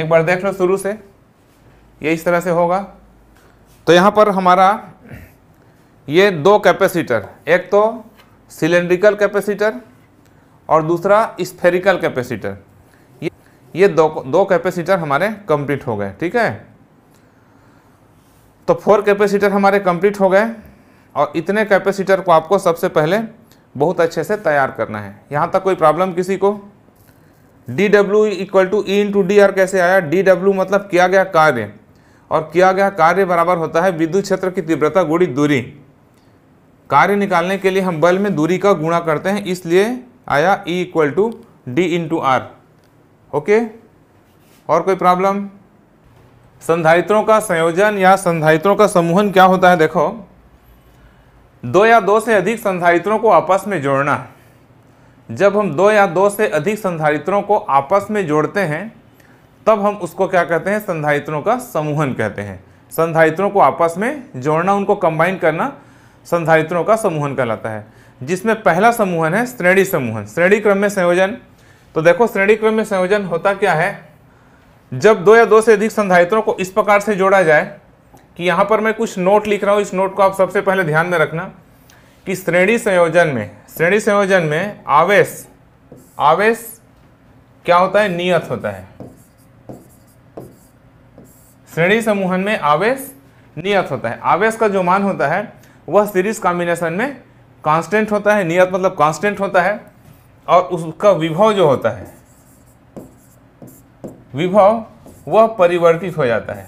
Speaker 1: एक बार देख लो शुरू से ये इस तरह से होगा तो यहाँ पर हमारा ये दो कैपेसिटर एक तो सिलेंड्रिकल कैपेसिटर और दूसरा स्फेरिकल कैपेसिटर ये ये दो दो कैपेसिटर हमारे कंप्लीट हो गए ठीक है तो फोर कैपेसिटर हमारे कंप्लीट हो गए और इतने कैपेसिटर को आपको सबसे पहले बहुत अच्छे से तैयार करना है यहाँ तक कोई प्रॉब्लम किसी को d W equal to E into D r कैसे आया डी डब्ल्यू मतलब किया गया कार्य और किया गया कार्य बराबर होता है विद्युत क्षेत्र की तीव्रता गुड़ी दूरी कार्य निकालने के लिए हम बल में दूरी का गुणा करते हैं इसलिए आया E equal to d into r okay और कोई प्रॉब्लम संधारित्रों का संयोजन या संधारित्रों का समूहन क्या होता है देखो दो या दो से अधिक संधारित्रों को आपस में जोड़ना जब हम दो या दो से अधिक संधारित्रों को आपस में जोड़ते हैं तब हम उसको क्या कहते हैं संधायित्रों का समूहन कहते हैं संधायित्रों को आपस में जोड़ना उनको कंबाइन करना संधायित्रों का समूहन कहलाता है जिसमें पहला समूहन है श्रेणी समूहन श्रेणी क्रम में संयोजन तो देखो श्रेणी क्रम में संयोजन होता क्या है जब दो या दो से अधिक संधायित्रों को इस प्रकार से जोड़ा जाए कि यहाँ पर मैं कुछ नोट लिख रहा हूँ इस नोट को आप सबसे पहले ध्यान में रखना कि श्रेणी संयोजन में श्रेणी संयोजन में आवेश आवेश क्या होता है नियत होता है श्रेणी समूहन में आवेश नियत होता है आवेश का जो मान होता है वह सीरीज कॉम्बिनेशन में कांस्टेंट होता है नियत मतलब कांस्टेंट होता है और उसका विभव जो होता है विभव वह परिवर्तित हो जाता है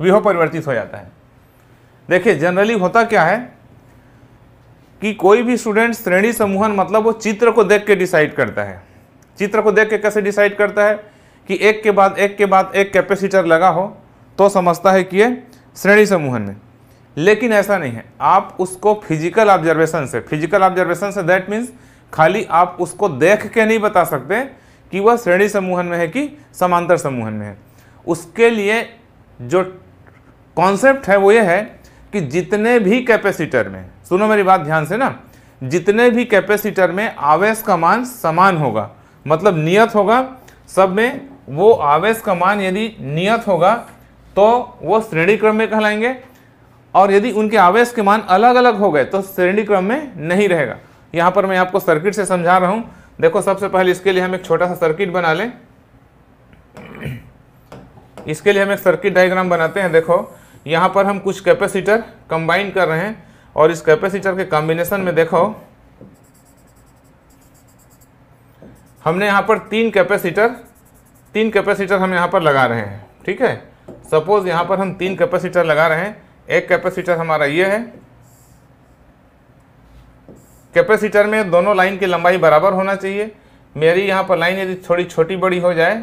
Speaker 1: विभव परिवर्तित हो जाता है देखिए जनरली होता क्या है कि कोई भी स्टूडेंट श्रेणी समूहन मतलब वो चित्र को देख के डिसाइड करता है चित्र को देख के कैसे डिसाइड करता है कि एक के बाद एक के बाद एक कैपेसिटर लगा हो तो समझता है कि ये श्रेणी समूहन में लेकिन ऐसा नहीं है आप उसको फिजिकल ऑब्जर्वेशन से फिजिकल ऑब्जर्वेशन से दैट मीन्स खाली आप उसको देख के नहीं बता सकते कि वह श्रेणी समूहन में है कि समांतर समूहन में है उसके लिए जो कॉन्सेप्ट है वो ये है कि जितने भी कैपेसिटर में सुनो मेरी बात ध्यान से ना जितने भी कैपेसिटर में आवेश का मान समान होगा मतलब नियत होगा सब में वो आवेश का मान यदि नियत होगा तो वो श्रेणी क्रम में कहलाएंगे और यदि उनके आवेश के मान अलग अलग हो गए तो श्रेणी क्रम में नहीं रहेगा यहाँ पर मैं आपको सर्किट से समझा रहा हूँ देखो सबसे पहले इसके लिए हम एक छोटा सा सर्किट बना लें इसके लिए हम एक सर्किट डायग्राम बनाते हैं देखो यहाँ पर हम कुछ कैपेसिटर कंबाइन कर रहे हैं और इस कैपेसिटर के कॉम्बिनेशन में देखो हमने यहाँ पर तीन कैपेसिटर तीन कैपेसिटर हम यहाँ पर लगा रहे हैं ठीक है सपोज़ यहाँ पर हम तीन कैपेसिटर लगा रहे हैं एक कैपेसिटर हमारा ये है कैपेसिटर में दोनों लाइन की लंबाई बराबर होना चाहिए मेरी यहाँ पर लाइन यदि थोड़ी छोटी बड़ी हो जाए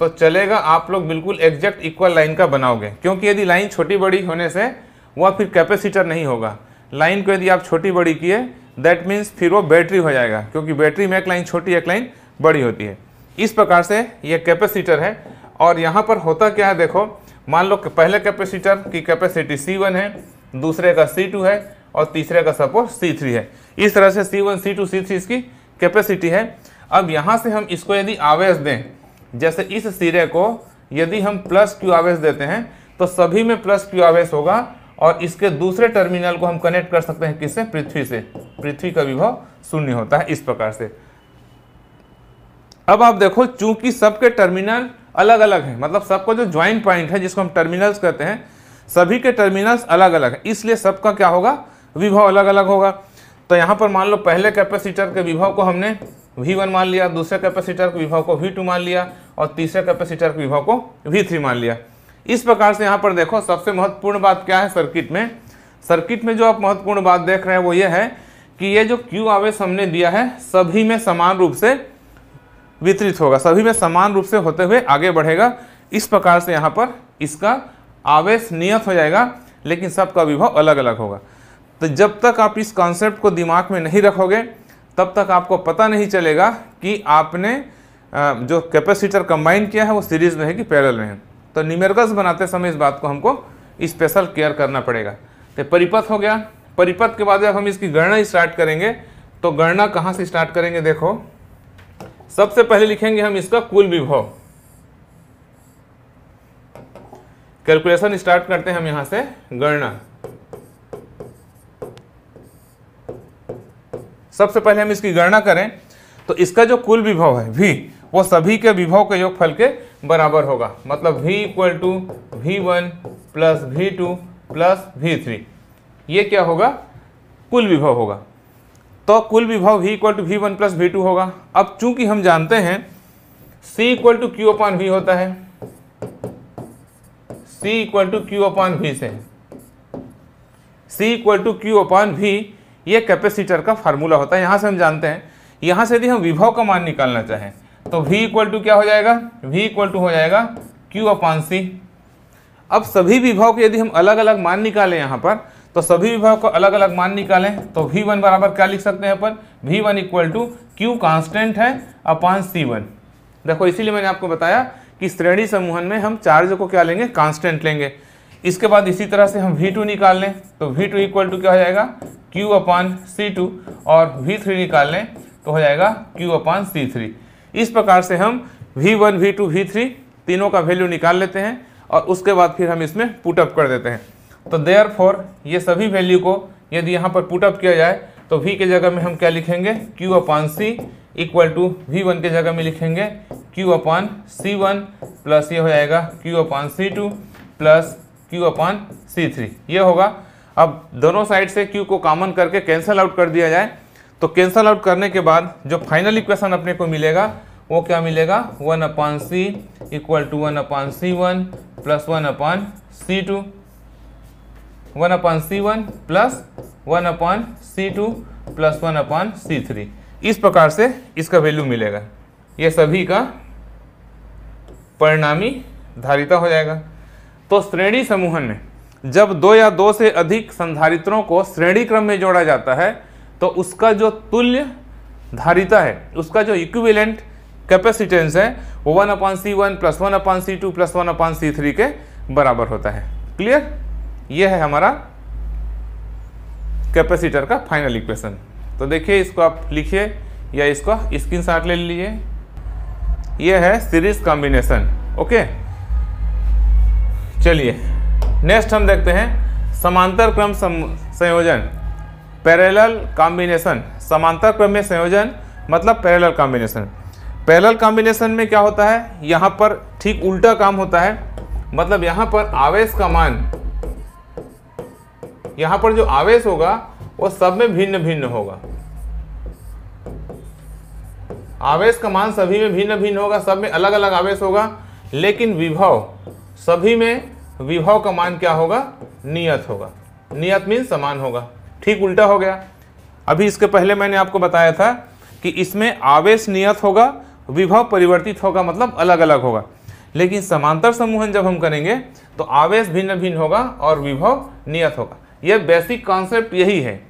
Speaker 1: तो चलेगा आप लोग बिल्कुल एग्जैक्ट इक्वल लाइन का बनाओगे क्योंकि यदि लाइन छोटी बड़ी होने से वह फिर कैपेसिटर नहीं होगा लाइन को यदि आप छोटी बड़ी किए दैट मीन्स फिर वो बैटरी हो जाएगा क्योंकि बैटरी में एक लाइन छोटी एक लाइन बड़ी होती है इस प्रकार से ये कैपेसिटर है और यहाँ पर होता क्या है देखो मान लो कि पहले कैपेसिटर की कैपेसिटी सी वन है दूसरे का सी टू है और तीसरे का सपोज सी थ्री है इस तरह से सी वन सी टू सी थ्री इसकी कैपेसिटी है अब यहाँ से हम इसको यदि आवेश दें जैसे इस सिरे को यदि हम प्लस क्यू आवेश देते हैं तो सभी में प्लस क्यू आवेश होगा और इसके दूसरे टर्मिनल को हम कनेक्ट कर सकते हैं किससे पृथ्वी से पृथ्वी का विभव शून्य होता है इस प्रकार से अब आप देखो चूंकि सबके टर्मिनल अलग अलग हैं मतलब सबको जो ज्वाइंट पॉइंट है जिसको हम टर्मिनल्स कहते हैं सभी के टर्मिनल्स अलग अलग हैं इसलिए सबका क्या होगा विभव अलग अलग होगा तो यहाँ पर मान लो पहले कैपेसिटर के विभव को हमने वन मान लिया दूसरे कैपेसिटर के विभव को टू मान लिया और तीसरे कैपेसिटर के विभव को थ्री मान लिया इस प्रकार से यहाँ पर देखो सबसे महत्वपूर्ण बात क्या है सर्किट में सर्किट में जो आप महत्वपूर्ण बात देख रहे हैं वो ये है कि ये जो क्यू आवेश हमने दिया है सभी में समान रूप से वितरित होगा सभी में समान रूप से होते हुए आगे बढ़ेगा इस प्रकार से यहाँ पर इसका आवेश नियत हो जाएगा लेकिन सबका विभव अलग अलग होगा तो जब तक आप इस कॉन्सेप्ट को दिमाग में नहीं रखोगे तब तक आपको पता नहीं चलेगा कि आपने जो कैपेसिटर कंबाइन किया है वो सीरीज में है कि पैरल में है तो न्यूमेरिकल्स बनाते समय इस बात को हमको स्पेशल केयर करना पड़ेगा तो परिपथ हो गया परिपथ के बाद जब हम इसकी गणना स्टार्ट करेंगे तो गणना कहाँ से स्टार्ट करेंगे देखो सबसे पहले लिखेंगे हम इसका कुल विभव कैलकुलेशन स्टार्ट करते हैं हम यहां से गणना सबसे पहले हम इसकी गणना करें तो इसका जो कुल विभव है भी वो सभी के विभव के योगफल के बराबर होगा मतलब v equal to we one plus we two plus v three ये क्या होगा कुल विभव होगा तो कुल विभव v equal to we one plus we two होगा अब चूंकि हम जानते हैं c equal to Q upon we होता है c equal to Q upon we से c equal to Q upon v ये कैपेसिटर का फार्मूला होता है यहाँ से हम जानते हैं यहाँ से यदि हम विभव का मान निकालना चाहें तो v इक्वल टू क्या हो जाएगा v इक्वल टू हो जाएगा q अपान सी अब सभी विभव के यदि हम अलग अलग मान निकालें यहाँ पर तो सभी विभव को अलग अलग मान निकालें तो वी वन बराबर क्या लिख सकते हैं अपन v one equal to q constant है अपान सी वन देखो इसीलिए मैंने आपको बताया कि श्रेणी समूहन में हम चार्ज को क्या लेंगे कांस्टेंट लेंगे इसके बाद इसी तरह से हम वी टू निकाल लें तो वी टू इक्वल टू क्या हो जाएगा क्यू अपान सी टू और वी थ्री निकाल लें तो हो जाएगा क्यू अपान सी थ्री इस प्रकार से हम v one we two v three तीनों का वैल्यू निकाल लेते हैं और उसके बाद फिर हम इसमें पुटअप कर देते हैं तो देयर फॉर ये सभी वैल्यू को यदि यहाँ पर पुटअप किया जाए तो v के जगह में हम क्या लिखेंगे q upon c equal to we one के जगह में लिखेंगे q upon c one plus ये हो जाएगा q upon c two plus q upon c three ये होगा अब दोनों साइड से q को कॉमन करके कैंसल आउट कर दिया जाए तो कैंसल आउट करने के बाद जो फाइनल इक्वेशन अपने को मिलेगा वो क्या मिलेगा one upon c equal to one upon c one plus one upon c two one upon c one plus one upon c two plus one upon c three इस प्रकार से इसका वैल्यू मिलेगा ये सभी का परिणामी धारिता हो जाएगा तो श्रेणी समूहन में जब दो या दो से अधिक संधारित्रों को श्रेणी क्रम में जोड़ा जाता है तो उसका जो तुल्य धारिता है उसका जो इक्विवेलेंट कैपेसिटेंस है वो वन अपॉन सी one plus one upon c two plus one upon c three के बराबर होता है क्लियर ये है हमारा कैपेसिटर का फाइनल इक्वेशन तो देखिए इसको आप लिखिए या इसको स्क्रीन शॉट ले लीजिए ये है सीरीज कॉम्बिनेशन ओके चलिए नेक्स्ट हम देखते हैं समांतर क्रम संयोजन पैरेलल कॉम्बिनेशन समांतर क्रम में संयोजन मतलब पैरेलल कॉम्बिनेशन पैरल कॉम्बिनेशन में क्या होता है यहाँ पर ठीक उल्टा काम होता है मतलब यहाँ पर आवेश का मान यहाँ पर जो आवेश होगा वो सब में भिन्न भिन्न होगा आवेश का मान सभी में भिन्न भिन्न होगा सब में अलग अलग आवेश होगा लेकिन विभव सभी में विभव का मान क्या होगा नियत होगा नियत मीन समान होगा ठीक उल्टा हो गया अभी इसके पहले मैंने आपको बताया था कि इसमें आवेश नियत होगा विभव परिवर्तित होगा मतलब अलग अलग होगा लेकिन समांतर समूहन जब हम करेंगे तो आवेश भिन्न भिन्न होगा और विभव नियत होगा यह बेसिक कॉन्सेप्ट यही है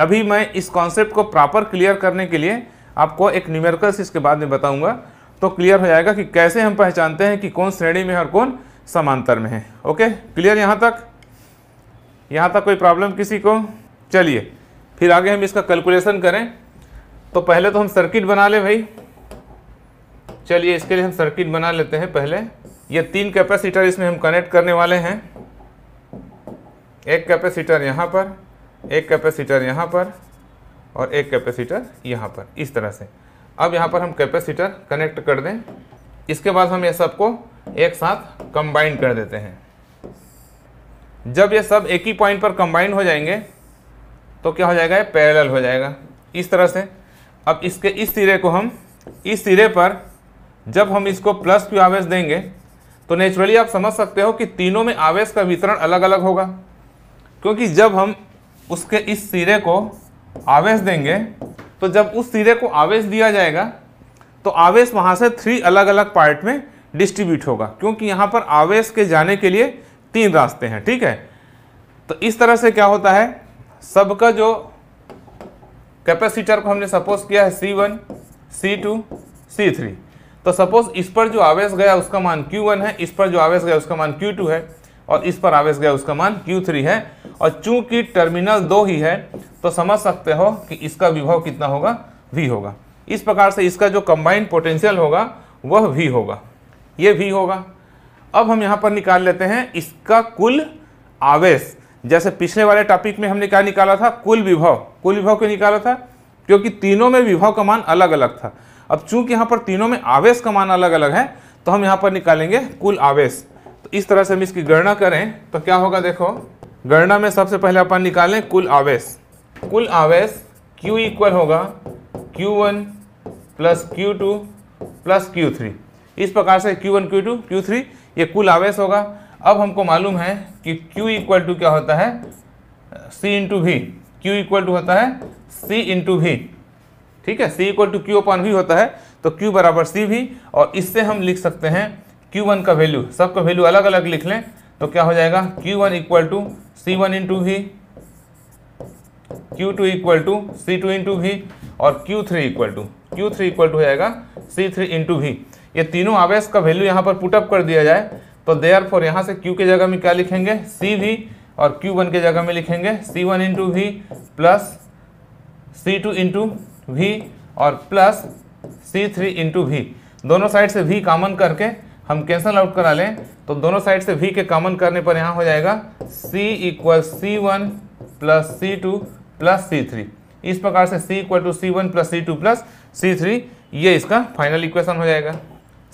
Speaker 1: अभी मैं इस कॉन्सेप्ट को प्रॉपर क्लियर करने के लिए आपको एक न्यूमेरिकल्स इसके बाद में बताऊंगा तो क्लियर हो जाएगा कि कैसे हम पहचानते हैं कि कौन श्रेणी में और कौन समांतर में है ओके क्लियर यहाँ तक यहाँ तक कोई प्रॉब्लम किसी को चलिए फिर आगे हम इसका कैलकुलेशन करें तो पहले तो हम सर्किट बना लें भाई चलिए इसके लिए हम सर्किट बना लेते हैं पहले ये तीन कैपेसिटर इसमें हम कनेक्ट करने वाले हैं एक कैपेसिटर यहाँ पर एक कैपेसिटर यहाँ पर और एक कैपेसिटर यहाँ पर इस तरह से अब यहाँ पर हम कैपेसिटर कनेक्ट कर दें इसके बाद हम ये सबको एक साथ कंबाइन कर देते हैं जब ये सब एक ही पॉइंट पर कंबाइन हो जाएंगे तो क्या हो जाएगा ये पैरेलल हो जाएगा इस तरह से अब इसके इस सिरे को हम इस सिरे पर जब हम इसको प्लस क्यू आवेश देंगे तो नेचुरली आप समझ सकते हो कि तीनों में आवेश का वितरण अलग अलग होगा क्योंकि जब हम उसके इस सिरे को आवेश देंगे तो जब उस सिरे को आवेश दिया जाएगा तो आवेश वहाँ से थ्री अलग अलग पार्ट में डिस्ट्रीब्यूट होगा क्योंकि यहाँ पर आवेश के जाने के लिए तीन रास्ते हैं ठीक है तो इस तरह से क्या होता है सबका जो कैपेसिटर को हमने सपोज किया है C1, C2, C3 तो सपोज इस पर जो आवेश गया उसका मान Q1 है इस पर जो आवेश गया उसका मान Q2 है और इस पर आवेश गया उसका मान Q3 है और चूंकि टर्मिनल दो ही है तो समझ सकते हो कि इसका विभव कितना होगा V होगा इस प्रकार से इसका जो कंबाइंड पोटेंशियल होगा वह V होगा ये V होगा अब हम यहाँ पर निकाल लेते हैं इसका कुल आवेश जैसे पिछले वाले टॉपिक में हमने क्या निकाला था कुल विभव कुल विभव क्यों निकाला था क्योंकि तीनों में विभव का मान अलग अलग था अब चूंकि यहाँ पर तीनों में आवेश का मान अलग अलग है तो हम यहाँ पर निकालेंगे कुल आवेश तो इस तरह से हम इसकी गणना करें तो क्या होगा देखो गणना में सबसे पहले अपन निकालें कुल आवेश कुल आवेश Q इक्वल होगा Q1 plus two plus Q इस प्रकार से Q1, Q2, Q3 ये कुल आवेश होगा अब हमको मालूम है कि Q इक्वल टू क्या होता है C इंटू भी क्यू इक्वल टू होता है C इंटू भी ठीक है सी equal to Q upon we होता है तो क्यू बराबर सी भी और इससे हम लिख सकते हैं क्यू वन का वैल्यू सबका वैल्यू अलग अलग लिख लें तो क्या हो जाएगा q one equal to C one into v q two equal to C two into v और q three equal to q three equal to हो जाएगा सी थ्री इंटू वी ये तीनों आवेश का वैल्यू यहाँ पर पुटअप कर दिया जाए तो आर फॉर यहाँ से क्यू के जगह में क्या लिखेंगे सी वी और क्यू वन के जगह में लिखेंगे c one into v plus सी टू इंटू वी और plus c three into v दोनों साइड से वी कामन करके हम कैंसल आउट करा लें तो दोनों साइड से वी के कामन करने पर यहाँ हो जाएगा सी इक्वल सी वन प्लस सी टू प्लस सी थ्री इस प्रकार से c equal to C one plus C two plus c three ये इसका फाइनल इक्वेशन हो जाएगा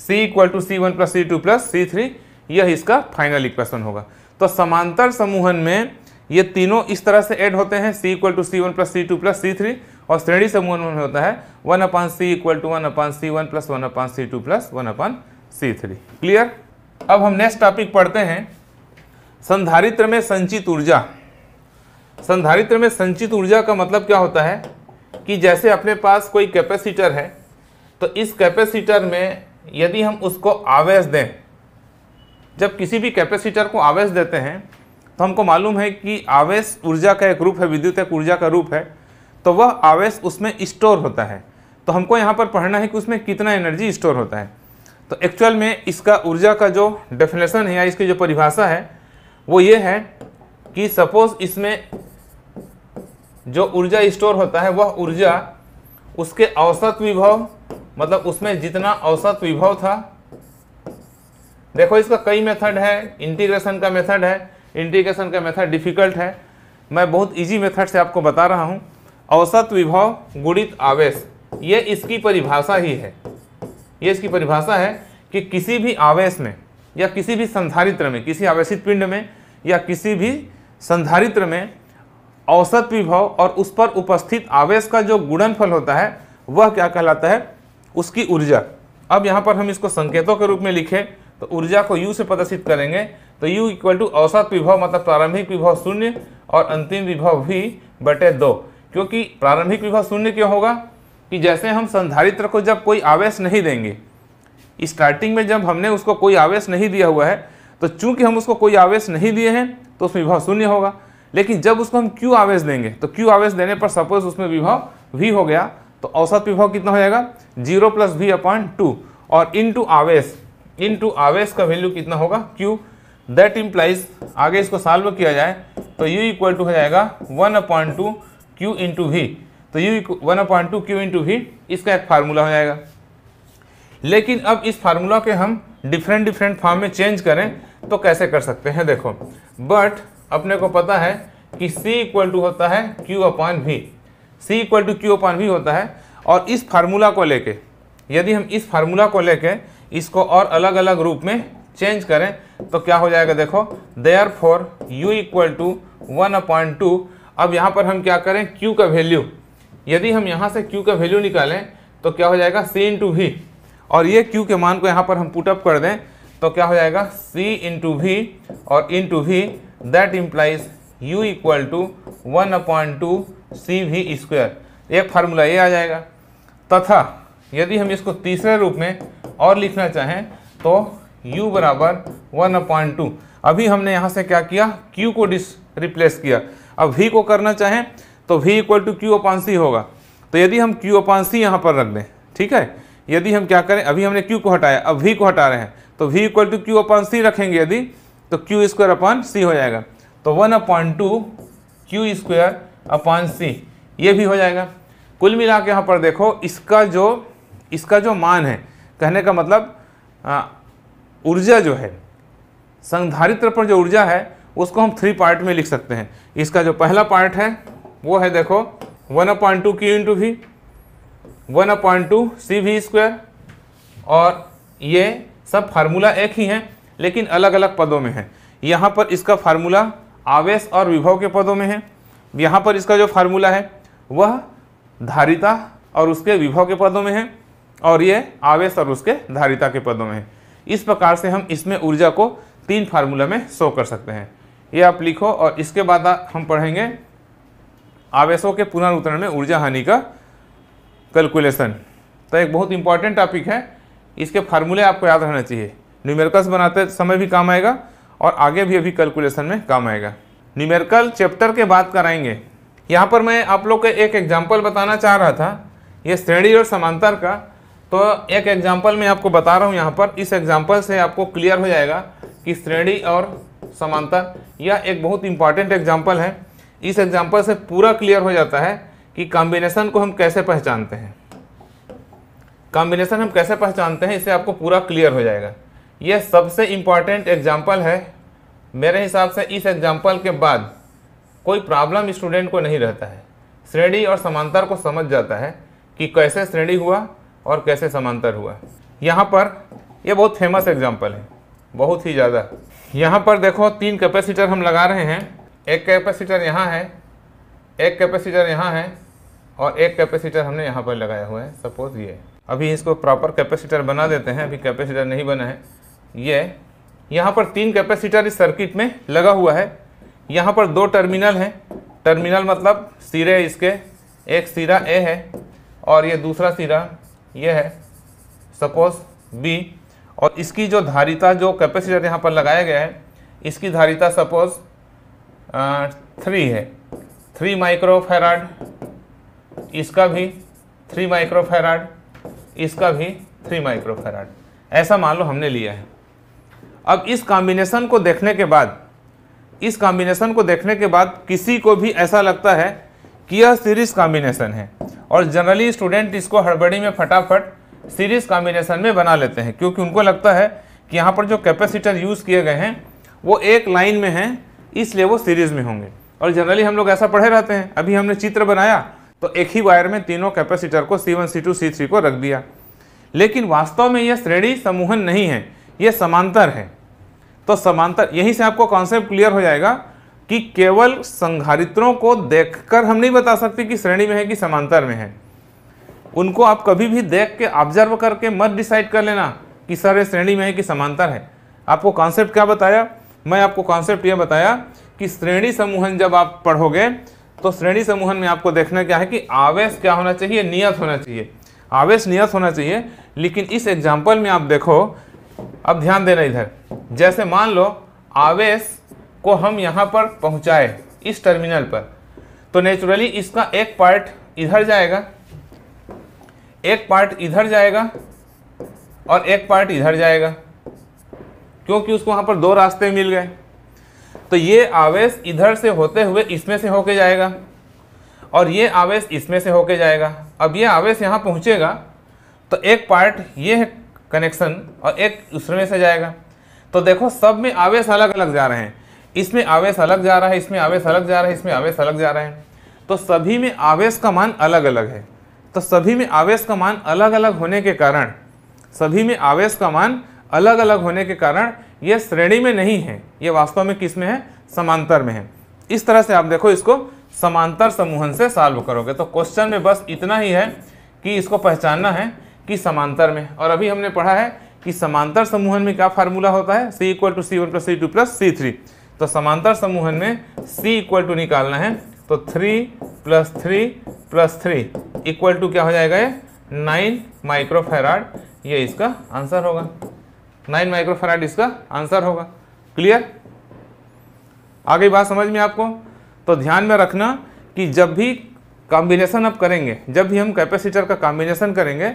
Speaker 1: सी equal to C one plus C two plus c three यह इसका final equation होगा तो समांतर समूहन में ये तीनों इस तरह से ऐड होते हैं c equal to C one plus C two plus c three और श्रेणी समूह में होता है one upon c equal to one upon c one plus one upon c two plus one upon c three clear अब हम next topic पढ़ते हैं संधारित्र में संचित ऊर्जा संधारित्र में संचित ऊर्जा का मतलब क्या होता है कि जैसे अपने पास कोई कैपेसिटर है तो इस कैपेसिटर में यदि हम उसको आवेश दें जब किसी भी कैपेसिटर को आवेश देते हैं तो हमको मालूम है कि आवेश ऊर्जा का एक रूप है विद्युत एक ऊर्जा का रूप है तो वह आवेश उसमें स्टोर होता है तो हमको यहाँ पर पढ़ना है कि उसमें कितना एनर्जी स्टोर होता है तो एक्चुअल में इसका ऊर्जा का जो डेफिनेशन है या इसकी जो परिभाषा है वो ये है कि सपोज इसमें जो ऊर्जा स्टोर होता है वह ऊर्जा उसके औसत विभव मतलब उसमें जितना औसत विभव था देखो इसका कई मेथड है इंटीग्रेशन का मेथड है इंटीग्रेशन का मेथड डिफ़िकल्ट है मैं बहुत इजी मेथड से आपको बता रहा हूँ औसत विभव गुणित आवेश ये इसकी परिभाषा ही है ये इसकी परिभाषा है कि किसी भी आवेश में या किसी भी संधारित्र में किसी आवेशित पिंड में या किसी भी संधारित्र में औसत विभव और उस पर उपस्थित आवेश का जो गुणनफल होता है वह क्या कहलाता है उसकी ऊर्जा अब यहाँ पर हम इसको संकेतों के रूप में लिखें तो ऊर्जा को यू से प्रदर्शित करेंगे तो यू इक्वल टू औसत विभव मतलब प्रारंभिक विभव शून्य और अंतिम विभव भी बटे दो क्योंकि प्रारंभिक विभव शून्य क्यों होगा कि जैसे हम संधारित्र को जब कोई आवेश नहीं देंगे स्टार्टिंग में जब हमने उसको कोई आवेश नहीं दिया हुआ है तो चूंकि हम उसको कोई आवेश नहीं दिए हैं तो उसमें विभव शून्य होगा लेकिन जब उसको हम क्यू आवेश देंगे तो क्यू आवेश देने पर सपोज उसमें विभव वी हो गया तो औसत विभव कितना हो जाएगा zero plus v upon two और इन टू आवेश इन टू आवेश का वैल्यू कितना होगा क्यू दैट इम्प्लाइज आगे इसको सॉल्व किया जाए तो यू इक्वल टू हो जाएगा one upon two q into v तो u one upon two q into v इसका एक फार्मूला हो जाएगा लेकिन अब इस फार्मूला के हम डिफरेंट डिफरेंट फॉर्म में चेंज करें तो कैसे कर सकते हैं देखो बट अपने को पता है कि c इक्वल टू होता है q upon v c equal to Q upon we होता है और इस फार्मूला को लेके यदि हम इस फार्मूला को लेके इसको और अलग अलग रूप में चेंज करें तो क्या हो जाएगा देखो therefore u equal to one upon two अब यहाँ पर हम क्या करें Q का वैल्यू यदि हम यहाँ से Q का वैल्यू निकालें तो क्या हो जाएगा C इंटू वी और ये Q के मान को यहाँ पर हम पुटअप कर दें तो क्या हो जाएगा C इंटू वी और into v that implies u equal to one upon two c v square एक फार्मूला ये आ जाएगा तथा यदि हम इसको तीसरे रूप में और लिखना चाहें तो u बराबर वन अपॉइंट टू अभी हमने यहाँ से क्या किया q को डिस रिप्लेस किया अब वी को करना चाहें तो v equal to Q upon c होगा तो यदि हम क्यू अपान सी यहाँ पर रख दें ठीक है यदि हम क्या करें अभी हमने क्यू को हटाया अब वी को हटा रहे हैं तो v equal to Q upon c रखेंगे यदि तो क्यू स्क्वायर अपान सी हो जाएगा तो one upon two q square upon c ये भी हो जाएगा कुल मिला के यहाँ पर देखो इसका जो इसका जो मान है कहने का मतलब ऊर्जा जो है संधारित्र पर जो ऊर्जा है उसको हम थ्री पार्ट में लिख सकते हैं इसका जो पहला पार्ट है वो है देखो one upon two q into v one upon two c v square और ये सब फार्मूला एक ही हैं लेकिन अलग अलग पदों में है यहाँ पर इसका फार्मूला आवेश और विभव के पदों में है यहाँ पर इसका जो फार्मूला है वह धारिता और उसके विभव के पदों में है और ये आवेश और उसके धारिता के पदों में है इस प्रकार से हम इसमें ऊर्जा को तीन फार्मूला में शो कर सकते हैं ये आप लिखो और इसके बाद हम पढ़ेंगे आवेशों के पुनर्वितरण में ऊर्जा हानि का कैलकुलेशन तो एक बहुत इंपॉर्टेंट टॉपिक है इसके फार्मूले आपको याद रहना चाहिए न्यूमेरिकल्स बनाते समय भी काम आएगा और आगे भी अभी कैलकुलेशन में काम आएगा न्यूमेरिकल चैप्टर के बात कराएंगे यहाँ पर मैं आप लोग को एक एग्जाम्पल बताना चाह रहा था ये श्रेणी और समांतर का तो एक एग्जाम्पल मैं आपको बता रहा हूँ यहाँ पर इस एग्जाम्पल से आपको क्लियर हो जाएगा कि श्रेणी और समानता यह एक बहुत इंपॉर्टेंट एग्जाम्पल है इस एग्जाम्पल से पूरा क्लियर हो जाता है कि कॉम्बिनेशन को हम कैसे पहचानते हैं कॉम्बिनेशन हम कैसे पहचानते हैं इसे आपको पूरा क्लियर हो जाएगा यह सबसे इम्पॉर्टेंट एग्जाम्पल है मेरे हिसाब से इस एग्जाम्पल के बाद कोई प्रॉब्लम स्टूडेंट को नहीं रहता है श्रेणी और समांतर को समझ जाता है कि कैसे श्रेणी हुआ और कैसे समांतर हुआ यहाँ पर यह बहुत फेमस एग्जाम्पल है बहुत ही ज़्यादा यहाँ पर देखो तीन कैपेसिटर हम लगा रहे हैं एक कैपेसिटर यहाँ है एक कैपेसिटर यहाँ है और एक कैपेसिटर हमने यहाँ पर लगाया हुआ है सपोज ये अभी इसको प्रॉपर कैपेसिटर बना देते हैं अभी कैपेसिटर नहीं बना है ये यहाँ पर तीन कैपेसिटर इस सर्किट में लगा हुआ है यहाँ पर दो टर्मिनल हैं टर्मिनल मतलब सिरे इसके एक सिरा ए है और ये दूसरा सिरा ये है सपोज बी और इसकी जो धारिता जो कैपेसिटर यहाँ पर लगाया गया है इसकी धारिता सपोज थ्री है थ्री माइक्रो फैराड इसका भी थ्री माइक्रो फैराड इसका भी थ्री माइक्रो फैराड ऐसा मान लो हमने लिया है अब इस कॉम्बिनेशन को देखने के बाद इस कॉम्बिनेशन को देखने के बाद किसी को भी ऐसा लगता है कि यह सीरीज कॉम्बिनेशन है और जनरली स्टूडेंट इसको हड़बड़ी में फटाफट सीरीज कॉम्बिनेशन में बना लेते हैं क्योंकि उनको लगता है कि यहाँ पर जो कैपेसिटर यूज़ किए गए हैं वो एक लाइन में हैं इसलिए वो सीरीज़ में होंगे और जनरली हम लोग ऐसा पढ़े रहते हैं अभी हमने चित्र बनाया तो एक ही वायर में तीनों कैपेसिटर को सी वन सी टू सी थ्री को रख दिया लेकिन वास्तव में यह श्रेणी समूहन नहीं है यह समांतर है तो समांतर यहीं से आपको कॉन्सेप्ट क्लियर हो जाएगा कि केवल संघारित्रों को देखकर हम नहीं बता सकते कि श्रेणी में है कि समांतर में है उनको आप कभी भी देख के ऑब्जर्व करके मत डिसाइड कर लेना कि सर ये श्रेणी में है कि समांतर है आपको कॉन्सेप्ट क्या बताया मैं आपको कॉन्सेप्ट यह बताया कि श्रेणी समूहन जब आप पढ़ोगे तो श्रेणी समूहन में आपको देखना क्या है कि आवेश क्या होना चाहिए नियत होना चाहिए आवेश नियत होना चाहिए लेकिन इस एग्जाम्पल में आप देखो अब ध्यान देना इधर जैसे मान लो आवेश को हम यहाँ पर पहुँचाए इस टर्मिनल पर तो नेचुरली इसका एक पार्ट इधर जाएगा एक पार्ट इधर जाएगा और एक पार्ट इधर जाएगा क्योंकि उसको वहाँ पर दो रास्ते मिल गए तो ये आवेश इधर से होते हुए इसमें से होके जाएगा और ये आवेश इसमें से होके जाएगा अब ये आवेश यहाँ पहुँचेगा तो एक पार्ट ये है कनेक्शन और एक उसमें से जाएगा तो देखो सब में आवेश अलग अलग जा रहे हैं इसमें आवेश अलग जा रहा है इसमें आवेश अलग जा रहा है इसमें आवेश अलग जा रहे हैं तो सभी में आवेश का मान अलग अलग है तो सभी में आवेश का मान अलग अलग होने के कारण सभी में आवेश का मान अलग अलग होने के कारण ये श्रेणी में नहीं है ये वास्तव में किस में है समांतर में है इस तरह से आप देखो इसको समांतर समूहन से सॉल्व करोगे तो क्वेश्चन में बस इतना ही है कि इसको पहचानना है कि समांतर में और अभी हमने पढ़ा है कि समांतर समूहन में क्या फार्मूला होता है सी equal to C one plus C two plus c three तो समांतर समूहन में सी इक्वल टू निकालना है तो three plus three plus three equal to क्या हो जाएगा ये नाइन माइक्रोफेराड ये इसका आंसर होगा नाइन माइक्रोफेराड इसका आंसर होगा क्लियर आगे बात समझ में आपको तो ध्यान में रखना कि जब भी कॉम्बिनेशन आप करेंगे जब भी हम कैपेसिटर का कॉम्बिनेशन करेंगे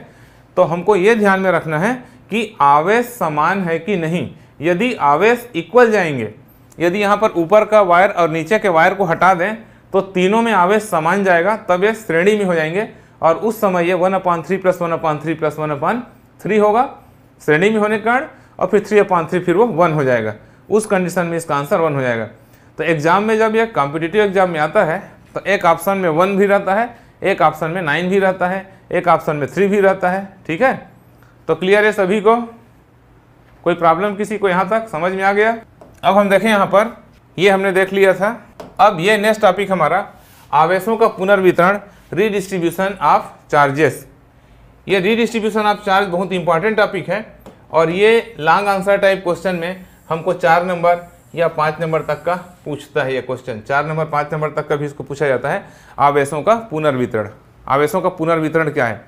Speaker 1: तो हमको ये ध्यान में रखना है कि आवेश समान है कि नहीं यदि आवेश इक्वल जाएंगे यदि यहाँ पर ऊपर का वायर और नीचे के वायर को हटा दें तो तीनों में आवेश समान जाएगा तब ये श्रेणी में हो जाएंगे और उस समय ये one upon three plus one upon three plus one upon three होगा श्रेणी में होने के कारण और फिर थ्री अपान थ्री फिर वो वन हो जाएगा उस कंडीशन में इसका आंसर वन हो जाएगा तो एग्जाम में जब यह कॉम्पिटिटिव एग्जाम में आता है तो एक ऑप्शन में वन भी रहता है एक ऑप्शन में नाइन भी रहता है एक ऑप्शन में थ्री भी रहता है ठीक है तो क्लियर है सभी को कोई प्रॉब्लम किसी को यहाँ तक समझ में आ गया अब हम देखें यहाँ पर ये हमने देख लिया था अब ये नेक्स्ट टॉपिक हमारा आवेशों का पुनर्वितरण रीडिस्ट्रीब्यूशन ऑफ चार्जेस ये रीडिस्ट्रीब्यूशन ऑफ चार्ज बहुत इंपॉर्टेंट टॉपिक है और ये लॉन्ग आंसर टाइप क्वेश्चन में हमको चार नंबर या पाँच नंबर तक का पूछता है ये क्वेश्चन चार नंबर पाँच नंबर तक का भी इसको पूछा जाता है आवेशों का पुनर्वितरण आवेशों का पुनर्वितरण क्या है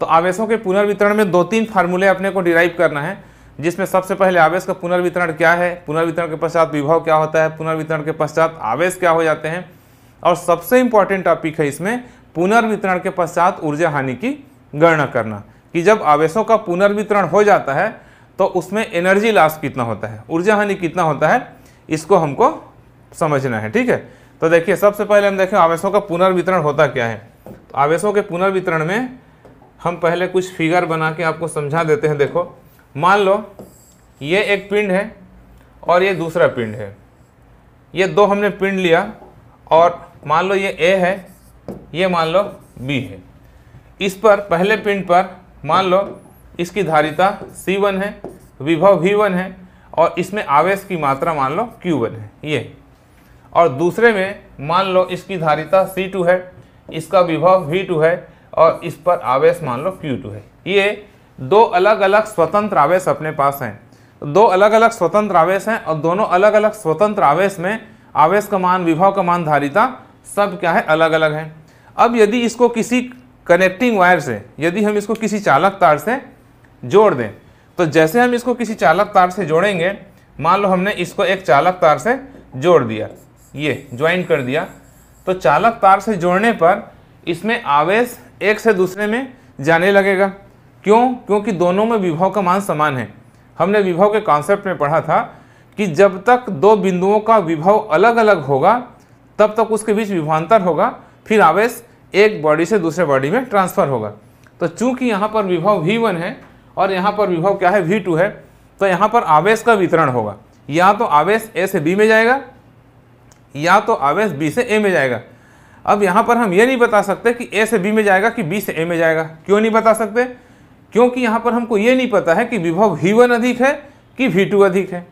Speaker 1: तो आवेशों के पुनर्वितरण में दो तीन फार्मूले अपने को डिराइव करना है जिसमें सबसे पहले आवेश का पुनर्वितरण क्या है पुनर्वितरण के पश्चात विभव क्या होता है पुनर्वितरण के पश्चात आवेश क्या हो जाते हैं और सबसे इंपॉर्टेंट टॉपिक है इसमें पुनर्वितरण के पश्चात ऊर्जा हानि की गणना करना कि जब आवेशों का पुनर्वितरण हो जाता है तो उसमें एनर्जी लॉस कितना होता है ऊर्जा हानि कितना होता है इसको हमको समझना है ठीक है तो देखिए सबसे पहले हम देखें आवेशों का पुनर्वितरण होता क्या है तो आवेशों के पुनर्वितरण में हम पहले कुछ फिगर बना के आपको समझा देते हैं देखो मान लो ये एक पिंड है और ये दूसरा पिंड है ये दो हमने पिंड लिया और मान लो ये ए है ये मान लो बी है इस पर पहले पिंड पर मान लो इसकी धारिता C1 है विभव V1 है और इसमें आवेश की मात्रा मान लो Q1 है ये और दूसरे में मान लो इसकी धारिता C2 है इसका विभव V2 है और इस पर आवेश मान लो Q2 है ये दो अलग अलग स्वतंत्र आवेश अपने पास हैं दो अलग अलग स्वतंत्र आवेश हैं और दोनों अलग अलग स्वतंत्र आवेश में आवेश का मान विभव का मान धारिता सब क्या है अलग अलग है अब यदि इसको किसी कनेक्टिंग वायर से यदि हम इसको किसी चालक तार से जोड़ दें तो जैसे हम इसको किसी चालक तार से जोड़ेंगे मान लो हमने इसको एक चालक तार से जोड़ दिया ये ज्वाइन कर दिया तो चालक तार से जोड़ने पर इसमें आवेश एक से दूसरे में जाने लगेगा क्यों क्योंकि दोनों में विभव का मान समान है हमने विभव के कॉन्सेप्ट में पढ़ा था कि जब तक दो बिंदुओं का विभव अलग अलग होगा तब तक उसके बीच विभवान्तर होगा फिर आवेश एक बॉडी से दूसरे बॉडी में ट्रांसफर होगा तो चूंकि यहाँ पर विभव वी वन है और यहाँ पर विभव क्या है वी टू है तो यहाँ पर आवेश का वितरण होगा या तो आवेश ए से बी में जाएगा या तो आवेश बी से ए में जाएगा अब यहाँ पर हम ये नहीं बता सकते कि ए से बी में जाएगा कि बी से ए में जाएगा क्यों नहीं बता सकते क्योंकि यहाँ पर हमको ये नहीं पता है कि विभव वी वन अधिक है कि वी टू अधिक है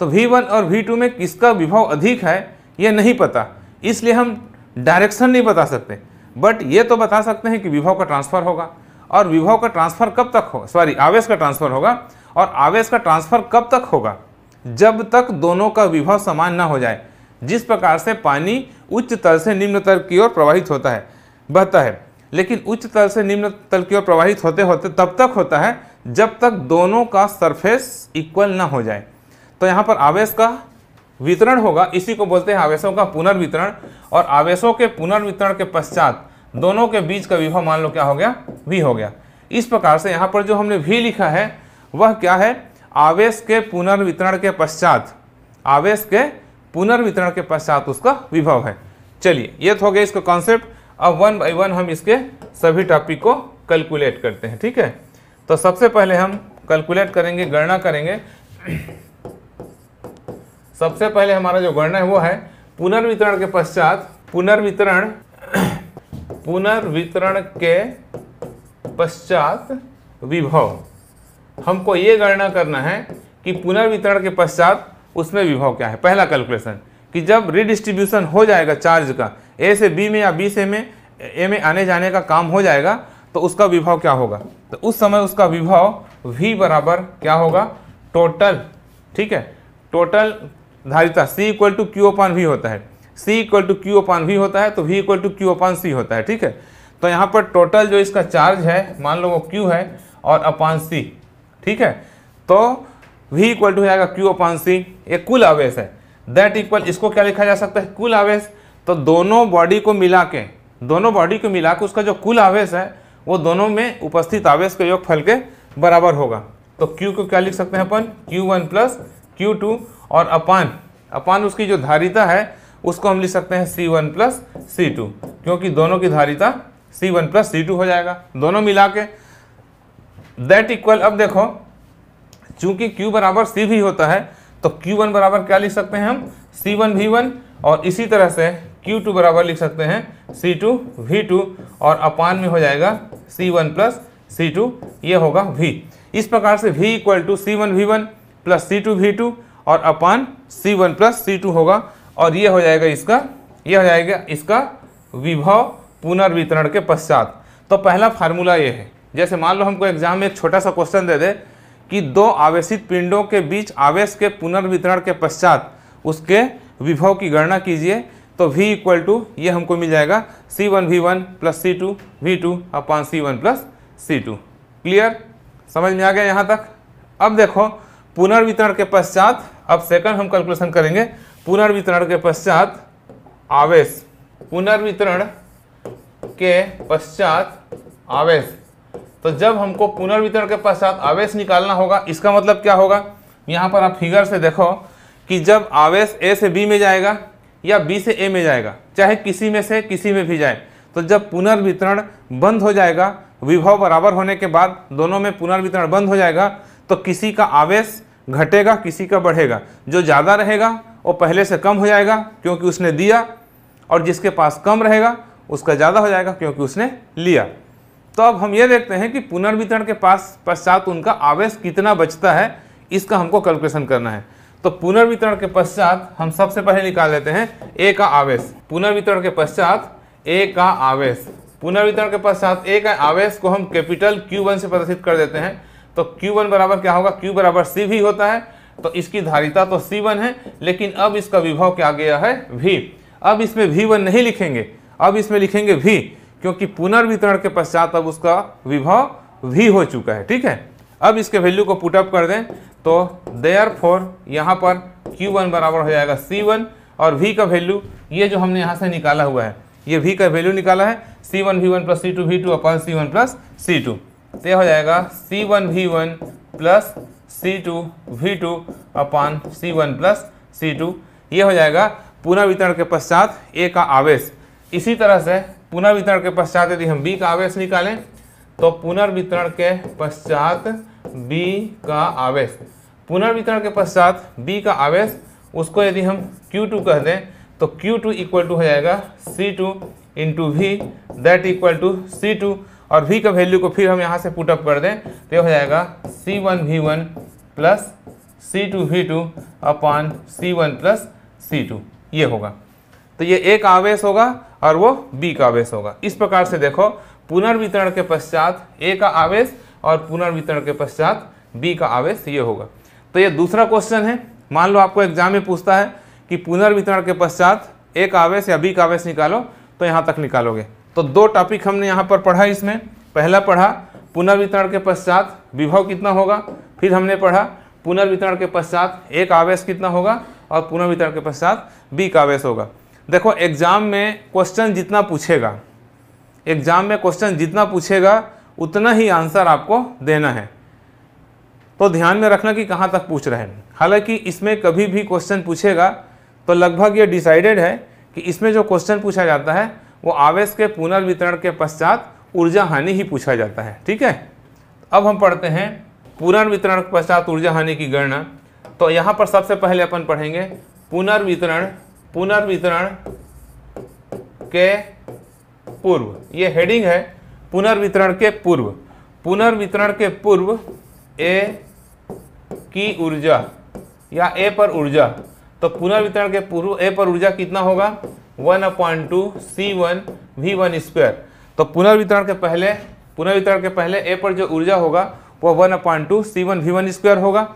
Speaker 1: तो वी वन और वी टू में किसका विभव अधिक है ये नहीं पता इसलिए हम डायरेक्शन नहीं बता सकते बट ये तो बता सकते हैं कि विभव का ट्रांसफ़र होगा और विभव का ट्रांसफ़र कब तक हो सॉरी आवेश का ट्रांसफ़र होगा और आवेश का ट्रांसफ़र कब तक होगा जब तक दोनों का विभव समान ना हो जाए जिस प्रकार से पानी उच्च तल से निम्न तल की ओर प्रवाहित होता है बहता है लेकिन उच्च तल से निम्न तल की ओर प्रवाहित होते होते तब तक होता है जब तक दोनों का सरफेस इक्वल ना हो जाए तो यहाँ पर आवेश का वितरण होगा इसी को बोलते हैं आवेशों का पुनर्वितरण और आवेशों के पुनर्वितरण के पश्चात दोनों के बीच का विभव मान लो क्या हो गया वी हो गया इस प्रकार से यहाँ पर जो हमने वी लिखा है वह क्या है आवेश के पुनर्वितरण के पश्चात आवेश के पुनर्वितरण के पश्चात उसका विभव है चलिए ये तो हो गया इसका कॉन्सेप्ट अब वन बाई वन हम इसके सभी टॉपिक को कैलकुलेट करते हैं ठीक है तो सबसे पहले हम कैलकुलेट करेंगे गणना करेंगे सबसे पहले हमारा जो गणना है वो है पुनर्वितरण के पश्चात पुनर्वितरण पुनर्वितरण के पश्चात विभव हमको ये गणना करना है कि पुनर्वितरण के पश्चात उसमें विभव क्या है पहला कैलकुलेशन कि जब रिडिस्ट्रीब्यूशन हो जाएगा चार्ज का ए से बी में या बी से में ए में आने जाने का काम हो जाएगा तो उसका विभव क्या होगा तो उस समय उसका विभव v बराबर क्या होगा टोटल ठीक है टोटल धारिता c equal to q upon v होता है c equal to q upon v होता है तो v equal to q upon c होता है ठीक है तो यहाँ पर टोटल जो इसका चार्ज है मान लो वो क्यू है और अपान सी ठीक है तो v इक्वल टू हो जाएगा क्यू अपान सी ये कुल आवेश है दैट इक्वल इसको क्या लिखा जा सकता है कुल आवेश तो दोनों बॉडी को मिला के दोनों बॉडी को मिला के उसका जो कुल आवेश है वो दोनों में उपस्थित आवेश के योगफल के बराबर होगा तो Q को क्या लिख सकते हैं अपन Q1 वन प्लस क्यू और अपान अपान उसकी जो धारिता है उसको हम लिख सकते हैं C1 वन प्लस सी क्योंकि दोनों की धारिता C1 वन प्लस सी हो जाएगा दोनों मिला के दैट इक्वल अब देखो चूंकि Q बराबर C भी होता है तो Q1 बराबर क्या लिख सकते हैं हम C1 V1 और इसी तरह से Q2 बराबर लिख सकते हैं C2 V2 और अपान में हो जाएगा C1 प्लस सी ये होगा V इस प्रकार से V equal to C one we one plus C two we two और अपान सी वन प्लस सी टू होगा और ये हो जाएगा इसका ये हो जाएगा इसका विभव पुनर्वितरण के पश्चात तो पहला फार्मूला ये है जैसे मान लो हमको एग्जाम में एक छोटा सा क्वेश्चन दे दे कि दो आवेशित पिंडों के बीच आवेश के पुनर्वितरण के पश्चात उसके विभव की गणना कीजिए तो V इक्वल टू ये हमको मिल जाएगा C1 one we one plus C two we two upon C one plus C two clear समझ में आ गया यहाँ तक अब देखो पुनर्वितरण के पश्चात अब सेकंड हम कैलकुलेशन करेंगे पुनर्वितरण के पश्चात आवेश पुनर्वितरण के पश्चात आवेश तो जब हमको पुनर्वितरण के पश्चात आवेश निकालना होगा इसका मतलब क्या होगा यहाँ पर आप फिगर से देखो कि जब आवेश ए से बी में जाएगा या बी से ए में जाएगा चाहे किसी में से किसी में भी जाए तो जब पुनर्वितरण बंद हो जाएगा विभव बराबर होने के बाद दोनों में पुनर्वितरण बंद हो जाएगा तो किसी का आवेश घटेगा किसी का बढ़ेगा जो ज़्यादा रहेगा वो पहले से कम हो जाएगा क्योंकि उसने दिया और जिसके पास कम रहेगा उसका ज़्यादा हो जाएगा क्योंकि उसने लिया तो अब हम ये देखते हैं कि पुनर्वितरण के पास पश्चात उनका आवेश कितना बचता है इसका हमको कैलकुलेशन करना है तो पुनर्वितरण के पश्चात हम सबसे पहले निकाल लेते हैं ए का आवेश पुनर्वितरण के पश्चात ए का आवेश पुनर्वितरण के पश्चात ए का आवेश को हम कैपिटल Q1 से प्रदर्शित कर देते हैं तो Q1 बराबर क्या होगा Q बराबर सी भी होता है तो इसकी धारिता तो C1 है लेकिन अब इसका विभव क्या गया है V अब इसमें V1 नहीं लिखेंगे अब इसमें लिखेंगे भी क्योंकि पुनर्वितरण के पश्चात अब उसका विभव भी हो चुका है ठीक है अब इसके वैल्यू को पुटअप कर दें तो देयर फोर यहाँ पर क्यू वन बराबर हो जाएगा सी वन और वी का वैल्यू ये जो हमने यहाँ से निकाला हुआ है ये वी का वैल्यू निकाला है C one we one plus C two we two upon C one plus C two तो यह हो जाएगा C one we one plus C two we two upon C one plus C two ये हो जाएगा पुनर्वितरण के पश्चात ए का आवेश इसी तरह से पुनर्वितरण के पश्चात यदि हम बी का आवेश निकालें तो पुनर्वितरण के पश्चात बी का आवेश पुनर्वितरण के पश्चात बी का आवेश उसको यदि हम Q2 कह दें तो Q2 टू इक्वल टू हो जाएगा C2 two into V that equal to C two और V का वैल्यू को फिर हम यहाँ से पुटअप कर दें तो हो जाएगा C1 one we one plus C two we two upon C one plus C two ये होगा तो ये एक आवेश होगा और वो बी का आवेश होगा इस प्रकार से देखो पुनर्वितरण के पश्चात ए का आवेश और पुनर्वितरण के पश्चात बी का आवेश ये होगा तो ये दूसरा क्वेश्चन है मान लो आपको एग्जाम में पूछता है कि पुनर्वितरण के पश्चात ए का आवेश या बी का आवेश निकालो तो यहाँ तक निकालोगे तो दो टॉपिक हमने यहाँ पर पढ़ा इसमें पहला पढ़ा पुनर्वितरण के पश्चात विभव कितना होगा फिर हमने पढ़ा पुनर्वितरण के पश्चात एक आवेश कितना होगा और पुनर्वितरण के पश्चात बी का आवेश होगा देखो एग्ज़ाम में क्वेश्चन जितना पूछेगा एग्ज़ाम में क्वेश्चन जितना पूछेगा उतना ही आंसर आपको देना है तो ध्यान में रखना कि कहाँ तक पूछ रहे हैं हालांकि इसमें कभी भी क्वेश्चन पूछेगा तो लगभग ये डिसाइडेड है कि इसमें जो क्वेश्चन पूछा जाता है वो आवेश के पुनर्वितरण के पश्चात ऊर्जा हानि ही पूछा जाता है ठीक है अब हम पढ़ते हैं पुनर्वितरण के पश्चात ऊर्जा हानि की गणना तो यहाँ पर सबसे पहले अपन पढ़ेंगे पुनर्वितरण पुनर्वितरण के पूर्व ये हेडिंग है पुनर्वितरण के पूर्व पुनर्वितरण के पूर्व ए की ऊर्जा या ए पर ऊर्जा तो पुनर्वितरण के पूर्व ए पर ऊर्जा कितना होगा one upon two C one we one square तो पुनर्वितरण के पहले पुनर्वितरण के पहले ए पर जो ऊर्जा होगा वह one upon two C one we one square होगा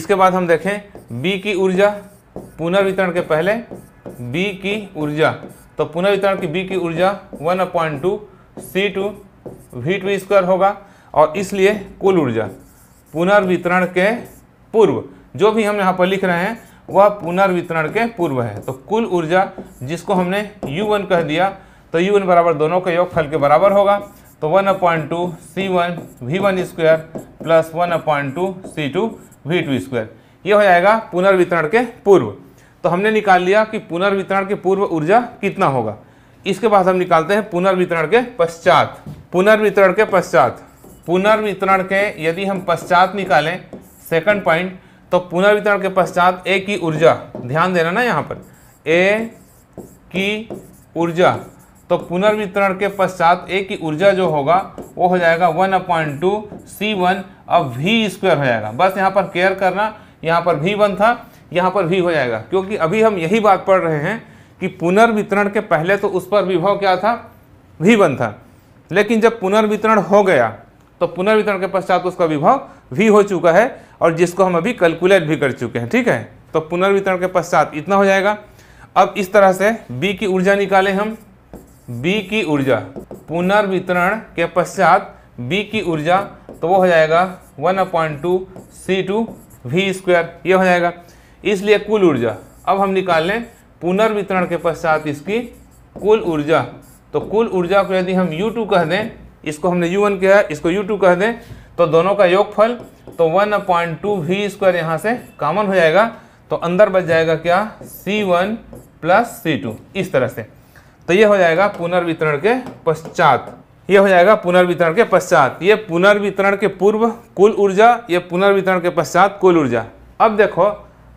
Speaker 1: इसके बाद हम देखें बी की ऊर्जा पुनर्वितरण के पहले बी की ऊर्जा तो पुनर्वितरण की बी की ऊर्जा one upon two C two we two square होगा और इसलिए कुल ऊर्जा पुनर्वितरण के पूर्व जो भी हम यहाँ पर लिख रहे हैं वह पुनर्वितरण के पूर्व है तो कुल ऊर्जा जिसको हमने U1 कह दिया तो U1 बराबर दोनों के फल के बराबर होगा तो one upon two C one we one square plus one upon two C two we two square ये हो जाएगा पुनर्वितरण के पूर्व तो हमने निकाल लिया कि पुनर्वितरण के पूर्व ऊर्जा कितना होगा इसके बाद हम निकालते हैं पुनर्वितरण के पश्चात पुनर्वितरण के पश्चात पुनर्वितरण के यदि हम पश्चात निकालें सेकंड पॉइंट तो पुनर्वितरण के पश्चात ए की ऊर्जा ध्यान देना ना यहाँ पर ए की ऊर्जा तो पुनर्वितरण के पश्चात ए की ऊर्जा जो होगा वो हो जाएगा वन अपॉइंट टू सी वन अब वी स्क्वायर हो जाएगा बस यहाँ पर केयर करना यहाँ पर वी वन था यहाँ पर भी हो जाएगा क्योंकि अभी हम यही बात पढ़ रहे हैं कि पुनर्वितरण के पहले तो उस पर विभव क्या था भी बन था लेकिन जब पुनर्वितरण हो गया तो पुनर्वितरण के पश्चात उसका विभव भी हो चुका है और जिसको हम अभी कैलकुलेट भी कर चुके हैं ठीक है तो पुनर्वितरण के पश्चात इतना हो जाएगा अब इस तरह से बी की ऊर्जा निकालें हम बी की ऊर्जा पुनर्वितरण के पश्चात बी की ऊर्जा तो वो हो जाएगा वन अपॉइंट टू सी टू वी स्क्वायर ये हो जाएगा इसलिए कुल ऊर्जा अब हम निकाल लें पुनर्वितरण के पश्चात इसकी कुल ऊर्जा तो कुल ऊर्जा को यदि हम U2 कह दें इसको हमने U1 किया इसको U2 कह दें तो दोनों का योगफल तो one point two V square यहाँ से कॉमन हो जाएगा तो अंदर बच जाएगा क्या सी वन प्लस सी टू इस तरह से तो ये हो जाएगा पुनर्वितरण के पश्चात ये हो जाएगा पुनर्वितरण के पश्चात ये पुनर्वितरण के पूर्व कुल ऊर्जा ये पुनर्वितरण के पश्चात कुल ऊर्जा अब देखो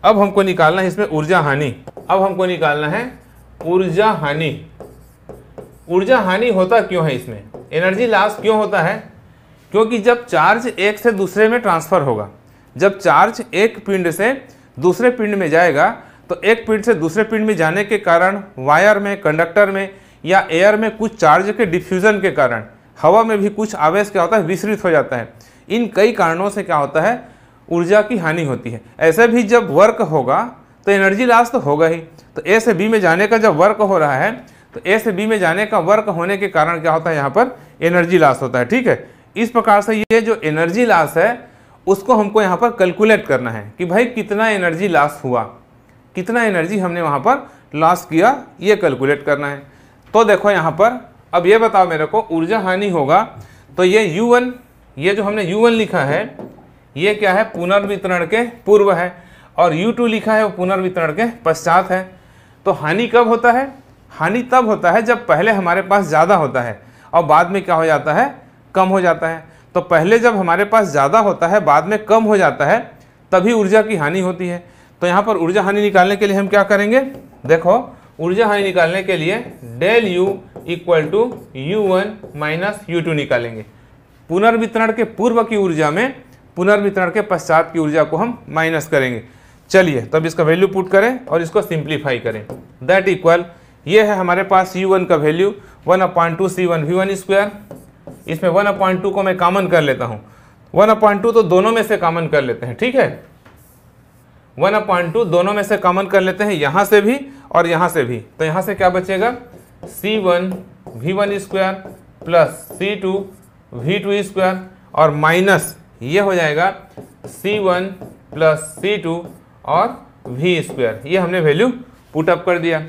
Speaker 1: अब हमको निकालना है इसमें ऊर्जा हानि अब हमको निकालना है ऊर्जा हानि ऊर्जा हानि होता क्यों है इसमें एनर्जी लॉस क्यों होता है क्योंकि जब चार्ज एक से दूसरे में ट्रांसफ़र होगा जब चार्ज एक पिंड से दूसरे पिंड में जाएगा तो एक पिंड से दूसरे पिंड में जाने के कारण वायर में कंडक्टर में या एयर में कुछ चार्ज के डिफ्यूज़न के कारण हवा में भी कुछ आवेश क्या होता है विसरित हो जाता है इन कई कारणों से क्या होता है ऊर्जा की हानि होती है ऐसे भी जब वर्क होगा तो एनर्जी लॉस तो होगा ही तो ए से बी में जाने का जब वर्क हो रहा है तो ए से बी में जाने का वर्क होने के कारण क्या होता है यहाँ पर एनर्जी लॉस होता है ठीक है इस प्रकार से ये जो एनर्जी लॉस है उसको हमको यहाँ पर कैलकुलेट करना है कि भाई कितना एनर्जी लॉस हुआ कितना एनर्जी हमने वहाँ पर लॉस किया ये कैलकुलेट करना है तो देखो यहाँ पर अब ये बताओ मेरे को ऊर्जा हानि होगा तो ये U1 ये जो हमने U1 लिखा है ये क्या है पुनर्वितरण के पूर्व है और U2 लिखा है वो पुनर्वितरण के पश्चात है तो हानि कब होता है हानि तब होता है जब पहले हमारे पास ज़्यादा होता है और बाद में क्या हो जाता है कम हो जाता है तो पहले जब हमारे पास ज़्यादा होता है बाद में कम हो जाता है तभी ऊर्जा की हानि होती है तो यहाँ पर ऊर्जा हानि निकालने के लिए हम क्या करेंगे देखो ऊर्जा हानि निकालने के लिए del U equal to U one minus U two निकालेंगे पुनर्वितरण के पूर्व की ऊर्जा में पुनर्वितरण के पश्चात की ऊर्जा को हम माइनस करेंगे चलिए तब इसका वैल्यू पुट करें और इसको सिंप्लीफाई करें दैट इक्वल ये है हमारे पास यू वन का value one upon two C one we one square इसमें वन अपॉइंट टू को मैं कॉमन कर लेता हूँ वन अपॉइंट टू तो दोनों में से कॉमन कर लेते हैं ठीक है वन अपॉइंट टू दोनों में से कॉमन कर लेते हैं यहाँ से भी और यहाँ से भी तो यहाँ से क्या बचेगा C one we one square plus C two we two square और माइनस ये हो जाएगा सी वन प्लस सी टू और वी स्क्वेयर ये हमने वैल्यू पुटअप कर दिया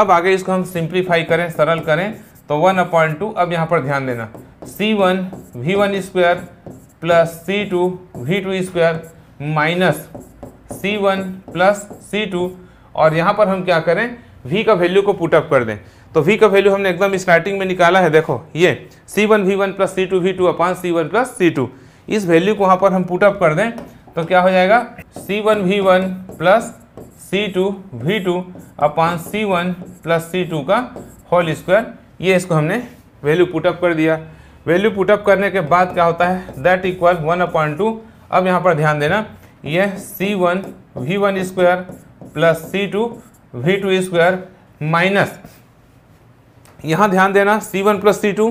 Speaker 1: अब आगे इसको हम सिंप्लीफाई करें सरल करें तो वन अपॉइंट टू अब यहाँ पर ध्यान देना C one we one square plus C two we two square minus C one plus C two और यहाँ पर हम क्या करें वी का वैल्यू को पुटअप कर दें तो वी का वैल्यू हमने एकदम स्टार्टिंग में निकाला है देखो ये C one we one plus C two we two upon C one plus C two इस वैल्यू को वहाँ पर हम पुटअप कर दें तो क्या हो जाएगा C one we one plus C two we two upon C one plus C two का होल स्क्वायर ये इसको हमने वैल्यू पुटअप कर दिया वैल्यू पुटअप करने के बाद क्या होता है that equal one upon two अब यहाँ पर ध्यान देना यह C one we one square plus C two we two square minus यहाँ ध्यान देना सी वन प्लस सी टू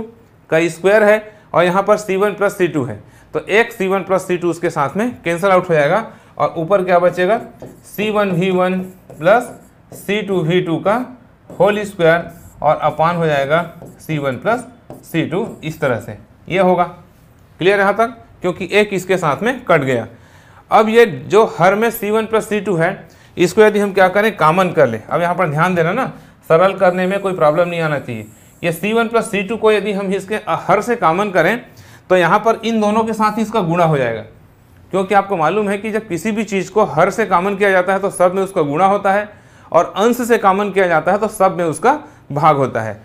Speaker 1: का स्क्वायर है और यहाँ पर सी वन प्लस सी टू है तो एक सी वन प्लस सी टू उसके साथ में कैंसल आउट हो जाएगा और ऊपर क्या बचेगा C one we one plus C two we two का होल स्क्वायर और अपान हो जाएगा सी वन प्लस सी टू इस तरह से ये होगा क्लियर यहाँ तक क्योंकि एक इसके साथ में कट गया अब ये जो हर में सी वन प्लस सी टू है इसको यदि हम क्या करें कामन कर लें अब यहाँ पर ध्यान देना ना सरल करने में कोई प्रॉब्लम नहीं आना चाहिए ये सी वन प्लस सी टू को यदि हम इसके हर से कामन करें तो यहाँ पर इन दोनों के साथ ही इसका गुणा हो जाएगा क्योंकि आपको मालूम है कि जब किसी भी चीज़ को हर से कामन किया जाता है तो सब में उसका गुणा होता है और अंश से कामन किया जाता है तो सब में उसका भाग होता है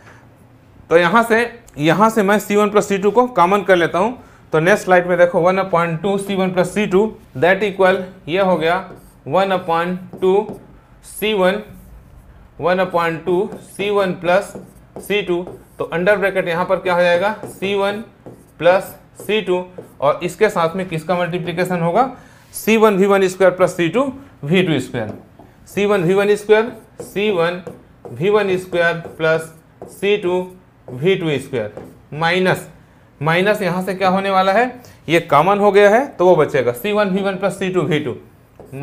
Speaker 1: तो यहाँ से यहाँ से मैं सी वन प्लस सी टू को कामन कर लेता हूँ तो नेक्स्ट स्लाइड में देखो one upon two C one plus C two that equal ये हो गया वन अपॉइंट टू सी वन वन अपॉइंट टू सी वन प्लस सी टू तो अंडर ब्रैकेट यहां पर क्या हो जाएगा सी वन प्लस सी टू और इसके साथ में किसका मल्टीप्लीकेशन होगा C one we one square plus C two we two square C one we one square C one we one square plus C two we two square minus minus यहाँ से क्या होने वाला है ये कॉमन हो गया है तो वो बचेगा C one we one plus C two we two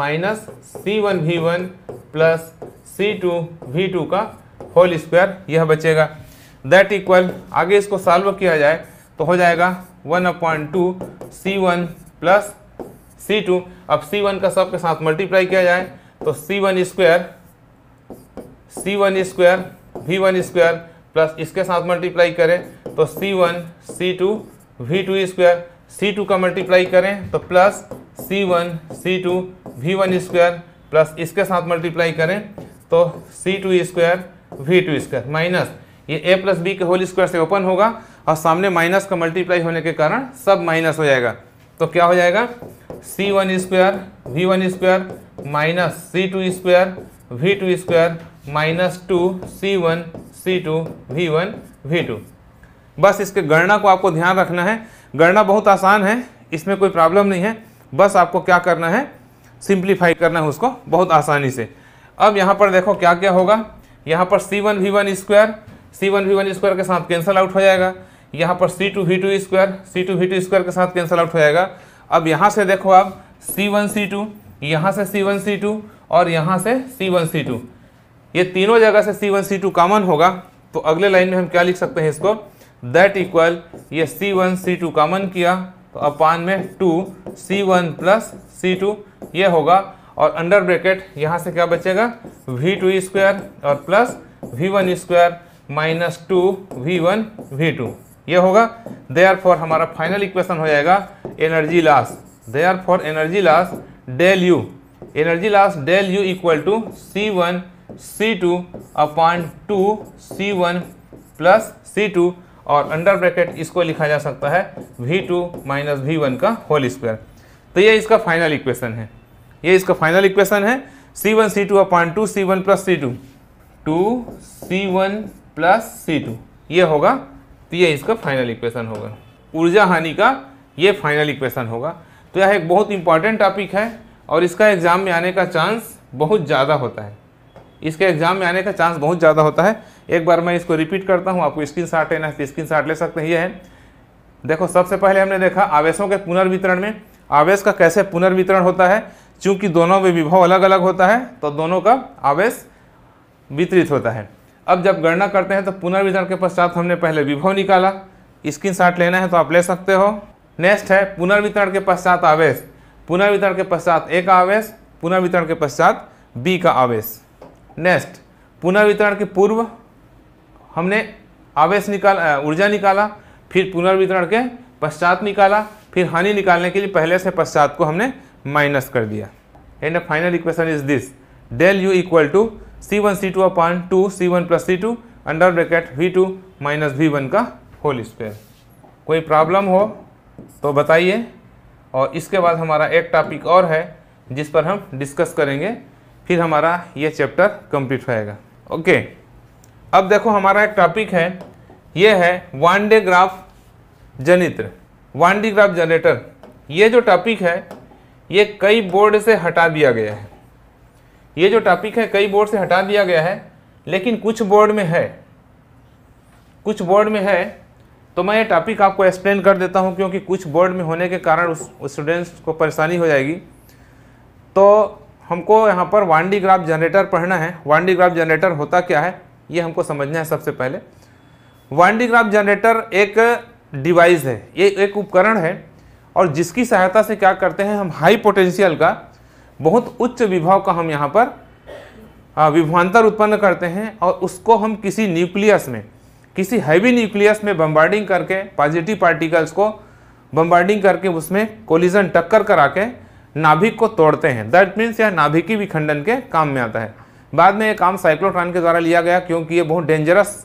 Speaker 1: minus C one we one plus C two we two का होल स्क्वायर यह बचेगा दैट इक्वल आगे इसको सॉल्व किया जाए तो हो जाएगा वन अपॉइंट टू सी वन प्लस सी टू अब सी वन का सबके साथ मल्टीप्लाई किया जाए तो C one square C one square V one square plus इसके साथ मल्टीप्लाई करें तो C one C two we two square C two का मल्टीप्लाई करें तो plus C one C two we one square plus इसके साथ मल्टीप्लाई करें तो C two square V two square minus ये ए प्लस बी के होल स्क्वायर से ओपन होगा और सामने माइनस का मल्टीप्लाई होने के कारण सब माइनस हो जाएगा तो क्या हो जाएगा C one square V one square minus C two square V two square minus two C one C two we one we two बस इसके गणना को आपको ध्यान रखना है गणना बहुत आसान है इसमें कोई प्रॉब्लम नहीं है बस आपको क्या करना है सिंप्लीफाई करना है उसको बहुत आसानी से अब यहाँ पर देखो क्या क्या होगा यहाँ पर C one we one square C one we one square के साथ कैंसिल आउट हो जाएगा यहाँ पर C two we two square C two we two square के साथ कैंसिल आउट हो जाएगा अब यहाँ से देखो आप सी वन सी टू यहाँ से सी वन सी टू और यहाँ से सी वन सी टू ये तीनों जगह से सी वन सी टू कॉमन होगा तो अगले लाइन में हम क्या लिख सकते हैं इसको दैट इक्वल ये सी वन सी टू कॉमन किया तो अपान में टू सी वन प्लस सी टू ये होगा और अंडर ब्रैकेट यहाँ से क्या बचेगा वी टू स्क्वायर और plus V one square minus two we one we two ये होगा दे आर फॉर हमारा फाइनल इक्वेशन हो जाएगा energy loss therefore energy loss del U energy loss del U equal to C one C two upon two C one plus C two और under bracket इसको लिखा जा सकता है V two minus V one का whole square तो ये इसका फाइनल इक्वेशन है ये इसका फाइनल इक्वेशन है सी वन सी टू अपॉन टू सी वन प्लस सी टू टू सी वन प्लस सी टू ये होगा तो ये इसका फाइनल इक्वेशन होगा ऊर्जा हानि का ये फाइनल इक्वेशन होगा तो यह एक बहुत इंपॉर्टेंट टॉपिक है और इसका एग्ज़ाम में आने का चांस बहुत ज़्यादा होता है इसके एग्ज़ाम में आने का चांस बहुत ज़्यादा होता है एक बार मैं इसको रिपीट करता हूँ आपको स्क्रीन शार्ट लेना है स्क्रीन तो शार्ट ले सकते हैं ये है देखो सबसे पहले हमने देखा आवेशों के पुनर्वितरण में आवेश का कैसे पुनर्वितरण होता है चूँकि दोनों में विभव अलग अलग होता है तो दोनों का आवेश वितरित होता है अब जब गणना करते हैं तो पुनर्वितरण के पश्चात हमने पहले विभव निकाला स्क्रीन शॉट लेना है तो आप ले सकते हो नेक्स्ट है पुनर्वितरण के पश्चात आवेश पुनर्वितरण के पश्चात ए का आवेश पुनर्वितरण के पश्चात बी का आवेश नेक्स्ट पुनर्वितरण के पूर्व हमने आवेश निकाल ऊर्जा निकाला फिर पुनर्वितरण के पश्चात निकाला फिर हानि निकालने के लिए पहले से पश्चात को हमने माइनस कर दिया and final equation is this del U equal to C one C two upon two C one plus C two under bracket V two minus V one का होल स्क्वेयर कोई प्रॉब्लम हो तो बताइए और इसके बाद हमारा एक टॉपिक और है जिस पर हम डिस्कस करेंगे फिर हमारा ये चैप्टर कंप्लीट होएगा ओके अब देखो हमारा एक टॉपिक है ये है वन डे ग्राफ जनित्र वन डी ग्राफ जनरेटर ये जो टॉपिक है ये कई बोर्ड से हटा दिया गया है ये जो टॉपिक है कई बोर्ड से हटा दिया गया है लेकिन कुछ बोर्ड में है कुछ बोर्ड में है तो मैं ये टॉपिक आपको एक्सप्लेन कर देता हूँ क्योंकि कुछ बोर्ड में होने के कारण उस स्टूडेंट्स को परेशानी हो जाएगी तो हमको यहाँ पर वांडी डी ग्राफ जनरेटर पढ़ना है वांडी ग्राफ जनरेटर होता क्या है ये हमको समझना है सबसे पहले वांडी डी ग्राफ जनरेटर एक डिवाइस है ये एक उपकरण है और जिसकी सहायता से क्या करते हैं हम हाई पोटेंशियल का बहुत उच्च विभव का हम यहाँ पर विभवांतर उत्पन्न करते हैं और उसको हम किसी न्यूक्लियस में किसी हैवी न्यूक्लियस में बम्बार्डिंग करके पॉजिटिव पार्टिकल्स को बम्बार्डिंग करके उसमें कोलिजन टक्कर करा के नाभिक को तोड़ते हैं दैट मीन्स यह नाभिकी विखंडन के काम में आता है बाद में यह काम साइक्लोट्रॉन के द्वारा लिया गया क्योंकि ये बहुत डेंजरस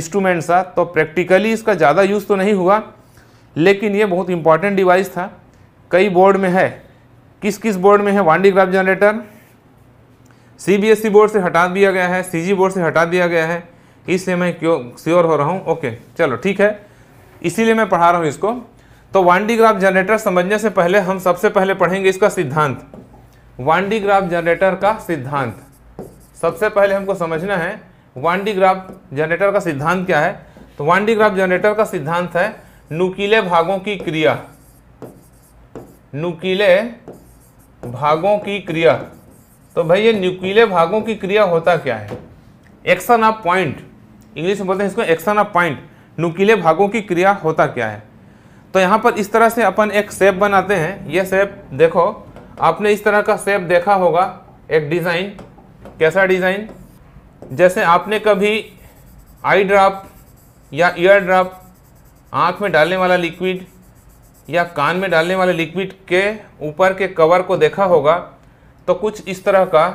Speaker 1: इंस्ट्रूमेंट था तो प्रैक्टिकली इसका ज़्यादा यूज़ तो नहीं हुआ लेकिन ये बहुत इंपॉर्टेंट डिवाइस था कई बोर्ड में है किस किस बोर्ड में है Van de Graaff generator CBSE e board से हटा दिया गया है सीजी बोर्ड से हटा दिया गया है इससे मैं क्यों श्योर हो रहा हूँ ओके चलो ठीक है इसीलिए मैं पढ़ा रहा हूँ इसको तो वांडी ग्राफ जनरेटर समझने से पहले हम सबसे पहले पढ़ेंगे इसका सिद्धांत वांडी ग्राफ जनरेटर का सिद्धांत सबसे पहले हमको समझना है वांडी ग्राफ जनरेटर का सिद्धांत क्या है तो वांडी ग्राफ जनरेटर का सिद्धांत है नुकीले भागों की क्रिया नुकीले भागों की क्रिया तो भाई ये न्यूक्लियर भागों की क्रिया होता क्या है एक्शन ऑफ पॉइंट इंग्लिश में बोलते हैं इसको एक्शन ऑफ पॉइंट न्यूक्लियर भागों की क्रिया होता क्या है तो यहाँ पर इस तरह से अपन एक सेप बनाते हैं ये सेप देखो आपने इस तरह का सेप देखा होगा एक डिज़ाइन कैसा डिज़ाइन जैसे आपने कभी आई ड्राप या ईयर ड्राप आँख में डालने वाला लिक्विड या कान में डालने वाले लिक्विड के ऊपर के कवर को देखा होगा तो कुछ इस तरह का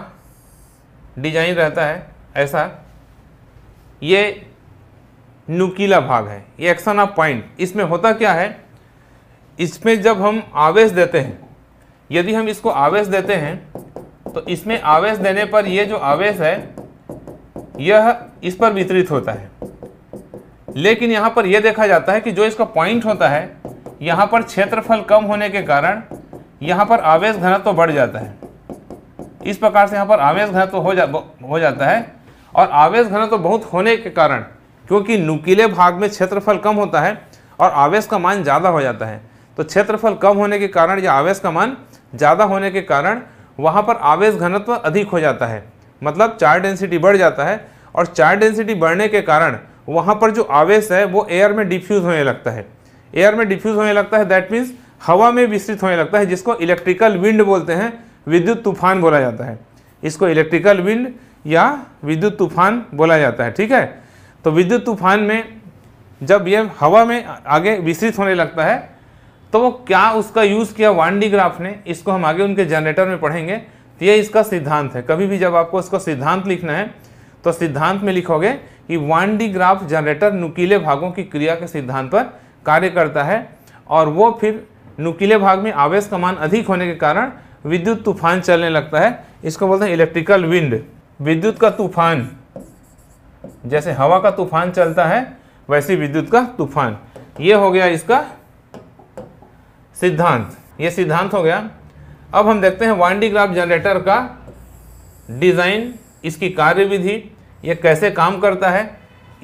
Speaker 1: डिजाइन रहता है ऐसा ये नुकीला भाग है ये एक्शन ऑफ पॉइंट इसमें होता क्या है इसमें जब हम आवेश देते हैं यदि हम इसको आवेश देते हैं तो इसमें आवेश देने पर यह जो आवेश है यह इस पर वितरित होता है लेकिन यहाँ पर यह देखा जाता है कि जो इसका पॉइंट होता है यहाँ पर क्षेत्रफल कम होने के कारण यहाँ पर आवेश घनत्व तो बढ़ जाता है इस प्रकार से यहाँ पर आवेश घनत्व तो हो जा हो जाता है और आवेश घनत्व तो बहुत होने के कारण क्योंकि नुकीले भाग में क्षेत्रफल कम होता है और आवेश का मान ज़्यादा हो जाता है तो क्षेत्रफल कम होने के कारण या आवेश का मान ज़्यादा होने के कारण वहाँ पर आवेश घनत्व अधिक हो जाता है मतलब चार डेंसिटी बढ़ जाता है और चार डेंसिटी बढ़ने के कारण वहाँ पर जो आवेश है वो एयर में डिफ्यूज़ होने लगता है एयर में डिफ्यूज होने लगता है दैट मीन्स हवा में विस्तृत होने लगता है जिसको इलेक्ट्रिकल विंड बोलते हैं विद्युत तूफान बोला जाता है इसको इलेक्ट्रिकल विंड या विद्युत तूफान बोला जाता है ठीक है तो विद्युत तूफान में जब यह हवा में आगे विस्तृत होने लगता है तो वो क्या उसका यूज़ किया वांडी ग्राफ ने इसको हम आगे उनके जनरेटर में पढ़ेंगे तो ये इसका सिद्धांत है कभी भी जब आपको इसका सिद्धांत लिखना है तो सिद्धांत में लिखोगे कि वांडी ग्राफ जनरेटर नुकीले भागों की क्रिया के सिद्धांत पर कार्य करता है और वो फिर नुकीले भाग में आवेश का मान अधिक होने के कारण विद्युत तूफान चलने लगता है इसको बोलते हैं इलेक्ट्रिकल विंड विद्युत का तूफान जैसे हवा का तूफान चलता है वैसे विद्युत का तूफान ये हो गया इसका सिद्धांत ये सिद्धांत हो गया अब हम देखते हैं वाइंडिंग ग्राफ जनरेटर का डिज़ाइन इसकी कार्यविधि यह कैसे काम करता है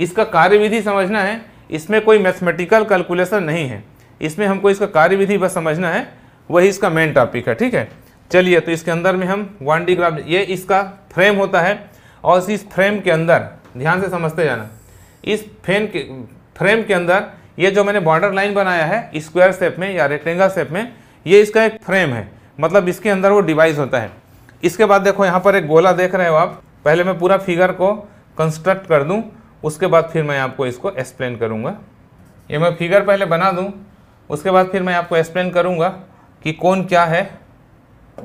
Speaker 1: इसका कार्यविधि समझना है इसमें कोई मैथमेटिकल कैलकुलेशन नहीं है इसमें हमको इसका कार्यविधि बस समझना है वही इसका मेन टॉपिक है ठीक है चलिए तो इसके अंदर में हम वन डी ग्राफ ये इसका फ्रेम होता है और इस फ्रेम के अंदर ध्यान से समझते जाना इस फ्रेम के फ्रेम के अंदर ये जो मैंने बॉर्डर लाइन बनाया है स्क्वायर शेप में या रेक्टेंगल शेप में ये इसका एक फ्रेम है मतलब इसके अंदर वो डिवाइस होता है इसके बाद देखो यहाँ पर एक गोला देख रहे हो आप पहले मैं पूरा फिगर को कंस्ट्रक्ट कर दूँ उसके बाद फिर मैं आपको इसको एक्सप्लेन करूँगा ये मैं फिगर पहले बना दूँ उसके बाद फिर मैं आपको एक्सप्लेन करूँगा कि कौन क्या है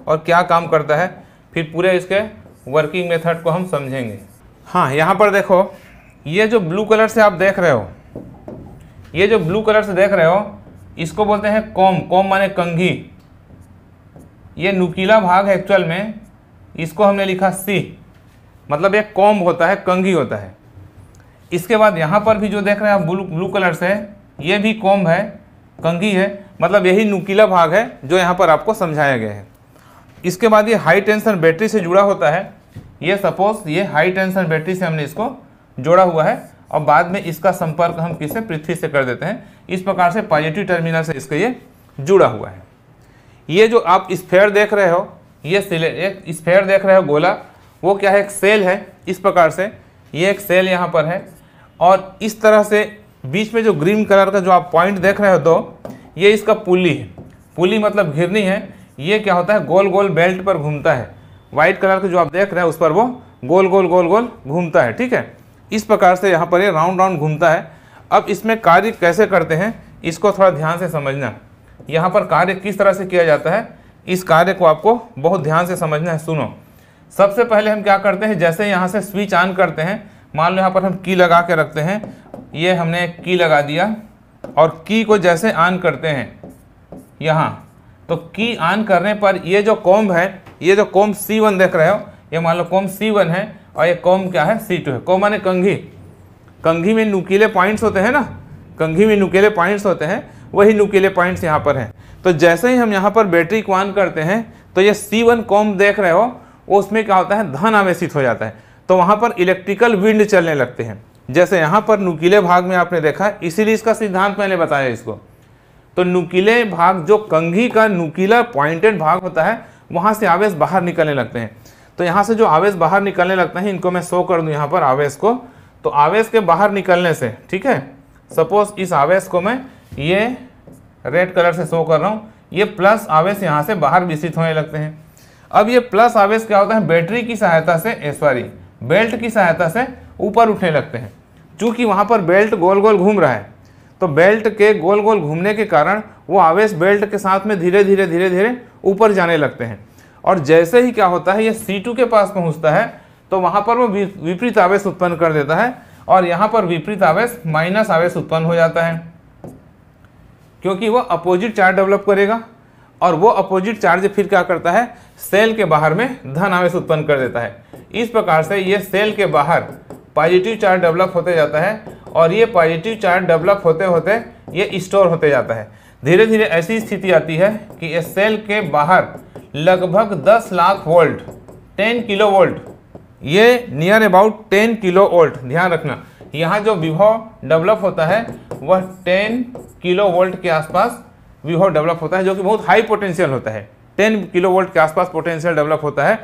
Speaker 1: और क्या काम करता है फिर पूरे इसके वर्किंग मेथड को हम समझेंगे हाँ यहाँ पर देखो ये जो ब्लू कलर से आप देख रहे हो ये जो ब्लू कलर से देख रहे हो इसको बोलते हैं कॉम कॉम माने कंघी ये नुकीला भाग एक्चुअल में इसको हमने लिखा सी मतलब एक कॉम होता है कंघी होता है इसके बाद यहाँ पर भी जो देख रहे हैं आप ब्लू ब्लू कलर से है ये भी कॉम्ब है कंघी है मतलब यही नुकीला भाग है जो यहाँ पर आपको समझाया गया है इसके बाद ये हाई टेंशन बैटरी से जुड़ा होता है ये सपोज ये हाई टेंशन बैटरी से हमने इसको जोड़ा हुआ है और बाद में इसका संपर्क हम किसे पृथ्वी से कर देते हैं इस प्रकार से पॉजिटिव टर्मिनल से इसका ये जुड़ा हुआ है ये जो आप स्फेयर देख रहे हो ये सिले एक स्फेयर देख रहे हो गोला वो क्या है एक सेल है इस प्रकार से ये एक सेल यहाँ पर है और इस तरह से बीच में जो ग्रीन कलर का जो आप पॉइंट देख रहे हो तो ये इसका पुली है पुली मतलब घिरनी है ये क्या होता है गोल गोल बेल्ट पर घूमता है वाइट कलर का जो आप देख रहे हैं उस पर वो गोल गोल गोल गोल घूमता है ठीक है इस प्रकार से यहाँ पर ये राउंड राउंड घूमता है अब इसमें कार्य कैसे करते हैं इसको थोड़ा ध्यान से समझना यहाँ पर कार्य किस तरह से किया जाता है इस कार्य को आपको बहुत ध्यान से समझना है सुनो सबसे पहले हम क्या करते हैं जैसे यहाँ से स्विच ऑन करते हैं मान लो यहाँ पर हम की लगा के रखते हैं ये हमने की लगा दिया और की को जैसे ऑन करते हैं यहाँ तो की ऑन करने पर ये जो कॉम्ब है ये जो कॉम्ब सी वन देख रहे हो ये मान लो कॉम सी वन है और ये कॉम क्या है सी टू है कॉम माने कंघी कंघी में नुकीले पॉइंट्स होते हैं ना कंघी में नुकीले पॉइंट्स होते हैं वही नुकीले पॉइंट्स यहाँ पर हैं तो जैसे ही हम यहाँ पर बैटरी को ऑन करते हैं तो ये सी वन कॉम्ब देख रहे हो उसमें क्या होता है धन आवेशित हो जाता है तो वहाँ पर इलेक्ट्रिकल विंड चलने लगते हैं जैसे यहाँ पर नुकीले भाग में आपने देखा इसीलिए इसका सिद्धांत मैंने बताया इसको तो नुकीले भाग जो कंघी का नुकीला पॉइंटेड भाग होता है वहाँ से आवेश बाहर निकलने लगते हैं तो यहाँ से जो आवेश बाहर निकलने लगते हैं इनको मैं शो कर दूँ यहाँ पर आवेश को तो आवेश के बाहर निकलने से ठीक है सपोज इस आवेश को मैं ये रेड कलर से शो कर रहा हूँ ये प्लस आवेश यहाँ से बाहर विसित होने लगते हैं अब ये प्लस आवेश क्या होता है बैटरी की सहायता से सॉरी eh, बेल्ट की सहायता से ऊपर उठने लगते हैं चूंकि वहाँ पर बेल्ट गोल गोल घूम रहा है तो बेल्ट के गोल गोल घूमने के कारण वो आवेश बेल्ट के साथ में धीरे धीरे धीरे धीरे ऊपर जाने लगते हैं और जैसे ही क्या होता है ये सी के पास पहुँचता है तो वहाँ पर वो विपरीत आवेश उत्पन्न कर देता है और यहाँ पर विपरीत आवेश माइनस आवेश उत्पन्न हो जाता है क्योंकि वो अपोजिट चार्ज डेवलप करेगा और वो अपोजिट चार्ज फिर क्या करता है सेल के बाहर में धन आवेश उत्पन्न कर देता है इस प्रकार से ये सेल के बाहर पॉजिटिव चार्ज डेवलप होते जाता है और ये पॉजिटिव चार्ज डेवलप होते होते ये स्टोर होते जाता है धीरे धीरे ऐसी स्थिति आती है कि ये सेल के बाहर लगभग 10 लाख वोल्ट 10 किलो वोल्ट ये नियर अबाउट 10 किलो वोल्ट ध्यान रखना यहाँ जो विभव डेवलप होता है वह 10 किलो वोल्ट के आसपास विभव डेवलप होता है जो कि बहुत हाई पोटेंशियल होता है टेन किलो वोल्ट के आसपास पोटेंशियल डेवलप होता है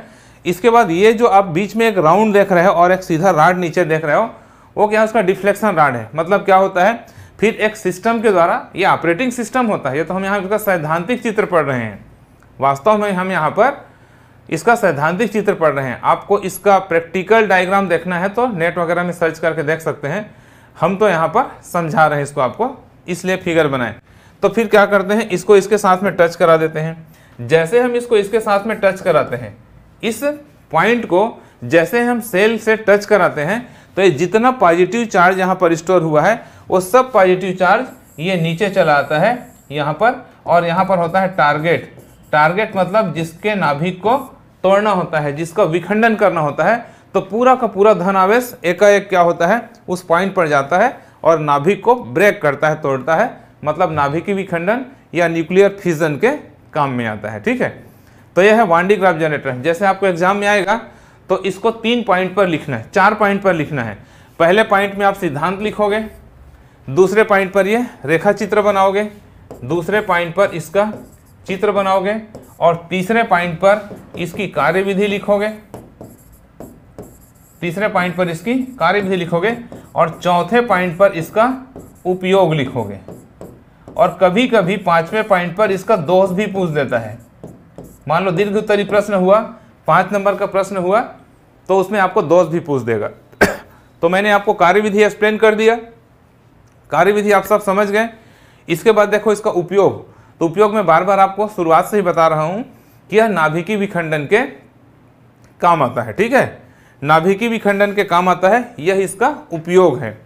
Speaker 1: इसके बाद ये जो आप बीच में एक राउंड देख रहे हो और एक सीधा राड नीचे देख रहे हो वो क्या है उसका डिफ्लेक्शन राड है मतलब क्या होता है फिर एक सिस्टम के द्वारा ये ऑपरेटिंग सिस्टम होता है ये तो हम यहाँ इसका सैद्धांतिक चित्र पढ़ रहे हैं वास्तव में हम यहाँ पर इसका सैद्धांतिक चित्र पढ़ रहे हैं आपको इसका प्रैक्टिकल डायग्राम देखना है तो नेट वगैरह में सर्च करके देख सकते हैं हम तो यहाँ पर समझा रहे हैं इसको आपको इसलिए फिगर बनाए तो फिर क्या करते हैं इसको इसके साथ में टच करा देते हैं जैसे हम इसको इसके साथ में टच कराते हैं इस पॉइंट को जैसे हम सेल से टच कराते हैं तो ये जितना पॉजिटिव चार्ज यहाँ पर स्टोर हुआ है वो सब पॉजिटिव चार्ज ये नीचे चला आता है यहाँ पर और यहाँ पर होता है टारगेट टारगेट मतलब जिसके नाभिक को तोड़ना होता है जिसका विखंडन करना होता है तो पूरा का पूरा धन आवेश एकाएक क्या होता है उस पॉइंट पर जाता है और नाभिक को ब्रेक करता है तोड़ता है मतलब नाभिक विखंडन या न्यूक्लियर फिजन के काम में आता है ठीक है तो यह है वांडी ग्राफ जनरेटर जैसे आपको एग्जाम में आएगा तो इसको तीन पॉइंट पर लिखना है चार पॉइंट पर लिखना है पहले पॉइंट में आप सिद्धांत लिखोगे दूसरे पॉइंट पर यह रेखा चित्र बनाओगे दूसरे पॉइंट पर इसका चित्र बनाओगे और तीसरे पॉइंट पर इसकी कार्यविधि लिखोगे तीसरे पॉइंट पर इसकी कार्यविधि लिखोगे और चौथे पॉइंट पर इसका उपयोग लिखोगे और कभी कभी पांचवें पॉइंट पर इसका दोष भी पूछ देता है मान लो दीर्घ उत्तरी प्रश्न हुआ पांच नंबर का प्रश्न हुआ तो उसमें आपको दोष भी पूछ देगा तो मैंने आपको कार्यविधि एक्सप्लेन कर दिया कार्यविधि आप सब समझ गए इसके बाद देखो इसका उपयोग तो उपयोग में बार बार आपको शुरुआत से ही बता रहा हूं कि यह नाभिकी विखंडन के काम आता है ठीक है नाभिकी विखंडन के काम आता है यह इसका उपयोग है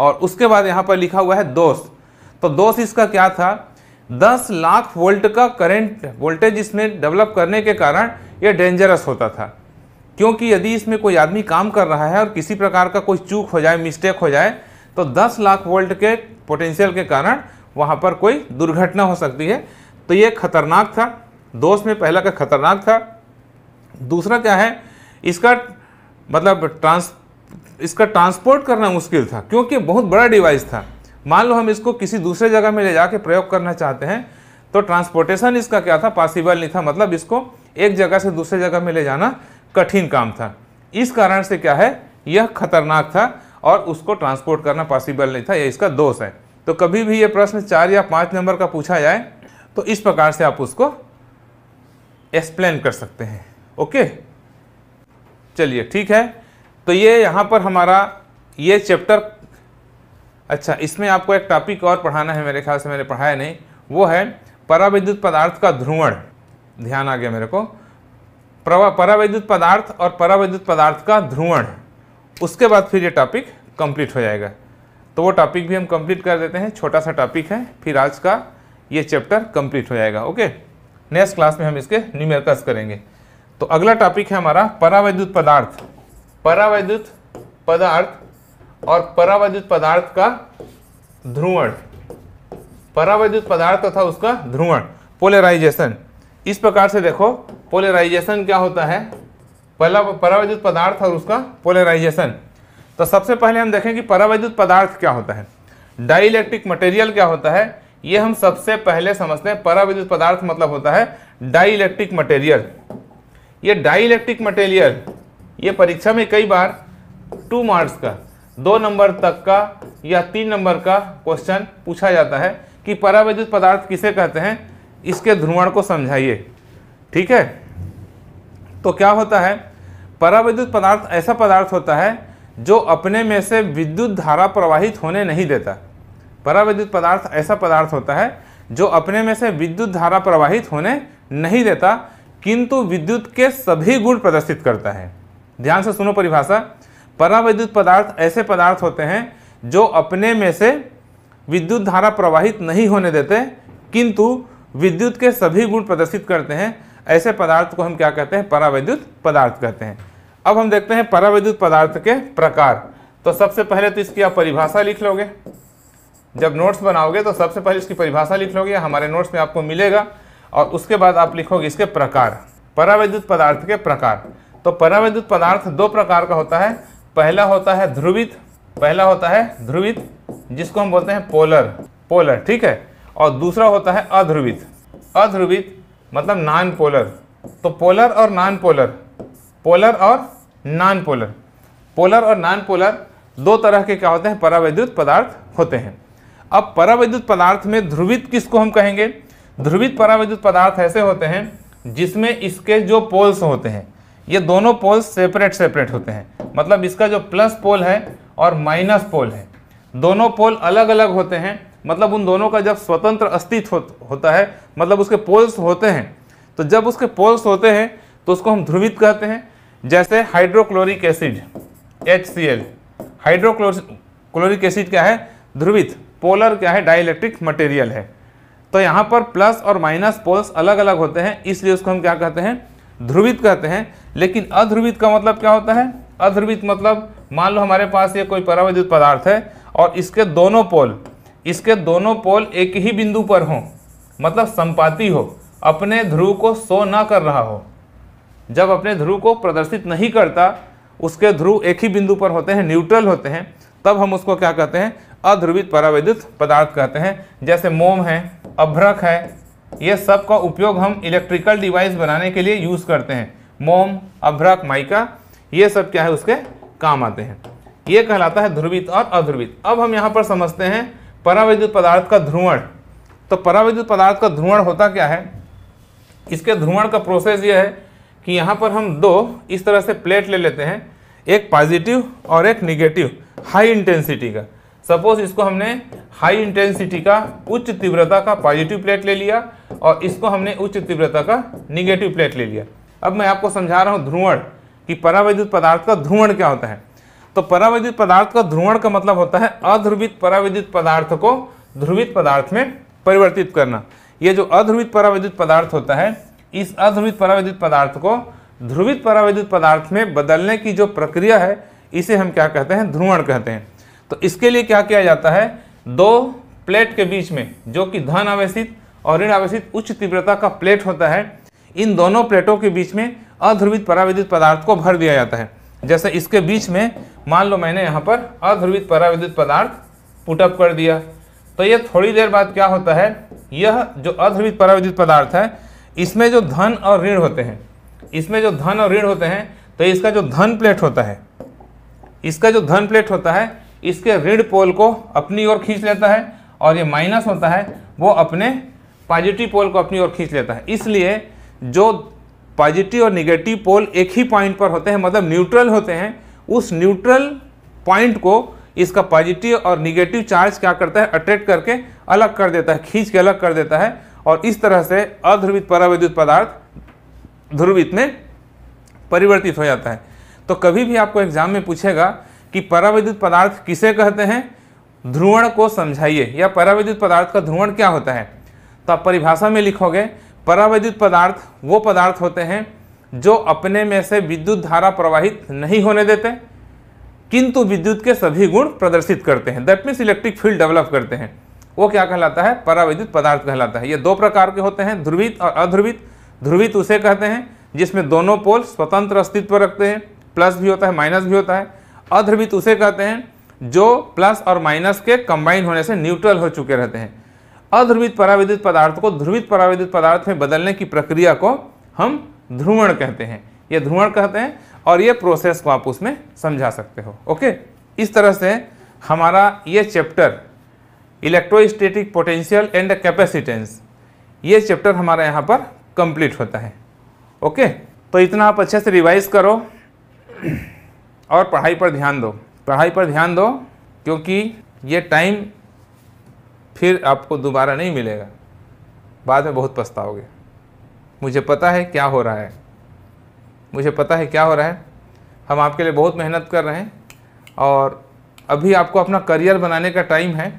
Speaker 1: और उसके बाद यहां पर लिखा हुआ है दोष तो दोष इसका क्या था 10 लाख वोल्ट का करंट वोल्टेज इसमें डेवलप करने के कारण यह डेंजरस होता था क्योंकि यदि इसमें कोई आदमी काम कर रहा है और किसी प्रकार का कोई चूक हो जाए मिस्टेक हो जाए तो 10 लाख वोल्ट के पोटेंशियल के कारण वहाँ पर कोई दुर्घटना हो सकती है तो ये खतरनाक था दोष में पहला का खतरनाक था दूसरा क्या है इसका मतलब ट्रांस इसका ट्रांसपोर्ट करना मुश्किल था क्योंकि बहुत बड़ा डिवाइस था मान लो हम इसको किसी दूसरे जगह में ले जाके प्रयोग करना चाहते हैं तो ट्रांसपोर्टेशन इसका क्या था पॉसिबल नहीं था मतलब इसको एक जगह से दूसरे जगह में ले जाना कठिन काम था इस कारण से क्या है यह खतरनाक था और उसको ट्रांसपोर्ट करना पॉसिबल नहीं था यह इसका दोष है तो कभी भी ये प्रश्न चार या पाँच नंबर का पूछा जाए तो इस प्रकार से आप उसको एक्सप्लेन कर सकते हैं ओके चलिए ठीक है तो ये यहाँ पर हमारा ये चैप्टर अच्छा इसमें आपको एक टॉपिक और पढ़ाना है मेरे ख्याल से मैंने पढ़ाया नहीं वो है पराविद्युत पदार्थ का ध्रुवण ध्यान आ गया मेरे को परावैद्युत पदार्थ और परावैद्युत पदार्थ का ध्रुवण उसके बाद फिर ये टॉपिक कंप्लीट हो जाएगा तो वो टॉपिक भी हम कंप्लीट कर देते हैं छोटा सा टॉपिक है फिर आज का ये चैप्टर कंप्लीट हो जाएगा ओके नेक्स्ट क्लास में हम इसके निमेरकस करेंगे तो अगला टॉपिक है हमारा परावैद्युत पदार्थ परावैद्युत पदार्थ और परावैद्युत पदार्थ का ध्रुवण परावैद्युत पदार्थ तथा उसका ध्रुवण पोलराइजेशन इस प्रकार से देखो पोलराइजेशन क्या होता है पहला परावैद्युत पदार्थ और उसका पोलराइजेशन तो सबसे पहले हम देखें कि परावैद्युत पदार्थ क्या होता है डाइलेक्ट्रिक मटेरियल क्या होता है ये हम सबसे पहले समझते हैं पराविद्युत पदार्थ मतलब होता है डाइलेक्ट्रिक मटेरियल ये डाइलेक्ट्रिक मटेरियल ये परीक्षा में कई बार टू मार्क्स का दो नंबर तक का या तीन नंबर का क्वेश्चन पूछा जाता है कि परावैद्युत पदार्थ किसे कहते हैं इसके ध्रुवण को समझाइए ठीक है तो क्या होता है परावैद्युत पदार्थ ऐसा पदार्थ होता है जो अपने में से विद्युत धारा प्रवाहित होने नहीं देता परावैद्युत पदार्थ ऐसा पदार्थ होता है जो अपने में से विद्युत धारा प्रवाहित होने नहीं देता किंतु विद्युत के सभी गुण प्रदर्शित करता है ध्यान से सुनो परिभाषा परावैद्युत पदार्थ ऐसे पदार्थ होते हैं जो अपने में से विद्युत धारा प्रवाहित नहीं होने देते किंतु विद्युत के सभी गुण प्रदर्शित करते हैं ऐसे पदार्थ को हम क्या कहते हैं परावैद्युत पदार्थ कहते हैं अब हम देखते हैं परावैद्युत पदार्थ के प्रकार तो सबसे पहले तो इसकी आप परिभाषा लिख लोगे जब नोट्स बनाओगे तो सबसे पहले इसकी परिभाषा लिख लोगे हमारे नोट्स में आपको मिलेगा और उसके बाद आप लिखोगे इसके प्रकार परावैद्युत पदार्थ के प्रकार तो परावैद्युत पदार्थ दो प्रकार का होता है पहला होता है ध्रुवित पहला होता है ध्रुवित जिसको हम बोलते हैं पोलर पोलर ठीक है और दूसरा होता है अध्रुवित अध्रुवित मतलब नॉन पोलर तो पोलर और नॉन पोलर पोलर और नॉन पोलर पोलर और नॉन पोलर दो तरह के क्या होते हैं परावैद्युत पदार्थ होते हैं अब परावैद्युत पदार्थ में ध्रुवित किसको हम कहेंगे ध्रुवित परावैद्युत पदार्थ ऐसे होते हैं जिसमें इसके जो पोल्स होते हैं ये दोनों पोल सेपरेट सेपरेट होते हैं मतलब इसका जो प्लस पोल है और माइनस पोल है दोनों पोल अलग अलग होते हैं मतलब उन दोनों का जब स्वतंत्र अस्तित्व हो, होता है मतलब उसके पोल्स होते हैं तो जब उसके पोल्स होते हैं तो उसको हम ध्रुवित कहते हैं जैसे hydrochloric acid H C L hydrochloric acid क्या है ध्रुवित पोलर क्या है डाइलेक्ट्रिक मटेरियल है तो यहाँ पर प्लस और माइनस पोल्स अलग अलग होते हैं इसलिए उसको हम क्या कहते हैं ध्रुवित कहते हैं लेकिन अध्रुवित का मतलब क्या होता है अध्रुवित मतलब मान लो हमारे पास ये कोई परावैद्युत पदार्थ है और इसके दोनों पोल इसके दोनों पोल एक ही बिंदु पर हों मतलब संपाती हो अपने ध्रुव को सो ना कर रहा हो जब अपने ध्रुव को प्रदर्शित नहीं करता उसके ध्रुव एक ही बिंदु पर होते हैं न्यूट्रल होते हैं तब हम उसको क्या कहते हैं अध्रुवित परावैद्युत पदार्थ कहते हैं जैसे मोम है अभ्रक है ये सब का उपयोग हम इलेक्ट्रिकल डिवाइस बनाने के लिए यूज़ करते हैं मोम अभ्रक माइका ये सब क्या है उसके काम आते हैं ये कहलाता है ध्रुवित और अध्रुवित अब हम यहाँ पर समझते हैं परावैद्युत पदार्थ का ध्रुवण तो परावैद्युत पदार्थ का ध्रुवण होता क्या है इसके ध्रुवण का प्रोसेस ये है कि यहाँ पर हम दो इस तरह से प्लेट ले लेते हैं एक पॉजिटिव और एक निगेटिव हाई इंटेंसिटी का सपोज इसको हमने हाई इंटेंसिटी का उच्च तीव्रता का पॉजिटिव प्लेट ले लिया और इसको हमने उच्च तीव्रता का निगेटिव प्लेट ले लिया अब मैं आपको समझा रहा हूँ ध्रुवण कि परावैद्युत पदार्थ का ध्रुवण क्या होता है तो परावैद्युत पदार्थ का ध्रुवण का मतलब होता है अध्रुवित परावैद्युत पदार्थ को ध्रुवित पदार्थ में परिवर्तित करना ये जो अध्रुवित परावैद्युत पदार्थ होता है इस अध्रुवित परावैद्युत पदार्थ को ध्रुवित परावैद्युत पदार्थ में बदलने की जो प्रक्रिया है इसे हम क्या कहते हैं ध्रुवण कहते हैं तो इसके लिए क्या किया जाता है दो प्लेट के बीच में जो कि धन आवेशित और ऋण आवेशित उच्च तीव्रता का प्लेट होता है इन दोनों प्लेटों के बीच में अध्रुवित पराविद्युत पदार्थ को भर दिया जाता है जैसे इसके बीच में मान लो मैंने यहाँ पर अध्रुवित पराविद्युत पदार्थ पुटअप कर दिया तो ये थोड़ी देर बाद क्या होता है यह जो अध्रुवित पराविद्युत पदार्थ है इसमें जो धन और ऋण होते हैं इसमें जो धन और ऋण होते हैं तो इसका जो धन प्लेट होता है इसका जो धन प्लेट होता है इसके ऋण पोल को अपनी ओर खींच लेता है और ये माइनस होता है वो अपने पॉजिटिव पोल को अपनी ओर खींच लेता है इसलिए जो पॉजिटिव और निगेटिव पोल एक ही पॉइंट पर होते हैं मतलब न्यूट्रल होते हैं उस न्यूट्रल पॉइंट को इसका पॉजिटिव और निगेटिव चार्ज क्या करता है अट्रैक्ट करके अलग कर देता है खींच के अलग कर देता है और इस तरह से अध्रुवित परावैद्युत पदार्थ ध्रुवित में परिवर्तित हो जाता है तो कभी भी आपको एग्जाम में पूछेगा कि पराविद्युत पदार्थ किसे कहते हैं ध्रुवण को समझाइए या परावैद्युत पदार्थ का ध्रुवण क्या होता है तो आप परिभाषा में लिखोगे परावैद्युत पदार्थ वो पदार्थ होते हैं जो अपने में से विद्युत धारा प्रवाहित नहीं होने देते किंतु विद्युत के सभी गुण प्रदर्शित करते हैं that means electric field develop करते हैं वो क्या कहलाता है परावैद्युत पदार्थ कहलाता है ये दो प्रकार के होते हैं ध्रुवित और अध्रुवित ध्रुवित उसे कहते हैं जिसमें दोनों पोल स्वतंत्र अस्तित्व रखते हैं प्लस भी होता है माइनस भी होता है अध्रवित उसे कहते हैं जो प्लस और माइनस के कंबाइन होने से न्यूट्रल हो चुके रहते हैं अध्रुवित पराविद्युत पदार्थ को ध्रुवित पराविद्युत पदार्थ में बदलने की प्रक्रिया को हम ध्रुवण कहते हैं ये ध्रुवण कहते हैं और ये प्रोसेस को आप उसमें समझा सकते हो ओके इस तरह से हमारा ये chapter electrostatic potential and capacitance ये चैप्टर हमारा यहाँ पर कंप्लीट होता है ओके तो इतना आप अच्छे से रिवाइज करो और पढ़ाई पर ध्यान दो पढ़ाई पर ध्यान दो क्योंकि ये टाइम फिर आपको दोबारा नहीं मिलेगा बाद में बहुत पछताओगे मुझे पता है क्या हो रहा है मुझे पता है क्या हो रहा है हम आपके लिए बहुत मेहनत कर रहे हैं और अभी आपको अपना करियर बनाने का टाइम है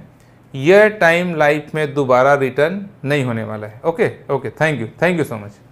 Speaker 1: यह टाइम लाइफ में दोबारा रिटर्न नहीं होने वाला है okay okay thank you thank you so much